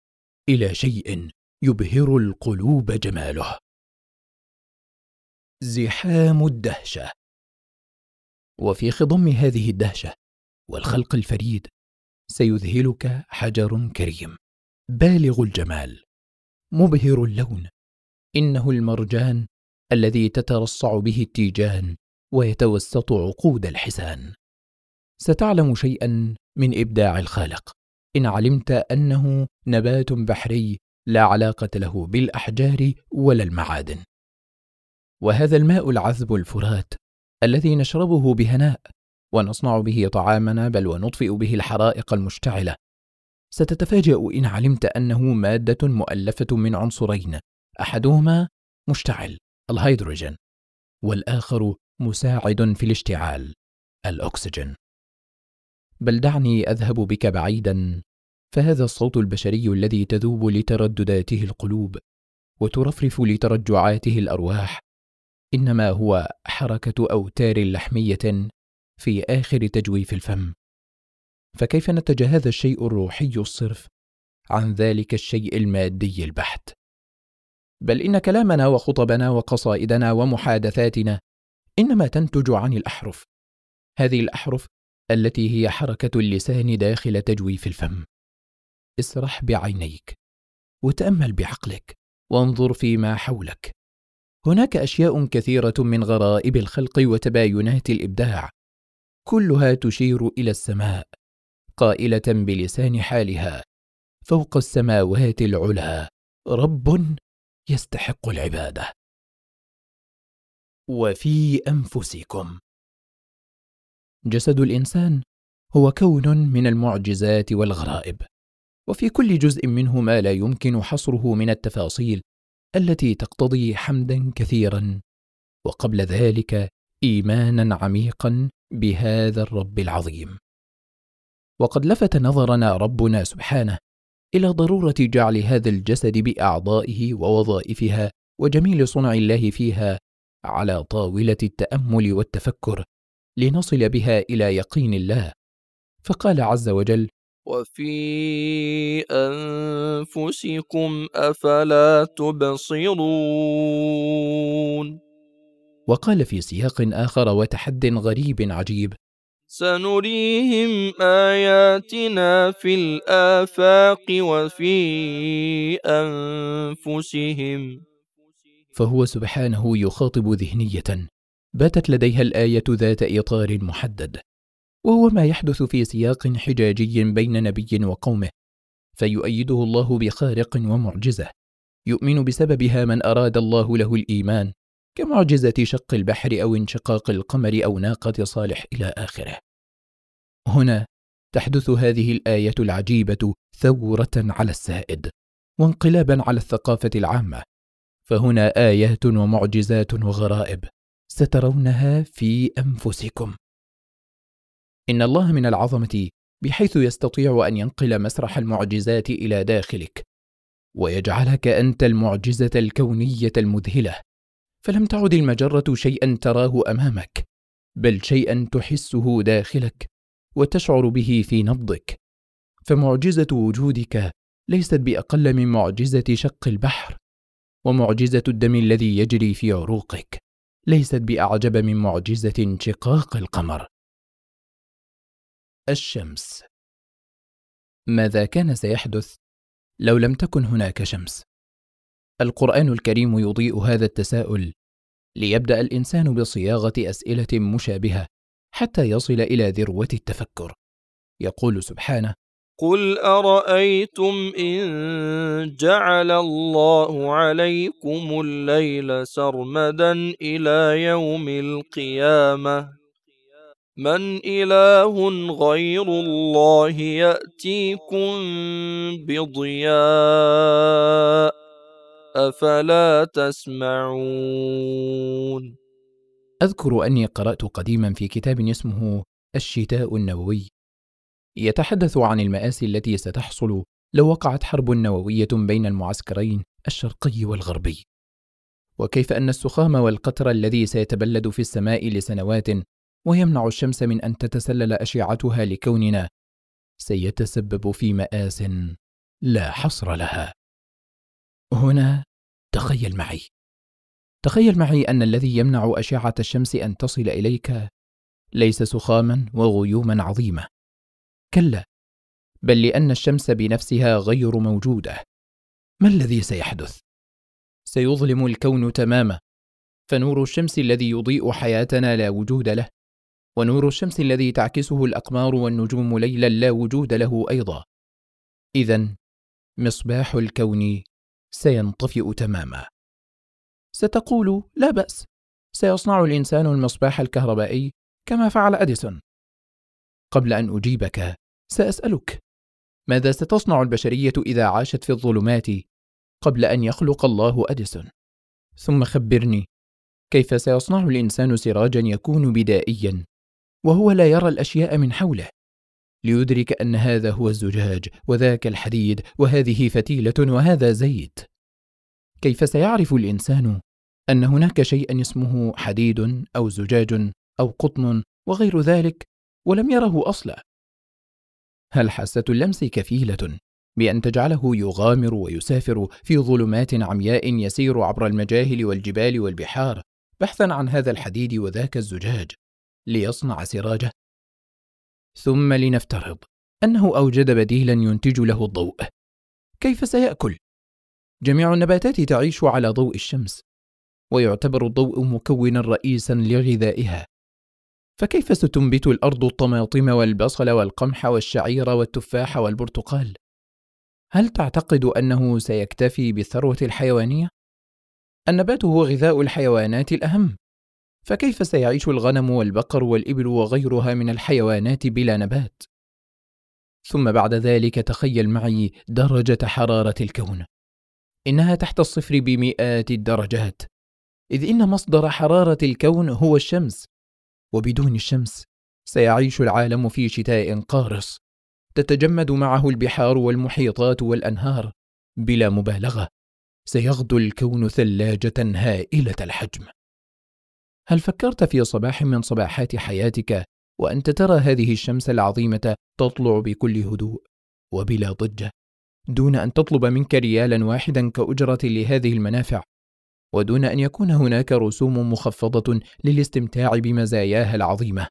إلى شيء يبهر القلوب جماله زحام الدهشة وفي خضم هذه الدهشة والخلق الفريد سيذهلك حجر كريم بالغ الجمال مبهر اللون إنه المرجان الذي تترصع به التيجان ويتوسط عقود الحسان ستعلم شيئا من ابداع الخالق ان علمت انه نبات بحري لا علاقه له بالاحجار ولا المعادن وهذا الماء العذب الفرات الذي نشربه بهناء ونصنع به طعامنا بل ونطفئ به الحرائق المشتعله ستتفاجا ان علمت انه ماده مؤلفه من عنصرين احدهما مشتعل الهيدروجين والاخر مساعد في الاشتعال الاكسجين بل دعني أذهب بك بعيدا فهذا الصوت البشري الذي تذوب لتردداته القلوب وترفرف لترجعاته الأرواح إنما هو حركة أوتار لحمية في آخر تجويف الفم فكيف نتج هذا الشيء الروحي الصرف عن ذلك الشيء المادي البحت بل إن كلامنا وخطبنا وقصائدنا ومحادثاتنا إنما تنتج عن الأحرف هذه الأحرف التي هي حركة اللسان داخل تجويف الفم اسرح بعينيك وتأمل بعقلك وانظر فيما حولك هناك أشياء كثيرة من غرائب الخلق وتباينات الإبداع كلها تشير إلى السماء قائلة بلسان حالها فوق السماوات العلى رب يستحق العبادة
وفي
أنفسكم جسد الانسان هو كون من المعجزات والغرائب وفي كل جزء منه ما لا يمكن حصره من التفاصيل التي تقتضي حمدا كثيرا وقبل ذلك ايمانا عميقا بهذا الرب العظيم وقد لفت نظرنا ربنا سبحانه الى ضروره جعل هذا الجسد باعضائه ووظائفها وجميل صنع الله فيها على طاوله التامل والتفكر لنصل بها الى يقين الله فقال عز وجل وفي انفسكم
افلا تبصرون
وقال في سياق اخر وتحد غريب عجيب
سنريهم اياتنا في الافاق وفي انفسهم
فهو سبحانه يخاطب ذهنيه باتت لديها الآية ذات إطار محدد، وهو ما يحدث في سياق حجاجي بين نبي وقومه، فيؤيده الله بخارق ومعجزة، يؤمن بسببها من أراد الله له الإيمان، كمعجزة شق البحر أو انشقاق القمر أو ناقة صالح إلى آخره. هنا تحدث هذه الآية العجيبة ثورة على السائد، وانقلابا على الثقافة العامة، فهنا آيات ومعجزات وغرائب، سترونها في انفسكم ان الله من العظمه بحيث يستطيع ان ينقل مسرح المعجزات الى داخلك ويجعلك انت المعجزه الكونيه المذهله فلم تعد المجره شيئا تراه امامك بل شيئا تحسه داخلك وتشعر به في نبضك فمعجزه وجودك ليست باقل من معجزه شق البحر ومعجزه الدم الذي يجري في عروقك ليست بأعجب من معجزة انشقاق القمر. الشمس ماذا كان سيحدث لو لم تكن هناك شمس؟ القرآن الكريم يضيء هذا التساؤل ليبدأ الإنسان بصياغة أسئلة مشابهة حتى يصل إلى ذروة التفكر. يقول سبحانه:
قل ارايتم ان جعل الله عليكم الليل سرمدا الى يوم القيامه من اله غير الله ياتيكم بضياء افلا تسمعون
اذكر اني قرات قديما في كتاب اسمه الشتاء النووي يتحدث عن المآسي التي ستحصل لو وقعت حرب نووية بين المعسكرين الشرقي والغربي وكيف أن السخام والقطر الذي سيتبلد في السماء لسنوات ويمنع الشمس من أن تتسلل أشعتها لكوننا سيتسبب في مآس
لا حصر لها هنا تخيل معي
تخيل معي أن الذي يمنع أشعة الشمس أن تصل إليك ليس سخاما وغيوما عظيمة كلا بل لان الشمس بنفسها غير موجوده ما الذي سيحدث سيظلم الكون تماما فنور الشمس الذي يضيء حياتنا لا وجود له ونور الشمس الذي تعكسه الاقمار والنجوم ليلا لا وجود له ايضا اذا مصباح الكون سينطفئ تماما ستقول لا باس سيصنع الانسان المصباح الكهربائي كما فعل اديسون قبل ان اجيبك سأسألك ماذا ستصنع البشرية إذا عاشت في الظلمات قبل أن يخلق الله أديسون؟ ثم خبرني كيف سيصنع الإنسان سراجا يكون بدائيا وهو لا يرى الأشياء من حوله ليدرك أن هذا هو الزجاج وذاك الحديد وهذه فتيلة وهذا زيت كيف سيعرف الإنسان أن هناك شيئا اسمه حديد أو زجاج أو قطن وغير ذلك ولم يره أصلا هل حاسة اللمس كفيلة بأن تجعله يغامر ويسافر في ظلمات عمياء يسير عبر المجاهل والجبال والبحار بحثا عن هذا الحديد وذاك الزجاج ليصنع سراجه ثم لنفترض انه اوجد بديلا ينتج له الضوء كيف سياكل جميع النباتات تعيش على ضوء الشمس ويعتبر الضوء مكونا رئيسا لغذائها فكيف ستنبت الارض الطماطم والبصل والقمح والشعير والتفاح والبرتقال هل تعتقد انه سيكتفي بالثروه الحيوانيه النبات هو غذاء الحيوانات الاهم فكيف سيعيش الغنم والبقر والابل وغيرها من الحيوانات بلا نبات ثم بعد ذلك تخيل معي درجه حراره الكون انها تحت الصفر بمئات الدرجات اذ ان مصدر حراره الكون هو الشمس وبدون الشمس سيعيش العالم في شتاء قارص تتجمد معه البحار والمحيطات والانهار بلا مبالغه سيغدو الكون ثلاجه هائله الحجم هل فكرت في صباح من صباحات حياتك وانت ترى هذه الشمس العظيمه تطلع بكل هدوء وبلا ضجه دون ان تطلب منك ريالا واحدا كاجره لهذه المنافع ودون أن يكون هناك رسوم مخفضة للاستمتاع بمزاياها العظيمة.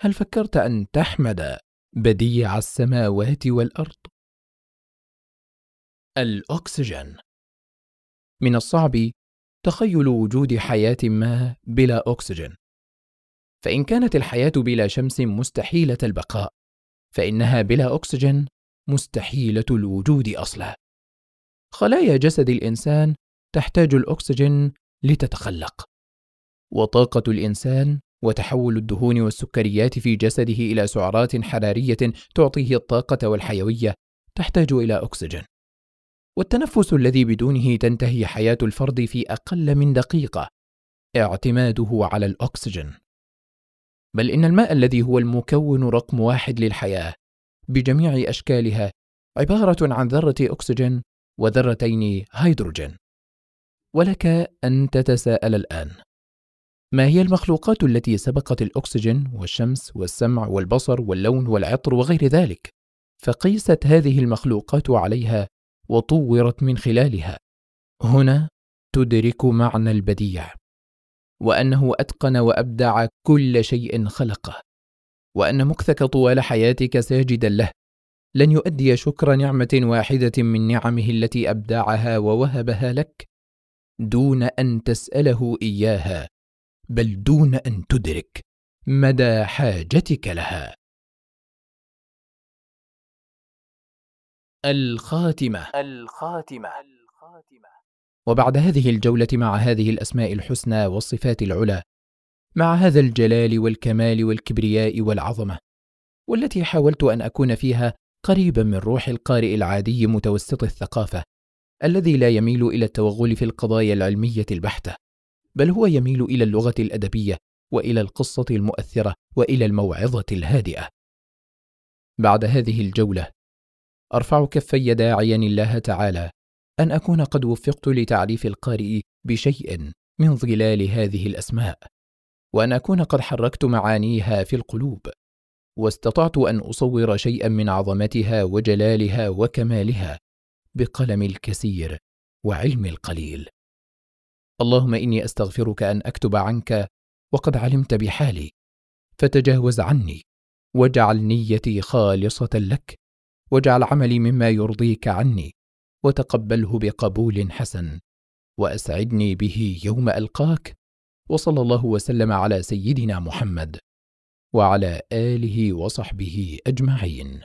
هل فكرت أن تحمد بديع السماوات والأرض؟ الأكسجين من الصعب تخيل وجود حياة ما بلا أكسجين، فإن كانت الحياة بلا شمس مستحيلة البقاء، فإنها بلا أكسجين مستحيلة الوجود أصلا. خلايا جسد الإنسان تحتاج الأكسجين لتتخلق وطاقة الإنسان وتحول الدهون والسكريات في جسده إلى سعرات حرارية تعطيه الطاقة والحيوية تحتاج إلى أكسجين والتنفس الذي بدونه تنتهي حياة الفرد في أقل من دقيقة اعتماده على الأكسجين بل إن الماء الذي هو المكون رقم واحد للحياة بجميع أشكالها عبارة عن ذرة أكسجين وذرتين هيدروجين ولك أن تتساءل الآن ما هي المخلوقات التي سبقت الأكسجين والشمس والسمع والبصر واللون والعطر وغير ذلك فقيست هذه المخلوقات عليها وطورت من خلالها هنا تدرك معنى البديع وانه اتقن وابدع كل شيء خلقه وان مكثك طوال حياتك ساجدا له لن يؤدي شكر نعمه واحده من نعمه التي ابدعها ووهبها لك دون ان تساله اياها بل دون ان تدرك مدى حاجتك لها الخاتمة الخاتمة وبعد هذه الجولة مع هذه الأسماء الحسنى والصفات العلى مع هذا الجلال والكمال والكبرياء والعظمة والتي حاولت أن أكون فيها قريبا من روح القارئ العادي متوسط الثقافة الذي لا يميل إلى التوغل في القضايا العلمية البحتة بل هو يميل إلى اللغة الأدبية وإلى القصة المؤثرة وإلى الموعظة الهادئة بعد هذه الجولة أرفع كفي داعيا الله تعالى أن أكون قد وفقت لتعريف القارئ بشيء من ظلال هذه الأسماء وأن أكون قد حركت معانيها في القلوب واستطعت أن أصور شيئا من عظمتها وجلالها وكمالها بقلم الكثير وعلم القليل اللهم اني استغفرك ان اكتب عنك وقد علمت بحالي فتجاوز عني واجعل نيتي خالصه لك واجعل عملي مما يرضيك عني وتقبله بقبول حسن واسعدني به يوم القاك وصلى الله وسلم على سيدنا محمد وعلى اله وصحبه اجمعين